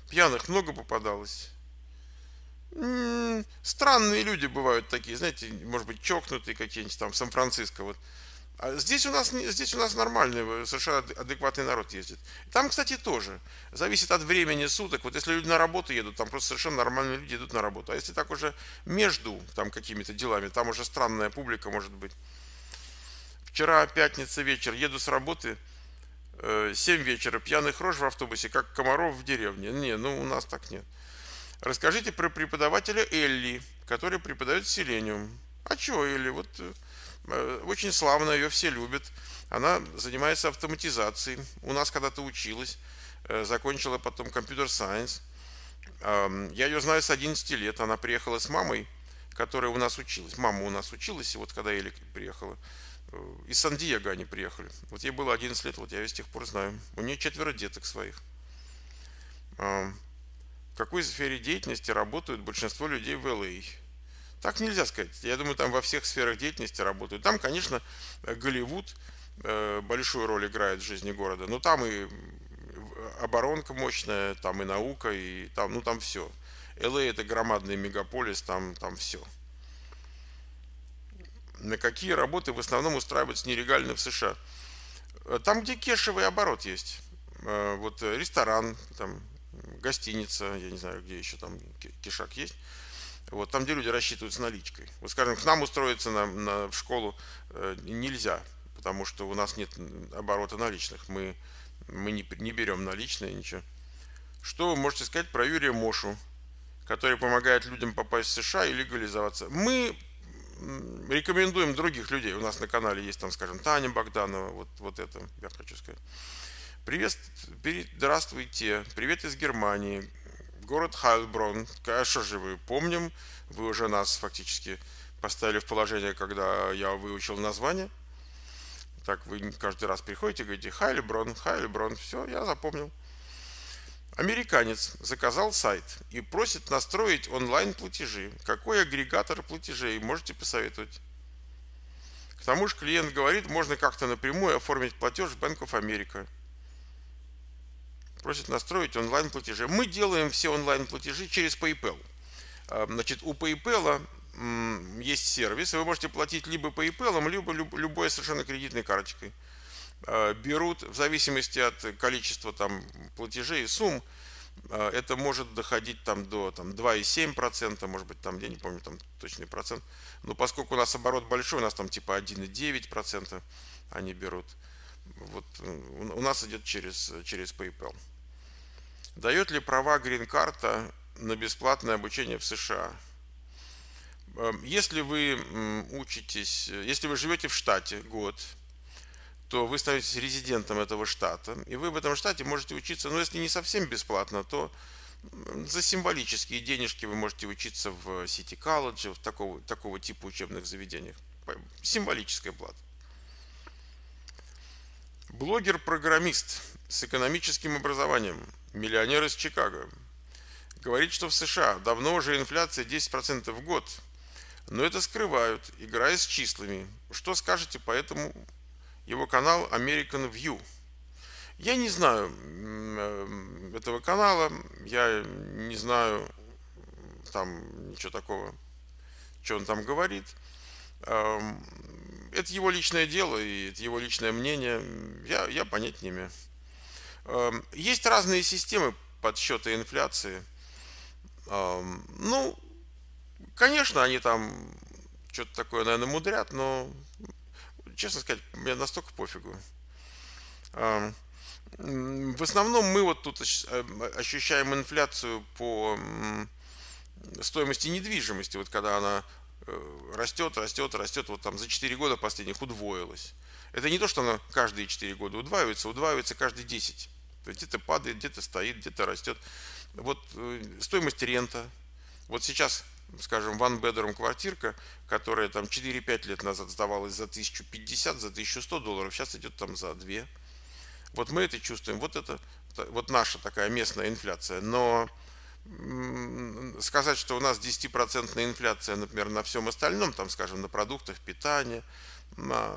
Пьяных много попадалось. М -м, странные люди бывают такие, знаете, может быть, чокнутые какие-нибудь там, Сан-Франциско, вот а здесь у нас, здесь у нас нормальный, э, совершенно адекватный народ ездит. Там, кстати, тоже. Зависит от времени суток. Вот если люди на работу едут, там просто совершенно нормальные люди идут на работу. А если так уже между там какими-то делами, там уже странная публика может быть. Вчера пятница вечер, еду с работы, 7 э, вечера, пьяных рож в автобусе, как комаров в деревне. Не, ну у нас так нет. Расскажите про преподавателя Элли, который преподает Селениум. А чего Элли? Вот э, Э, очень славно, ее все любят. Она занимается автоматизацией. У нас когда-то училась, э, закончила потом компьютер-сайенс. Я ее знаю с 11 лет. Она приехала с мамой, которая у нас училась. Мама у нас училась, и вот когда Элик приехала, э, из Сан-Диего они приехали. Вот ей было 11 лет, вот я ее с тех пор знаю. У нее четверо деток своих. В какой сфере деятельности работают большинство людей в ЛА? Так нельзя сказать. Я думаю, там во всех сферах деятельности работают. Там, конечно, э, Голливуд э, большую роль играет в жизни города, но там и э, оборонка мощная, там и наука, и там, ну там все. ЛА это громадный мегаполис, там, там все. На какие работы в основном устраиваются нелегально в США? Там, где кешевый оборот есть. Вот ресторан, там, гостиница, я не знаю, где еще там кишак есть. Вот, там, где люди рассчитывают с наличкой. Вот, скажем, к нам устроиться на, на, в школу э, нельзя, потому что у нас нет оборота наличных. Мы, мы не, не берем наличные, ничего. Что вы можете сказать про Юрия Мошу, который помогает людям попасть в США и легализоваться? Мы рекомендуем других людей. У нас на канале есть там, скажем, Таня Богданова, вот, вот это я хочу сказать. Привет, здравствуйте, привет из Германии. Город Хайлброн. конечно э, же мы помним. Вы уже нас фактически поставили в положение, когда я выучил название. Так вы каждый раз приходите и говорите Хайлброн, Хайлброн. Все, я запомнил. Американец заказал сайт и просит настроить онлайн-платежи. Какой агрегатор платежей можете посоветовать? К тому же клиент говорит, можно как-то напрямую оформить платеж в Bank of America – просит настроить онлайн-платежи. Мы делаем все онлайн-платежи через PayPal. Эм, значит, у PayPal есть сервис, вы можете платить либо PayPal, либо любой совершенно кредитной карточкой. Э, берут в зависимости от количества там, платежей и сумм, э, это может доходить там до там, 2,7%, может быть, там, я не помню там точный процент. Но поскольку у нас оборот большой, у нас там типа 1,9% они берут вот у нас идет через, через PayPal. Дает ли права грин-карта на бесплатное обучение в США? Эм, если вы учитесь, если вы живете в штате год, то вы становитесь резидентом этого штата, и вы в этом штате можете учиться, но если не совсем бесплатно, то за символические денежки вы можете учиться в City College, в такого, такого типа учебных заведениях. Символическая плата. Блогер-программист с экономическим образованием, миллионер из Чикаго, говорит, что в США давно уже инфляция 10% в год, но это скрывают, играя с числами. Что скажете по этому его канал American View? Я не знаю э, этого канала, я не знаю там ничего такого, что он там говорит. Эм, это его личное дело и это его личное мнение. Я, я понять не имею. Эм, есть разные системы подсчета инфляции. Эм, ну, конечно, они там что-то такое, наверное, мудрят, но, честно сказать, мне настолько пофигу. Эм, в основном мы вот тут э, ощущаем инфляцию по стоимости недвижимости, вот когда она Э, растет, растет, растет, вот там за 4 года последних удвоилось. Это не то, что она каждые 4 года удваивается, удваивается каждые 10. То есть где-то падает, где-то стоит, где-то растет. Вот э, стоимость рента. Вот сейчас, скажем, one bedroom квартирка, которая там 4-5 лет назад сдавалась за 1050, за 1100 долларов, сейчас идет там за 2. Вот мы это чувствуем. Вот это вот наша такая местная инфляция. Но сказать, что у нас 10% инфляция, например, на всем остальном, там, скажем, на продуктах питания, на,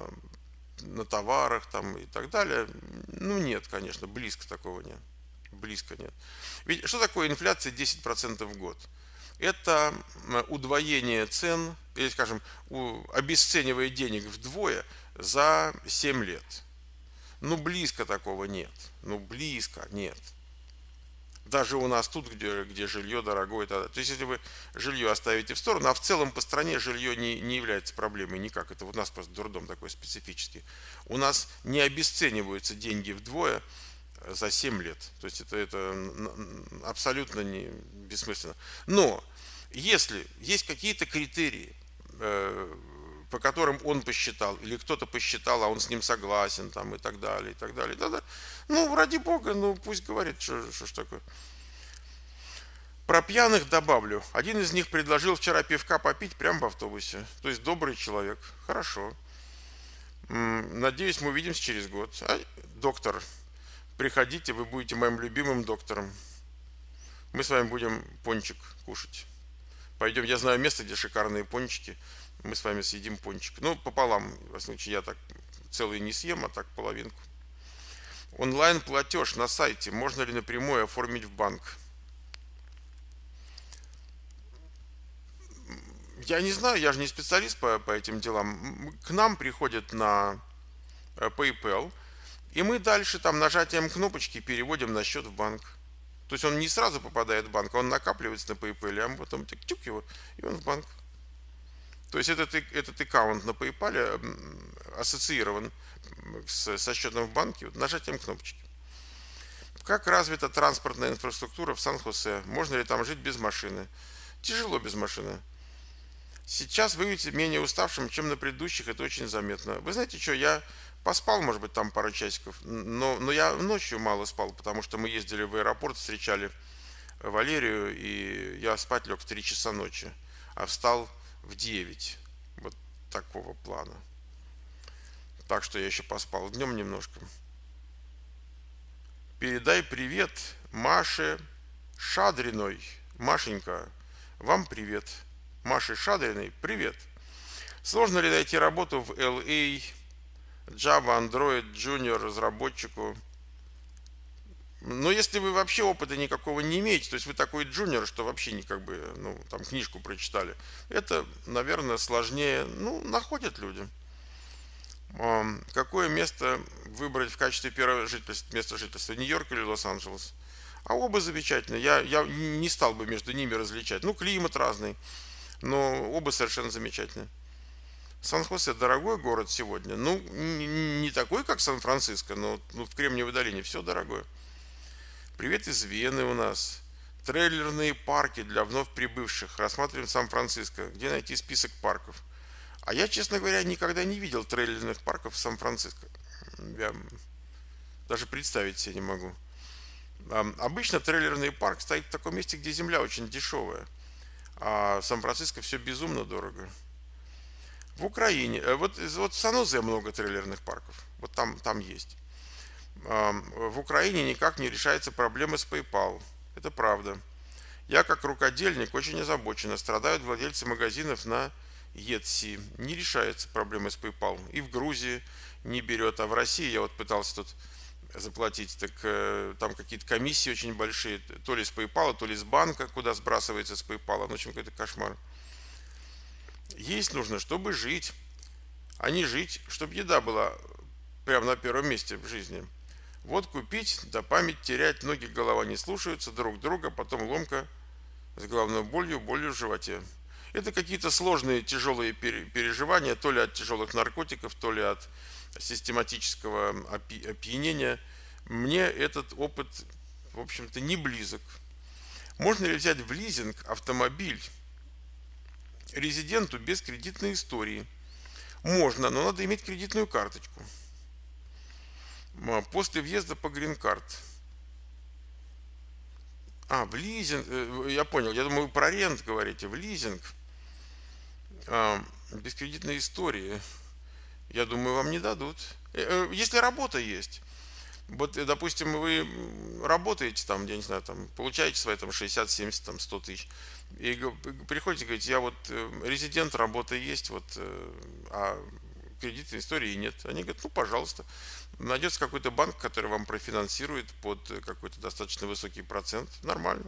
на товарах там, и так далее, ну нет, конечно, близко такого нет. Близко нет. Ведь что такое инфляция 10% в год? Это удвоение цен, или, скажем, обесценивая денег вдвое за 7 лет. Ну, близко такого нет. Ну, близко нет даже у нас тут, где, где жилье дорогое. То есть, если вы жилье оставите в сторону, а в целом по стране жилье не, не является проблемой никак. Это у нас просто дурдом такой специфический. У нас не обесцениваются деньги вдвое э, за 7 лет. То есть, это, это абсолютно не, бессмысленно. Но если есть какие-то критерии, э, по которым он посчитал, или кто-то посчитал, а он с ним согласен, там, и так далее, и так далее. Да -да. Ну, ради бога, ну, пусть говорит, что, что ж такое. Про пьяных добавлю. Один из них предложил вчера пивка попить прямо в автобусе. То есть добрый человек. Хорошо. Надеюсь, мы увидимся через год. А, доктор, приходите, вы будете моим любимым доктором. Мы с вами будем пончик кушать. Пойдем, я знаю место, где шикарные пончики мы с вами съедим пончик. Ну, пополам, в случае я так целый не съем, а так половинку. Онлайн-платеж на сайте можно ли напрямую оформить в банк? Я не знаю, я же не специалист по, по этим делам. К нам приходят на э, PayPal, и мы дальше там нажатием кнопочки переводим на счет в банк. То есть он не сразу попадает в банк, а он накапливается на PayPal, а потом тюк его, и он в банк. То есть этот, этот аккаунт на PayPal э, ассоциирован с, со счетом в банке вот нажатием кнопочки. Как развита транспортная инфраструктура в Сан-Хосе? Можно ли там жить без машины? Тяжело без машины. Сейчас выглядите менее уставшим, чем на предыдущих, это очень заметно. Вы знаете что, я поспал, может быть, там пару часиков, но, но я ночью мало спал, потому что мы ездили в аэропорт, встречали Валерию, и я спать лег в 3 часа ночи, а встал в 9. Вот такого плана. Так что я еще поспал днем немножко. Передай привет Маше Шадриной. Машенька, вам привет. Маше Шадриной, привет. Сложно ли найти работу в LA а? Java Android Junior разработчику? Но если вы вообще опыта никакого не имеете, то есть вы такой джуниор, что вообще не как бы, ну, там книжку прочитали, это, наверное, сложнее, ну, находят люди. Какое место выбрать в качестве первого жительства, места жительства, Нью-Йорк или Лос-Анджелес? А оба замечательные, я, я не стал бы между ними различать. Ну, климат разный, но оба совершенно замечательные. Сан-Хосе дорогой город сегодня, ну, не такой, как Сан-Франциско, но ну, в Кремниевой долине все дорогое. Привет из Вены у нас. Трейлерные парки для вновь прибывших. Рассматриваем Сан-Франциско. Где найти список парков? А я, честно говоря, никогда не видел трейлерных парков в Сан-Франциско. Я даже представить себе не могу. А, обычно трейлерный парк стоит в таком месте, где земля очень дешевая. А в Сан-Франциско все безумно дорого. В Украине. Э, вот, вот в Санузе много трейлерных парков. Вот там, там есть в Украине никак не решается проблема с PayPal. Это правда. Я, как рукодельник, очень озабочен. Страдают владельцы магазинов на Etsy. Не решается проблема с PayPal. И в Грузии не берет. А в России я вот пытался тут заплатить, так э, там какие-то комиссии очень большие, то ли с PayPal, то ли с банка, куда сбрасывается с PayPal. Ну, в общем, какой-то кошмар. Есть нужно, чтобы жить, а не жить, чтобы еда была прямо на первом месте в жизни. Вот купить, да память терять, ноги, голова не слушаются друг друга, потом ломка с головной болью, болью в животе. Это какие-то сложные, тяжелые переживания, то ли от тяжелых наркотиков, то ли от систематического опьянения. Мне этот опыт, в общем-то, не близок. Можно ли взять в лизинг автомобиль резиденту без кредитной истории? Можно, но надо иметь кредитную карточку. А, после въезда по грин-карт. А, в лизинг, э, я понял, я думаю, про рент говорите, в лизинг. А, без кредитной истории, я думаю, вам не дадут. Э, э, если работа есть. Вот, допустим, вы работаете там, я не знаю, там, получаете свои там 60, 70, там 100 тысяч, и приходите, говорите, я вот резидент, работа есть, вот, а кредитной истории нет. Они говорят, ну, пожалуйста, найдется какой-то банк, который вам профинансирует под какой-то достаточно высокий процент. Нормально.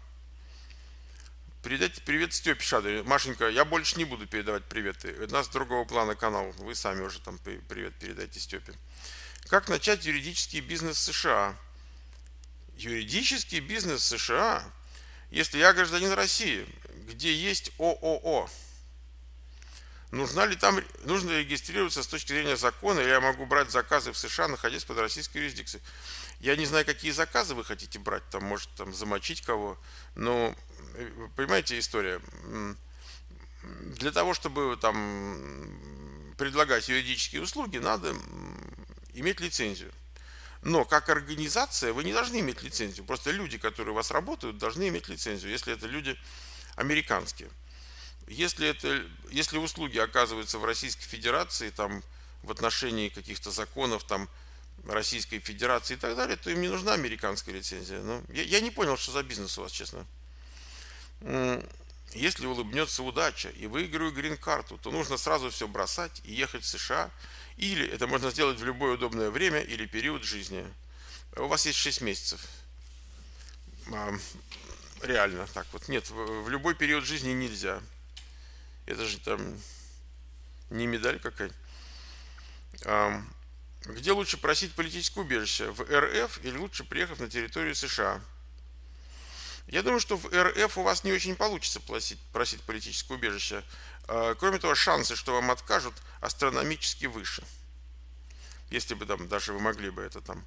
Передайте привет Степе Шаду, Машенька, я больше не буду передавать приветы. У нас другого плана канал. Вы сами уже там привет передайте Степе. Как начать юридический бизнес США? Юридический бизнес США, если я гражданин России, где есть ООО – Нужна ли там, нужно регистрироваться с точки зрения закона, или я могу брать заказы в США, находясь под российской юрисдикцией? Я не знаю, какие заказы вы хотите брать, там, может, там, замочить кого, но, э, понимаете, история, для того, чтобы там предлагать юридические услуги, надо иметь лицензию. Но как организация вы не должны иметь лицензию. Просто люди, которые у вас работают, должны иметь лицензию, если это люди американские. Если, это, если услуги оказываются в Российской Федерации, там, в отношении каких-то законов там, Российской Федерации и так далее, то им не нужна американская лицензия. Ну, я, я не понял, что за бизнес у вас, честно. Если улыбнется удача и выиграю грин-карту, то нужно сразу все бросать и ехать в США. Или это можно сделать в любое удобное время или период жизни. У вас есть 6 месяцев. Реально так вот. Нет, в любой период жизни нельзя. Это же там не медаль какая-то. где лучше просить политическое убежище? В РФ или лучше приехав на территорию США? Я думаю, что в РФ у вас не очень получится просить, просить политическое убежище. А, кроме того, шансы, что вам откажут, астрономически выше. Если бы там даже вы могли бы это там.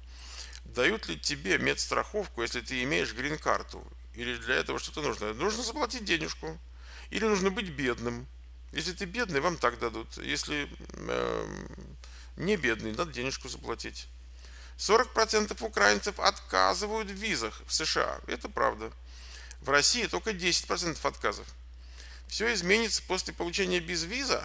Дают ли тебе медстраховку, если ты имеешь грин-карту? Или для этого что-то нужно? Нужно заплатить денежку. Или нужно быть бедным. Если ты бедный, вам так дадут. Если э, не бедный, надо денежку заплатить. 40% украинцев отказывают в визах в США. Это правда. В России только 10% отказов. Все изменится после получения безвиза.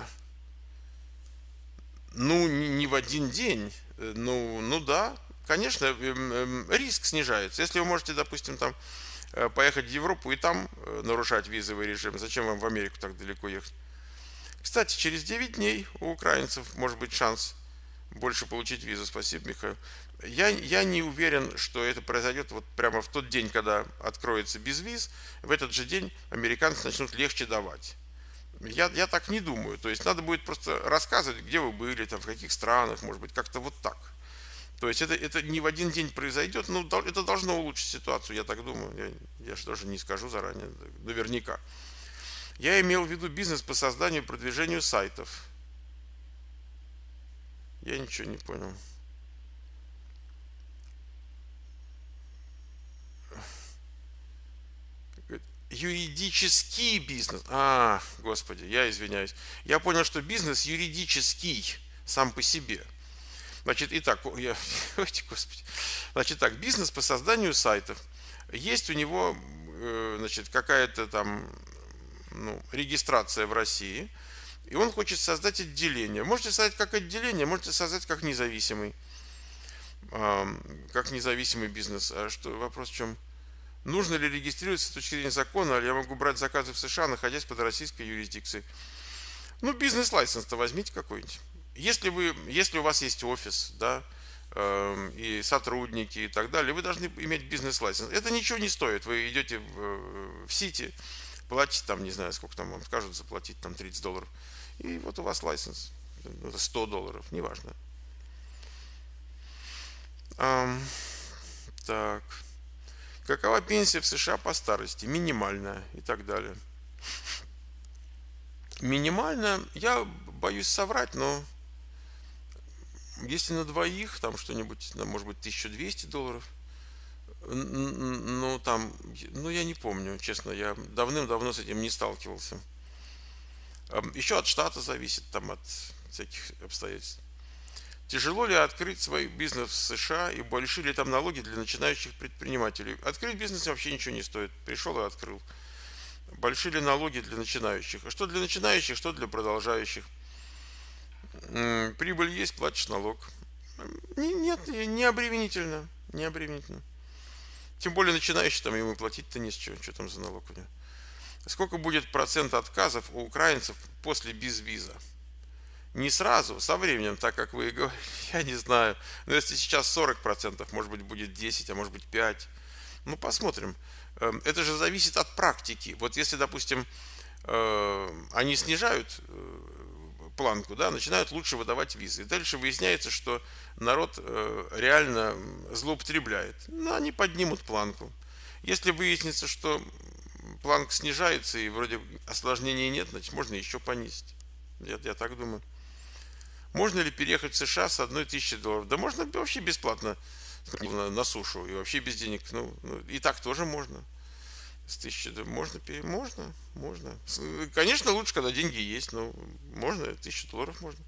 Ну, не в один день. Э, ну, ну да, конечно, эм, эм, риск снижается. Если вы можете, допустим, там Э, поехать в Европу и там э, нарушать визовый режим. Зачем вам в Америку так далеко ехать? Кстати, через 9 дней у украинцев может быть шанс больше получить визу. Спасибо, Михаил. Я, я не уверен, что это произойдет вот прямо в тот день, когда откроется безвиз. В этот же день американцы начнут легче давать. Я, я так не думаю. То есть надо будет просто рассказывать, где вы были, там, в каких странах, может быть, как-то вот так. То есть это, это не в один день произойдет, но это должно улучшить ситуацию, я так думаю. Я, я же тоже не скажу заранее, наверняка. Я имел в виду бизнес по созданию и продвижению сайтов. Я ничего не понял. Юридический бизнес. А, господи, я извиняюсь. Я понял, что бизнес юридический сам по себе. Значит, итак, я, *laughs* господи. Значит, так, бизнес по созданию сайтов. Есть у него, э, значит, какая-то там ну, регистрация в России, и он хочет создать отделение. Можете создать как отделение, можете создать как независимый, как независимый бизнес. А что, вопрос в чем? Нужно ли регистрироваться с точки зрения закона, или я могу брать заказы в США, находясь под российской юрисдикцией? Ну, бизнес-лайсенс-то возьмите какой-нибудь. Если, вы, если у вас есть офис, да, эм, и сотрудники и так далее, вы должны иметь бизнес-лайсенс. Это ничего не стоит. Вы идете в, э, в Сити, платите там, не знаю, сколько там вам скажут заплатить, там 30 долларов, и вот у вас лайсенс. 100 долларов, неважно. Um, так. Какова пенсия в США по старости? Минимальная и так далее. Минимально, я боюсь соврать, но если на двоих, там что-нибудь, может быть, 1200 долларов. Ну, там, ну, я не помню, честно, я давным-давно с этим не сталкивался. Еще от штата зависит, там, от всяких обстоятельств. Тяжело ли открыть свой бизнес в США и большие ли там налоги для начинающих предпринимателей? Открыть бизнес вообще ничего не стоит. Пришел и открыл. Большие ли налоги для начинающих? А что для начинающих, что для продолжающих? прибыль есть, платишь налог. Нет, не обременительно. Не обременительно. Тем более начинающий там ему платить-то не с чего. Что там за налог у него? Сколько будет процент отказов у украинцев после безвиза? Не сразу, со временем, так как вы и говорите, *laughs* я не знаю. Но если сейчас 40%, может быть, будет 10, а может быть 5. Ну, посмотрим. Эм, это же зависит от практики. Вот если, допустим, э, они снижают э, планку, да, начинают лучше выдавать визы. И дальше выясняется, что народ э, реально злоупотребляет. Ну, они поднимут планку. Если выяснится, что планк снижается и вроде осложнений нет, значит можно еще понизить. Я, я так думаю. Можно ли переехать в США с одной тысячи долларов? Да можно вообще бесплатно на, на сушу и вообще без денег. Ну, ну и так тоже можно. С тысячи можно, можно, можно. Конечно, лучше, когда деньги есть, но можно, тысячу долларов можно.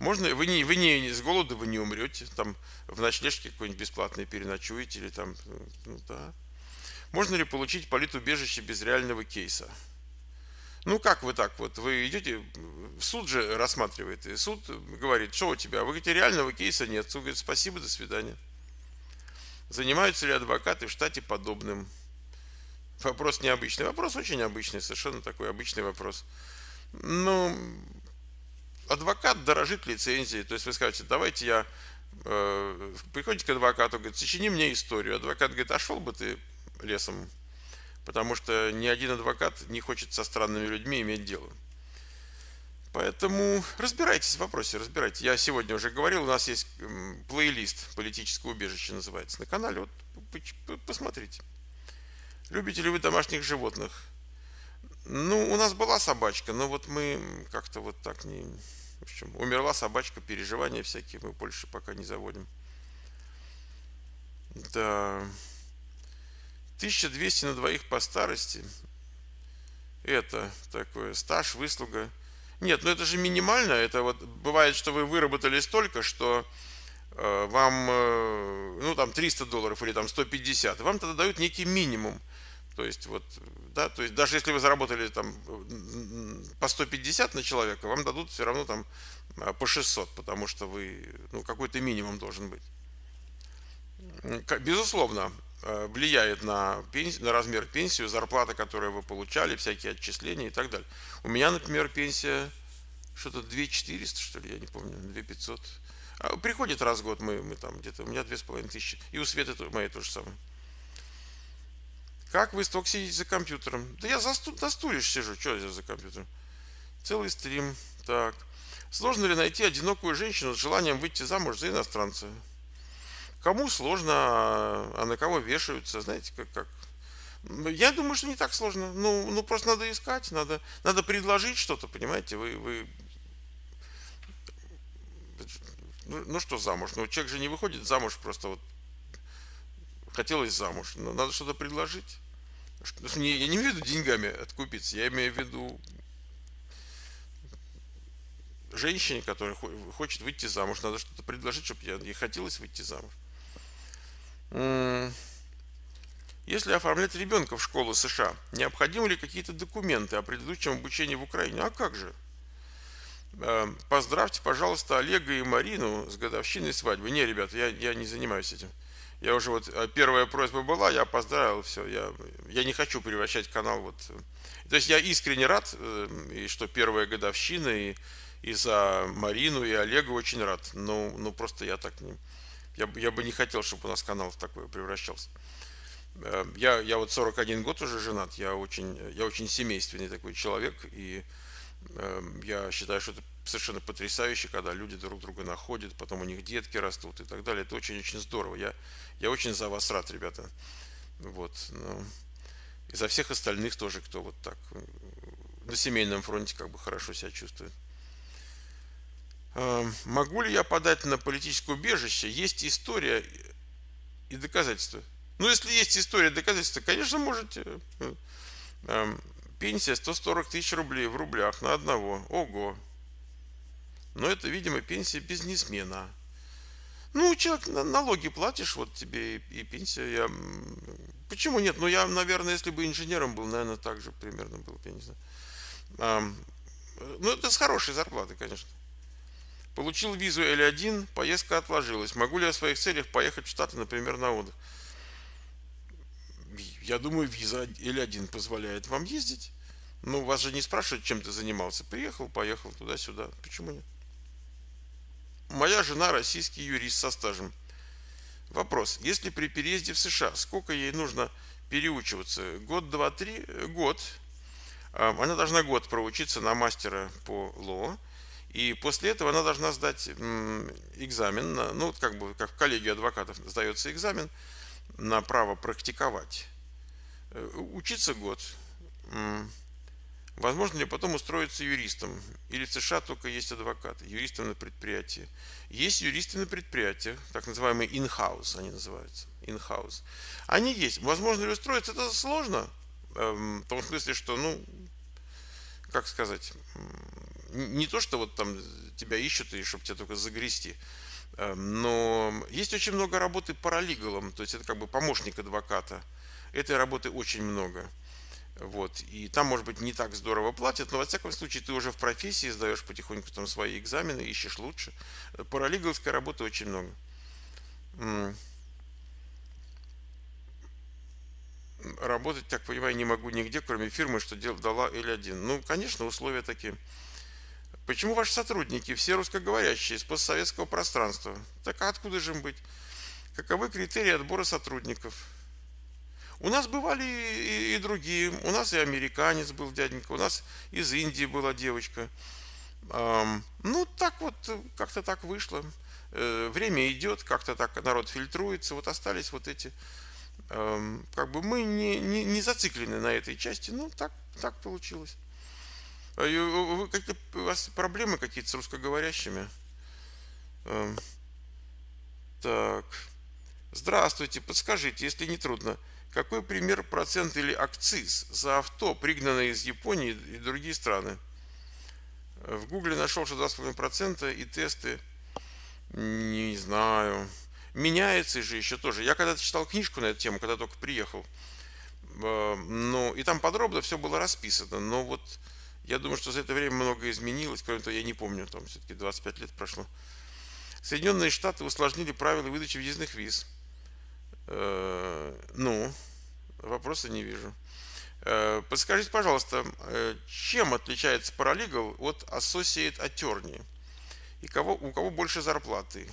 Можно, вы не, вы не с голода вы не умрете, там в ночлежке какой-нибудь бесплатный переночуете или там, ну, ну да. Можно ли получить политубежище без реального кейса? Ну как вы так вот, вы идете, суд же рассматривает, и суд говорит, что у тебя? Вы говорите, реального кейса нет. Суд говорит, спасибо, до свидания. Занимаются ли адвокаты в штате подобным? Вопрос необычный. Вопрос очень обычный, совершенно такой обычный вопрос. Ну, адвокат дорожит лицензией. То есть вы скажете, давайте я... Э, приходите к адвокату, говорит, сочини мне историю. Адвокат говорит, а шел бы ты лесом, потому что ни один адвокат не хочет со странными людьми иметь дело. Поэтому разбирайтесь в вопросе, разбирайтесь. Я сегодня уже говорил, у нас есть плейлист «Политическое убежище» называется на канале. Вот посмотрите. Любите ли вы домашних животных? Ну, у нас была собачка, но вот мы как-то вот так не... В общем, умерла собачка, переживания всякие мы больше пока не заводим. Да. 1200 на двоих по старости. Это такое стаж, выслуга. Нет, ну это же минимально. Это вот бывает, что вы выработали столько, что Э, вам, э, ну там 300 долларов или там 150, вам тогда дают некий минимум. То есть вот, да, то есть даже если вы заработали там по 150 на человека, вам дадут все равно там а, по 600, потому что вы, ну какой-то минимум должен быть. Безусловно, э, влияет на, пенсию, на размер пенсии, зарплата, которую вы получали, всякие отчисления и так далее. У меня, например, пенсия что-то 2400, что ли, я не помню, 2500. 500 а приходит раз в год, мы, мы там где-то, у меня две с половиной тысячи. И у Светы моей то же самое. Как вы столько сидите за компьютером? Да я за, сту, за стулишь сижу, что я за компьютером? Целый стрим. Так. Сложно ли найти одинокую женщину с желанием выйти замуж за иностранца? Кому сложно, а, а на кого вешаются, знаете, как, как ну, я думаю, что не так сложно. Ну, ну просто надо искать, надо, надо предложить что-то, понимаете? Вы, вы ну, ну что замуж? Ну человек же не выходит замуж просто вот хотелось замуж. Надо что-то предложить. Не, я не имею в виду деньгами откупиться, я имею в виду женщине, которая хочет выйти замуж, надо что-то предложить, чтобы ей хотелось выйти замуж. Если оформлять ребенка в школу США, необходимы ли какие-то документы о предыдущем обучении в Украине? А как же? Эм, поздравьте, пожалуйста, Олега и Марину с годовщиной свадьбы. Не, ребята, я, я не занимаюсь этим. Я уже вот, э, первая просьба была, я поздравил, все, я, я не хочу превращать канал вот. Э. То есть я искренне рад, э, и что первая годовщина, и, и за Марину, и Олега очень рад. Но, ну, ну просто я так не... Я, я бы не хотел, чтобы у нас канал в такое превращался. Я, я вот 41 год уже женат, я очень, я очень семейственный такой человек, и Эм, я считаю, что это совершенно потрясающе, когда люди друг друга находят, потом у них детки растут и так далее. Это очень-очень здорово. Я, я очень за вас рад, ребята. Вот. Ну, и за всех остальных тоже, кто вот так э, на семейном фронте как бы хорошо себя чувствует. Эм, могу ли я подать на политическое убежище? Есть история и доказательства. Ну, если есть история и доказательства, конечно, можете. Эм, Пенсия 140 тысяч рублей в рублях на одного. Ого! Но это, видимо, пенсия бизнесмена. Ну, человек, налоги платишь, вот тебе и, и пенсия. Я... Почему нет? Ну, я, наверное, если бы инженером был, наверное, так же примерно был, я не знаю. А, ну, это с хорошей зарплаты, конечно. Получил визу L1, поездка отложилась. Могу ли я в своих целях поехать в Штаты, например, на отдых? Я думаю, виза или один позволяет вам ездить. Ну, вас же не спрашивают, чем ты занимался. Приехал, поехал туда-сюда. Почему нет? Моя жена российский юрист со стажем. Вопрос. Если при переезде в США, сколько ей нужно переучиваться? Год, два, три? Год. А, она должна год проучиться на мастера по ло. И после этого она должна сдать экзамен, ну, как бы как в коллегию адвокатов сдается экзамен на право практиковать. Э, учиться год. Возможно ли потом устроиться юристом? Или в США только есть адвокаты, юристы на предприятии. Есть юристы на предприятиях, так называемые in-house они называются. In-house. Они есть. Возможно ли устроиться? Это сложно. Эм, в том смысле, что, ну, как сказать, не то, что вот там тебя ищут, и чтобы тебя только загрести. Эм, но есть очень много работы паралигалом, то есть это как бы помощник адвоката. Этой работы очень много. Вот. И там, может быть, не так здорово платят, но, во всяком случае, ты уже в профессии сдаешь потихоньку там свои экзамены, ищешь лучше. Паралиговской работы очень много. Работать, так понимаю, не могу нигде, кроме фирмы, что дала L1. Ну, конечно, условия такие. Почему ваши сотрудники все русскоговорящие из постсоветского пространства? Так а откуда же им быть? Каковы критерии отбора сотрудников? У нас бывали и, и, другие. У нас и американец был дяденька, у нас из Индии была девочка. Эм, ну, так вот, как-то так вышло. Э, время идет, как-то так народ фильтруется. Вот остались вот эти... Эм, как бы мы не, не, не зациклены на этой части. Ну, так, так получилось. А вы, как у вас проблемы какие-то с русскоговорящими? Эм, так... Здравствуйте, подскажите, если не трудно. Какой пример процент или акциз за авто, пригнанное из Японии и другие страны? В Гугле нашел, что 2,5% и тесты, не знаю. Меняется же еще тоже. Я когда-то читал книжку на эту тему, когда только приехал. Ну, и там подробно все было расписано. Но вот я думаю, что за это время многое изменилось. Кроме того, я не помню, там все-таки 25 лет прошло. Соединенные Штаты усложнили правила выдачи въездных виз. Э, ну, вопроса не вижу. Э, подскажите, пожалуйста, э, чем отличается паралегал от associate attorney? И кого, у кого больше зарплаты?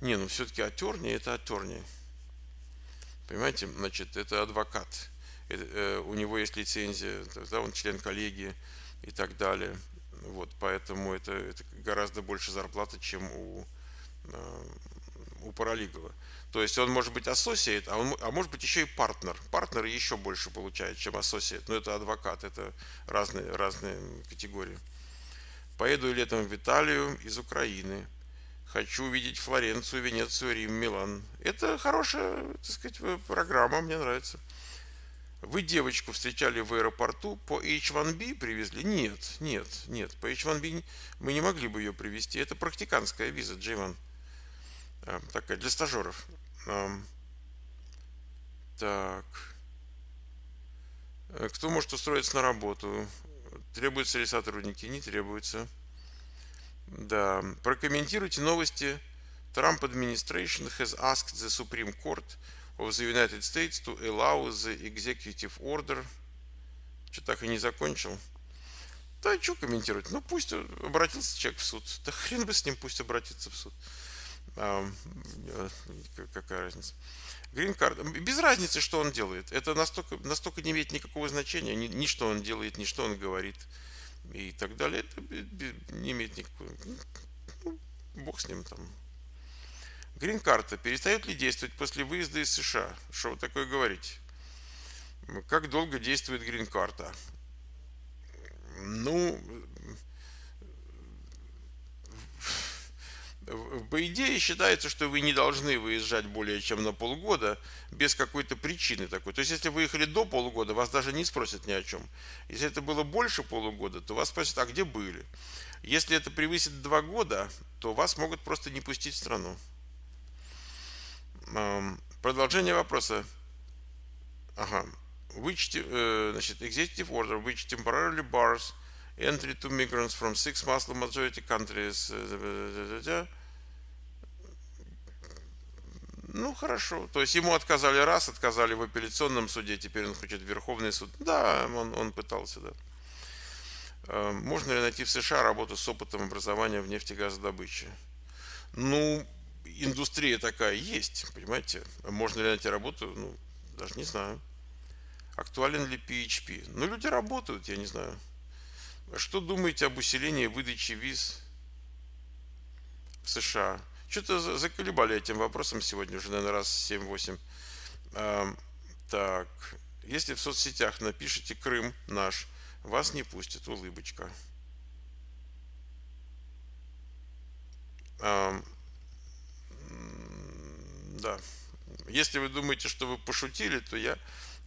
Не, ну все-таки attorney это attorney. Понимаете, значит, это адвокат. Это, э, у него есть лицензия, да, он член коллегии и так далее. Вот, поэтому это, это гораздо больше зарплата, чем у, э, у паралигова. То есть он может быть ассоциат, а, он, а может быть еще и партнер. Партнер еще больше получает, чем ассоциат. Но это адвокат, это разные, разные категории. Поеду летом в Италию из Украины. Хочу увидеть Флоренцию, Венецию, Рим, Милан. Это хорошая, так сказать, программа, мне нравится. Вы девочку встречали в аэропорту по H1B привезли? Нет, нет, нет. По H1B мы не могли бы ее привезти. Это практиканская виза Джейман. А, такая для стажеров. Так. Э, кто может устроиться на работу? Требуются ли сотрудники? Не требуется. Да. Прокомментируйте новости. Trump administration has asked the Supreme Court of the United States to allow the executive order. Что так и не закончил. Да, что комментировать? Ну, пусть обратился человек в суд. Да хрен бы с ним, пусть обратится в суд. А, какая разница? Грин-карта. Без разницы, что он делает. Это настолько, настолько не имеет никакого значения, ни, ни что он делает, ни что он говорит и так далее. Это не имеет никакого... Ну, бог с ним там. Грин-карта перестает ли действовать после выезда из США? Что вы такое говорите? Как долго действует грин-карта? Ну, по идее считается, что вы не должны выезжать более чем на полгода без какой-то причины такой. То есть, если вы ехали до полугода, вас даже не спросят ни о чем. Если это было больше полугода, то вас спросят, а где были? Если это превысит два года, то вас могут просто не пустить в страну. Продолжение вопроса. Ага. Which, э, значит, executive order which temporarily bars entry to migrants from six Muslim majority countries. Э, ну, хорошо. То есть ему отказали раз, отказали в апелляционном суде, теперь он хочет в Верховный суд. Да, он, он пытался, да. Э, можно ли найти в США работу с опытом образования в нефтегазодобыче? Ну, индустрия такая есть, понимаете? Можно ли найти работу? Ну, даже не знаю. Актуален ли PHP? Ну, люди работают, я не знаю. Что думаете об усилении выдачи виз в США? Что-то заколебали этим вопросом сегодня уже, наверное, раз 7-8. А, эм, так, если в соцсетях напишите «Крым наш», вас не пустят, улыбочка. А, да. Если вы думаете, что вы пошутили, то я,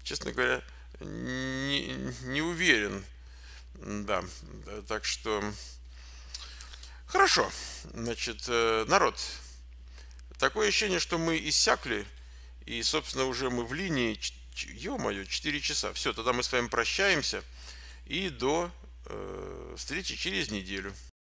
честно говоря, не, не уверен. Да, так что... Хорошо. Значит, э, народ, такое ощущение, что мы иссякли, и, собственно, уже мы в линии, ё-моё, 4 часа. Все, тогда мы с вами прощаемся, и до э, встречи через неделю.